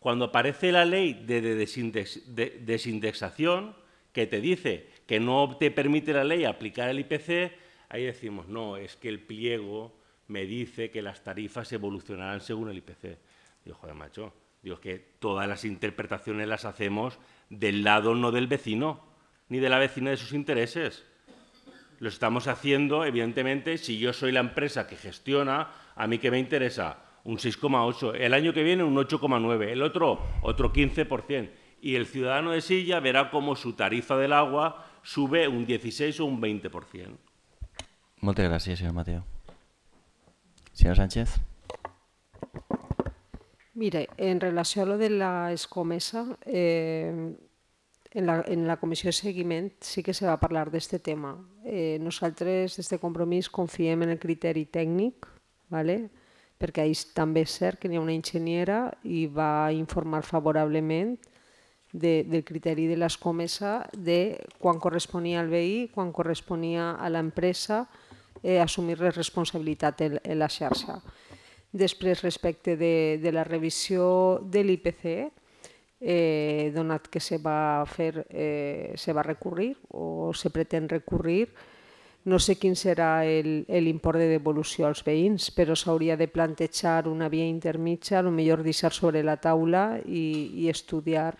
cuando aparece la ley de desindexación, que te dice que no te permite la ley aplicar el IPC, ahí decimos, no, es que el pliego me dice que las tarifas evolucionarán según el IPC. Digo, joder, macho, digo que todas las interpretaciones las hacemos del lado no del vecino, ni de la vecina de sus intereses. Lo estamos haciendo, evidentemente, si yo soy la empresa que gestiona, a mí que me interesa un 6,8, el año que viene un 8,9, el otro otro 15%, y el ciudadano de Silla verá cómo su tarifa del agua sube un 16 o un 20%. Muchas gracias, señor Mateo. Señora Sánchez. Mire, en relació a lo de la escomesa, eh, en, la, en la comissió de seguiment sí que se va parlar d'aquest tema. Eh, nosaltres, des de Compromís, confiem en el criteri tècnic, ¿vale? perquè ahir també és cert que n'hi ha una enginyera i va informar favorablement de, del criteri de l'escomesa de quan corresponia al veí, quan corresponia a l'empresa, empresa eh, assumir la responsabilitat en, en la xarxa. Després, respecte de, de la revisió de l'IPC, eh, donat que se va, fer, eh, se va recurrir o se pretén recurrir, no sé quin serà l'import de devolució als veïns, però s'hauria de plantejar una via intermitja, el millor deixar sobre la taula i, i estudiar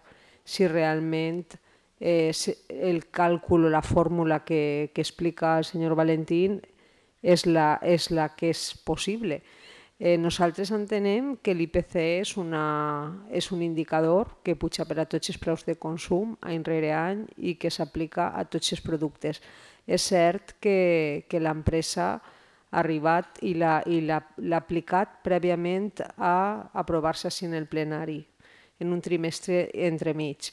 si realment eh, el càlcul o la fórmula que, que explica el senyor Valentín és la, és la que és possible. Eh, nosaltres entenem que l'IPC és, una, és un indicador que puja per a tots els preus de consum any rere any i que s'aplica a tots els productes. És cert que, que l'empresa ha arribat i l'ha aplicat prèviament a aprovar-se en el plenari, en un trimestre entremig. mig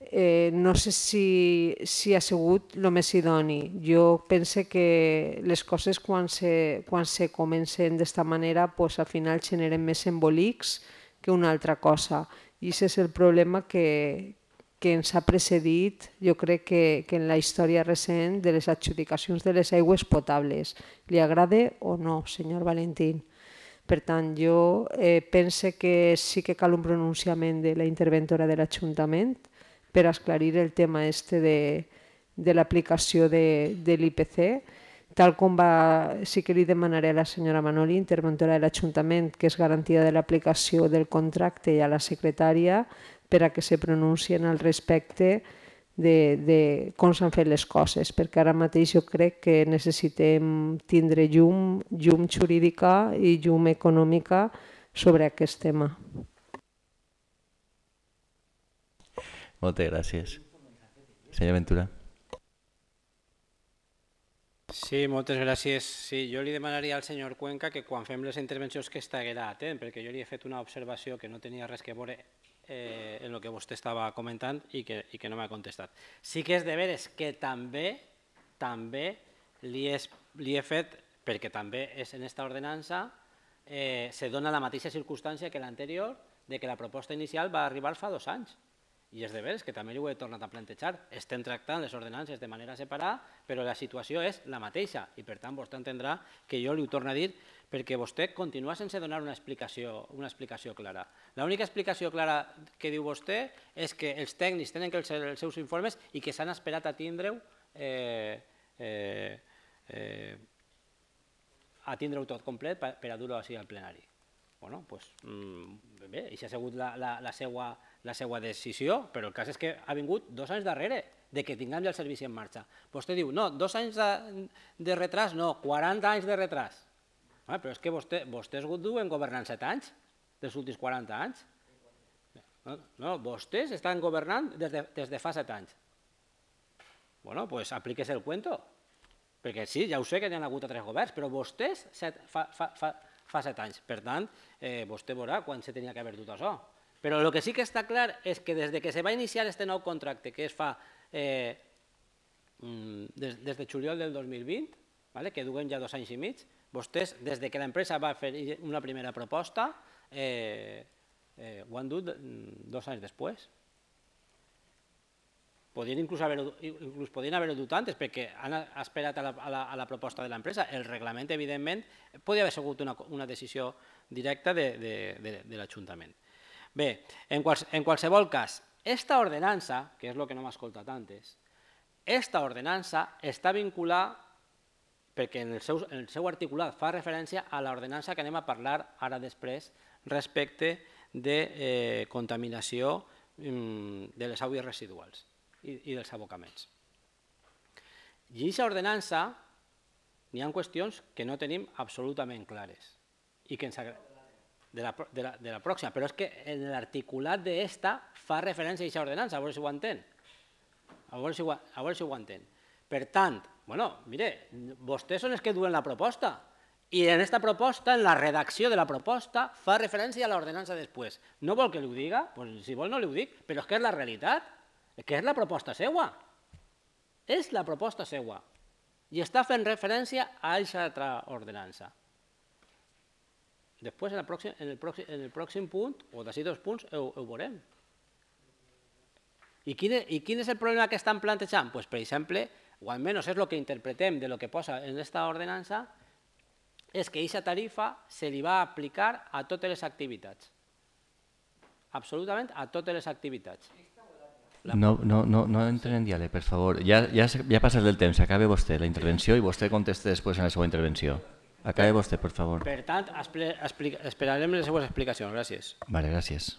eh, no sé si, si ha sigut el més idoni. Jo pense que les coses quan se, quan se comencen d'esta manera pues, al final generen més embolics que una altra cosa. I aquest és el problema que, que ens ha precedit, jo crec que, que en la història recent de les adjudicacions de les aigües potables. Li agrade o no, senyor Valentín? Per tant, jo eh, pense que sí que cal un pronunciament de la interventora de l'Ajuntament, per esclarir el tema este de, de l'aplicació de, de l'IPC, tal com va, sí que li demanaré a la senyora Manoli, interventora de l'Ajuntament, que és garantia de l'aplicació del contracte i a la secretària per a que se pronuncien al respecte de, de com s'han fet les coses, perquè ara mateix jo crec que necessitem tindre llum, llum jurídica i llum econòmica sobre aquest tema. Moltes gràcies. Senyor Ventura. Sí, moltes gràcies. Sí, jo li demanaria al senyor Cuenca que quan fem les intervencions que estarà atent, perquè jo li he fet una observació que no tenia res que veure eh, en el que vostè estava comentant i que, i que no m'ha contestat. Sí que és de veres que també també li, és, li he fet, perquè també és en aquesta ordenança, eh, se dona la mateixa circumstància que l'anterior, de que la proposta inicial va arribar fa dos anys i és de veres que també ho he tornat a plantejar. Estem tractant les ordenances de manera separada, però la situació és la mateixa i per tant vostè entendrà que jo li ho torno a dir perquè vostè continua sense donar una explicació, una explicació clara. L'única explicació clara que diu vostè és que els tècnics tenen que ser els seus informes i que s'han esperat a tindre-ho eh, eh, eh, a tindre-ho tot complet per, a dur-ho així al plenari. Bueno, pues, doncs, bé, això ha sigut la, la, la seva la seva decisió, però el cas és que ha vingut dos anys darrere de que tinguem ja el servici en marxa. Vostè diu, no, dos anys de, de retras, no, 40 anys de retras. Ah, però és que vostè, vostès ho duen governant 7 anys, dels últims 40 anys. No, no vostès estan governant des de, des de fa 7 anys. Bueno, doncs pues apliques el cuento. Perquè sí, ja ho sé que hi ha hagut altres governs, però vostès set, fa, fa, fa, fa set anys. Per tant, eh, vostè veurà quan se tenia que haver dut això. Però el que sí que està clar és que des de que es va iniciar este nou contracte, que es fa eh, mm, des, des de juliol del 2020, vale, que duguem ja dos anys i mig, vostès, des de que l'empresa va fer una primera proposta, eh, eh, ho han dut mm, dos anys després. Podien haver-ho podien dut antes, perquè han esperat a la, a la, proposta de l'empresa. El reglament, evidentment, eh, podria haver sigut una, una decisió directa de, de, de, de l'Ajuntament. Bé, en, qual, en qualsevol cas, esta ordenança, que és el que no m'ha escoltat antes, esta ordenança està vinculada perquè en el, seu, en el seu articulat fa referència a l'ordenança que anem a parlar ara després respecte de eh, contaminació mm, de les aigües residuals i, i dels abocaments. I aquesta ordenança n'hi ha qüestions que no tenim absolutament clares i que ens agrada de la, de la, de la pròxima, però és que l'articulat d'esta fa referència a aquesta ordenança, a veure si ho entén. A veure si ho, a veure si ho entén. Per tant, bueno, mire, vostès són els que duen la proposta, i en aquesta proposta, en la redacció de la proposta, fa referència a l'ordenança després. No vol que li ho diga? Pues, si vol no li ho dic, però és que és la realitat, és que és la proposta seua. És la proposta seua. I està fent referència a aquesta altra ordenança. Després, en el pròxim, en el pròxim, en el pròxim punt, o d'ací dos punts, ho, ho veurem. I quin, e, I quin és el problema que estan plantejant? Pues, per exemple, o almenys és el que interpretem de lo que posa en aquesta ordenança, és que aquesta tarifa se li va aplicar a totes les activitats. Absolutament a totes les activitats. No, no, no, no entren en diàleg, per favor. Ja, ja, ja passat del temps, acabe vostè la intervenció i vostè contesta després en la seva intervenció. Acabe vostè, per favor. Per tant, esperarem les seues explicacions. Gràcies. Vale, gràcies.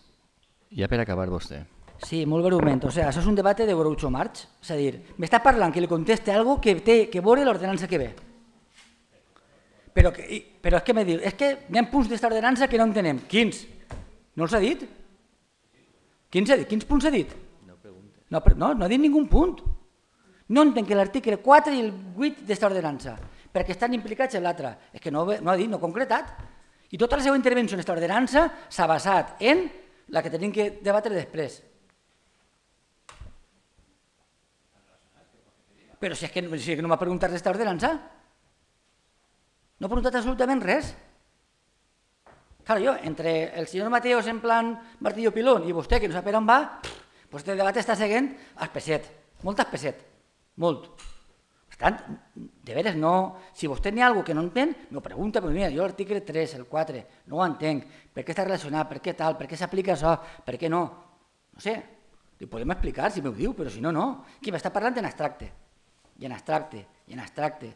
Ja per acabar vostè. Sí, molt breument. O sea, això és un debat de Groucho Marx. És a dir, m'està parlant que li conteste algo que té que veure l'ordenança que ve. Però, que, però és que me diu, és que hi ha punts d'esta ordenança que no entenem. Quins? No els ha dit? Quins, ha dit? Quins punts ha dit? No pregunta. No, no, no ha dit ningun punt. No entenc que l'article 4 i el 8 d'esta ordenança perquè estan implicats en l'altre. És que no, no ha dit, no ha concretat. I tota la seva intervenció en aquesta ordenança s'ha basat en la que tenim que debatre després. Però si és que, si és que no m'ha preguntat d'aquesta ordenança, no ha preguntat absolutament res. Claro, jo, entre el senyor Mateos en plan Martillo Pilón i vostè, que no sap per on va, doncs pues el debat està seguint espesset, molt espesset, molt tant, de veres no... Si vostè n'hi ha alguna que no entén, m'ho pregunta, però mira, jo l'article 3, el 4, no ho entenc, per què està relacionat, per què tal, per què s'aplica això, per què no... No sé, li podem explicar si m'ho diu, però si no, no. Qui m'està parlant en abstracte, i en abstracte, i en abstracte.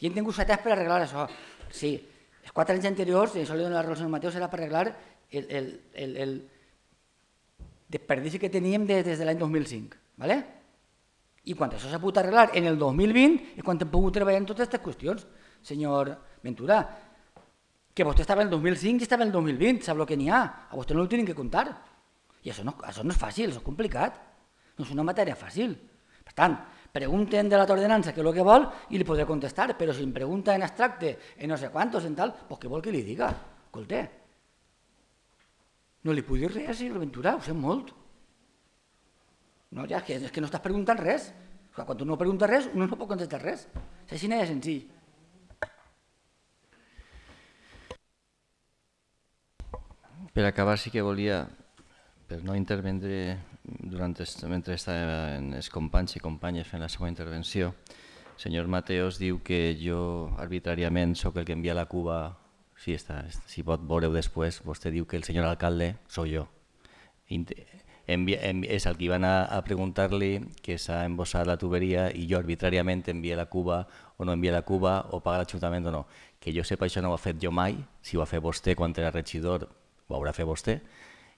Qui hem tingut set anys per arreglar això? Sí, els quatre anys anteriors, i això li dono la relació normativa, era per arreglar el, el, el, el desperdici que teníem de, des de l'any 2005. ¿vale? I quan això s'ha pogut arreglar en el 2020 és quan hem pogut treballar en totes aquestes qüestions, senyor Ventura. Que vostè estava en el 2005 i estava en el 2020, sap el que n'hi ha. A vostè no ho tenen que comptar. I això no, això no és fàcil, això és complicat. No és una matèria fàcil. Per tant, pregunten de la ordenança què és el que vol i li podré contestar, però si em pregunta en abstracte, en no sé quantos, en tal, doncs pues què vol que li diga? Escolta, no li puc dir res, senyor Ventura, ho sé molt. No, ja, és que, és que no estàs preguntant res. O sigui, quan tu no preguntes res, no no pot contestar res. És així de senzill. Per acabar, sí que volia, per no intervendre durant, mentre en els companys i companyes fent la seva intervenció, el senyor Mateos diu que jo arbitràriament sóc el que envia la Cuba, si, està, si pot veure-ho després, vostè diu que el senyor alcalde sóc jo envia, és el que van a, a preguntar-li que s'ha embossat la tuberia i jo arbitràriament envia la cuba o no envia la cuba o paga l'Ajuntament o no. Que jo sepa això no ho ha fet jo mai, si ho va fer vostè quan era regidor ho haurà fet vostè,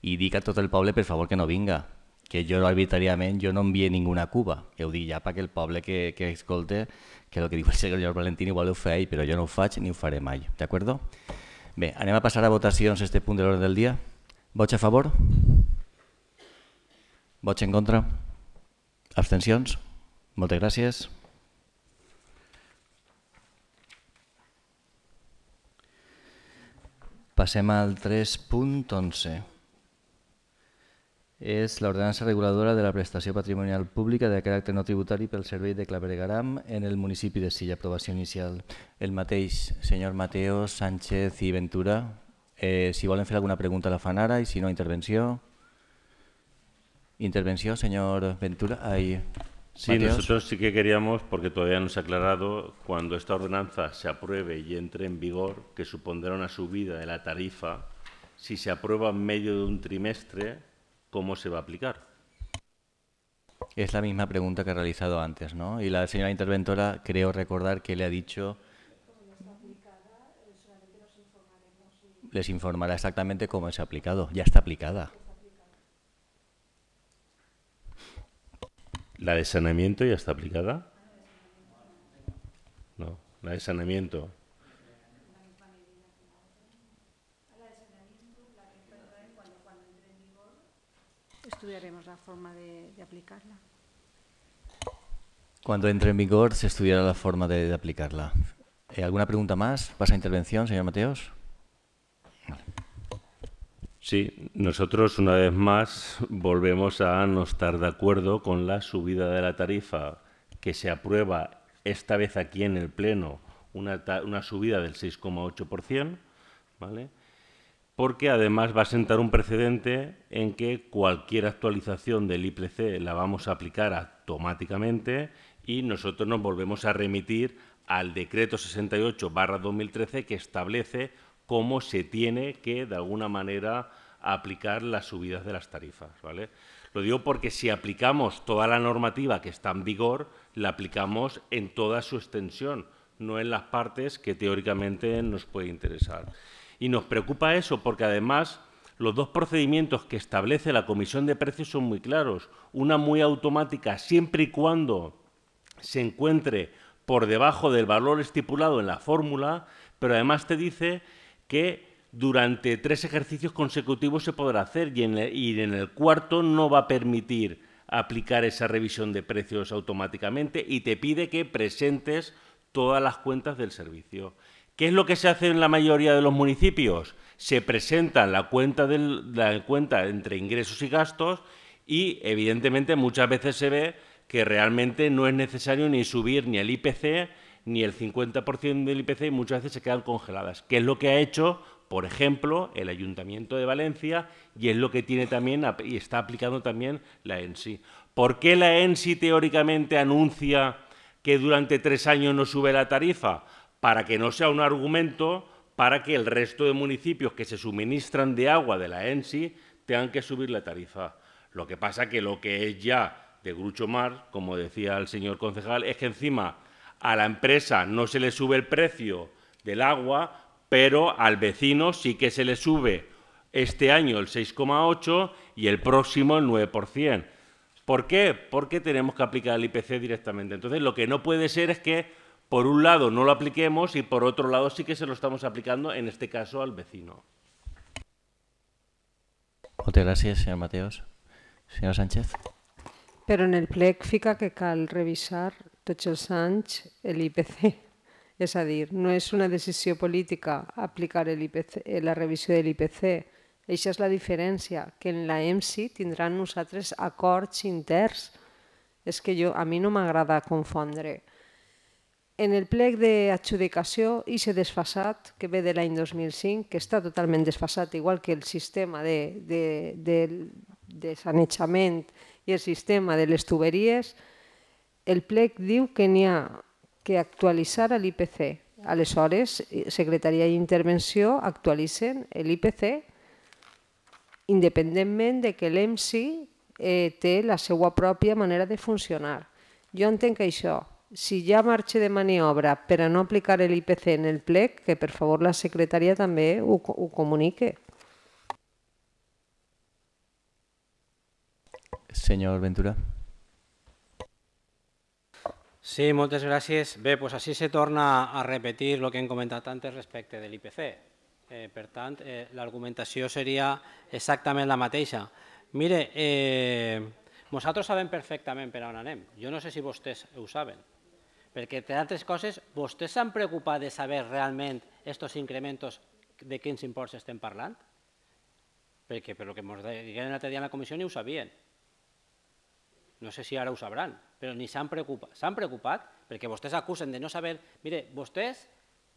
i dic a tot el poble per favor que no vinga, que jo arbitràriament jo no envié ninguna cuba. Ho dic ja perquè el poble que, que escolte que el que diu el senyor Valentini ho fa ell, però jo no ho faig ni ho faré mai, d'acord? Bé, anem a passar a votacions este punt de l'hora del dia. Vots a favor? Vots en contra? Abstencions? Moltes gràcies. Passem al 3.11. És l'ordenança reguladora de la prestació patrimonial pública de caràcter no tributari pel servei de Clavergaram en el municipi de Silla. Aprovació inicial. El mateix, senyor Mateo, Sánchez i Ventura. Eh, si volen fer alguna pregunta la fan ara i si no, intervenció. intervención, señor Ventura. sí, nosotros sí que queríamos, porque todavía no se ha aclarado, cuando esta ordenanza se apruebe y entre en vigor, que supondrá una subida de la tarifa, si se aprueba en medio de un trimestre, ¿cómo se va a aplicar? Es la misma pregunta que ha realizado antes, ¿no? Y la señora interventora creo recordar que le ha dicho... Eh, les informará exactamente cómo se ha aplicado. Ya está aplicada. ¿La de saneamiento ya está aplicada? No, la de saneamiento. Estudiaremos la forma de, aplicarla. Cuando entre en vigor se estudiará la forma de, aplicarla. Eh, ¿Alguna pregunta más? ¿Pasa a intervención, señor Mateos? Vale. Sí, nosotros una vez más volvemos a no estar de acuerdo con la subida de la tarifa que se aprueba esta vez aquí en el Pleno, una, una subida del 6,8%, ¿vale? porque además va a sentar un precedente en que cualquier actualización del IPC la vamos a aplicar automáticamente y nosotros nos volvemos a remitir al decreto 68 2013 que establece cómo se tiene que, de alguna manera, aplicar las subidas de las tarifas, ¿vale? Lo digo porque si aplicamos toda la normativa que está en vigor, la aplicamos en toda su extensión, no en las partes que teóricamente nos puede interesar. Y nos preocupa eso porque además los dos procedimientos que establece la Comisión de Precios son muy claros. Una muy automática siempre y cuando se encuentre por debajo del valor estipulado en la fórmula, pero además te dice que durante tres ejercicios consecutivos se podrá hacer y en, el, cuarto no va a permitir aplicar esa revisión de precios automáticamente y te pide que presentes todas las cuentas del servicio. ¿Qué es lo que se hace en la mayoría de los municipios? Se presenta la cuenta, del, la cuenta entre ingresos y gastos y, evidentemente, muchas veces se ve que realmente no es necesario ni subir ni el IPC ni el 50% del IPC y muchas veces se quedan congeladas. ¿Qué es lo que ha hecho por ejemplo, el Ayuntamiento de Valencia y es lo que tiene también y está aplicando también la ENSI. ¿Por qué la ENSI teóricamente anuncia que durante tres años no sube la tarifa? Para que no sea un argumento para que el resto de municipios que se suministran de agua de la ENSI tengan que subir la tarifa. Lo que pasa que lo que es ya de Grucho Mar, como decía el señor concejal, es que encima a la empresa no se le sube el precio del agua pero al vecino sí que se le sube este año el 6,8 y el próximo el 9%. ¿Por qué? Porque tenemos que aplicar el IPC directamente. Entonces, lo que no puede ser es que por un lado no lo apliquemos y por otro lado sí que se lo estamos aplicando, en este caso, al vecino. Muchas gracias, señor Mateos. Señor Sánchez. Pero en el PLEC fica que cal revisar Tocho Sánchez, el IPC. És a dir, no és una decisió política aplicar IPC, eh, la revisió de l'IPC. Això és la diferència, que en la EMSI tindran nosaltres acords interns. És que jo, a mi no m'agrada confondre. En el plec d'adjudicació, i se desfasat, que ve de l'any 2005, que està totalment desfasat, igual que el sistema de, de, de, de sanejament i el sistema de les tuberies, el plec diu que n'hi ha que actualitzar l'IPC. Aleshores, Secretaria i Intervenció actualitzen l'IPC independentment de que l'EMSI eh, té la seva pròpia manera de funcionar. Jo entenc que això, si hi ha marxa de maniobra per a no aplicar l'IPC en el plec, que per favor la secretaria també ho, comuniqui. comunique. Senyor Ventura. Sí, moltes gràcies. Bé, doncs així se torna a repetir el que hem comentat antes respecte de l'IPC. Eh, per tant, eh, l'argumentació seria exactament la mateixa. Mire, eh, nosaltres sabem perfectament per on anem. Jo no sé si vostès ho saben, perquè, entre altres coses, vostès s'han preocupat de saber realment aquests incrementos de quins imports estem parlant? Perquè per lo que ens diuen l'altre dia en la comissió ni ho sabien no sé si ara ho sabran, però ni s'han preocupat. S'han preocupat perquè vostès acusen de no saber... Mire, vostès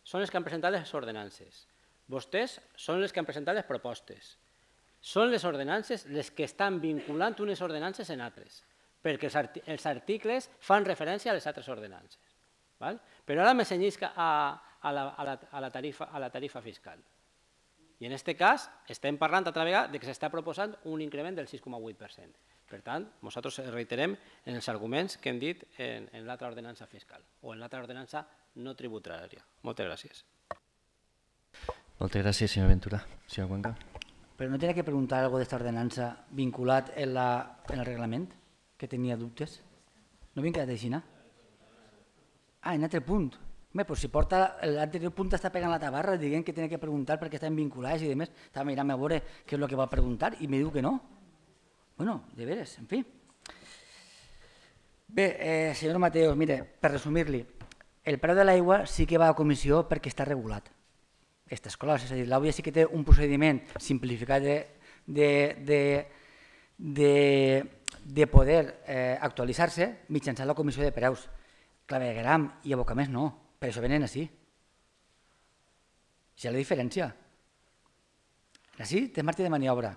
són els que han presentat les ordenances, vostès són els que han presentat les propostes, són les ordenances les que estan vinculant unes ordenances en altres, perquè els, articles fan referència a les altres ordenances. Val? Però ara me cenyisc a, a, la, a, la, tarifa, a la tarifa fiscal. I en aquest cas estem parlant altra vegada de que s'està proposant un increment del 6,8%. Per tant, nosaltres reiterem en els arguments que hem dit en, l'altra ordenança fiscal o en l'altra ordenança no tributària. Moltes gràcies. Moltes gràcies, senyor Ventura. Senyor Cuenca. Però no tenia que preguntar alguna d'esta ordenança vinculat en, la, el reglament, que tenia dubtes? No vinc quedat així, Ah, en altre punt. Bé, però si porta l'anterior punt està pegant la tabarra dient que tenia que preguntar perquè estan vinculats i demés, estava mirant a veure què és el que va preguntar i me diu que no. Bueno, de veres, en fi. Bé, eh, senyor Mateo, mire, per resumir-li, el preu de l'aigua sí que va a comissió perquè està regulat. Aquesta escola, és a dir, l'aigua sí que té un procediment simplificat de, de, de, de, de poder eh, actualitzar-se mitjançant la comissió de preus. Clavegram i abocaments no, per això venen així. ha la diferència. Així té marge de maniobra.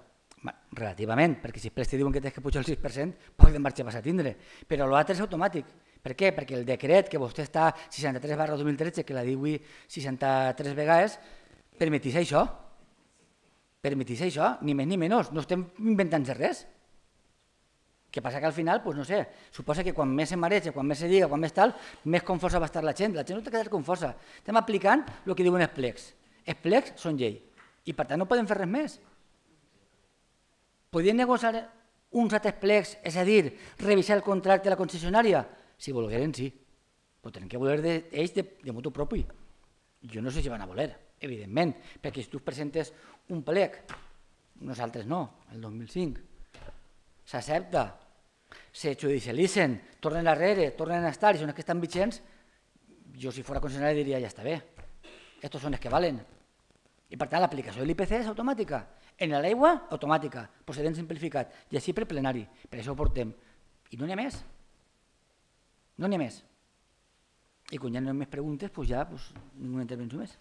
Relativament, perquè si després te diuen que tens que pujar el 6%, poc de marxa vas a tindre. Però l'altre és automàtic. Per què? Perquè el decret que vostè està 63 barra 2013, que la diu 63 vegades, permetís això. Permetís això, ni més ni menys. No estem inventant-se res. Que passa que al final, doncs no sé, suposa que quan més se mareja, quan més se diga, quan més tal, més confosa va estar la gent. La gent no té que quedar confosa. Estem aplicant el que diuen els plecs. Els plecs són llei i per tant no podem fer res més podien negociar uns altres plecs, és a dir, revisar el contracte de la concessionària? Si volgueren, sí. Però tenen que voler de, ells de, de motu propi. Jo no sé si van a voler, evidentment, perquè si tu presentes un plec, nosaltres no, el 2005, s'accepta, se judicialitzen, tornen darrere, tornen a estar, i són els que estan vigents, jo si fora concessionari diria ja està bé, estos són els que valen. I per tant l'aplicació de l'IPC és automàtica. En la l'aigua, automática, procedent pues simplificat, ya siempre plenari, pero eso por portem. Y no ni a No ni mes? Y I ya no me preguntes, pues ya pues ningú intervención més.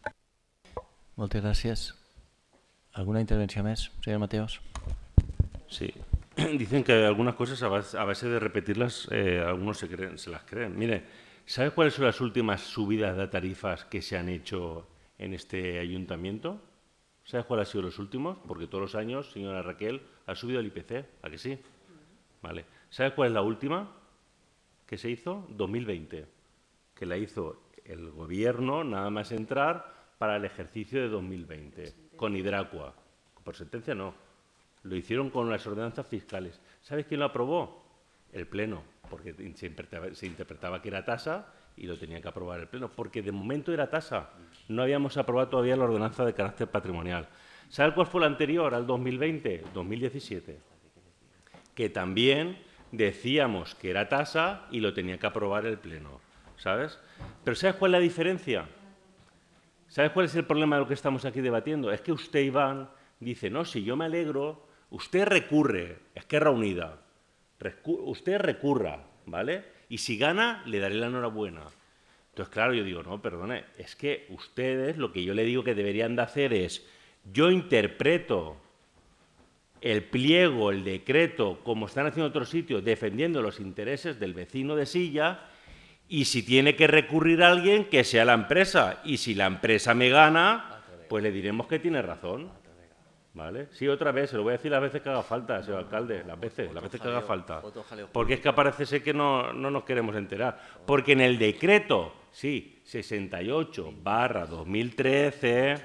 ¿Alguna intervención mes? señor Mateos? Sí. Dicen que algunas cosas a base de repetirlas eh, algunos se, se las creen. Mire, ¿sabes cuáles son las últimas subidas de tarifas que se han hecho en este ayuntamiento? ¿Sabes cuál ha sido los últimos? Porque todos los años, señora Raquel, ha subido el IPC, ¿a que sí? Vale. ¿Sabes cuál es la última que se hizo? 2020, que la hizo el gobierno nada más entrar para el ejercicio de 2020, con Hidracua. Por sentencia no. Lo hicieron con las ordenanzas fiscales. ¿Sabes quién lo aprobó? El Pleno, porque se interpretaba que era tasa y lo tenía que aprobar el Pleno, porque de momento era tasa no habíamos aprobado todavía la ordenanza de carácter patrimonial. ¿Sabes cuál fue la anterior al 2020? 2017. Que también decíamos que era tasa y lo tenía que aprobar el Pleno, ¿sabes? Pero ¿sabes cuál es la diferencia? ¿Sabes cuál es el problema de lo que estamos aquí debatiendo? Es que usted, Iván, dice, no, si yo me alegro, usted recurre, es Esquerra Unida, usted recurra, ¿vale? Y si gana, le daré la enhorabuena. Entonces, claro, yo digo, no, perdone, es que ustedes lo que yo le digo que deberían de hacer es, yo interpreto el pliego, el decreto, como están haciendo otros sitios, defendiendo los intereses del vecino de silla, y si tiene que recurrir a alguien, que sea la empresa. Y si la empresa me gana, pues le diremos que tiene razón. ¿Vale? Sí, otra vez, se lo voy a decir las veces que haga falta, señor alcalde, las veces, las veces que haga falta. Porque es que parece ser que no, no nos queremos enterar. Porque en el decreto sí, 68 barra 2013,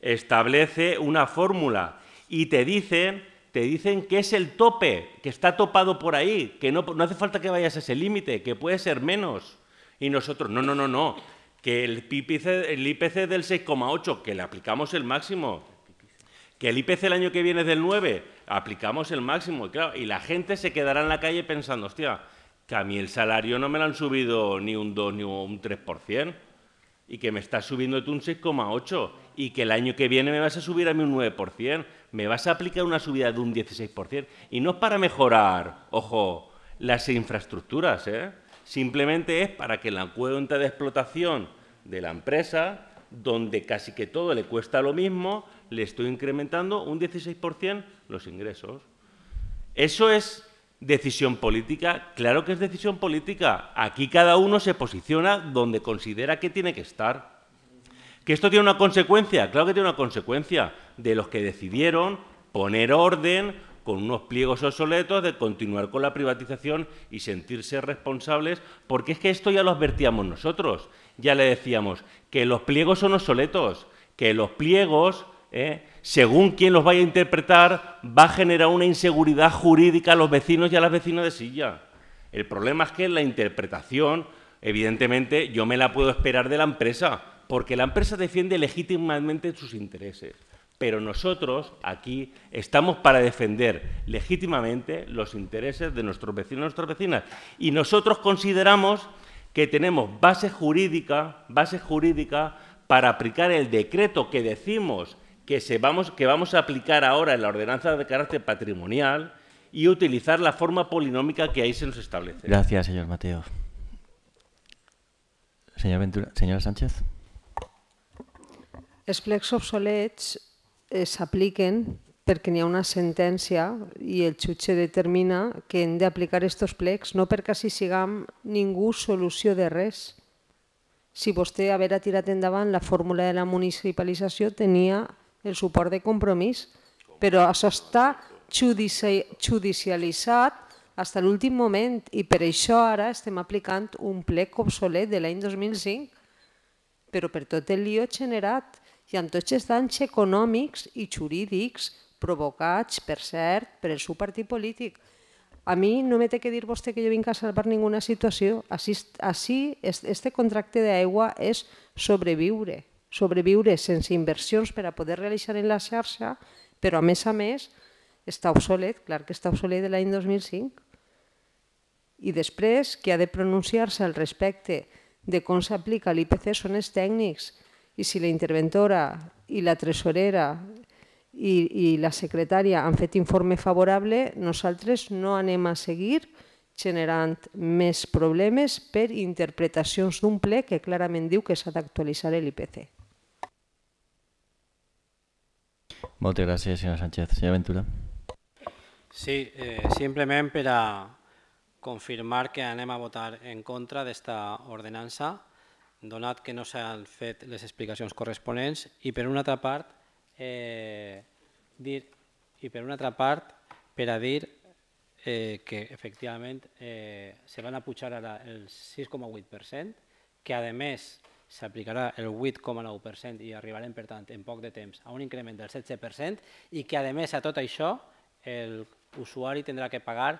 establece una fórmula y te dicen, te dicen que es el tope, que está topado por ahí, que no, hace falta que vayas a ese límite, que puede ser menos. Y nosotros, no, no, no, no, que el IPC, el IPC del 6,8, que le aplicamos el máximo, que el IPC el año que viene es del 9, aplicamos el máximo. Y, claro, y la gente se quedará en la calle pensando, hostia, que a mí el salario no me lo han subido ni un 2 ni un 3%, y que me estás subiendo tú un 6,8%, y que el año que viene me vas a subir a mí un 9%, me vas a aplicar una subida de un 16%, y no es para mejorar, ojo, las infraestructuras, ¿eh? simplemente es para que la cuenta de explotación de la empresa, donde casi que todo le cuesta lo mismo, le estoy incrementando un 16% los ingresos. Eso es decisión política? Claro que es decisión política. Aquí cada uno se posiciona donde considera que tiene que estar. ¿Que esto tiene una consecuencia? Claro que tiene una consecuencia de los que decidieron poner orden con unos pliegos obsoletos de continuar con la privatización y sentirse responsables, porque es que esto ya lo advertíamos nosotros, ya le decíamos que los pliegos son obsoletos, que los pliegos ¿eh? según quien los vaya a interpretar, va a generar una inseguridad jurídica a los vecinos y a las vecinas de Silla. El problema es que la interpretación, evidentemente, yo me la puedo esperar de la empresa, porque la empresa defiende legítimamente sus intereses. Pero nosotros aquí estamos para defender legítimamente los intereses de nuestros vecinos y nuestras vecinas. Y nosotros consideramos que tenemos base jurídica, base jurídica para aplicar el decreto que decimos que, se vamos, que vamos a aplicar ahora en la ordenanza de carácter patrimonial y utilizar la forma polinómica que ahí se nos establece. Gracias, señor Mateo. Señor Ventura, señora Sánchez. Els plecs obsolets eh, s'apliquen perquè n'hi ha una sentència i el jutge determina que hem d'aplicar aquests plecs, no perquè si sigam ningú solució de res. Si vostè haver tirat endavant la fórmula de la municipalització tenia el suport de compromís, però això està judicialitzat fins a l'últim moment i per això ara estem aplicant un plec obsolet de l'any 2005, però per tot el lío generat i amb tots els danys econòmics i jurídics provocats, per cert, per el seu partit polític. A mi no m'he de dir vostè que jo vinc a salvar ninguna situació. Així, aquest contracte d'aigua és sobreviure sobreviure sense inversions per a poder realitzar en la xarxa, però a més a més està obsolet, clar que està obsolet de l'any 2005. I després, que ha de pronunciar-se al respecte de com s'aplica l'IPC són els tècnics i si la interventora i la tresorera i, i la secretària han fet informe favorable, nosaltres no anem a seguir generant més problemes per interpretacions d'un ple que clarament diu que s'ha d'actualitzar l'IPC. Moltes gràcies, senyora Sánchez. Senyora Ventura. Sí, eh, simplement per a confirmar que anem a votar en contra d'esta ordenança, donat que no s'han fet les explicacions corresponents, i per una altra part, eh, dir, i per una altra part, per a dir eh, que efectivament eh, se van a pujar ara el 6,8%, que a més s'aplicarà el 8,9% i arribarem, per tant, en poc de temps a un increment del 16% i que, a més, a tot això, el usuari tindrà que pagar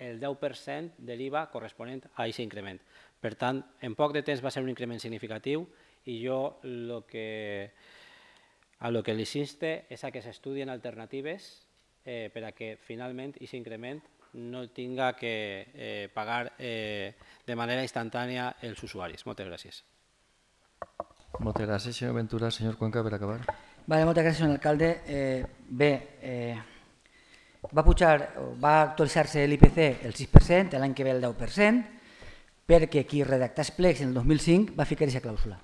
el 10% de l'IVA corresponent a aquest increment. Per tant, en poc de temps va ser un increment significatiu i jo lo que, a que li insiste és a que s'estudien alternatives eh, per a que finalment aquest increment no el tinga que eh, pagar eh, de manera instantània els usuaris. Moltes gràcies. Moltes gràcies, senyor Ventura. Senyor Cuenca, per acabar. Vale, moltes gràcies, senyor alcalde. Eh, bé, eh, va pujar, va actualitzar-se l'IPC el 6%, l'any que ve el 10%, perquè qui redacta els plecs en el 2005 va ficar aquesta clàusula.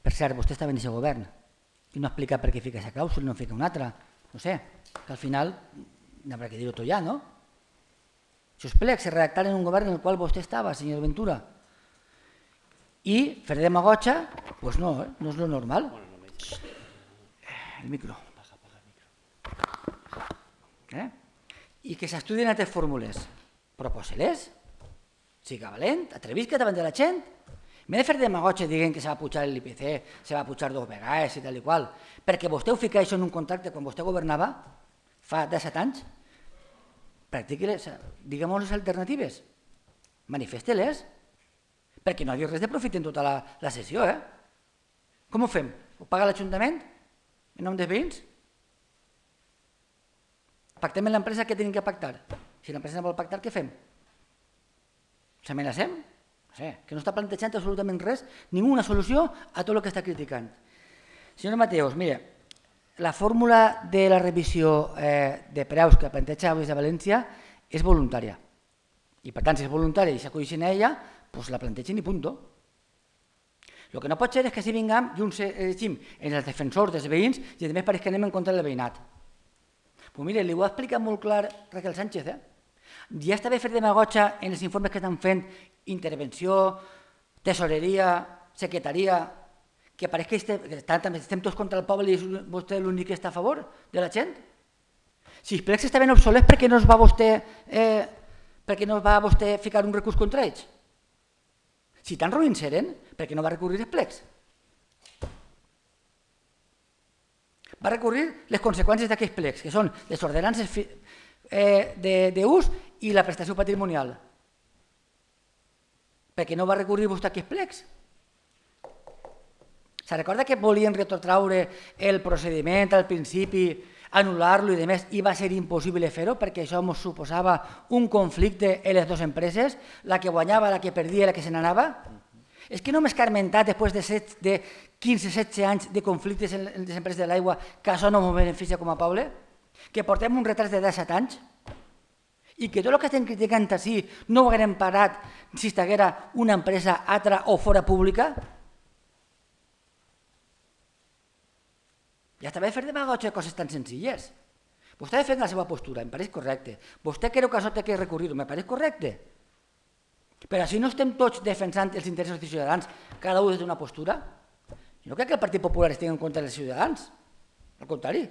Per cert, vostè està en aquest govern i no explica per què fica aquesta clàusula, i no fica una altra. No sé, que al final no haurà que dir-ho tot ja, no? Si us plecs se redactaren en un govern en el qual vostè estava, senyor Ventura, Y Fer Demagocha, pues no, ¿eh? no es lo normal. El micro. micro. Eh? I que s'estudien altres fórmules. Proposa-les. Siga valent, atrevisca davant de la gent. Me de fer demagotxa dient que se va pujar l'IPC, se va pujar dos vegades i tal i qual, perquè vostè ho fica això en un contracte quan vostè governava fa 17 anys, practiqui-les, diguem-nos les alternatives, manifeste-les, perquè no ha res de profit en tota la, la sessió. Eh? Com ho fem? Ho paga l'Ajuntament? En nom dels veïns? Pactem amb l'empresa què tenim que pactar? Si l'empresa no vol pactar, què fem? S'amenacem? No sé, que no està plantejant absolutament res, ninguna solució a tot el que està criticant. Senyor Mateos, mire, la fórmula de la revisió eh, de preus que planteja avui de València és voluntària. I per tant, si és voluntària i s'acolleixen a ella, pues la plantegen i punt. El que no pot ser és que si vinguem i un llegim en els defensors dels veïns i a més pareix que anem en contra del veïnat. Pues mire, li ho ha explicat molt clar Raquel Sánchez, eh? Ja està bé fer demagotxa en els informes que estan fent intervenció, tesoreria, secretaria, que pareix que estem, que estem tots contra el poble i és vostè l'únic que està a favor de la gent. Si els plecs estaven obsolets, per què no es va vostè, eh, per què no va vostè ficar un recurs contra ells? Si tan roïns eren, per què no va recurrir els plecs? Va recurrir les conseqüències d'aquests plecs, que són les ordenances eh, d'ús i la prestació patrimonial. Per què no va recurrir vostè aquests plecs? Se recorda que volien retrotraure el procediment al principi anul·lar-lo i de més, i va ser impossible fer-ho perquè això ens suposava un conflicte en les dues empreses, la que guanyava, la que perdia, la que se n'anava. És que només Carmentat, després de, set, de 15-16 anys de conflictes en les empreses de l'aigua, que això no ens beneficia com a poble, que portem un retras de 17 anys, i que tot el que estem criticant així no ho haguem parat si estiguera una empresa altra o fora pública, I està bé fer demagogia de coses tan senzilles. Vostè defèn la seva postura, em pareix correcte. Vostè creu que això té que recurrir, me pareix correcte. Però si no estem tots defensant els interessos dels ciutadans, cada un des d'una postura, jo no crec que el Partit Popular estigui en contra dels ciutadans. Al contrari,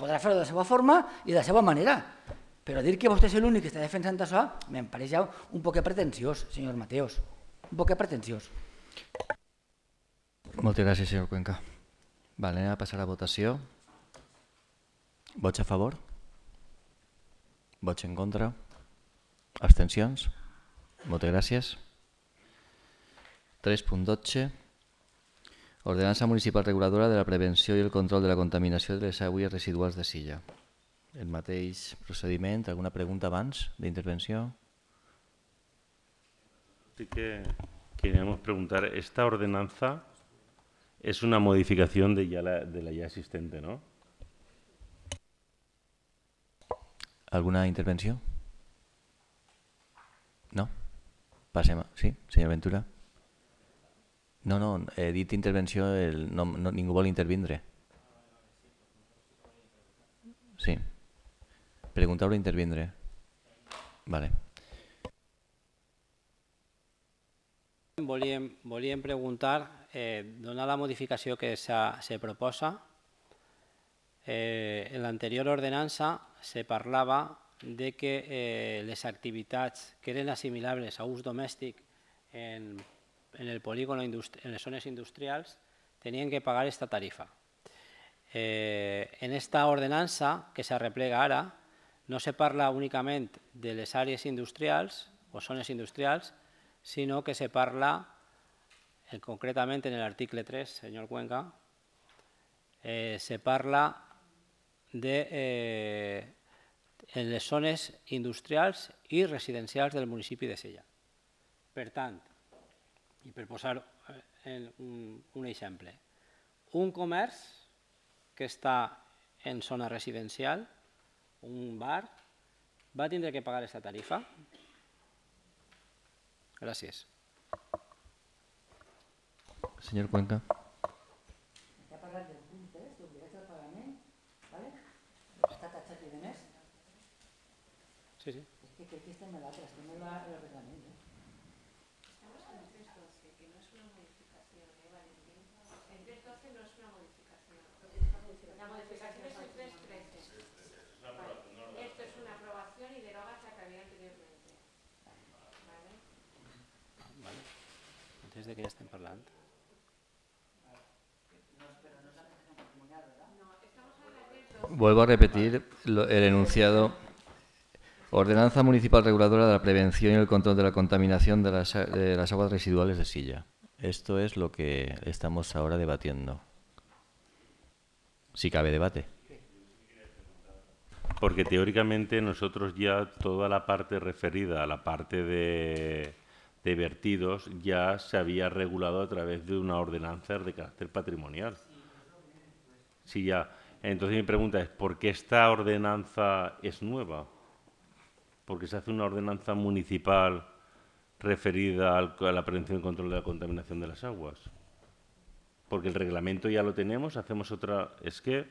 podrà fer-ho de la seva forma i de la seva manera. Però dir que vostè és l'únic que està defensant això em pareix ja un poc pretensiós, senyor Mateos. Un poc pretensiós. Moltes gràcies, senyor Cuenca. Vale, anem a passar a votació. Vots a favor? Vots en contra? Abstencions? Moltes gràcies. 3.12. Ordenança municipal reguladora de la prevenció i el control de la contaminació de les aigües residuals de Silla. El mateix procediment. Alguna pregunta abans d'intervenció? Sí que queríamos preguntar, ¿esta ordenanza es una modificación de, ya la, de la ya existente, ¿no? ¿Alguna intervención? ¿No? Pasemos. Sí, señor Ventura. No, no, eh, Edite intervención. el, no, no, Sí. Preguntar o intervindre. Vale. Volví a preguntar eh, donar la modificació que se proposa, eh, en l'anterior ordenança se parlava de que eh, les activitats que eren assimilables a ús domèstic en, en el polígon en les zones industrials tenien que pagar aquesta tarifa. Eh, en aquesta ordenança que s'arreplega ara no se parla únicament de les àrees industrials o zones industrials, sinó que se parla Eh, concretamente en el artículo 3, señor Cuenca, eh, se parla de eh, les zones industrials i residencials del municipi de Sella. Per tant, i per posar eh, en un, un exemple, un comerç que està en zona residencial, un bar, va tindre que pagar aquesta tarifa? Gràcies. Señor Cuenca. ¿De este, ¿Vale? ¿Está mes? Sí, sí. Es que, que, este me la atrás, que me va el eh? Estamos en el 312, que no es una modificación, ¿eh, Valentín? El 312 no es una modificación. La modificación es el 313. 13 Esto es una aprobación y deroga la que había anteriormente. Vale? Vale. Entonces, de qué ya hablando? Vuelvo a repetir el enunciado. Ordenanza Municipal Reguladora de la Prevención y el Control de la Contaminación de las, Aguas Residuales de Silla. Esto es lo que estamos ahora debatiendo. Si cabe debate. Porque teóricamente nosotros ya toda la parte referida a la parte de, de vertidos ya se había regulado a través de una ordenanza de carácter patrimonial. Sí, ya. Entonces mi pregunta es, ¿por qué esta ordenanza es nueva? ¿Por qué se hace una ordenanza municipal referida a la prevención y control de la contaminación de las aguas? Porque el reglamento ya lo tenemos, hacemos otra... Es que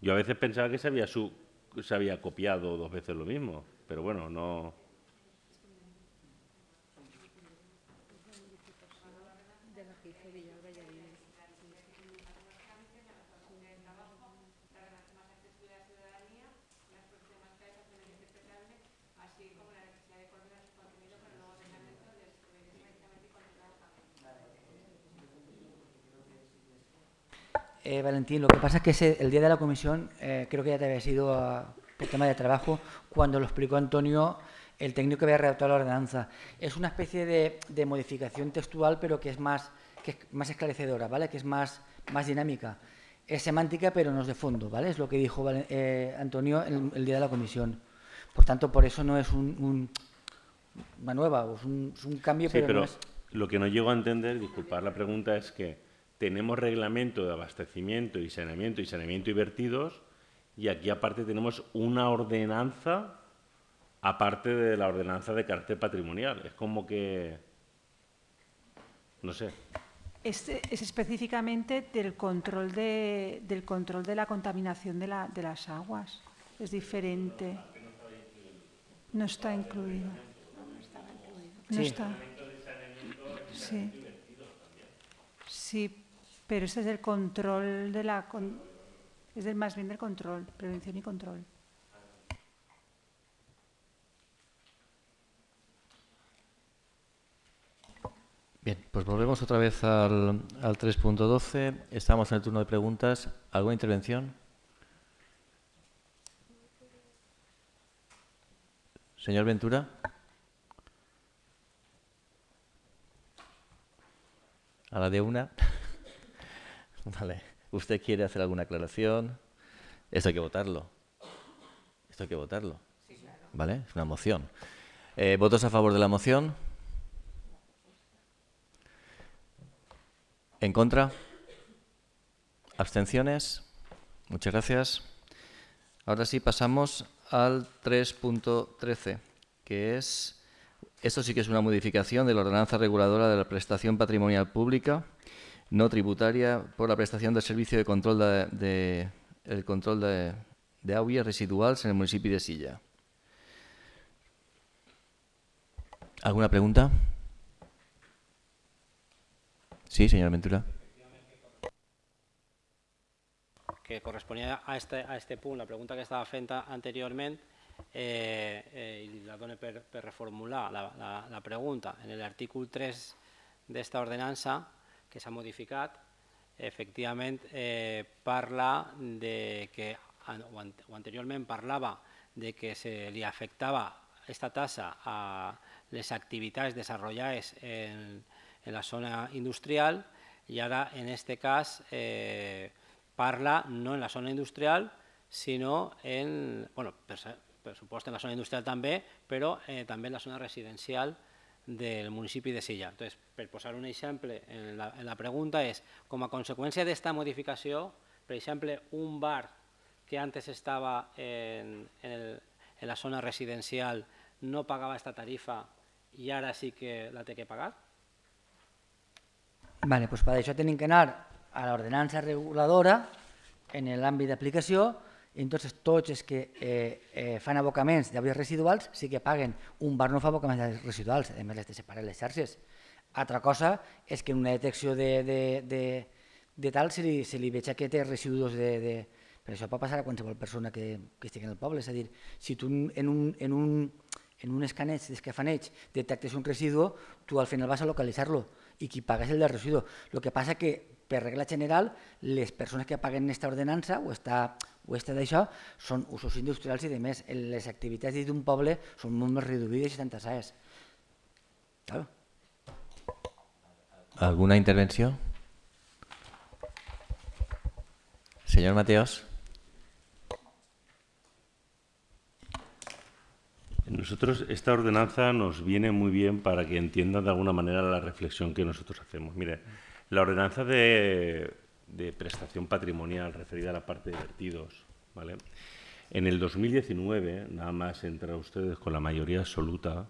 yo a veces pensaba que se había, se había copiado dos veces lo mismo, pero bueno, no... Eh, Valentín, lo que pasa es que el día de la comisión eh, creo que ya te había sido tema de trabajo cuando lo explicó Antonio, el técnico que había redactado la ordenanza. Es una especie de, modificación textual, pero que es más, que más esclarecedora, ¿vale? que es más, más dinámica. Es semántica, pero no es de fondo, ¿vale? Es lo que dijo eh, Antonio el, día de la comisión. Por tanto, por eso no es un, una nueva, es un, cambio, sí, pero, no es... lo que no llego a entender, disculpar la pregunta, es que tenemos reglamento de abastecimiento y saneamiento y saneamiento y vertidos y aquí aparte tenemos una ordenanza aparte de la ordenanza de carácter patrimonial. Es como que, no sé. es específicamente del control de, del control de la contaminación de, las aguas. Es diferente. No está incluido. No está. Sí. Sí. Pero ese es el control de la... es el, más bien del control, prevención y control. Bien, pues volvemos otra vez al, al 3.12. Estamos en el turno de preguntas. ¿Alguna intervención? Señor Ventura. A la de una. Vale. ¿Usted quiere hacer alguna aclaración? Esto hay que votarlo. Esto hay que votarlo. ¿Vale? Es una moción. Eh, ¿Votos a favor de la moción? ¿En contra? ¿Abstenciones? Muchas gracias. Ahora sí pasamos al 3.13, que es, esto sí que es una modificación de la ordenanza reguladora de la prestación patrimonial pública no tributaria por la prestación del servicio de control de, el control de, aguas residuales en el municipio de Silla. ¿Alguna pregunta? Sí, señor Ventura. Que correspondía a este, a este punto la pregunta que estaba fenta anteriormente, eh, eh, y la doy per, reformular la, la, pregunta. En el artículo 3 de esta ordenanza, que s'ha modificat, efectivament eh, parla de que, o anteriorment parlava de que se li afectava aquesta tassa a les activitats desenvolupades en, en la zona industrial i ara en aquest cas eh, parla no en la zona industrial sinó en, bueno, per, per supost en la zona industrial també, però eh, també en la zona residencial del municipi de Silla. Entonces, per posar un exemple en la, en la pregunta és, com a conseqüència d'esta modificació, per exemple, un bar que antes estava en, en, el, en la zona residencial no pagava aquesta tarifa i ara sí que la té que pagar? Vale, pues per això hem que anar a l'ordenança reguladora en l'àmbit d'aplicació Entonces, tots els que eh, eh, fan abocaments d'abris residuals sí que paguen. Un bar no fa abocaments d'abris residuals, a més les de separar les xarxes. Altra cosa és que en una detecció de, de, de, de tal se li, se li veig que té residus de, de... Però això pot passar a qualsevol persona que, que estigui en el poble. És a dir, si tu en un, en un, en un escaneig d'escafaneig detectes un residu, tu al final vas a localitzar-lo i qui paga és el del residu. El que passa que, per regla general, les persones que paguen aquesta ordenança o està Pues de eso, son usos industriales y de Las actividades de un poble son muy más reducidas y tantas tasadas. Claro. ¿Alguna intervención? Señor Mateos. Nosotros esta ordenanza nos viene muy bien para que entiendan de alguna manera la reflexión que nosotros hacemos. Mire, la ordenanza de de prestación patrimonial referida a la parte de vertidos. ¿vale? En el 2019, nada más entrar ustedes con la mayoría absoluta,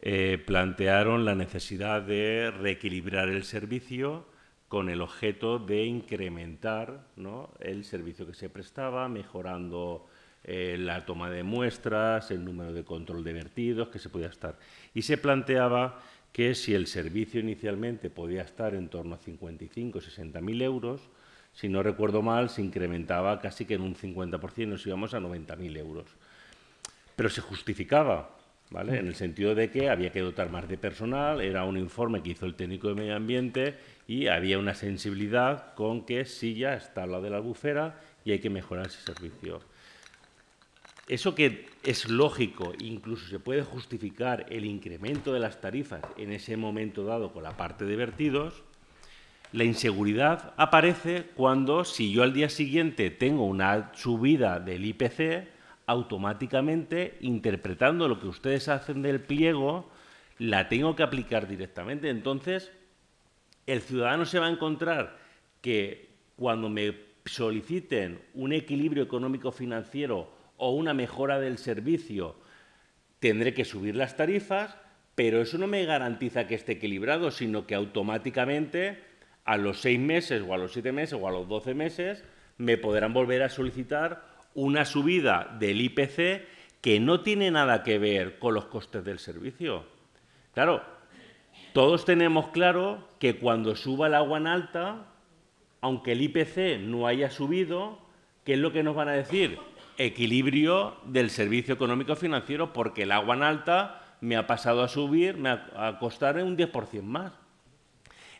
eh, plantearon la necesidad de reequilibrar el servicio con el objeto de incrementar ¿no? el servicio que se prestaba, mejorando eh, la toma de muestras, el número de control de vertidos que se podía estar. Y se planteaba que si el servicio inicialmente podía estar en torno a 55 o mil euros, si no recuerdo mal, se incrementaba casi que en un 50%, nos íbamos a 90 mil euros. Pero se justificaba, ¿vale? En el sentido de que había que dotar más de personal, era un informe que hizo el técnico de medio ambiente y había una sensibilidad con que sí ya está al de la albufera y hay que mejorar ese servicio. Eso que es lógico, incluso se puede justificar el incremento de las tarifas en ese momento dado con la parte de vertidos, la inseguridad aparece cuando si yo al día siguiente tengo una subida del IPC, automáticamente, interpretando lo que ustedes hacen del pliego, la tengo que aplicar directamente. Entonces, el ciudadano se va a encontrar que cuando me soliciten un equilibrio económico financiero o una mejora del servicio, tendré que subir las tarifas, pero eso no me garantiza que esté equilibrado, sino que automáticamente a los seis meses o a los siete meses o a los doce meses me podrán volver a solicitar una subida del IPC que no tiene nada que ver con los costes del servicio. Claro, todos tenemos claro que cuando suba el agua en alta, aunque el IPC no haya subido, ¿qué es lo que nos van a decir? equilibrio del servicio económico financiero, porque el agua en alta me ha pasado a subir, me ha, costado un 10% más.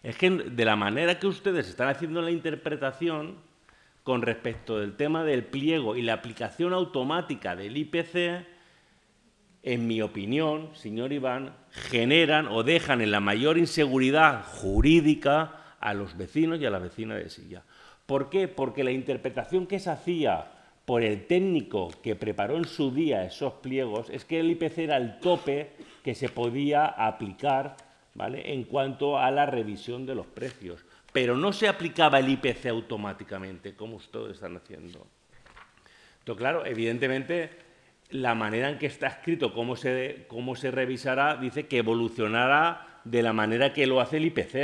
Es que de la manera que ustedes están haciendo la interpretación con respecto del tema del pliego y la aplicación automática del IPC, en mi opinión, señor Iván, generan o dejan en la mayor inseguridad jurídica a los vecinos y a la vecina de Silla. ¿Por qué? Porque la interpretación que se hacía por el técnico que preparó en su día esos pliegos es que el IPC era el tope que se podía aplicar ¿vale? en cuanto a la revisión de los precios. Pero no se aplicaba el IPC automáticamente, como ustedes están haciendo. Entonces, claro, evidentemente, la manera en que está escrito cómo se, cómo se revisará dice que evolucionará de la manera que lo hace el IPC.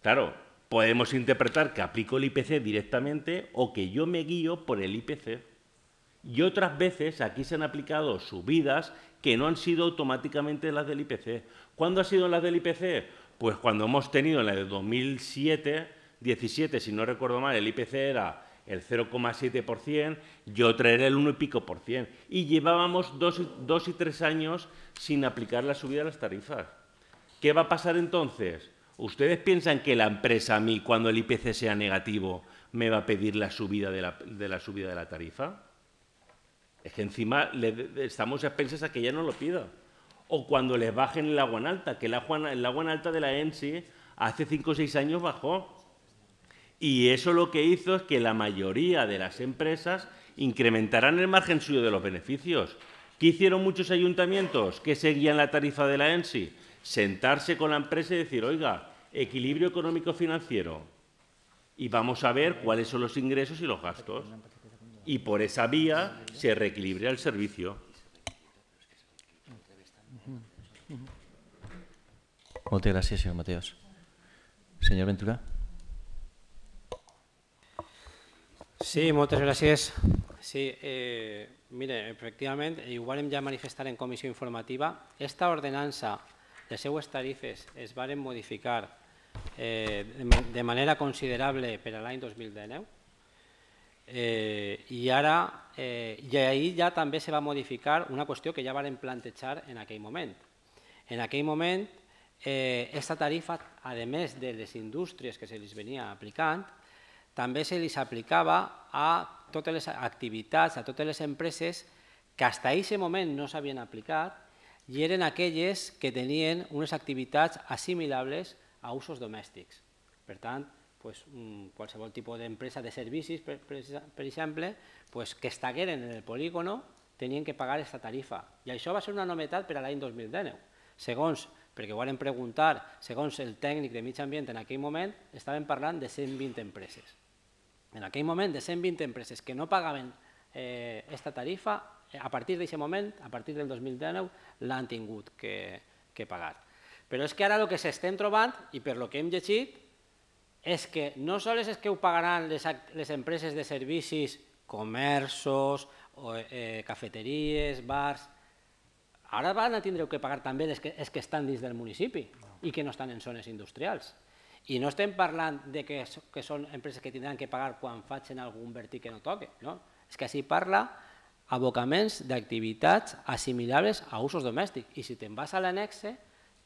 Claro, podemos interpretar que aplico el IPC directamente o que yo me guío por el IPC. Y otras veces aquí se han aplicado subidas que no han sido automáticamente las del IPC. ¿Cuándo ha sido las del IPC? Pues cuando hemos tenido en la de 2007, 17, si no recuerdo mal, el IPC era el 0,7% yo otra el 1 y pico por cien. Y llevábamos dos, y tres años sin aplicar la subida de las tarifas. ¿Qué va a pasar entonces? ¿Ustedes piensan que la empresa a mí, cuando el IPC sea negativo, me va a pedir la subida de la subida de la tarifa? Es que encima estamos a expensas a que ya no lo pida. O cuando les bajen el agua en alta, que el agua, el agua en alta de la ENSI hace cinco o seis años bajó. Y eso lo que hizo es que la mayoría de las empresas incrementarán el margen suyo de los beneficios. ¿Qué hicieron muchos ayuntamientos que seguían la tarifa de la ENSI? Sentarse con la empresa y decir, oiga, equilibrio económico-financiero. Y vamos a ver cuáles son los ingresos y los gastos. y por esa vía se reequilibra el servicio. Muchas gracias, señor Mateos. Señor Ventura. Sí, muchas gracias. Sí, eh, mire, efectivamente, igual hem manifestar en comisión informativa, esta ordenanza de seues tarifes es varen modificar eh, de manera considerable para el año 2019, Eh, I ara, eh, i ahir ja també se va modificar una qüestió que ja varen plantejar en aquell moment. En aquell moment, eh, esta tarifa, a més de les indústries que se li venia aplicant, també se li aplicava a totes les activitats, a totes les empreses que fins a aquest moment no s'havien aplicat i eren aquelles que tenien unes activitats assimilables a usos domèstics. Per tant, pues, mm, qualsevol tipus d'empresa de servicis, per, per, per exemple, pues, que estagueren en el polígono, tenien que pagar aquesta tarifa. I això va ser una novetat per a l'any 2019. Segons, perquè ho varen preguntar, segons el tècnic de mig ambient en aquell moment, estaven parlant de 120 empreses. En aquell moment, de 120 empreses que no pagaven eh, tarifa, a partir d'aquest moment, a partir del 2019, l'han tingut que, que pagar. Però és que ara el que s'estem trobant, i per lo que hem llegit, és que no només és que ho pagaran les, les empreses de servicis, comerços, o, eh, cafeteries, bars... Ara van a tindre que pagar també les que, els que estan dins del municipi no. i que no estan en zones industrials. I no estem parlant de que, que són empreses que tindran que pagar quan facin algun vertí que no toque. No? És que així parla abocaments d'activitats assimilables a usos domèstics. I si te'n vas a l'anexe,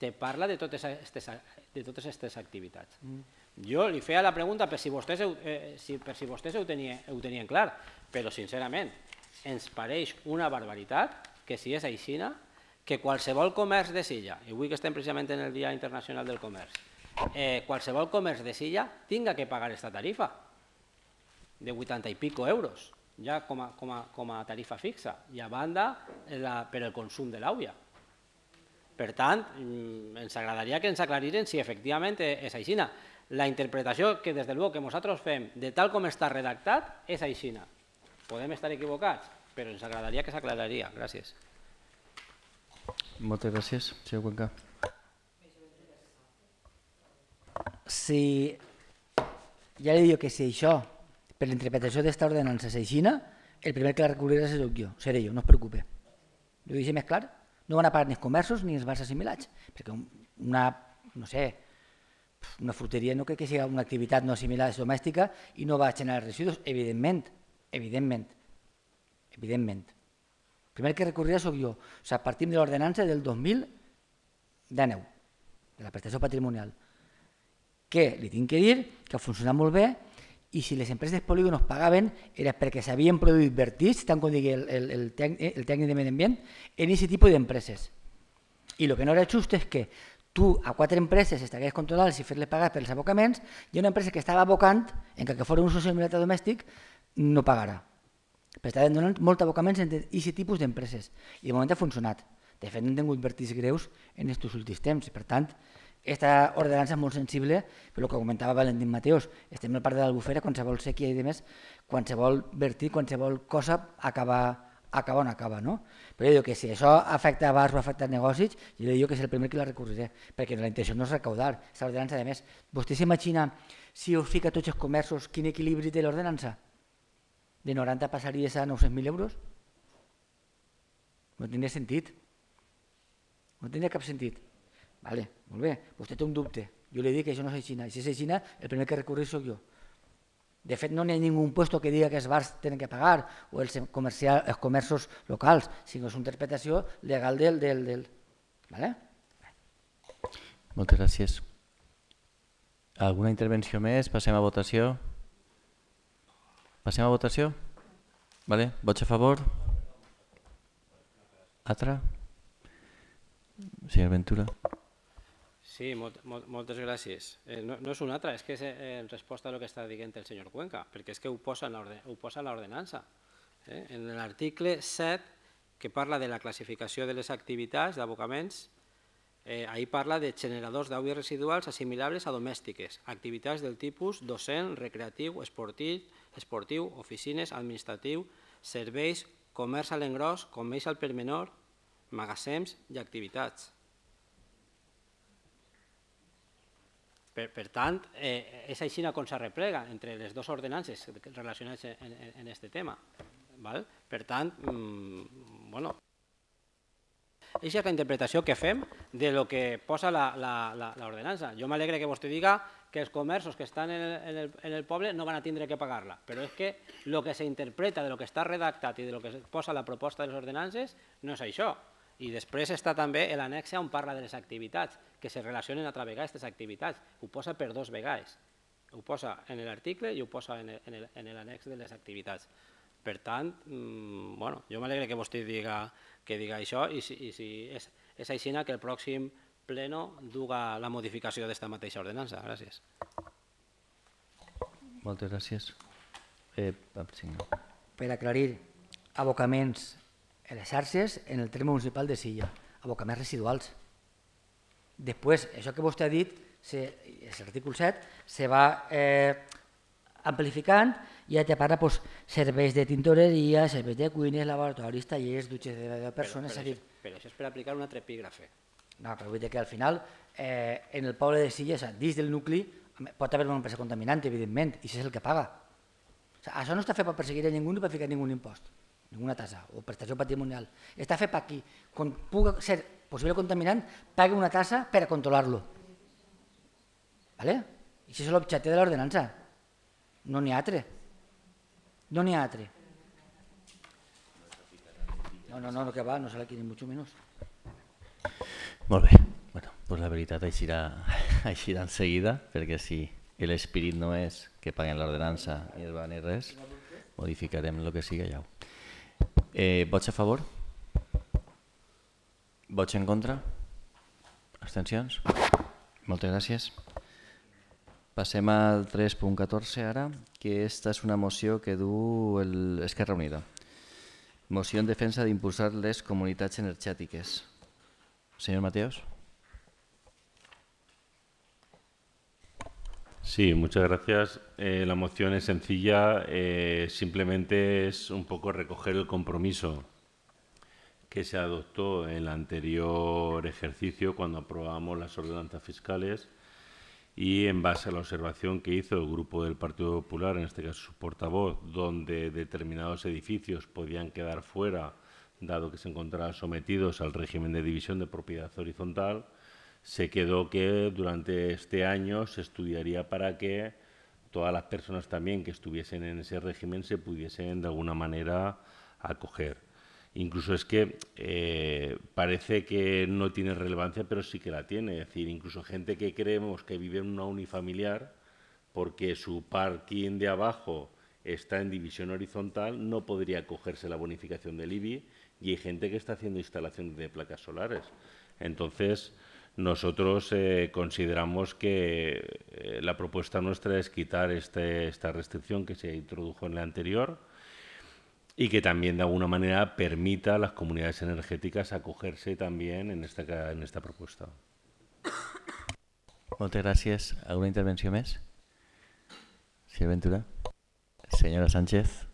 te parla de totes aquestes, de totes aquestes activitats. Mm. Jo li feia la pregunta per si vostès, eh, si, per si vostès ho, tenien, ho tenien clar, però sincerament ens pareix una barbaritat que si és aixina, que qualsevol comerç de silla, i avui que estem precisament en el Dia Internacional del Comerç, eh, qualsevol comerç de silla tinga que pagar aquesta tarifa de 80 i pico euros, ja com a, com a, com a tarifa fixa, i a banda la, per el consum de l'àvia. Per tant, mm, ens agradaria que ens aclariren si efectivament eh, és aixina la interpretació que des del bo que nosaltres fem de tal com està redactat és aixina. Podem estar equivocats, però ens agradaria que s'aclararia. Gràcies. Moltes gràcies, senyor Cuenca. Si, ja li diu que si això, per la interpretació d'esta ordenança és aixina, el primer que la recollirà seré jo, seré jo, no es preocupe. Li ho deixo més clar? No van a parar ni els comerços ni els bars assimilats, perquè una, no sé, una fruiteria no crec que sigui una activitat no assimilada domèstica i no va generar residus, evidentment, evidentment, evidentment. El primer que recorria sóc jo. O sigui, partim de l'ordenança del 2019, de la prestació patrimonial, que li tinc que dir que ha funcionat molt bé i si les empreses polígonos pagaven era perquè s'havien produït vertits, tant com digui el, el, el, tècnic, el tècnic de medi ambient, en aquest tipus d'empreses. I el que no era just és que tu a quatre empreses estaries controlant si fer-les pagar pels abocaments i una empresa que estava abocant, en que fora un sociomilat domèstic, no pagarà. Però estaven donant molts abocaments entre aquest tipus d'empreses i de moment ha funcionat. De fet, no hem tingut vertits greus en aquests últims temps. Per tant, aquesta ordenança és molt sensible, però el que comentava Valentín Mateos, estem al parc de l'Albufera, qualsevol sequia i demés, qualsevol vertir, qualsevol cosa acaba acaba on acaba, no? Però jo dic que si això afecta a bars o afecta a negocis, jo dic que és el primer que la recurriré, perquè la intenció no és recaudar, és l'ordenança de més. Vostè s'imagina si us fica tots els comerços, quin equilibri té l'ordenança? De 90 passaries a 900.000 euros? No tindria sentit. No tindria cap sentit. Vale, molt bé, vostè té un dubte. Jo li dic que això no és i Si és aixina, el primer que recorrer sóc jo. De fet, no hi ha ningú puesto que diga que els bars tenen que pagar o els, comercial, els comerços locals, sinó és una interpretació legal del... del, del vale? Moltes gràcies. Alguna intervenció més? Passem a votació. Passem a votació? Vale. Vots a favor? Atra? Senyor Ventura. Sí, molt, molt, moltes gràcies. Eh, no, no és una altra, és que és eh, en resposta a el que està dient el senyor Cuenca, perquè és que ho posa en l'ordenança. Eh? En l'article 7, que parla de la classificació de les activitats d'abocaments, eh, ahir parla de generadors d'aigües residuals assimilables a domèstiques, activitats del tipus docent, recreatiu, esportiu, esportiu oficines, administratiu, serveis, comerç a l'engròs, comerç al per menor, i activitats. Per, per tant, eh, és així com s'arreplega entre les dues ordenances relacionades en aquest tema. Val? Per tant, mm, bueno, és la interpretació que fem de lo que posa l'ordenança. Jo m'alegre que vostè diga que els comerços que estan en el, en, el, en el poble no van a tindre que pagar-la, però és que el que s'interpreta de lo que està redactat i de lo que posa la proposta de les ordenances no és això. I després està també l'annex on parla de les activitats, que se relacionen a través aquestes activitats. Ho posa per dos vegades. Ho posa en l'article i ho posa en l'annex de les activitats. Per tant, mmm, bueno, jo m'alegre que vostè diga, que diga això i si, si és, és així que el pròxim pleno duga la modificació d'esta mateixa ordenança. Gràcies. Moltes gràcies. Eh, per aclarir abocaments les xarxes en el terme municipal de Silla, abocaments residuals. Després, això que vostè ha dit, és l'article 7, se va eh, amplificant i ja te parla doncs, serveis de tintoreria, serveis de cuines, laboratoris, tallers, dutxes de persones... Però, però, això, però això és per aplicar un altre epígrafe. No, però vull dir que al final, eh, en el poble de Silla, o sigui, dins del nucli, pot haver una empresa contaminant, evidentment, i això és el que paga. O sigui, això no està fet per perseguir a ningú ni per ficar ningú impost ninguna tasa, o prestació patrimonial, està fet per qui quan pugui ser possible contaminant, pagui una tasa per controlar-lo. I això és l'objecte de l'ordenança. No n'hi ha altre. No n'hi ha altre. No, no, no, no, que va, no se la quieren mucho menos. Molt bé. Bueno, doncs la veritat eixirà, eixirà en seguida, perquè si l'espírit no és que paguen l'ordenança i el va ni res, modificarem el que siga ja. Eh, vots a favor? Vots en contra? Abstencions? Moltes gràcies. Passem al 3.14 ara, que esta és una moció que du Esquerra Unida. Moció en defensa d'impulsar les comunitats energètiques. Senyor Mateos. Sí, muchas gracias. Eh, la moción es sencilla, eh, simplemente es un poco recoger el compromiso que se adoptó en el anterior ejercicio cuando aprobamos las ordenanzas fiscales y en base a la observación que hizo el grupo del Partido Popular, en este caso su portavoz, donde determinados edificios podían quedar fuera, dado que se encontraban sometidos al régimen de división de propiedad horizontal, se quedó que durante este año se estudiaría para que todas las personas también que estuviesen en ese régimen se pudiesen de alguna manera acoger. Incluso es que eh, parece que no tiene relevancia, pero sí que la tiene. Es decir, incluso gente que creemos que vive en una unifamiliar porque su parking de abajo está en división horizontal, no podría acogerse la bonificación del IBI y hay gente que está haciendo instalación de placas solares. Entonces, nosotros eh, consideramos que eh, la propuesta nuestra es quitar este, esta restricción que se introdujo en la anterior y que también de alguna manera permita a las comunidades energéticas acogerse también en esta, en esta propuesta. Muchas gracias. ¿Alguna intervención más? Ventura. Señora Sánchez.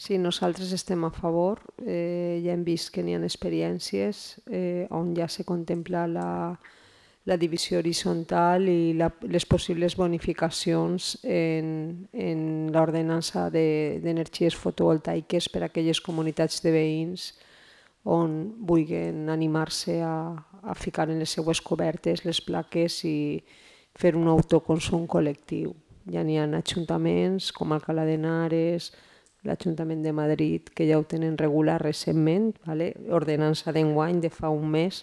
Sí, nosaltres estem a favor. Eh, ja hem vist que n'hi ha experiències eh, on ja se contempla la, la divisió horitzontal i la, les possibles bonificacions en, en l'ordenança d'energies de, fotovoltaiques per a aquelles comunitats de veïns on vulguin animar-se a, a ficar en les seues cobertes les plaques i fer un autoconsum col·lectiu. Ja n'hi ha ajuntaments com Alcalà de Henares, l'Ajuntament de Madrid, que ja ho tenen regular recentment, vale? ordenança d'enguany de fa un mes,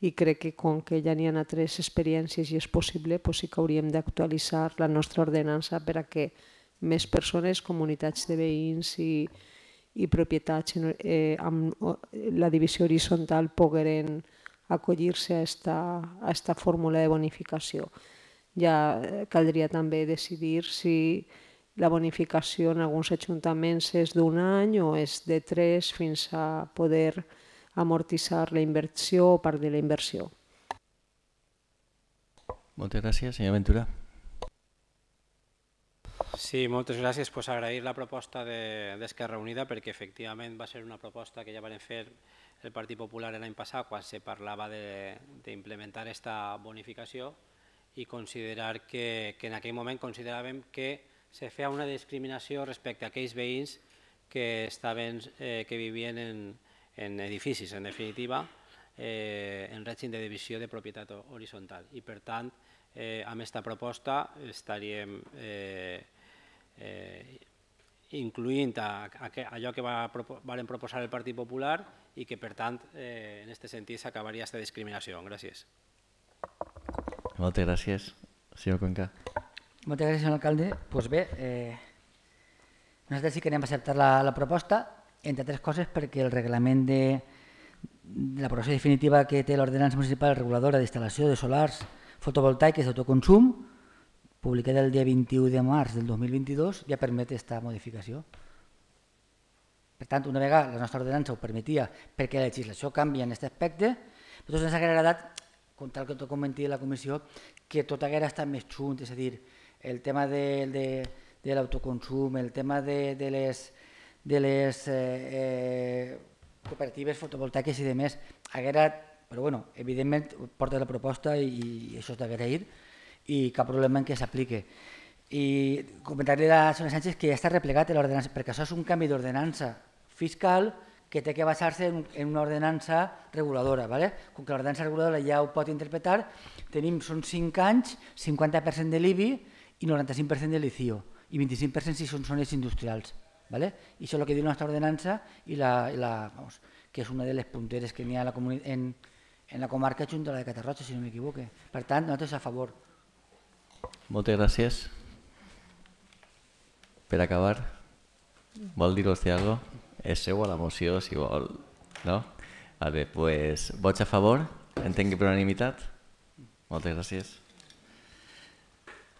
i crec que com que ja n'hi ha altres experiències i és possible, pues sí que hauríem d'actualitzar la nostra ordenança per a que més persones, comunitats de veïns i, i propietats eh, amb eh, la divisió horitzontal pogueren acollir-se a esta, a esta fórmula de bonificació. Ja eh, caldria també decidir si la bonificació en alguns ajuntaments és d'un any o és de tres fins a poder amortitzar la inversió o part de la inversió. Moltes gràcies, senyor Ventura. Sí, moltes gràcies. Pues agrair la proposta d'Esquerra de, Unida perquè efectivament va ser una proposta que ja van fer el Partit Popular l'any passat quan se parlava d'implementar aquesta bonificació i considerar que, que en aquell moment consideràvem que se feia una discriminació respecte a aquells veïns que, estaven, eh, que vivien en, en edificis, en definitiva, eh, en règim de divisió de propietat horitzontal. I, per tant, eh, amb aquesta proposta estaríem eh, eh, incluint a, a, allò que va, proposar el Partit Popular i que, per tant, eh, en aquest sentit s'acabaria aquesta discriminació. Gràcies. Moltes gràcies, senyor Cuenca. Moltes gràcies, senyor alcalde. Pues bé, eh, nosaltres sí que anem a acceptar la, la proposta, entre altres coses perquè el reglament de, de l'aprovació definitiva que té l'ordenança municipal reguladora d'instal·lació de solars fotovoltaiques d'autoconsum, publicada el dia 21 de març del 2022, ja permet aquesta modificació. Per tant, una vegada la nostra ordenança ho permetia perquè la legislació canvia en aquest aspecte, però ens hauria agradat, com tal que t'ho comenti la comissió, que tot haguera estat més junt, és a dir, el tema de, de, de l'autoconsum, el tema de, de les, de les eh, eh, cooperatives fotovoltaiques i de més, haguera, però bueno, evidentment portes la proposta i, i això és d'agrair i cap problema en què s'aplique. I comentar-li a senyora Sánchez que ja està replegat l'ordenança, perquè això és un canvi d'ordenança fiscal que té que basar-se en, en una ordenança reguladora. ¿vale? Com que l'ordenança reguladora ja ho pot interpretar, tenim, són 5 anys, 50% de l'IBI, i 95% de licio i 25% si són zones industrials. ¿vale? I això és el que diu la nostra ordenança i la, i la vamos, que és una de les punteres que n'hi ha a la en, en la comarca junt a la de Catarroja, si no m'equivoque. Per tant, nosaltres a favor. Moltes gràcies. Per acabar, vol dir si algo? És seu a la moció, si vol. No? A Vale, pues, vots a favor? Entenc que per unanimitat? Moltes gràcies.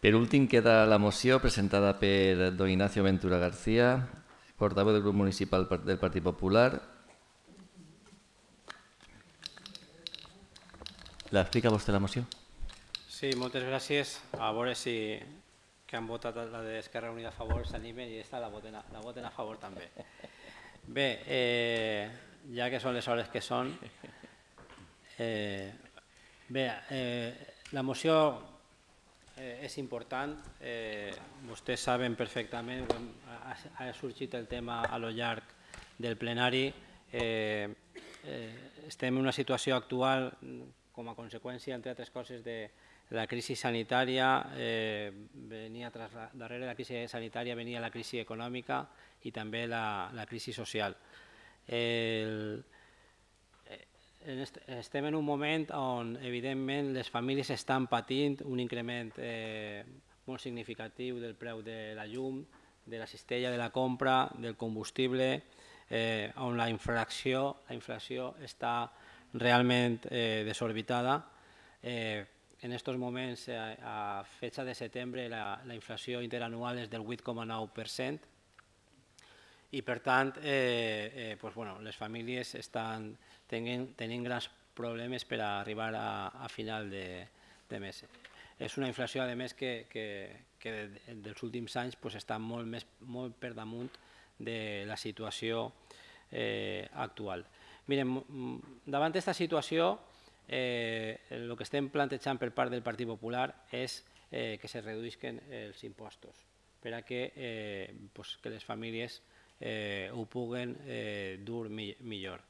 Per últim queda la moció presentada per don Ignacio Ventura García, portaveu del grup municipal del Partit Popular. La explica vostè la moció? Sí, moltes gràcies. A veure si que han votat la d'Esquerra Unida a favor s'animen i aquesta la voten a, la voten a favor també. Bé, eh, ja que són les hores que són, eh, bé, eh, la moció és important. Eh, vostès saben perfectament, ha, ha sorgit el tema a lo llarg del plenari. Eh, eh, estem en una situació actual com a conseqüència, entre altres coses, de la crisi sanitària, eh, venia tras, darrere la crisi sanitària venia la crisi econòmica i també la, la crisi social. Eh, el, estem en un moment on, evidentment, les famílies estan patint un increment eh, molt significatiu del preu de la llum, de la cistella de la compra, del combustible, eh, on la inflació, la inflació està realment eh, desorbitada. Eh, en aquests moments, eh, a fecha de setembre, la, la inflació interanual és del 8,9%, i per tant eh, eh, pues, bueno, les famílies estan tenint, tenen grans problemes per a arribar a, a final de, de mes. És una inflació, a més, que, que, que dels últims anys pues, està molt, més, molt per damunt de la situació eh, actual. Miren, davant d'aquesta situació, eh, el que estem plantejant per part del Partit Popular és eh, que se reduïsquen els impostos per a que, eh, pues, que les famílies eh, ho puguen eh, dur millor.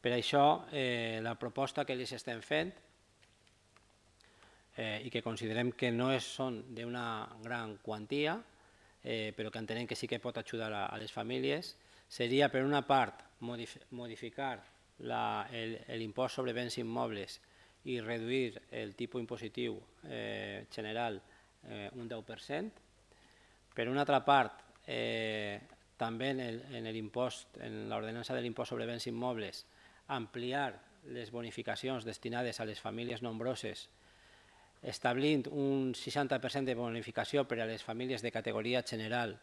Per això, eh, la proposta que els estem fent eh, i que considerem que no és, són d'una gran quantia, eh, però que entenem que sí que pot ajudar a, a les famílies, seria, per una part, modif modificar l'impost sobre béns immobles i reduir el tipus impositiu eh, general eh, un 10%. Per una altra part, eh, també en en l'ordenança de l'impost sobre béns immobles, ampliar les bonificacions destinades a les famílies nombroses, establint un 60% de bonificació per a les famílies de categoria general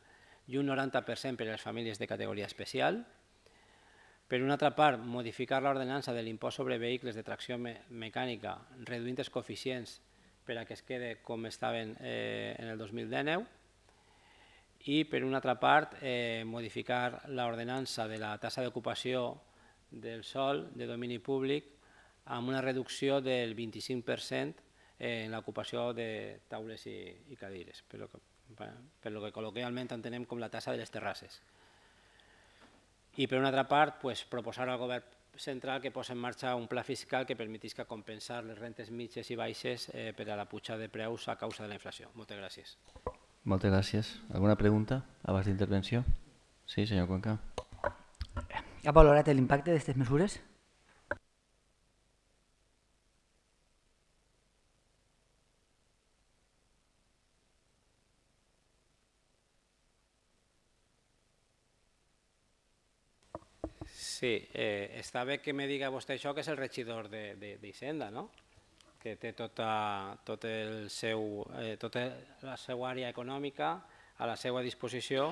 i un 90% per a les famílies de categoria especial. Per una altra part, modificar l'ordenança de l'impost sobre vehicles de tracció mecànica, reduint els coeficients per a que es quede com estaven eh, en el 2019. I, per una altra part, eh, modificar l'ordenança de la tassa d'ocupació del sol de domini públic amb una reducció del 25% en l'ocupació de taules i, i cadires, per el que, col·loquialment entenem com la tassa de les terrasses. I per una altra part, pues, proposar al govern central que posa en marxa un pla fiscal que permetisca compensar les rentes mitges i baixes eh, per a la puja de preus a causa de la inflació. Moltes gràcies. Moltes gràcies. Alguna pregunta abans d'intervenció? Sí, senyor Cuenca. Eh, ha valorat l'impacte d'aquestes mesures? Sí, eh, està bé que me diga vostè això, que és el regidor d'Hisenda, no? que té tota, tot el seu, eh, tota la seva àrea econòmica a la seva disposició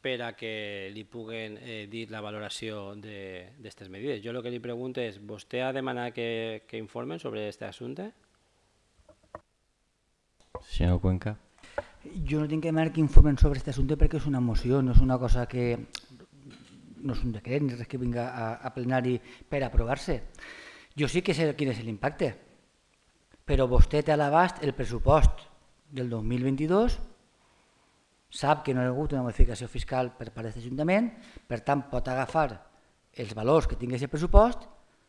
per a que li puguen eh, dir la valoració d'aquestes mesures. Jo el que li pregunto és, vostè ha demanat que, que informen sobre aquest assumpte? Senyor Cuenca. Jo no tinc que demanar que informen sobre aquest assumpte perquè és una moció, no és una cosa que... no és un decret ni res que vinga a, a plenari per aprovar-se. Jo sí que sé quin és l'impacte, però vostè té a l'abast el pressupost del 2022 sap que no hi ha hagut una modificació fiscal per part d'aquest Ajuntament, per tant pot agafar els valors que tingui el pressupost,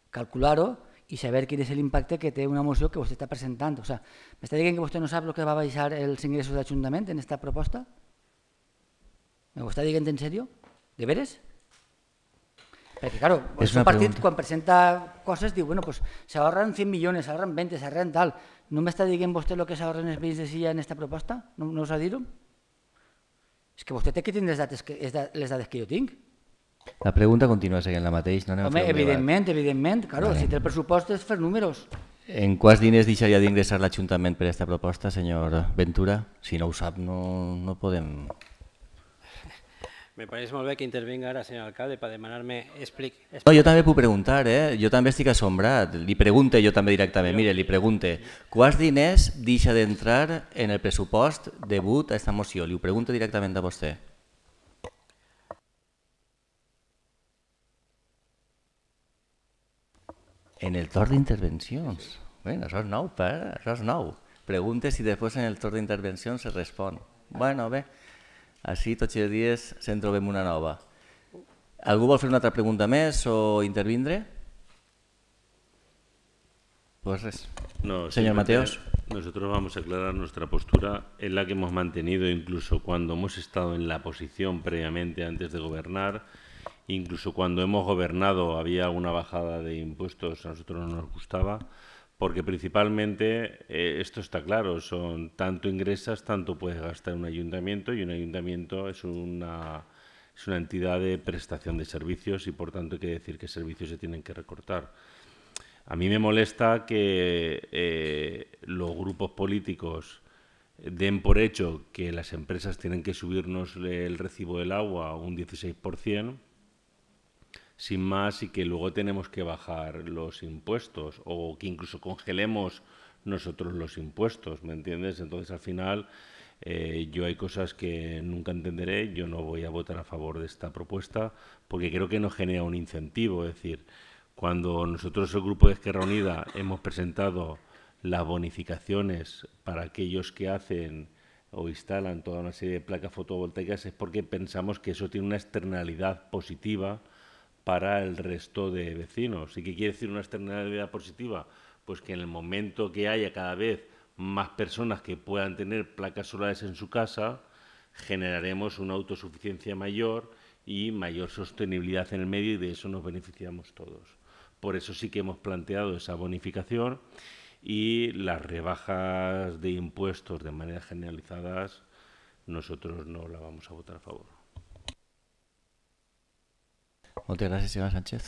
calcular-ho i saber quin és l'impacte que té una moció que vostè està presentant. O sigui, m'està dient que vostè no sap el que va baixar els ingressos d'Ajuntament en aquesta proposta? ¿Me està dient en serio? ¿De veres? Perquè, claro, és un partit pregunta. quan presenta coses diu, bueno, pues s'ahorren 100 milions, s'ahorren 20, s'ahorren tal. No m'està dient vostè el que s'ahorren els veïns de Silla en aquesta proposta? No, no us ha dit-ho? És que vostè té que tenir les dades que, les dades que jo tinc. La pregunta continua seguint la mateixa. No anem Home, a evidentment, debat. evidentment, claro, vale. si té el pressupost és fer números. En quants diners deixaria d'ingressar l'Ajuntament per aquesta proposta, senyor Ventura? Si no ho sap, no, no podem me pareix molt bé que intervinga ara, senyor alcalde, per demanar-me... Explic, explic... No, jo també puc preguntar, eh? Jo també estic assombrat. Li pregunte jo també directament, mire, li pregunte. Quants diners deixa d'entrar en el pressupost debut a aquesta moció? Li ho pregunto directament a vostè. En el torn d'intervencions. Bueno, això és nou, eh? això és nou. Pregunte si després en el torn d'intervencions se respon. Bueno, bé. Así, tots 10 centro una nova. Algú pregunta més o intervindre? Pues No, Señor Mateos. Nosotros vamos a aclarar nuestra postura, en la que hemos mantenido incluso cuando hemos estado en la posición previamente antes de gobernar, incluso cuando hemos gobernado había una bajada de impuestos, a nosotros no nos gustaba porque principalmente eh, esto está claro, son tanto ingresas, tanto puedes gastar un ayuntamiento y un ayuntamiento es una, es una entidad de prestación de servicios y por tanto hay que decir que servicios se tienen que recortar. A mí me molesta que eh, los grupos políticos den por hecho que las empresas tienen que subirnos el recibo del agua un 16%, sin más y que luego tenemos que bajar los impuestos o que incluso congelemos nosotros los impuestos, ¿me entiendes? Entonces al final eh, yo hay cosas que nunca entenderé, yo no voy a votar a favor de esta propuesta porque creo que no genera un incentivo, es decir, cuando nosotros el grupo de Esquerra Unida hemos presentado las bonificaciones para aquellos que hacen o instalan toda una serie de placas fotovoltaicas es porque pensamos que eso tiene una externalidad positiva para el resto de vecinos. ¿Y qué quiere decir una externalidad positiva? Pues que en el momento que haya cada vez más personas que puedan tener placas solares en su casa, generaremos una autosuficiencia mayor y mayor sostenibilidad en el medio y de eso nos beneficiamos todos. Por eso sí que hemos planteado esa bonificación y las rebajas de impuestos de manera generalizadas nosotros no la vamos a votar a favor. Moltes gràcies, Ivan Sánchez.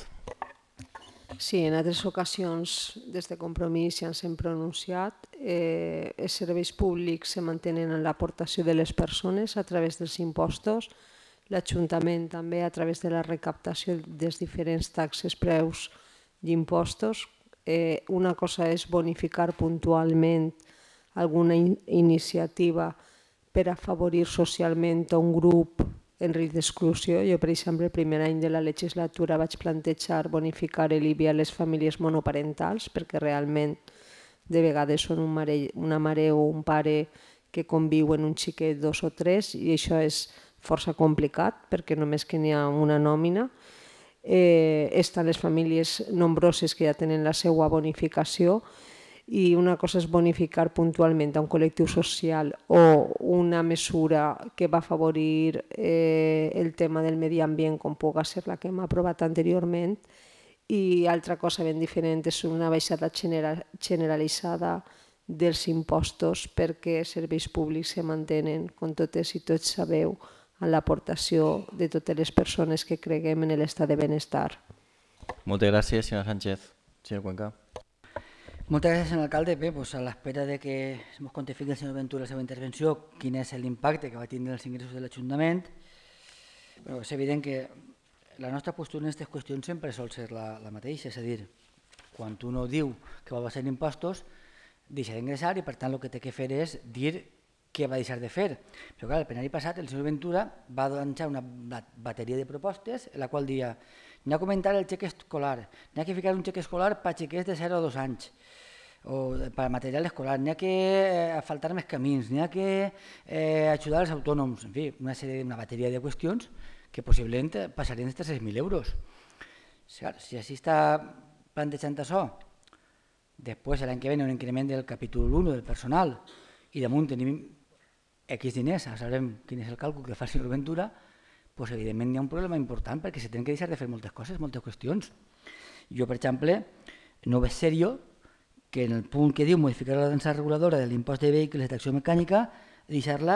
Sí, en altres ocasions des de Compromís ja ens hem pronunciat. Eh, els serveis públics se mantenen en l'aportació de les persones a través dels impostos, l'Ajuntament també a través de la recaptació dels diferents taxes, preus d'impostos. Eh, una cosa és bonificar puntualment alguna in iniciativa per afavorir socialment a un grup en risc d'exclusió. Jo, per exemple, el primer any de la legislatura vaig plantejar bonificar l'IBI a les famílies monoparentals, perquè realment de vegades són un mare, una mare o un pare que conviuen un xiquet, dos o tres, i això és força complicat perquè només que n'hi ha una nòmina. Eh, estan les famílies nombroses que ja tenen la seva bonificació, i una cosa és bonificar puntualment a un col·lectiu social o una mesura que va afavorir eh, el tema del medi ambient com pugui ser la que hem aprovat anteriorment i altra cosa ben diferent és una baixada genera generalitzada dels impostos perquè els serveis públics se mantenen, com totes i tots sabeu, en l'aportació de totes les persones que creguem en l'estat de benestar. Moltes gràcies, senyora Sánchez. Senyor Cuenca. Moltes gràcies, senyor alcalde. Bé, doncs a l'espera de que ens quantifiqui el senyor Ventura la seva intervenció, quin és l'impacte que va tindre els ingressos de l'Ajuntament, però és evident que la nostra postura en aquestes qüestions sempre sol ser la, la mateixa, és a dir, quan tu no diu que va baixar impostos, deixa d'ingressar i per tant el que té que fer és dir què va deixar de fer. Però clar, el penari passat el senyor Ventura va donar una bateria de propostes en la qual dia no ha comentar el xec escolar, ha que ficar un xec escolar per xiquets de 0 a 2 anys, o per material escolar, n'hi ha que eh, faltar més camins, n'hi ha que eh, ajudar els autònoms, en fi, una, sèrie, una bateria de qüestions que possiblement passarien dels 6.000 euros. Si, si així està plantejant això, després l'any que ve un increment del capítol 1 del personal i damunt tenim X diners, sabrem quin és el càlcul que fa el senyor Ventura, doncs evidentment hi ha un problema important perquè se tenen que deixar de fer moltes coses, moltes qüestions. Jo, per exemple, no veig seriós que en el punt que diu modificar la densa reguladora de l'impost de vehicles d'acció mecànica, deixar-la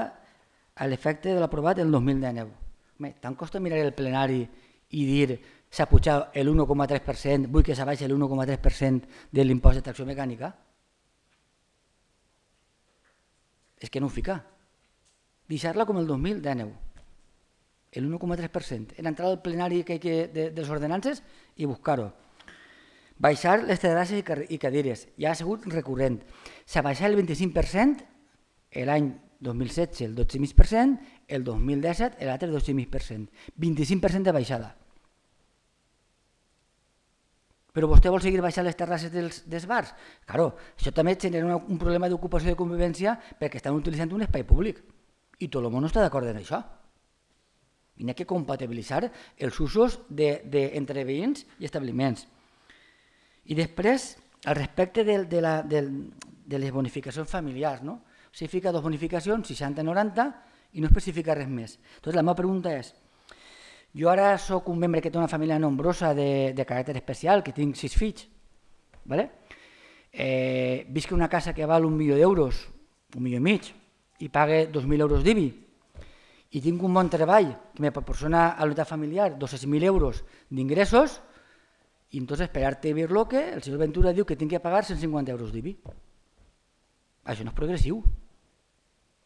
a l'efecte de l'aprovat el 2019. Home, tant costa mirar el plenari i dir s'ha pujat el 1,3%, vull que s'abaixi el 1,3% de l'impost de tracció mecànica? És que no ho fica. Deixar-la com el 2019. El 1,3%. En entrar al plenari que, que, de, de les ordenances i buscar-ho. Baixar les terrasses i cadires, ja ha sigut recurrent. S'ha baixat el 25% l'any 2016 el 12,5%, el 2017 l'altre 12,5%. 25% de baixada. Però vostè vol seguir baixant les terrasses dels, dels bars? Claro, això també genera un, un problema d'ocupació de convivència perquè estan utilitzant un espai públic. I tot el món no està d'acord en això. I n'hi ha que compatibilitzar els usos de, de, entre veïns i establiments. I després, al respecte de, de, la, de, de les bonificacions familiars, no? si fica dues bonificacions, 60-90, i no especifica res més. Llavors, la meva pregunta és, jo ara sóc un membre que té una família nombrosa de, de caràcter especial, que tinc sis fills, ¿vale? eh, visc una casa que val un milió d'euros, un milió i mig, i pague 2.000 euros d'IBI, i tinc un bon treball que me proporciona a l'unitat familiar 200.000 euros d'ingressos, i entonces, per arte birloque, el senyor Ventura diu que tingui que pagar 150 euros d'IBI. Això no és progressiu.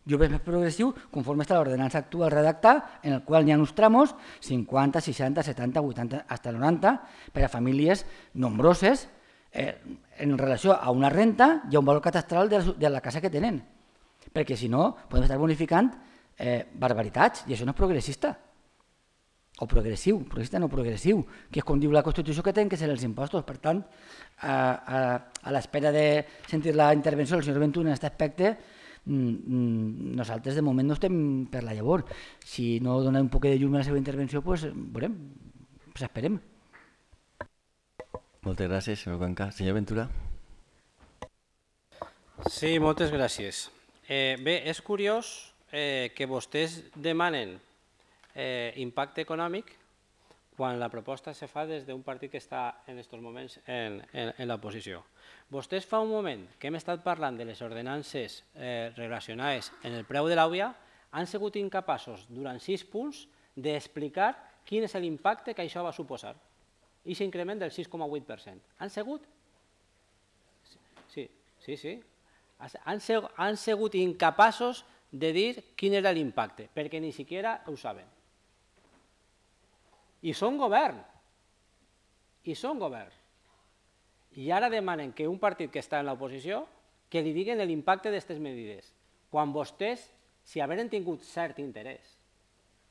Jo veig més progressiu conforme està l'ordenança actual redactada, en el qual hi ha uns tramos 50, 60, 70, 80, hasta 90, per a famílies nombroses, eh, en relació a una renta i a un valor catastral de la, de la casa que tenen. Perquè si no, podem estar bonificant eh, barbaritats, i això no és progressista o progressiu, progressista no progressiu, que és com diu la Constitució que tenen que ser els impostos. Per tant, a, a, a l'espera de sentir la intervenció del senyor Ventura en aquest aspecte, mm, mm, nosaltres de moment no estem per la llavor. Si no dona un poc de llum a la seva intervenció, doncs veurem, doncs esperem. Moltes gràcies, senyor Canca. Senyor Ventura. Sí, moltes gràcies. Eh, bé, és curiós eh, que vostès demanen eh, impacte econòmic quan la proposta se fa des d'un partit que està en aquests moments en, en, en l'oposició. Vostès fa un moment que hem estat parlant de les ordenances eh, relacionades en el preu de l'àvia, han sigut incapaços durant sis punts d'explicar quin és l'impacte que això va suposar. I s'increment del 6,8%. Han sigut... Sí, sí, sí. Han, han sigut incapaços de dir quin era l'impacte, perquè ni siquiera ho saben. I són govern. I són govern. I ara demanen que un partit que està en l'oposició que li diguin l'impacte d'aquestes mesures, quan vostès, si haveren tingut cert interès,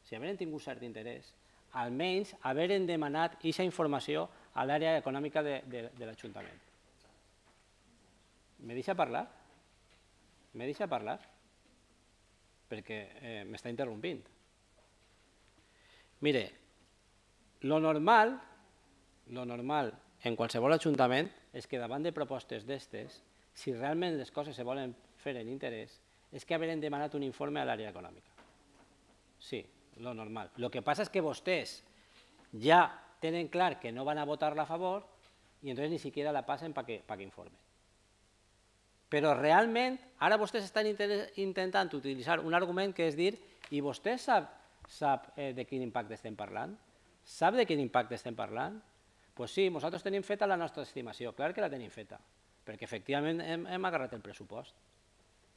si haveren tingut cert interès, almenys haveren demanat aquesta informació a l'àrea econòmica de, de, de l'Ajuntament. Me deixa parlar? Me deixa parlar? Perquè eh, m'està interrompint. Mire, lo normal, lo normal en qualsevol ajuntament és que davant de propostes d'estes, si realment les coses se volen fer en interès, és que haurem demanat un informe a l'àrea econòmica. Sí, lo normal. Lo que passa és que vostès ja tenen clar que no van a votar-la a favor i entonces ni siquiera la passen perquè pa que informen. Però realment, ara vostès estan intentant utilitzar un argument que és dir i vostè sap, sap eh, de quin impacte estem parlant? Sap de quin impacte estem parlant? Doncs pues sí, nosaltres tenim feta la nostra estimació, clar que la tenim feta, perquè efectivament hem, hem agarrat el pressupost.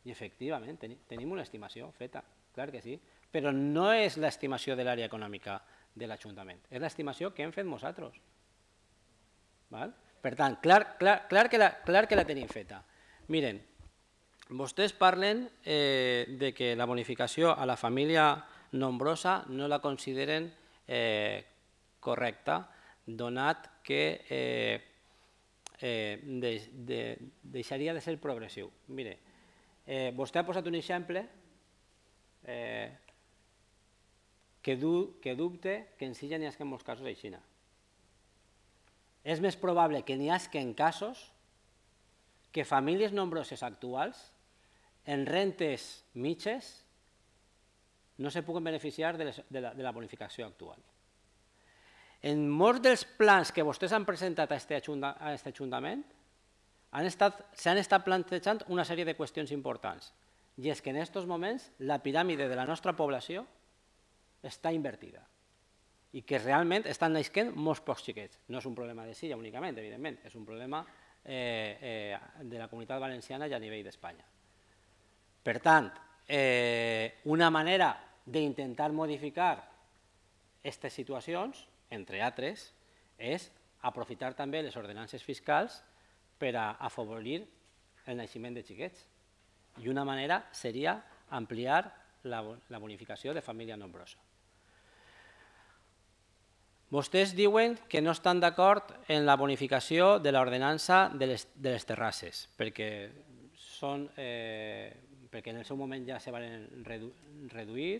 I efectivament teni, tenim una estimació feta, clar que sí, però no és l'estimació de l'àrea econòmica de l'Ajuntament, és l'estimació que hem fet nosaltres. Val? Per tant, clar, clar, clar, que la, clar que la tenim feta. Miren, vostès parlen eh, de que la bonificació a la família nombrosa no la consideren eh, correcta, donat que eh, eh, de, de, deixaria de ser progressiu. Mire, eh, vostè ha posat un exemple eh, que, du, que dubte que en si ja n'hi hagi en molts casos a Xina. És més probable que n'hi hagi en casos que famílies nombroses actuals en rentes mitges no se puguen beneficiar de, les, de, la, de la bonificació actual en molts dels plans que vostès han presentat a aquest Ajuntament s'han estat, plantejant una sèrie de qüestions importants. I és que en aquests moments la piràmide de la nostra població està invertida i que realment estan naixent molts pocs xiquets. No és un problema de Silla únicament, evidentment, és un problema eh, eh, de la comunitat valenciana i a nivell d'Espanya. Per tant, eh, una manera d'intentar modificar aquestes situacions entre altres, és aprofitar també les ordenances fiscals per a afavorir el naixement de xiquets. I una manera seria ampliar la, la bonificació de família nombrosa. Vostès diuen que no estan d'acord en la bonificació de l'ordenança de, les, terrasses, perquè, són, eh, perquè en el seu moment ja se van reduir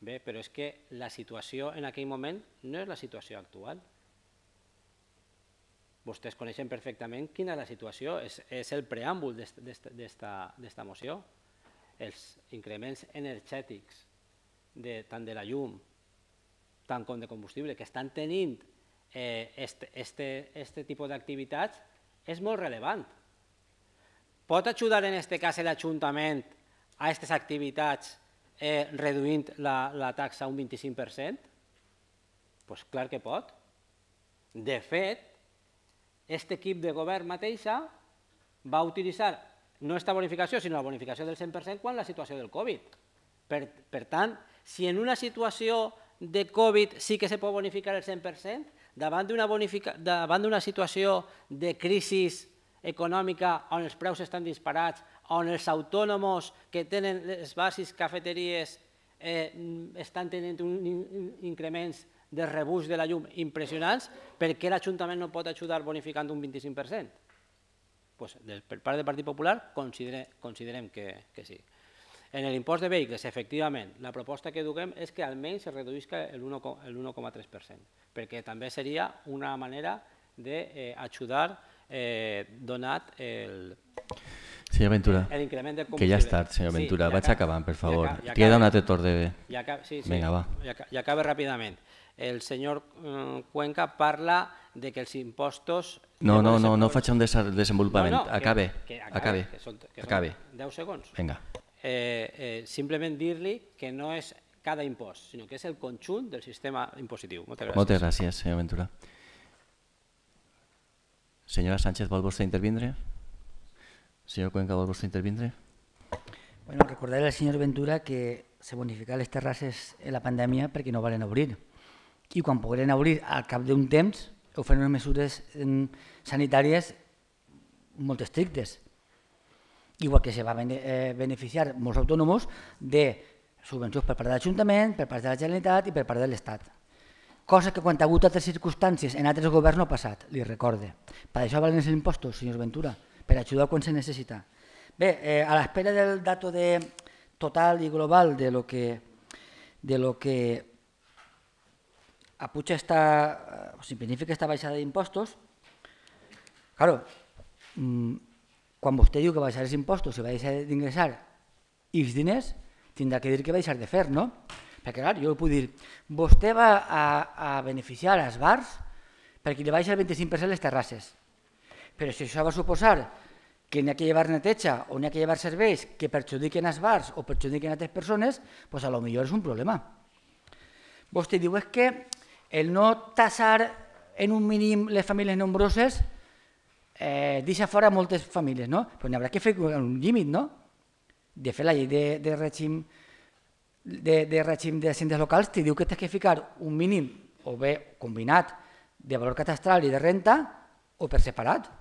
Bé, però és que la situació en aquell moment no és la situació actual. Vostès coneixen perfectament quina és la situació, és, és el preàmbul d'esta moció. Els increments energètics de, tant de la llum tant com de combustible que estan tenint eh, este, este, este tipus d'activitats és molt rellevant. Pot ajudar en aquest cas l'Ajuntament a aquestes activitats eh, reduint la, la taxa un 25%? Doncs pues clar que pot. De fet, aquest equip de govern mateixa va utilitzar no esta bonificació, sinó la bonificació del 100% quan la situació del Covid. Per, tant, si en una situació de Covid sí que se pot bonificar el 100%, davant d'una situació de crisi econòmica on els preus estan disparats, on els autònoms que tenen les bases cafeteries eh, estan tenint un, increments de rebuig de la llum impressionants, per què l'Ajuntament no pot ajudar bonificant un 25%? Pues, per part del Partit Popular considerem que, que sí. En l'impost de vehicles, efectivament, la proposta que eduquem és que almenys es reduïsca 1,3%, perquè també seria una manera d'ajudar eh, eh, donat el Senyor Ventura, el increment del que ja ha estat, senyor Ventura, sí, vaig acaba, acabant, per favor. Ja acaba, Queda un altre torn de... Ja sí, sí, Vinga, va. Ja acaba ràpidament. El senyor mm, Cuenca parla de que els impostos... No, no, no, no faig un desenvolupament. No, no, acabe, que, que acabe, acabe. Que 10 segons. Vinga. Eh, eh, simplement dir-li que no és cada impost, sinó que és el conjunt del sistema impositiu. Moltes gràcies. Moltes gràcies, senyor Ventura. Senyora Sánchez, vol vostè intervindre? Senyor Cuenca, vol vostè intervindre? Bueno, recordaré al senyor Ventura que se bonificar les terrasses en la pandèmia perquè no valen obrir. I quan podran obrir al cap d'un temps ho fan unes mesures mm, sanitàries molt estrictes. Igual que se va eh, beneficiar molts autònoms de subvencions per part de l'Ajuntament, per part de la Generalitat i per part de l'Estat. Cosa que quan ha hagut altres circumstàncies en altres governs no ha passat, li recorde. Per això valen els impostos, senyor Ventura per ajudar quan se necessita. Bé, eh, a l'espera del dato de total i global de lo que, de lo que apucha esta, simplifica esta baixada d'impostos, claro, mmm, quan vostè diu que baixar els impostos i deixar d'ingressar X diners, tindrà que dir que baixar de fer, no? Perquè, clar, jo puc dir, vostè va a, a beneficiar als bars perquè li baixa el 25% les terrasses. Però si això va suposar que n'hi ha que llevar neteja o n'hi ha que llevar serveis que perjudiquen els bars o perjudiquen altres persones, doncs a lo millor és un problema. Vostè diu és que el no tasar en un mínim les famílies nombroses eh, deixa fora moltes famílies, no? Però n'hi haurà que fer un límit, no? De fer la llei de, de règim de, de règim de centres locals te diu que t'has que ficar un mínim o bé combinat de valor catastral i de renta o per separat.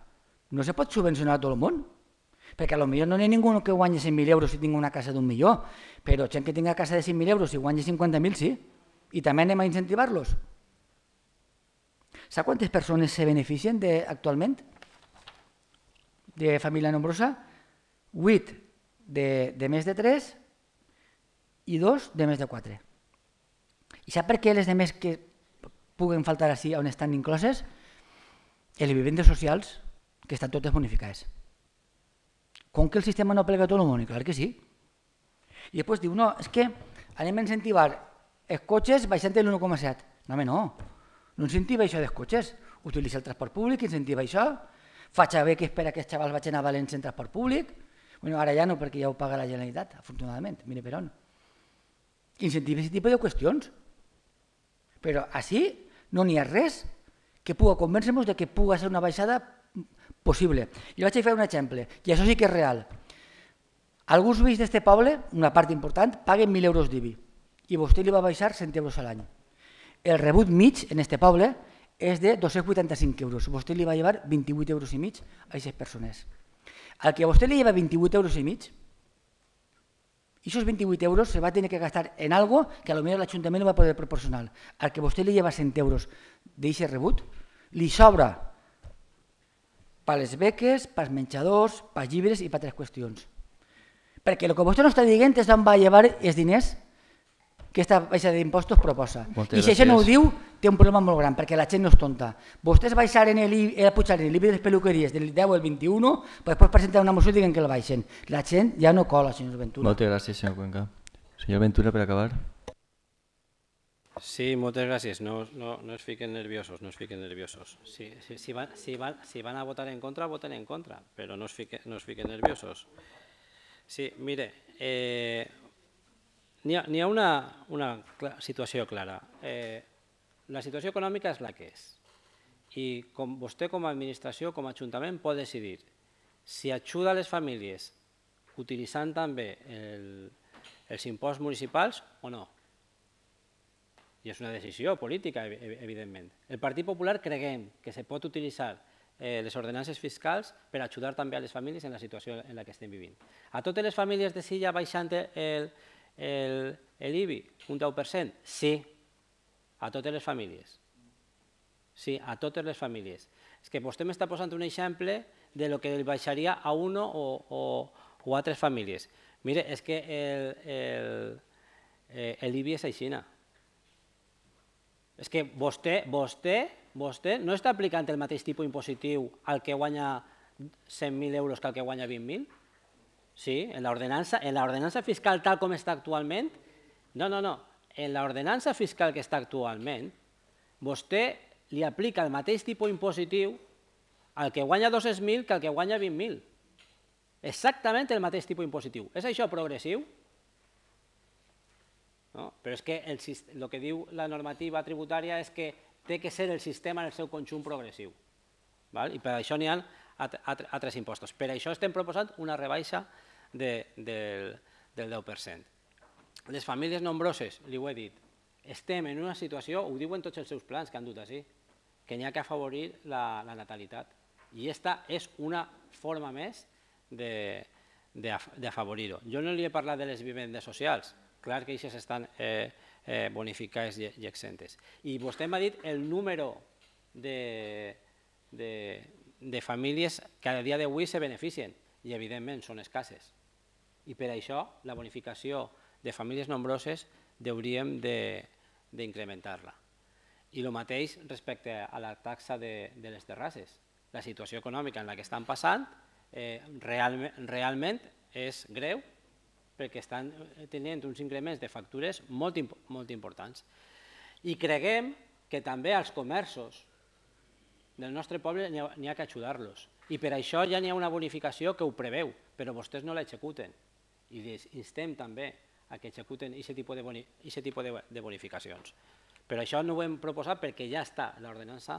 No se pot subvencionar a tot el món, perquè a lo millor no n'hi ha ningú que guanyi 100.000 euros si tinc una casa d'un milió, però gent que tinga casa de 100.000 euros i guanyi 50.000, sí. I també anem a incentivar-los. Saps quantes persones se beneficien de, actualment de família nombrosa? 8 de, de més de 3 i 2 de més de 4. I sap per què les demés que puguen faltar així on estan incloses? Els viventes socials, que estan totes bonificades. Com que el sistema no el món? Clar que sí. I després diu, no, és que anem a incentivar els cotxes baixant el 1,7. No, home, no. No incentiva això dels cotxes. Utilitza el transport públic, incentiva això. Faig bé que espera que els xavals vagin a València en transport públic. Bueno, ara ja no, perquè ja ho paga la Generalitat, afortunadament. Mira per on. Incentiva aquest tipus de qüestions. Però així no n'hi ha res que pugui convèncer-nos que pugui ser una baixada possible. Jo vaig fer un exemple, i això sí que és real. Alguns veïns d'aquest poble, una part important, paguen 1.000 euros d'IBI i vostè li va baixar 100 euros a l'any. El rebut mig en aquest poble és de 285 euros. Vostè li va llevar 28 euros i mig a aquestes persones. Al que vostè li lleva 28 euros i mig, i aquests 28 euros se va tenir que gastar en algo que potser l'Ajuntament no va poder proporcionar. Al que vostè li lleva 100 euros d'aquest rebut, li sobra per les beques, pels menjadors, pels llibres i per altres qüestions. Perquè el que vostè no està dient és on va llevar els diners que aquesta baixa d'impostos proposa. Moltes I si gràcies. això no ho diu, té un problema molt gran, perquè la gent no és tonta. Vostès baixaren el, el eh, pujaren el llibre de les peluqueries del 10 al 21, però després presentar una moció i diuen que el baixen. La gent ja no cola, senyor Ventura. Moltes gràcies, senyor Cuenca. Senyor Ventura, per acabar. Sí, moltes gràcies. No, no, no es fiquen nerviosos, no es fiquen nerviosos. Si, si, si, van, si, van, si van a votar en contra, voten en contra, però no es fiquen, no es fiquen nerviosos. Sí, mire, eh, n'hi ha, ha una, una situació clara. Eh, la situació econòmica és la que és. I com vostè com a administració, com a ajuntament, pot decidir si ajuda a les famílies utilitzant també el, els imposts municipals o no i és una decisió política, evidentment. El Partit Popular creguem que se pot utilitzar eh, les ordenances fiscals per ajudar també a les famílies en la situació en la que estem vivint. A totes les famílies de Silla baixant l'IBI un 10%? Sí, a totes les famílies. Sí, a totes les famílies. És que vostè m'està posant un exemple de lo que baixaria a uno o, o, o a tres famílies. Mire, és que l'IBI eh, és aixina. És que vostè, vostè, vostè no està aplicant el mateix tipus impositiu al que guanya 100.000 euros que al que guanya 20.000? Sí, en l'ordenança en l'ordenança fiscal tal com està actualment, no, no, no, en l'ordenança fiscal que està actualment, vostè li aplica el mateix tipus impositiu al que guanya 200.000 que al que guanya 20.000. Exactament el mateix tipus impositiu. És això progressiu? No? Però és que el, el que diu la normativa tributària és que té que ser el sistema en el seu conjunt progressiu. Val? I per això n'hi ha altres impostos. Per això estem proposant una rebaixa de, del, del 10%. Les famílies nombroses, li ho he dit, estem en una situació, ho diuen tots els seus plans que han dut així, que n'hi ha que afavorir la, la natalitat. I aquesta és una forma més d'afavorir-ho. Jo no li he parlat de les vivendes socials, Clar que aquestes estan eh, eh, bonificades i, exentes. I vostè m'ha dit el número de, de, de famílies que a dia d'avui se beneficien, i evidentment són escasses. I per això la bonificació de famílies nombroses hauríem d'incrementar-la. I el mateix respecte a la taxa de, les terrasses. La situació econòmica en la que estan passant eh, realment és greu perquè estan eh, tenint uns increments de factures molt, molt importants. I creguem que també als comerços del nostre poble n'hi ha, ha que ajudar-los. I per això ja n'hi ha una bonificació que ho preveu, però vostès no l'executen. I instem també a que executen aquest tipus, de, boni, tipus de, de bonificacions. Però això no ho hem proposat perquè ja està l'ordenança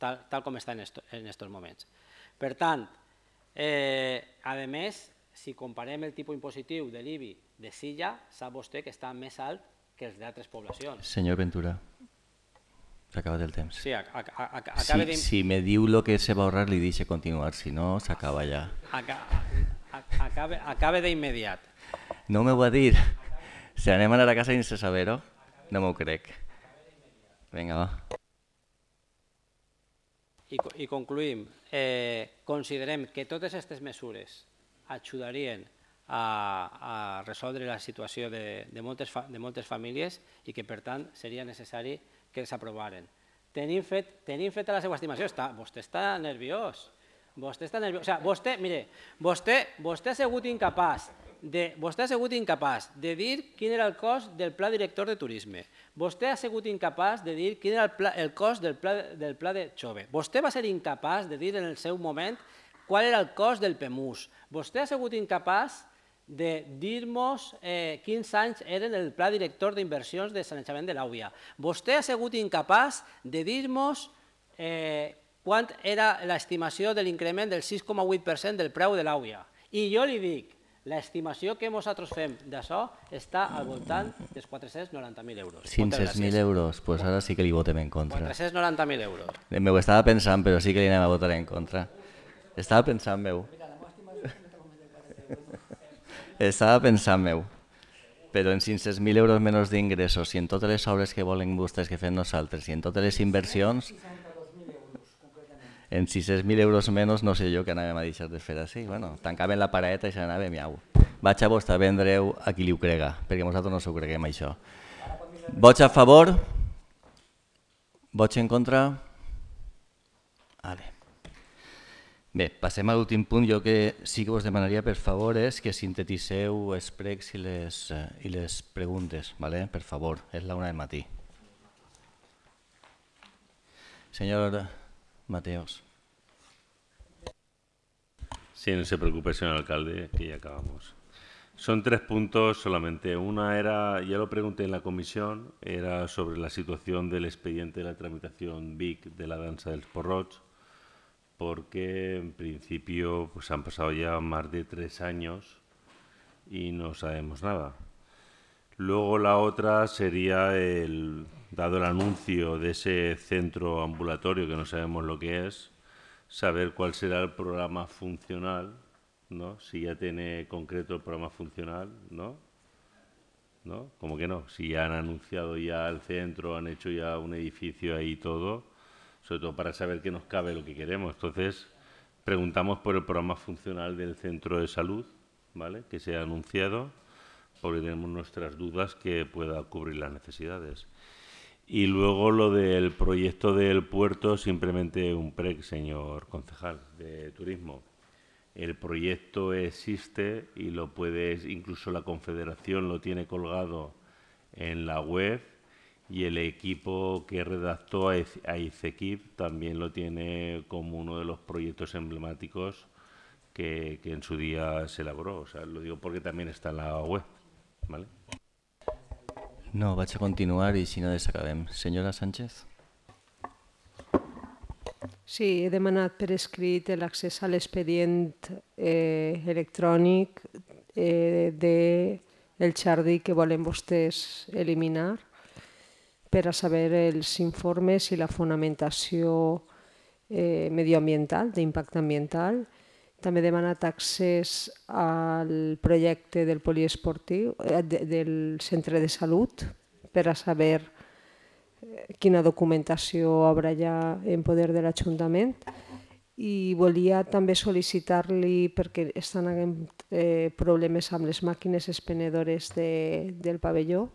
tal, tal com està en aquests moments. Per tant, eh, a més, si comparem el tipus impositiu de l'IBI de Silla, sap vostè que està més alt que els d'altres poblacions. Senyor Ventura, s'ha acabat el temps. Sí, a, a, a, acaba si, de... si me diu el que se va ahorrar, li deixa continuar, si no, s'acaba ja. acabe, acabe d'immediat. No ho va dir. Si anem a anar a casa sense saber-ho, no m'ho crec. Vinga, va. I, i concluïm. Eh, considerem que totes aquestes mesures ajudarien a, a resoldre la situació de, de, moltes, de moltes famílies i que, per tant, seria necessari que aprovaren. Tenim, fet, tenim la seva estimació. Està, vostè està nerviós. Vostè està nerviós. O sigui, vostè, mire, vostè, vostè ha sigut incapaç de, vostè ha sigut incapaç de dir quin era el cost del pla director de turisme. Vostè ha sigut incapaç de dir quin era el, pla, el cost del pla, del pla de jove. Vostè va ser incapaç de dir en el seu moment qual era el cost del PEMUS. Vostè ha sigut incapaç de dir-nos eh, quins anys eren el pla director d'inversions de sanejament de l'Àvia. Vostè ha sigut incapaç de dir-nos eh, quant era l'estimació de l'increment del 6,8% del preu de l'Àvia. I jo li dic, l'estimació que nosaltres fem d'això està al voltant dels 490.000 euros. 500.000 euros, doncs pues ara sí que li votem en contra. 490.000 euros. M'ho estava pensant, però sí que li anem a votar en contra. Estava pensant meu. Estava pensant meu. Però en 500.000 euros menys d'ingressos i en totes les obres que volen vostès que fem nosaltres i en totes les inversions... En 600.000 euros menys no sé jo què anàvem a deixar de fer així. Bueno, tancaven la paradeta i se i miau. Vaig a vostè vendreu a qui li ho crega, perquè nosaltres no s'ho creguem això. Vots a favor? Vots en contra? Vale. Pasemos al último punto, Yo que sí que os demanaria, por favor, es que sinteticeu els pregs y eh, les, preguntes, ¿vale? Por favor. es la una de matí. Señora Mateos. Sí, no se preocupe, señor alcalde, que ya acabamos. Son tres puntos solamente. Una era, ya lo pregunté en la comisión, era sobre la situación del expediente de la tramitación BIC de la danza del Porroch porque en principio pues han pasado ya más de tres años y no sabemos nada. Luego la otra sería el dado el anuncio de ese centro ambulatorio que no sabemos lo que es, saber cuál será el programa funcional, ¿no? Si ya tiene concreto el programa funcional, ¿no? ¿No? Como que no, si ya han anunciado ya el centro, han hecho ya un edificio ahí todo sobre todo para saber qué nos cabe lo que queremos. Entonces, preguntamos por el programa funcional del centro de salud, ¿vale? Que se ha anunciado, porque tenemos nuestras dudas que pueda cubrir las necesidades. Y luego lo del proyecto del puerto, simplemente un pre, señor concejal de turismo. El proyecto existe y lo puedes, incluso la Confederación lo tiene colgado en la web y el equipo que redactó a ICEKIP también lo tiene como uno de los proyectos emblemáticos que, en su día se elaboró. O sea, lo digo porque también está en la web. No, vais a continuar y si no desacabem. Señora Sánchez. Sí, he demandado per el acceso al expediente eh, electrónico eh, de el que volen ustedes eliminar per a saber els informes i la fonamentació eh, medioambiental, d'impacte ambiental. També demanat accés al projecte del poliesportiu, eh, de, del centre de salut, per a saber eh, quina documentació obre ja en poder de l'Ajuntament i volia també sol·licitar-li, perquè estan havent eh, problemes amb les màquines expenedores de, del pavelló,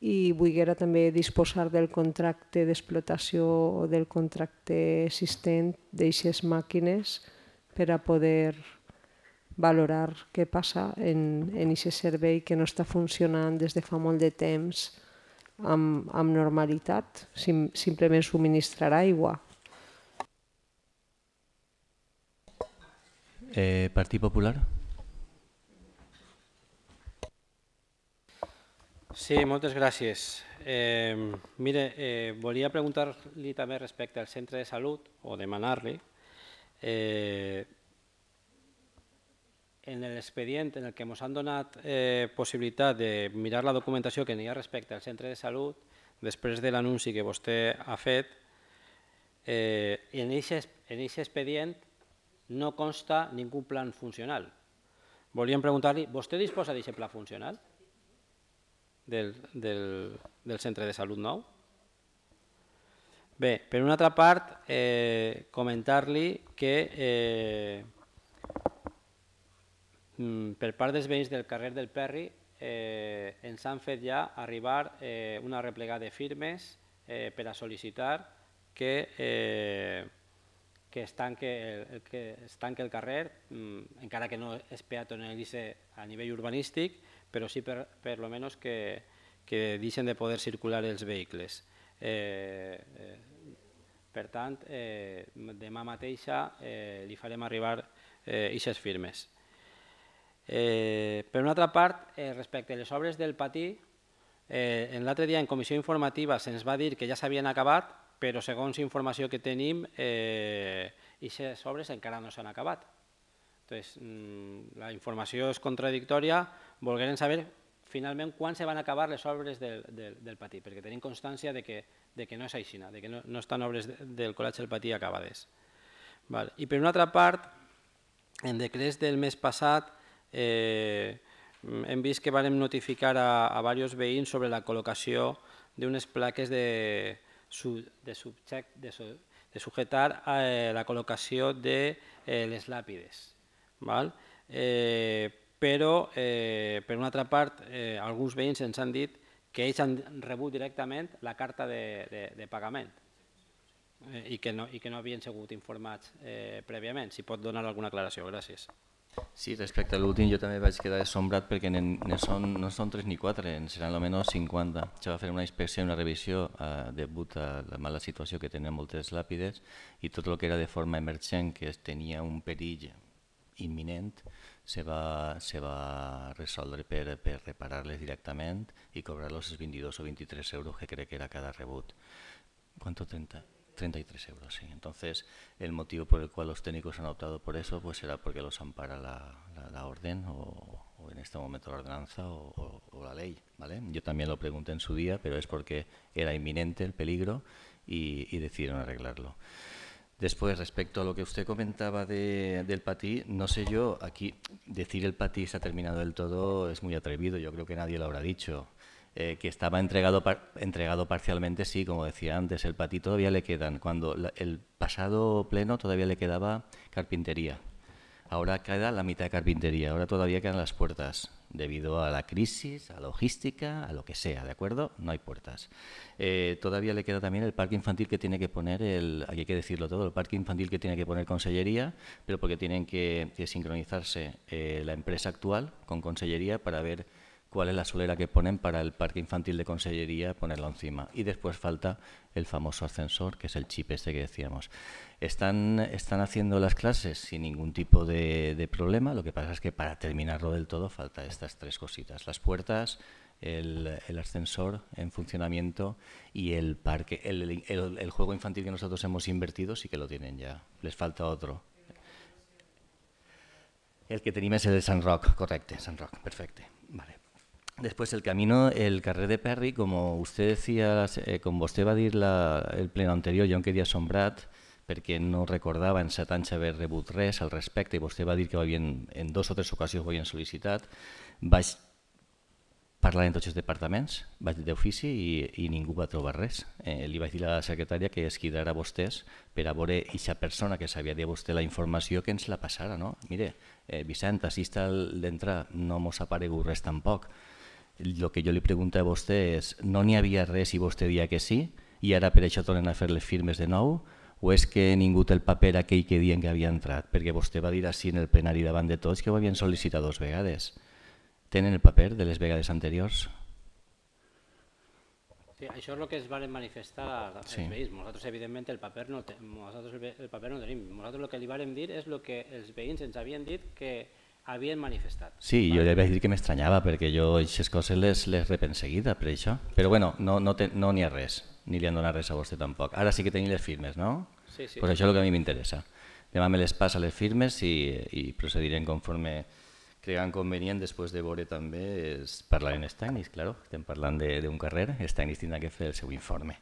i volguera també disposar del contracte d'explotació o del contracte existent d'aixes màquines per a poder valorar què passa en, en aquest servei que no està funcionant des de fa molt de temps amb, amb normalitat, sim, simplement subministrar aigua. Eh, Partit Popular? Sí, moltes gràcies. Eh, mire, eh, volia preguntar-li també respecte al centre de salut, o demanar-li, eh, en l'expedient en el que ens han donat eh, possibilitat de mirar la documentació que n'hi ha respecte al centre de salut, després de l'anunci que vostè ha fet, eh, en aquest expedient no consta ningú plan funcional. Volíem preguntar-li, vostè disposa d'aquest pla funcional? del, del, del centre de salut nou. Bé, per una altra part, eh, comentar-li que eh, mm, per part dels veïns del carrer del Perri eh, ens han fet ja arribar eh, una replegada de firmes eh, per a sol·licitar que, eh, que, es tanque, el, que es tanque el carrer, mm, encara que no és peatonalitze a nivell urbanístic, però sí per, per lo menos que, que deixen de poder circular els vehicles. Eh, eh, per tant, eh, demà mateixa eh, li farem arribar eh, ixes firmes. Eh, per una altra part, eh, respecte a les obres del patí, eh, l'altre dia en comissió informativa se'ns va dir que ja s'havien acabat, però segons informació que tenim, eh, aquestes obres encara no s'han acabat. Entonces, mm, la informació és contradictòria, a saber finalment quan se van acabar les obres del, del, del patí, perquè tenim constància de que, de que no és així, de que no, no estan obres de, del col·legi del patí acabades. Vale. I per una altra part, en decrets del mes passat, eh, hem vist que a notificar a, a diversos veïns sobre la col·locació d'unes plaques de, de, subject, de, de sujetar a eh, la col·locació de eh, les làpides val? Eh, però, eh, per una altra part, eh, alguns veïns ens han dit que ells han rebut directament la carta de, de, de pagament eh, i, que no, i que no havien sigut informats eh, prèviament. Si pot donar alguna aclaració, gràcies. Sí, respecte a l'últim, jo també vaig quedar assombrat perquè ne, ne són, no són 3 ni 4, en seran almenys 50. Se va fer una inspecció, una revisió eh, debut a la mala situació que tenen moltes làpides i tot el que era de forma emergent, que es tenia un perill inminente, se va, se va a per, per reparar directamente directament cobrar-los 22 o 23 euros que cree que era cada reboot. ¿Cuánto? 30? 33 euros, sí. Entonces, el motivo por el cual los técnicos han optado por eso, pues será porque los ampara la, orden o, en este momento la ordenanza o, la ley, ¿vale? Yo también lo pregunté en su día, pero es porque era inminente el peligro y decidieron arreglarlo. Después, respecto a lo que usted comentaba del patí, no sé yo, aquí decir el patí ha terminado del todo es muy atrevido, yo creo que nadie lo habrá dicho. Eh, que estaba entregado, entregado parcialmente, sí, como decía antes, el patí todavía le quedan, cuando el pasado pleno todavía le quedaba carpintería. Ahora queda la mitad de carpintería, ahora todavía quedan las puertas, debido a la crisis, a logística, a lo que sea, ¿de acuerdo? No hay puertas. Eh, todavía le queda también el parque infantil que tiene que poner, el, aquí hay que decirlo todo, el parque infantil que tiene que poner Consellería, pero porque tienen que, sincronizarse eh, la empresa actual con Consellería para ver cuál es la solera que ponen para el parque infantil de Consellería, ponerlo encima. Y después falta el famoso ascensor, que es el chip este que decíamos. Están, están haciendo las clases sin ningún tipo de, problema, lo que pasa es que para terminarlo del todo falta estas tres cositas, las puertas, el, ascensor en funcionamiento y el parque, el, juego infantil que nosotros hemos invertido sí que lo tienen ya. Les falta otro. El que tenía es el de San Rock, correcto, San Rock, perfecto. Después el camino, el carrer de Perry, como usted decía, eh, como usted va a decir el pleno anterior, yo quería sombrat, perquè no recordava en set anys haver rebut res al respecte i vostè va dir que ho havien, en dos o tres ocasions ho havien sol·licitat. Vaig parlar en tots els departaments, vaig d'ofici i, i ningú va trobar res. Eh, li vaig dir a la secretària que es quedara a vostès per a veure aquesta persona que sabia de vostè la informació que ens la passara. No? Mire, eh, Vicent, així està l'entrada, no mos ha aparegut res tampoc. El que jo li pregunto a vostè és, no n'hi havia res i vostè dia que sí, i ara per això tornen a fer les firmes de nou, o és que ningú té el paper aquell que dient que havia entrat? Perquè vostè va dir així en el plenari davant de tots que ho havien sol·licitat dos vegades. Tenen el paper de les vegades anteriors? Sí, això és el que es van manifestar els sí. veïns. Nosaltres, evidentment, el paper no, te, nosaltres el, paper no tenim. Nosaltres el que li vàrem dir és el que els veïns ens havien dit que havien manifestat. Sí, vale. jo li vaig dir que m'estranyava perquè jo aquestes coses les, les rep en seguida per això. Però bueno, no no, te, no ha res ni li han donat res a vostè tampoc. Ara sí que tenim les firmes, no? Sí, sí. Pues això és el que a mi m'interessa. Demà me les passa les firmes i, i procedirem conforme creguen convenient després de veure també es parlar en els tècnics, claro, estem parlant d'un carrer, els tècnics tindran que fer el seu informe.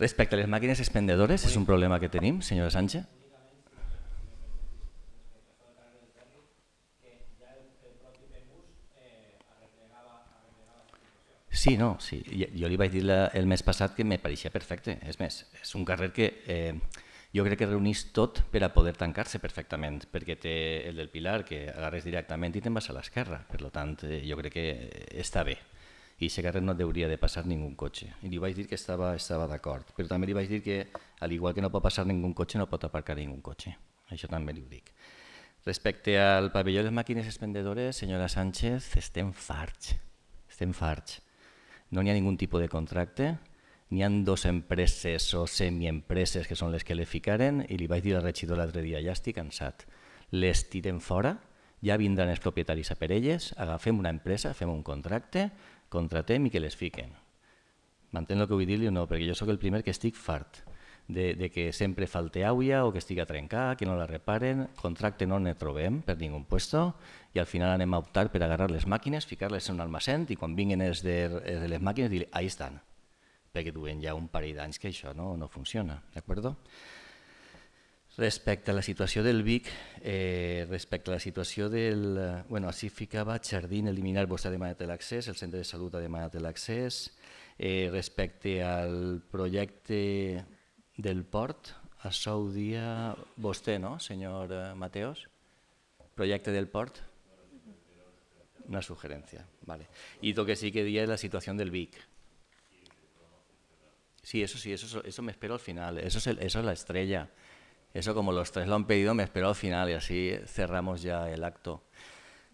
Respecte a les màquines expendedores, és un problema que tenim, senyora Sánchez? Sí, no, sí. Jo li vaig dir la, el mes passat que me pareixia perfecte. És més, és un carrer que eh, jo crec que reunís tot per a poder tancar-se perfectament, perquè té el del Pilar que agarres directament i te'n vas a l'esquerra. Per tant, eh, jo crec que està bé i aquest carrer no hauria de passar ningú cotxe. I li vaig dir que estava, estava d'acord, però també li vaig dir que, al igual que no pot passar ningú cotxe, no pot aparcar ningú cotxe. Això també li ho dic. Respecte al pavelló de les màquines expendedores, senyora Sánchez, estem farts. Estem farts no hi ha ningú tipus de contracte, n'hi han dos empreses o semiempreses que són les que li ficaren i li vaig dir al regidor l'altre dia, ja estic cansat, les tirem fora, ja vindran els propietaris a per elles, agafem una empresa, fem un contracte, contratem i que les fiquen. Mantén el que vull dir-li o no, perquè jo sóc el primer que estic fart de, de que sempre falte aigua o que estigui a trencar, que no la reparen, contracte no ne trobem per ningú puesto, i al final anem a optar per agarrar les màquines, ficar-les en un almacent i quan vinguin els de, els de les màquines dir ahí estan, perquè duen ja un parell d'anys que això no, no funciona. d'acord? Respecte a la situació del Vic, eh, respecte a la situació del... Bueno, així ficava Jardín eliminar, vostè ha demanat l'accés, el centre de salut ha demanat l'accés, eh, respecte al projecte del port, a sou dia... Vostè, no, senyor eh, Mateos? Projecte del port? una sugerencia. Vale. Y lo que sí que diría es la situación del BIC. Sí, eso sí, eso, eso me espero al final. Eso es, eso es la estrella. Eso como los tres lo han pedido, me espero al final y así cerramos ya el acto.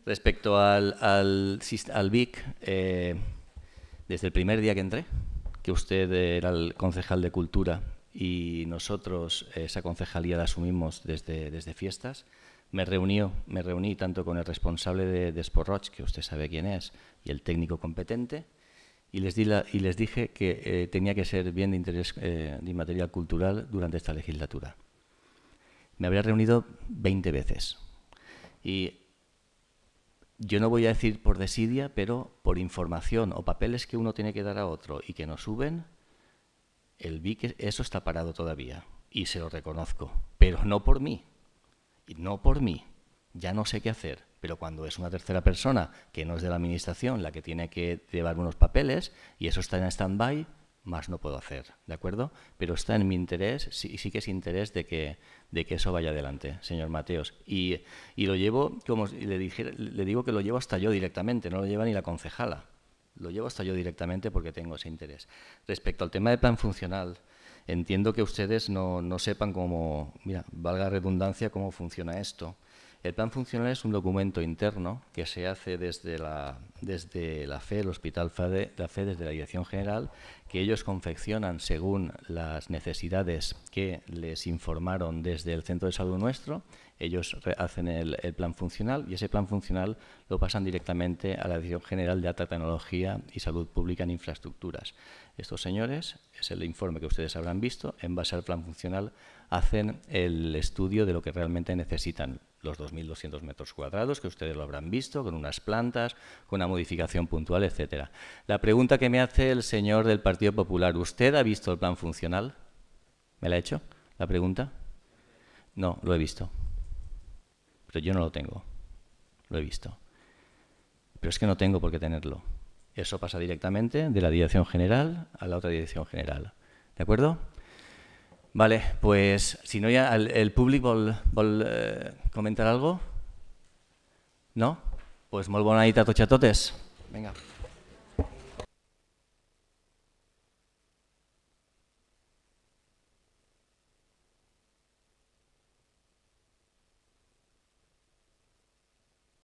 Respecto al, al, BIC, eh, desde el primer día que entré, que usted era el concejal de cultura y nosotros esa concejalía la asumimos desde, desde fiestas, me reunió, me reuní tanto con el responsable de, de que usted sabe quién es, y el técnico competente, y les, di la, y les dije que eh, tenía que ser bien de interés eh, de material cultural durante esta legislatura. Me habría reunido 20 veces. Y yo no voy a decir por desidia, pero por información o papeles que uno tiene que dar a otro y que no suben, el BIC, eso está parado todavía. Y se lo reconozco, pero no por mí, y no por mí, ya no sé qué hacer, pero cuando es una tercera persona que no es de la administración la que tiene que llevar unos papeles y eso está en stand-by, más no puedo hacer, ¿de acuerdo? Pero está en mi interés, sí, sí que es interés de que, eso vaya adelante, señor Mateos. Y, lo llevo, como le, dije, le digo que lo llevo hasta yo directamente, no lo lleva ni la concejala, lo llevo hasta yo directamente porque tengo ese interés. Respecto al tema del plan funcional, entiendo que ustedes no, sepan cómo, mira, valga redundancia, cómo funciona esto. El plan funcional es un documento interno que se hace desde la, desde la FE, el Hospital FADE, la FE desde la Dirección General, que ellos confeccionan según las necesidades que les informaron desde el Centro de Salud Nuestro. Ellos hacen el, plan funcional y ese plan funcional lo pasan directamente a la Dirección General de Alta Tecnología y Salud Pública en Infraestructuras estos señores, es el informe que ustedes habrán visto, en base al plan funcional hacen el estudio de lo que realmente necesitan, los 2.200 metros cuadrados, que ustedes lo habrán visto, con unas plantas, con una modificación puntual, etcétera. La pregunta que me hace el señor del Partido Popular, ¿usted ha visto el plan funcional? ¿Me la ha hecho la pregunta? No, lo he visto. Pero yo no lo tengo. Lo he visto. Pero es que no tengo por qué tenerlo. Eso pasa directamente de la dirección general a la otra dirección general. ¿De acuerdo? Vale, pues si no ya el, público vol, a eh, comentar algo. ¿No? Pues muy buena y a Venga.